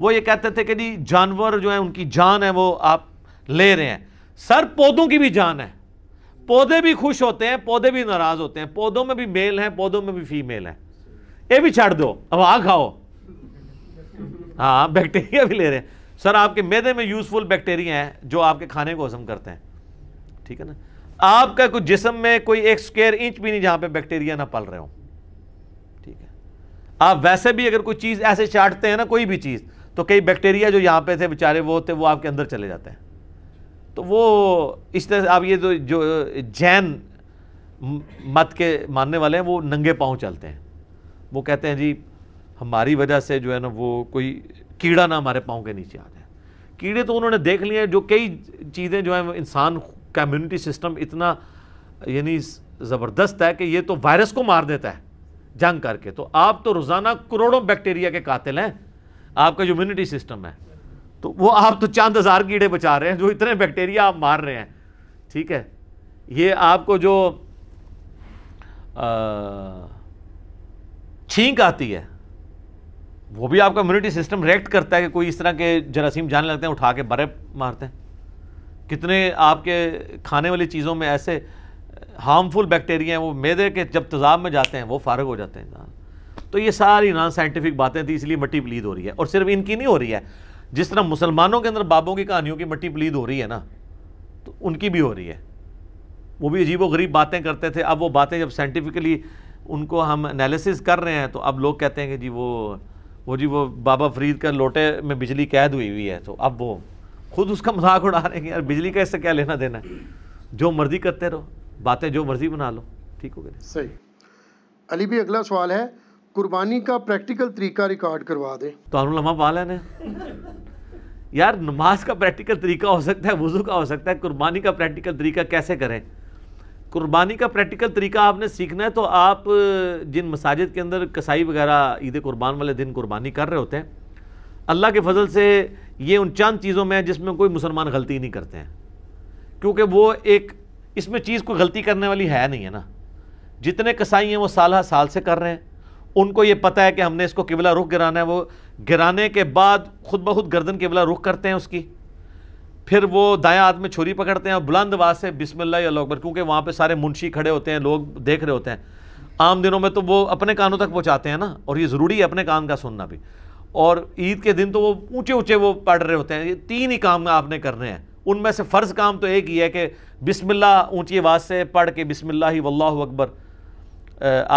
वो ये कहते थे कि जी जानवर जो है उनकी जान है वो आप ले रहे हैं सर पौधों की भी जान है पौधे भी खुश होते हैं पौधे भी नाराज होते हैं पौधों में भी मेल हैं पौधों में भी फीमेल है ये भी छाड़ दो अब आ खाओ हाँ बैक्टीरिया भी ले रहे हैं सर आपके मैदे में यूजफुल बैक्टीरिया हैं जो आपके खाने को हजम करते हैं ठीक है ना आपका कुछ जिसम में कोई एक स्क्वेयर इंच भी नहीं जहाँ पे बैक्टीरिया ना पल रहे हो ठीक है आप वैसे भी अगर कोई चीज़ ऐसे चाटते हैं ना कोई भी चीज़ तो कई बैक्टीरिया जो यहाँ पे थे बेचारे वो थे वो आपके अंदर चले जाते हैं तो वो इस तरह से आप ये जो तो जो जैन मत के मानने वाले हैं वो नंगे पाँव चलते हैं वो कहते हैं जी हमारी वजह से जो है ना वो कोई कीड़ा ना हमारे पाँव के नीचे आ जाए कीड़े तो उन्होंने देख लिए जो कई चीज़ें जो है इंसान का इम्यूनिटी सिस्टम इतना यानी ज़बरदस्त है कि ये तो वायरस को मार देता है जंग करके तो आप तो रोज़ाना करोड़ों बैक्टीरिया के कातिल हैं आपका जो इम्यूनिटी सिस्टम है तो वो आप तो चंद हज़ार कीड़े बचा रहे हैं जो इतने बैक्टीरिया आप मार रहे हैं ठीक है ये आपको जो छींक आती है वो भी आपका इम्यूनिटी सिस्टम रिएक्ट करता है कि कोई इस तरह के जरासीम जाने लगते हैं उठा के बरे मारते हैं कितने आपके खाने वाली चीज़ों में ऐसे हार्मफुल बैक्टीरिया हैं वो मैदे के जब तजाब में जाते हैं वो फारग हो जाते हैं तो ये सारी नॉन साइंटिफिक बातें थी इसलिए मट्टी पलीद हो रही है और सिर्फ इनकी नहीं हो रही है जिस तरह मुसलमानों के अंदर बाबों की कहानियों की मट्टी पलीद हो रही है ना तो उनकी भी हो रही है वो भी अजीब गरीब बातें करते थे अब वो बातें जब साइंटिफिकली उनको हम एनालिसिस कर रहे हैं तो अब लोग कहते हैं कि जी वो वो जी वो बाबा फरीद का लोटे में बिजली कैद हुई हुई है तो अब वो खुद उसका मजाक उड़ा रहे हैं यार बिजली का इससे क्या लेना देना है जो मर्जी करते रहो बातें जो मर्जी बना लो ठीक हो गया सही अली भी अगला सवाल है कुर्बानी का प्रैक्टिकल तरीका रिकॉर्ड करवा दे तो लम्हा पा लेने यार नमाज का प्रैक्टिकल तरीका हो सकता है वजू का हो सकता है कुर्बानी का प्रैक्टिकल तरीका कैसे करें कुर्बानी का प्रैक्टिकल तरीका आपने सीखना है तो आप जिन मसाजिद के अंदर कसाई वगैरह ईद कुर्बान वाले दिन कुर्बानी कर रहे होते हैं अल्लाह के फजल से ये उन चंद चीज़ों में है जिसमें कोई मुसलमान गलती नहीं करते हैं क्योंकि वो एक इसमें चीज़ को गलती करने वाली है नहीं है ना जितने कसाई हैं वो साल साल से कर रहे हैं उनको ये पता है कि हमने इसको किबला रुख गिराना है वो गिराने के बाद खुद ब खुद गर्दन किबला रुख करते हैं उसकी फिर वो दाया हाथ में छुरी पकड़ते हैं और बुलंद आवाज से बिस्मिल्लाह अकबर क्योंकि वहाँ पर सारे मुंशी खड़े होते हैं लोग देख रहे होते हैं आम दिनों में तो वो अपने कानों तक पहुँचाते हैं ना और ये ज़रूरी है अपने कान का सुनना भी और ईद के दिन तो वो ऊँचे ऊँचे वो पढ़ रहे होते हैं ये तीन ही काम आपने कर रहे हैं उनमें से फ़र्ज़ काम तो एक ही है कि बिसमिल्ला ऊँची आवाज़ से पढ़ के बिसमिल्ला ही वल्लाह अकबर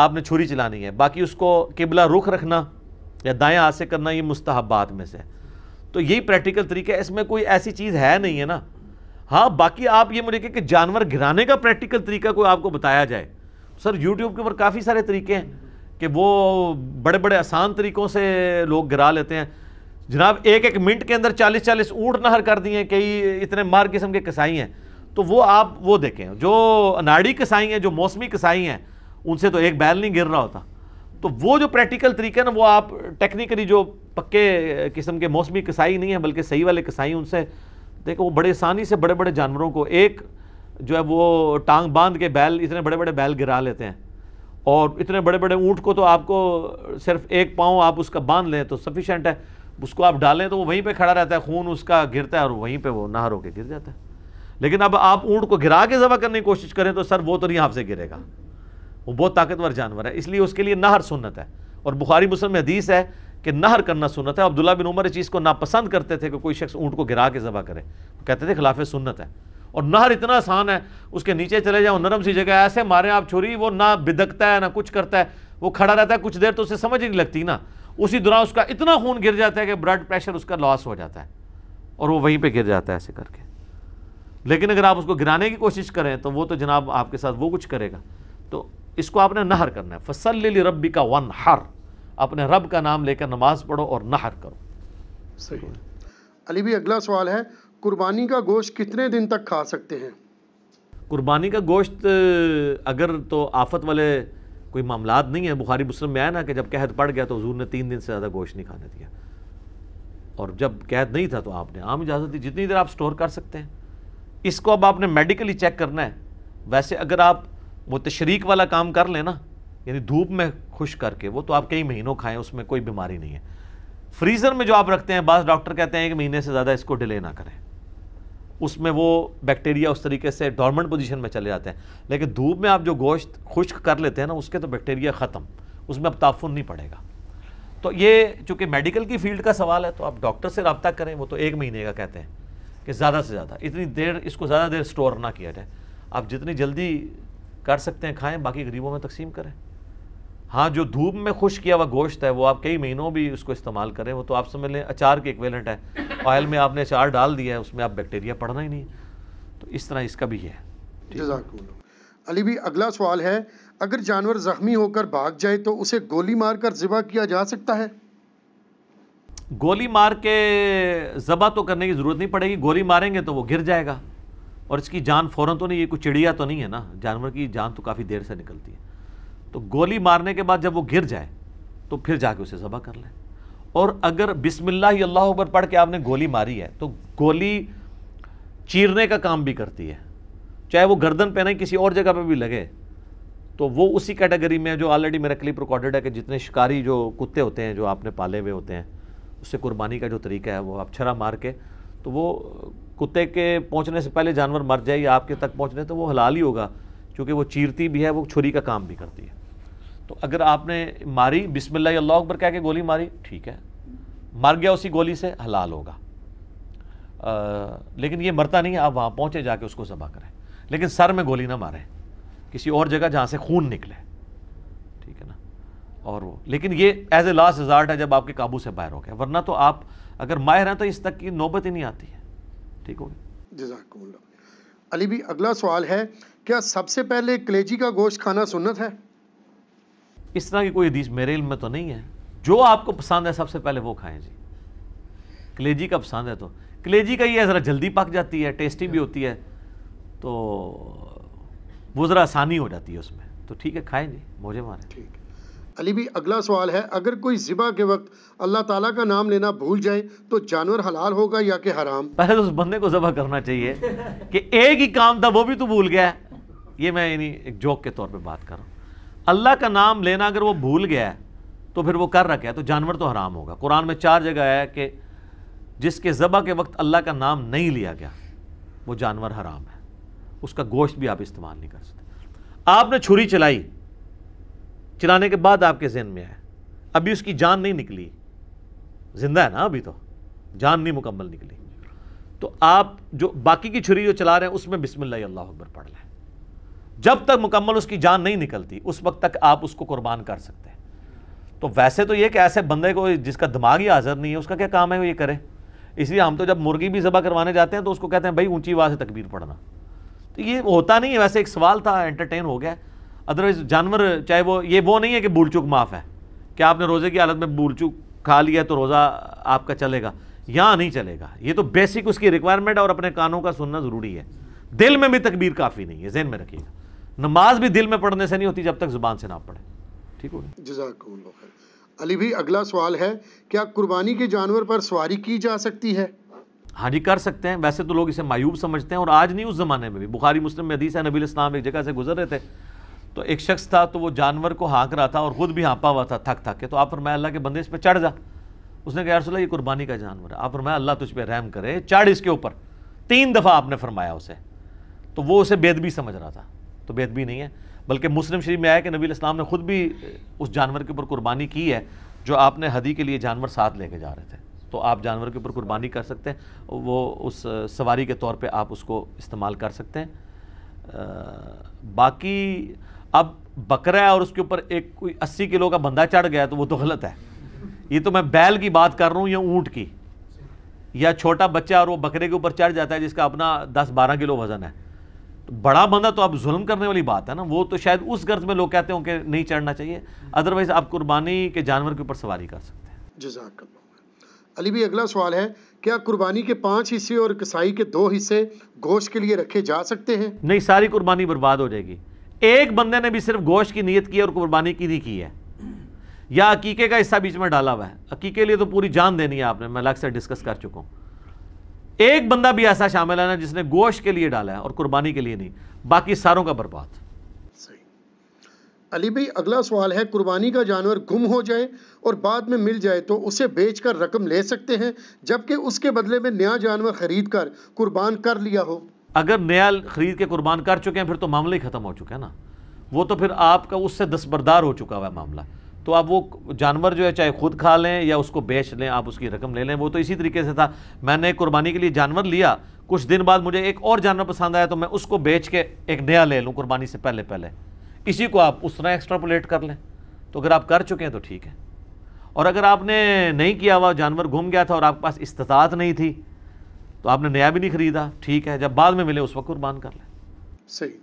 आपने छुरी चलानी है बाकी उसको किबला रुख रखना या दाएँ हाथ से करना ये मुस्तहबात में से है तो यही प्रैक्टिकल तरीका है इसमें कोई ऐसी चीज़ है नहीं है ना हाँ बाकी आप ये मुझे कि जानवर घिराने का प्रैक्टिकल तरीका कोई आपको बताया जाए सर यूट्यूब के ऊपर काफ़ी सारे तरीके हैं कि वो बड़े बड़े आसान तरीक़ों से लोग गिरा लेते हैं जनाब एक एक मिनट के अंदर चालीस चालीस ऊँट नहर कर दिए कई इतने मार किस्म के कसाई हैं तो वो आप वो देखें जो अनाड़ी कसाई हैं जो मौसमी कसाई हैं उनसे तो एक बैल नहीं गिर रहा होता तो वो जो प्रैक्टिकल तरीके ना वो आप टेक्निकली जो पक्के किस्म के मौसमी कसाई नहीं है बल्कि सही वाले कसाई उनसे देखो वो बड़े आसानी से बड़े बड़े जानवरों को एक जो है वो टांग बांध के बैल इतने बड़े बड़े बैल गिरा लेते हैं और इतने बड़े बड़े ऊँट को तो आपको सिर्फ एक पाँव आप उसका बांध लें तो सफिशेंट है उसको आप डालें तो वो वहीं पे खड़ा रहता है खून उसका गिरता है और वहीं पे वो नहर होकर गिर जाता है लेकिन अब आप ऊँट को गिरा के ज़बा करने की कोशिश करें तो सर वो तो नहीं आपसे गिरेगा वो बहुत ताकतवर जानवर है इसलिए उसके लिए नहर सुन्नत है और बुखारी मुस्लिम में हदीस है कि नहर करना सुनत है अब्दुल्ला बिन उमर इस चीज़ को नापसंद करते थे कि कोई शख्स ऊँट को गिरा के ज़बा करे तो कहते थे खिलाफ सुनत है और नहर इतना आसान है उसके नीचे चले जाओ नरम सी जगह ऐसे मारे आप छुरी वो ना बिदकता है ना कुछ करता है वो खड़ा रहता है कुछ देर तो उसे समझ ही नहीं लगती ना उसी दौरान उसका इतना खून गिर जाता है कि ब्लड प्रेशर उसका लॉस हो जाता है और वो वहीं पे गिर जाता है ऐसे करके लेकिन अगर आप उसको गिराने की कोशिश करें तो वो तो जनाब आपके साथ वो कुछ करेगा तो इसको आपने नहर करना है फसल रबी का वन हर अपने रब का नाम लेकर नमाज पढ़ो और नहर करो सही अली भी अगला सवाल है कुर्बानी का गोश्त कितने दिन तक खा सकते हैं कुर्बानी का गोश्त अगर तो आफत वाले कोई मामला नहीं है बुखारी मुस्लिम में आया ना कि जब कैद पड़ गया तो हजूर ने तीन दिन से ज़्यादा गोश्त नहीं खाने दिया और जब कैद नहीं था तो आपने आम इजाज़त दी जितनी देर आप स्टोर कर सकते हैं इसको अब आपने मेडिकली चेक करना है वैसे अगर आप वो तशरीक वाला काम कर लेना यानी धूप में खुश करके वो तो आप कई महीनों खाएं उसमें कोई बीमारी नहीं है फ्रीज़र में जो आप रखते हैं बस डॉक्टर कहते हैं एक महीने से ज़्यादा इसको डिले ना करें उसमें वो बैक्टीरिया उस तरीके से डॉर्मेंट पोजीशन में चले जाते हैं लेकिन धूप में आप जो गोश्त खुश्क कर लेते हैं ना उसके तो बैक्टीरिया ख़त्म उसमें अब ताफुन नहीं पड़ेगा तो ये चूँकि मेडिकल की फील्ड का सवाल है तो आप डॉक्टर से रबता करें वो तो एक महीने का कहते हैं कि ज़्यादा से ज़्यादा इतनी देर इसको ज़्यादा देर स्टोर ना किया जाए आप जितनी जल्दी कर सकते हैं खाएं बाकी गरीबों में तकसीम करें हाँ जो धूप में खुश किया हुआ गोश्त है वो आप कई महीनों भी उसको इस्तेमाल करें वो तो आप समझ लें अचार के इक्वेलेंट है ऑयल में आपने अचार डाल दिया है उसमें आप बैक्टीरिया पड़ना ही नहीं तो इस तरह इसका भी है अली भी अगला सवाल है अगर जानवर जख्मी होकर भाग जाए तो उसे गोली मार कर ज़िबा किया जा सकता है गोली मार के ज़बा तो करने की ज़रूरत नहीं पड़ेगी गोली मारेंगे तो वो गिर जाएगा और इसकी जान फ़ौरन तो नहीं ये कुछ चिड़िया तो नहीं है ना जानवर की जान तो काफ़ी देर से निकलती है तो गोली मारने के बाद जब वो गिर जाए तो फिर जाके उसे ज़बह कर लें और अगर बिस्मिल्लाह अल्लाह पर पढ़ के आपने गोली मारी है तो गोली चीरने का काम भी करती है चाहे वो गर्दन पे नहीं किसी और जगह पे भी लगे तो वो उसी कैटेगरी में जो ऑलरेडी मेरा क्लिप रिकॉर्डेड है कि जितने शिकारी जो कुत्ते होते हैं जो आपने पाले हुए होते हैं उससे कुर्बानी का जो तरीका है वो आप छरा मार के तो वो कुत्ते के पहुंचने से पहले जानवर मर जाए या आपके तक पहुंचने तो वो हलाल ही होगा क्योंकि वो चीरती भी है वो छुरी का काम भी करती है तो अगर आपने मारी बिस्मिल्लाह अल्लाह अकबर कह के गोली मारी ठीक है मर गया उसी गोली से हलाल होगा आ, लेकिन ये मरता नहीं है आप वहाँ पहुँचे जाके उसको जबा करें लेकिन सर में गोली ना मारें किसी और जगह जहाँ से खून निकले ठीक है ना और वो लेकिन ये एज ए लास्ट रिजार्ट है जब आपके काबू से बाहर हो गया वरना तो आप अगर माहिर हैं तो इस तक की नौबत ही नहीं आती है ठीक हो जजाकुल्ला अली भी अगला सवाल है क्या सबसे पहले कलेजी का गोश्त खाना सुन्नत है इस तरह की कोई हदीस मेरे इल्म में तो नहीं है जो आपको पसंद है सबसे पहले वो खाएं जी कलेजी का पसंद है तो कलेजी का है ज़रा जल्दी पक जाती है टेस्टी भी होती है तो वो ज़रा आसानी हो जाती है उसमें तो ठीक है खाएं जी मोजे मारें ठीक अली भी अगला सवाल है अगर कोई ज़िबा के वक्त अल्लाह ताला का नाम लेना भूल जाए तो जानवर हलाल होगा या कि हराम पहले तो उस बंदे को ज़बा करना चाहिए कि एक ही काम था वो भी तो भूल गया ये मैं यानी एक जोक के तौर पर बात कर रहा हूँ अल्लाह का नाम लेना अगर वो भूल गया है तो फिर वो कर रखा है तो जानवर तो हराम होगा कुरान में चार जगह है कि जिसके ज़बा के वक्त अल्लाह का नाम नहीं लिया गया वो जानवर हराम है उसका गोश्त भी आप इस्तेमाल नहीं कर सकते आपने छुरी चलाई चलाने के बाद आपके जहन में आया अभी उसकी जान नहीं निकली जिंदा है ना अभी तो जान नहीं मुकम्मल निकली तो आप जो बाकी की छुरी जो चला रहे हैं उसमें बिस्मिल्लाह अल्लाह अकबर पढ़ लें जब तक मुकम्मल उसकी जान नहीं निकलती उस वक्त तक आप उसको कुर्बान कर सकते हैं तो वैसे तो ये कि ऐसे बंदे को जिसका दिमाग ही हाजिर नहीं है उसका क्या काम है वो ये करें इसलिए हम तो जब मुर्गी भी जबा करवाने जाते हैं तो उसको कहते हैं भाई ऊँची आवाज़ से तकबीर पढ़ना तो ये होता नहीं है वैसे एक सवाल था एंटरटेन हो गया अदरवाइज जानवर चाहे वो ये वो नहीं है कि बूल चूक माफ़ है क्या आपने रोज़े की हालत में बूल चूक खा लिया तो रोज़ा आपका चलेगा यहाँ नहीं चलेगा ये तो बेसिक उसकी रिक्वायरमेंट और अपने कानों का सुनना ज़रूरी है दिल में भी तकबीर काफ़ी नहीं है जहन में रखिएगा नमाज भी दिल में पढ़ने से नहीं होती जब तक ज़ुबान से ना पढ़े ठीक हो गया अली भी अगला सवाल है क्या कुर्बानी के जानवर पर सवारी की जा सकती है हाँ जी कर सकते हैं वैसे तो लोग इसे मायूब समझते हैं और आज नहीं उस ज़माने में भी बुखारी मुस्लिम में हदीस है नबी इस्लाम एक जगह से गुजर रहे थे तो एक शख्स था तो वो जानवर को हाँक रहा था और ख़ुद भी हाँपा हुआ था थक थक के तो आप फरमाया अल्लाह के बंदे इस पर चढ़ जा उसने कहा यारसोल्ला ये कुर्बानी का जानवर है आप फरमाया अल्लाह तुझ पर रहम करे चढ़ इसके ऊपर तीन दफ़ा आपने फरमाया उसे तो वो उसे बेदबी समझ रहा था तो बेदबी नहीं है बल्कि मुस्लिम शरीफ में आया कि नबी इस्लाम ने ख़ुद भी उस जानवर के ऊपर कुर्बानी की है जो आपने हदी के लिए जानवर साथ लेके जा रहे थे तो आप जानवर के ऊपर कुर्बानी कर सकते हैं वो उस सवारी के तौर पे आप उसको इस्तेमाल कर सकते हैं बाकी अब बकरा है और उसके ऊपर एक कोई अस्सी किलो का बंदा चढ़ गया तो वो तो गलत है ये तो मैं बैल की बात कर रहा हूँ या ऊँट की या छोटा बच्चा और वो बकरे के ऊपर चढ़ जाता है जिसका अपना दस बारह किलो वजन है तो बड़ा बंदा तो अब जुल्म करने वाली बात है ना वो तो शायद उस गर्ज में लोग कहते हो कि नहीं चढ़ना चाहिए अदरवाइज आप कुर्बानी के जानवर के ऊपर सवारी कर सकते हैं जजाक अली भी अगला सवाल है क्या कुर्बानी के पांच हिस्से और कसाई के दो हिस्से गोश्त के लिए रखे जा सकते हैं नहीं सारी कुर्बानी बर्बाद हो जाएगी एक बंदे ने भी सिर्फ गोश्त की नीयत की है और कुर्बानी की नहीं की है या अकीके का हिस्सा बीच में डाला हुआ है अकीके लिए तो पूरी जान देनी है आपने मैं अलग से डिस्कस कर चुका हूँ एक बंदा भी ऐसा शामिल है ना जिसने गोश के लिए डाला है और कुर्बानी के लिए नहीं बाकी सारों का बर्बाद अली भाई अगला सवाल है कुर्बानी का जानवर गुम हो जाए और बाद में मिल जाए तो उसे बेचकर रकम ले सकते हैं जबकि उसके बदले में नया जानवर खरीद कर कुर्बान कर लिया हो अगर नया खरीद के कुर्बान कर चुके हैं फिर तो मामला ही ख़त्म हो चुका है ना वो तो फिर आपका उससे दस्तबरदार हो चुका हुआ मामला तो आप वो जानवर जो है चाहे खुद खा लें या उसको बेच लें आप उसकी रकम ले लें वो तो इसी तरीके से था मैंने कुर्बानी के लिए जानवर लिया कुछ दिन बाद मुझे एक और जानवर पसंद आया तो मैं उसको बेच के एक नया ले लूँ कुर्बानी से पहले पहले इसी को आप उस तरह एक्स्ट्रापोलेट कर लें तो अगर आप कर चुके हैं तो ठीक है और अगर आपने नहीं किया हुआ जानवर घूम गया था और आपके पास इस्तात नहीं थी तो आपने नया भी नहीं खरीदा ठीक है जब बाद में मिले उस वक्त कुर्बान कर लें सही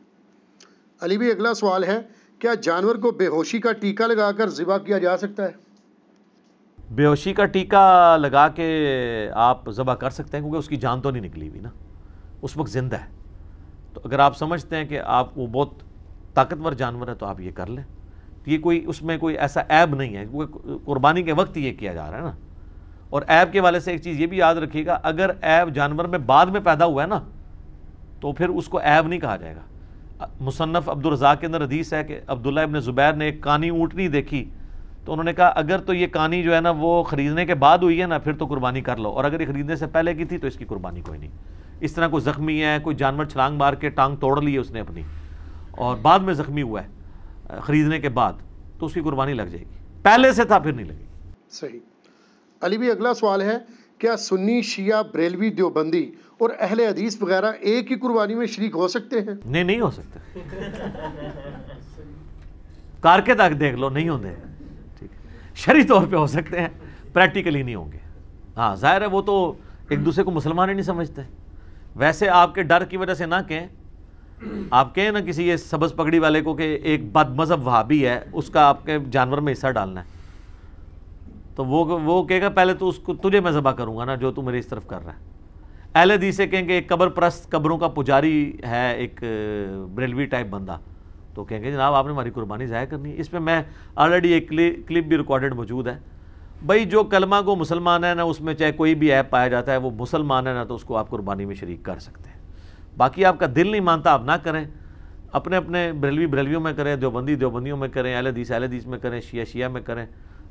अली भी अगला सवाल है क्या जानवर को बेहोशी का टीका लगाकर ज़िबा किया जा सकता है बेहोशी का टीका लगा के आप ज़बा कर सकते हैं क्योंकि उसकी जान तो नहीं निकली हुई ना उस वक्त ज़िंदा है तो अगर आप समझते हैं कि आप वो बहुत ताकतवर जानवर है तो आप ये कर लें ये कोई उसमें कोई ऐसा ऐब नहीं है क्योंकि कुर्बानी के वक्त ये किया जा रहा है ना और ऐब के वाले से एक चीज़ ये भी याद रखिएगा अगर ऐब जानवर में बाद में पैदा हुआ है ना तो फिर उसको ऐब नहीं कहा जाएगा मुसनफ़ अब्दुलरजाक के अंदर हदीस है कि अब्दुल्ला इबन ज़ुबैर ने एक कानी ऊँटनी देखी तो उन्होंने कहा अगर तो ये कानी जो है ना वो ख़रीदने के बाद हुई है ना फिर तो कुर्बानी कर लो और अगर ये ख़रीदने से पहले की थी तो इसकी कुर्बानी कोई नहीं इस तरह कोई ज़ख्मी है कोई जानवर छलांग मार के टांग तोड़ ली है उसने अपनी और बाद में ज़ख्मी हुआ है ख़रीदने के बाद तो उसकी कुर्बानी लग जाएगी पहले से था फिर नहीं लगेगी सही अली भी अगला सवाल है क्या सुन्नी शिया ब्रेलवी देवबंदी और अहले हदीस वगैरह एक ही कुर्बानी में शरीक हो सकते हैं नहीं नहीं हो सकते करके तक देख लो नहीं होते ठीक शरी तौर पे हो सकते हैं प्रैक्टिकली नहीं होंगे हाँ जाहिर है वो तो एक दूसरे को मुसलमान ही नहीं समझते वैसे आपके डर की वजह से ना कहें आप कहें ना किसी ये सबज पगड़ी वाले को कि एक बद मज़हब वहाबी है उसका आपके जानवर में हिस्सा डालना है तो वो वो कहेगा पहले तो उसको तुझे मैं ज़बा करूँगा ना जो तू मेरी इस तरफ कर रहा है अहल दी से कहेंगे एक कब्र प्रस्त कब्रों का पुजारी है एक ब्रेलवी टाइप बंदा तो कहेंगे जनाब आपने हमारी कुर्बानी ज़ाया करनी है इसमें मैं ऑलरेडी एक क्लिप भी रिकॉर्डेड मौजूद है भाई जो कलमा को मुसलमान है ना उसमें चाहे कोई भी ऐप पाया जाता है वो मुसलमान है ना तो उसको आप कुर्बानी में शरीक कर सकते हैं बाकी आपका दिल नहीं मानता आप ना करें अपने अपने ब्रेलवी ब्रेलवियों में करें देवबंदी देवबंदियों में करें अहल हदीस अहल हदीस में करें शिया शिया में करें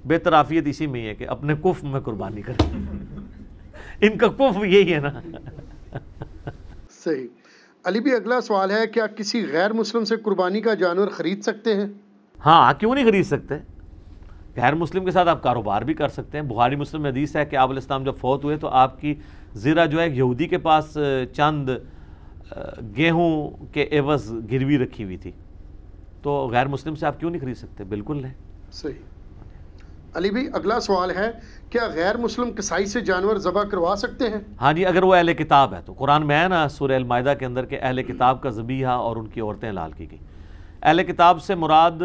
बेतराफियत इसी में ही है कि अपने कुफ में कुर्बानी करें इनका कुफ यही है ना सही अली भी अगला सवाल है क्या किसी गैर मुस्लिम से कुर्बानी का जानवर ख़रीद सकते हैं हाँ क्यों नहीं ख़रीद सकते गैर मुस्लिम के साथ आप कारोबार भी कर सकते हैं बुहारी मुस्लिम में हदीस है कि आप इस्लाम जब फौत हुए तो आपकी ज़रा जो है यहूदी के पास चंद गेहूँ के एवज़ गिरवी रखी हुई थी तो गैर मुस्लिम से आप क्यों नहीं खरीद सकते बिल्कुल नहीं सही अली भाई अगला सवाल है क्या गैर मुस्लिम कसाई से जानवर जबह करवा सकते हैं हाँ जी अगर वो अहल किताब है तो कुरान में है ना सूर्य अलमायदा के अंदर के अहल किताब का जबीहा और उनकी औरतें लाल की गई अहल किताब से मुराद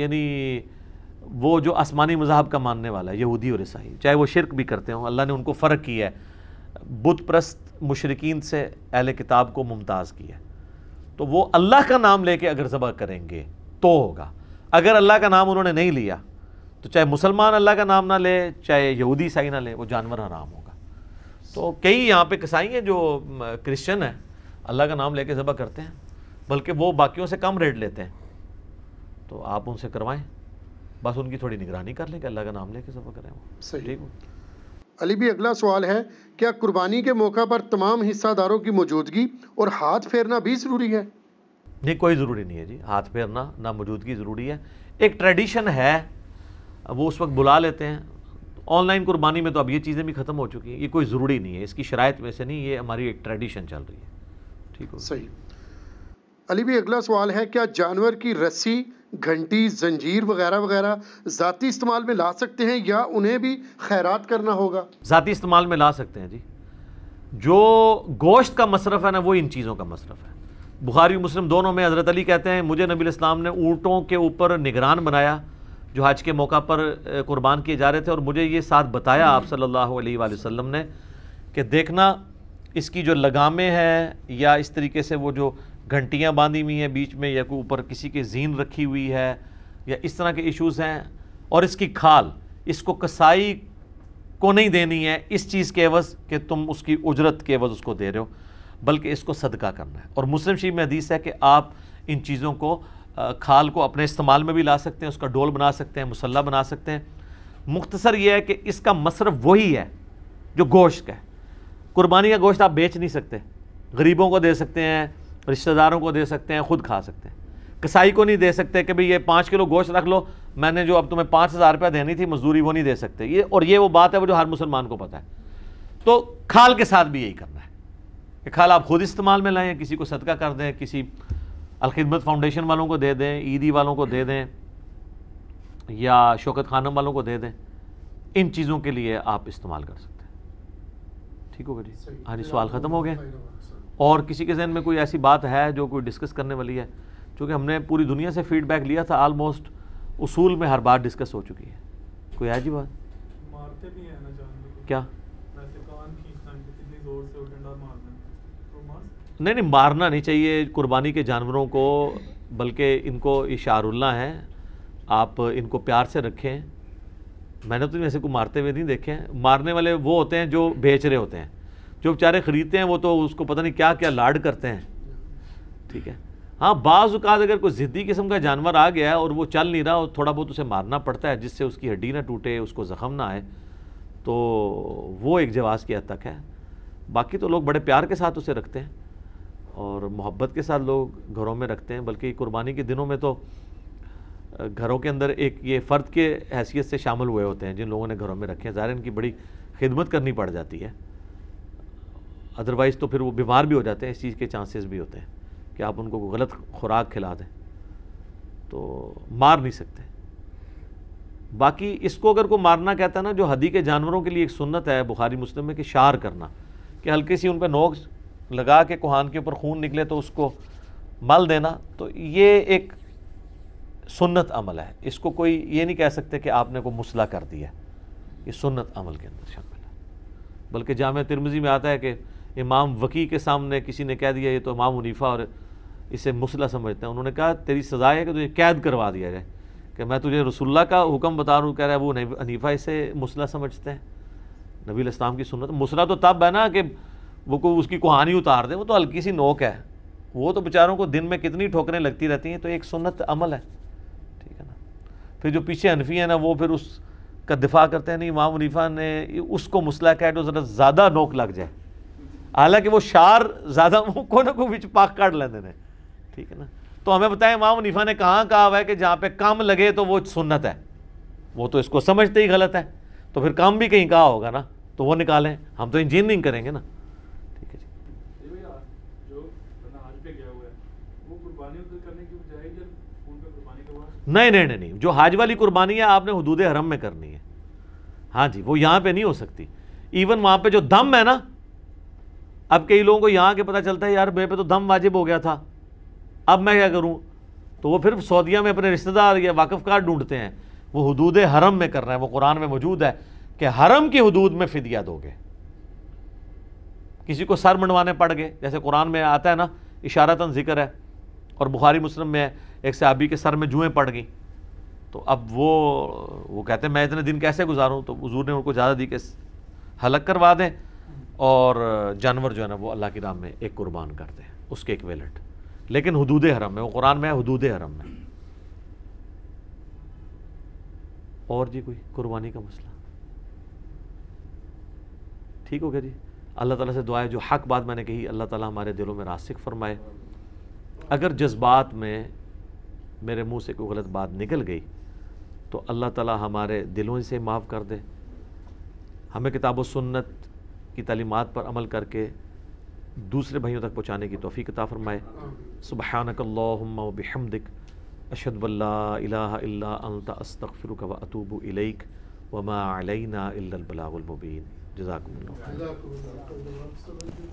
यानी वो जो आसमानी मज़हब का मानने वाला है यहूदी और ईसाई चाहे वो शिरक भी करते हों अल्लाह ने उनको फ़र्क किया है बुत प्रस्त मशरकिन से अहल किताब को मुमताज़ किया तो वो अल्लाह का नाम लेके अगर ज़बह करेंगे तो होगा अगर अल्लाह का नाम उन्होंने नहीं लिया तो चाहे मुसलमान अल्लाह का नाम ना ले चाहे यहूदी ईसाई ना ले वो जानवर हराम होगा तो कई यहाँ पे कसाई हैं जो क्रिश्चियन हैं अल्लाह का नाम लेके ज़बह करते हैं बल्कि वो बाकियों से कम रेट लेते हैं तो आप उनसे करवाएं बस उनकी थोड़ी निगरानी कर लें कि अल्लाह का नाम लेके ज़बह करें वो सही ठीक अली भी अगला सवाल है क्या कुर्बानी के मौका पर तमाम हिस्सादारों की मौजूदगी और हाथ फेरना भी ज़रूरी है नहीं कोई ज़रूरी नहीं है जी हाथ फेरना ना मौजूदगी ज़रूरी है एक ट्रेडिशन है वो उस वक्त बुला लेते हैं ऑनलाइन कुर्बानी में तो अब ये चीज़ें भी ख़त्म हो चुकी हैं ये कोई ज़रूरी नहीं है इसकी शरात में से नहीं ये हमारी एक ट्रेडिशन चल रही है ठीक हो सही अली भी अगला सवाल है क्या जानवर की रस्सी घंटी जंजीर वगैरह वगैरह ज़ाती इस्तेमाल में ला सकते हैं या उन्हें भी खैरात करना होगा ज़ाती इस्तेमाल में ला सकते हैं जी जो गोश्त का मसरफ है ना वो इन चीज़ों का मसरफ है बुखारी मुस्लिम दोनों में हज़रत अली कहते हैं मुझे नबी इस्लाम ने ऊँटों के ऊपर निगरान बनाया जो हज के मौका पर कुर्बान किए जा रहे थे और मुझे ये साथ बताया आप सल्लल्लाहु अलैहि वसल्लम ने कि देखना इसकी जो लगामें हैं या इस तरीके से वो जो घंटियाँ बांधी हुई हैं बीच में या को ऊपर किसी के जीन रखी हुई है या इस तरह के इश्यूज़ हैं और इसकी खाल इसको कसाई को नहीं देनी है इस चीज़ के अवज़ कि तुम उसकी उजरत के अवज़ उसको दे रहे हो बल्कि इसको सदका करना है और मुस्लिम शीम में हदीस है कि आप इन चीज़ों को खाल को अपने इस्तेमाल में भी ला सकते हैं उसका डोल बना सकते हैं मुसल्ला बना सकते हैं मुख्तसर यह है कि इसका मसरफ वही है जो गोश्त का है कुर्बानी का गोश्त आप बेच नहीं सकते गरीबों को दे सकते हैं रिश्तेदारों को दे सकते हैं ख़ुद खा सकते हैं कसाई को नहीं दे सकते कि भाई ये पाँच किलो गोश्त रख लो मैंने जो अब तुम्हें पाँच हज़ार रुपया देनी थी मजदूरी वो नहीं दे सकते ये और ये वो बात है वो जो हर मुसलमान को पता है तो खाल के साथ भी यही करना है कि खाल आप खुद इस्तेमाल में लाएँ किसी को सदका कर दें किसी अलखिदमत फाउंडेशन वालों को दे दें ईदी वालों को दे दें या शौकत खानम वालों को दे दें इन चीज़ों के लिए आप इस्तेमाल कर सकते हैं ठीक होगा जी हाँ जी सवाल ख़त्म हो गए और किसी के जहन में कोई ऐसी बात है जो कोई डिस्कस करने वाली है चूँकि हमने पूरी दुनिया से फीडबैक लिया था आलमोस्ट उसूल में हर बार डिस्कस हो चुकी है कोई है जी बात मारते भी ना क्या नहीं नहीं मारना नहीं चाहिए कुर्बानी के जानवरों को बल्कि इनको इशारुल्ला है आप इनको प्यार से रखें मैंने तो वैसे को मारते हुए नहीं देखे मारने वाले वो होते हैं जो बेच रहे होते हैं जो बेचारे ख़रीदते हैं वो तो उसको पता नहीं क्या क्या लाड करते हैं ठीक है हाँ बाज़ात अगर कोई ज़िद्दी किस्म का जानवर आ गया और वो चल नहीं रहा और थोड़ा बहुत उसे मारना पड़ता है जिससे उसकी हड्डी ना टूटे उसको ज़ख़म ना आए तो वो एक जवाज़ की हद तक है बाकी तो लोग बड़े प्यार के साथ उसे रखते हैं और मोहब्बत के साथ लोग घरों में रखते हैं बल्कि कुर्बानी के दिनों में तो घरों के अंदर एक ये फ़र्द के हैसियत से शामिल हुए होते हैं जिन लोगों ने घरों में रखे हैं ज़ाहिर इनकी बड़ी खिदमत करनी पड़ जाती है अदरवाइज़ तो फिर वो बीमार भी हो जाते हैं इस चीज़ के चांसेस भी होते हैं कि आप उनको गलत खुराक खिला दें तो मार नहीं सकते बाकी इसको अगर को मारना कहता है ना जो हदी के जानवरों के लिए एक सुन्नत है बुखारी मुस्लिम में कि शार करना कि हल्की सी उन पर नोक लगा के कुहान के ऊपर खून निकले तो उसको मल देना तो ये एक सुन्नत अमल है इसको कोई ये नहीं कह सकते कि आपने को मुसला कर दिया ये सुन्नत अमल के अंदर शामिल है बल्कि जाम तिरमजी में आता है कि इमाम वकी के सामने किसी ने कह दिया ये तो इमाम मुनीफा और इसे मुसला समझते हैं उन्होंने कहा तेरी सजाए है कि तुझे कैद करवा दिया जाए कि मैं तुझे रसुल्ला का हुक्म बता रहा हूँ कह रहा है वो हनीफा इसे मुसला समझते हैं नबी इस्लाम की सुन्नत मुसला तो तब है ना कि वो कोई उसकी कहानी उतार दे वो तो हल्की सी नोक है वो तो बेचारों को दिन में कितनी ठोकरें लगती रहती हैं तो एक सुन्नत अमल है ठीक है ना फिर जो पीछे हनफी है ना वो फिर उस का दिफा करते हैं नहीं इमाम मुनीफा ने उसको मसला कह तो ज़रा ज़्यादा नोक लग जाए हालांकि वो शार ज़्यादा को ना को बिच पाक काट लेते हैं ठीक है ना तो हमें बताएं इमाम मुनीफा ने कहाँ कहा हुआ है कि जहाँ पे कम लगे तो वो सुन्नत है वो तो इसको समझते ही गलत है तो फिर काम भी कहीं कहा होगा ना तो वो निकालें हम तो इंजीनियरिंग करेंगे ना नहीं नहीं नहीं नहीं जो हाज वाली कुर्बानी है आपने हदूद हरम में करनी है हाँ जी वो यहाँ पे नहीं हो सकती इवन वहाँ पे जो दम है ना अब कई लोगों को यहाँ के पता चलता है यार मेरे पे तो दम वाजिब हो गया था अब मैं क्या करूँ तो वो फिर सऊदिया में अपने रिश्तेदार या वाकफकार ढूंढते हैं वो हदूद हरम में कर रहे हैं वो कुरान में मौजूद है कि हरम की हदूद में फिदिया दोगे किसी को सर मंडवाने पड़ गए जैसे कुरान में आता है ना इशारतन जिक्र है और बुखारी मुस्लिम में है एक सहाबी के सर में जुएँ पड़ गई तो अब वो वो कहते हैं मैं इतने दिन कैसे गुजारूँ तो हजूर ने उनको ज़्यादा दी कि हलक करवा दें और जानवर जो है ना वो अल्लाह के राम में एक कुर्बान कर दें उसके एक वेलेट लेकिन हदूद हरम में वो कुरान में है हदूद हरम में और जी कोई कुर्बानी का मसला ठीक हो गया जी अल्लाह ताला से दुआ जो हक बात मैंने कही अल्लाह ताला हमारे दिलों में रासिक फरमाए अगर जज्बात में मेरे मुंह से कोई गलत बात निकल गई तो अल्लाह ताला हमारे दिलों से माफ़ कर दे हमें किताब सुन्नत की तलीमत पर अमल करके दूसरे भाइयों तक पहुँचाने की तोफ़ी किताब फरमाए सुबहानकल्लाबिहमदिक अशदबल्लास्तफ़िर व अतूब इलैक वमा अलैना इल्लबलामुबीन जजाकल्ला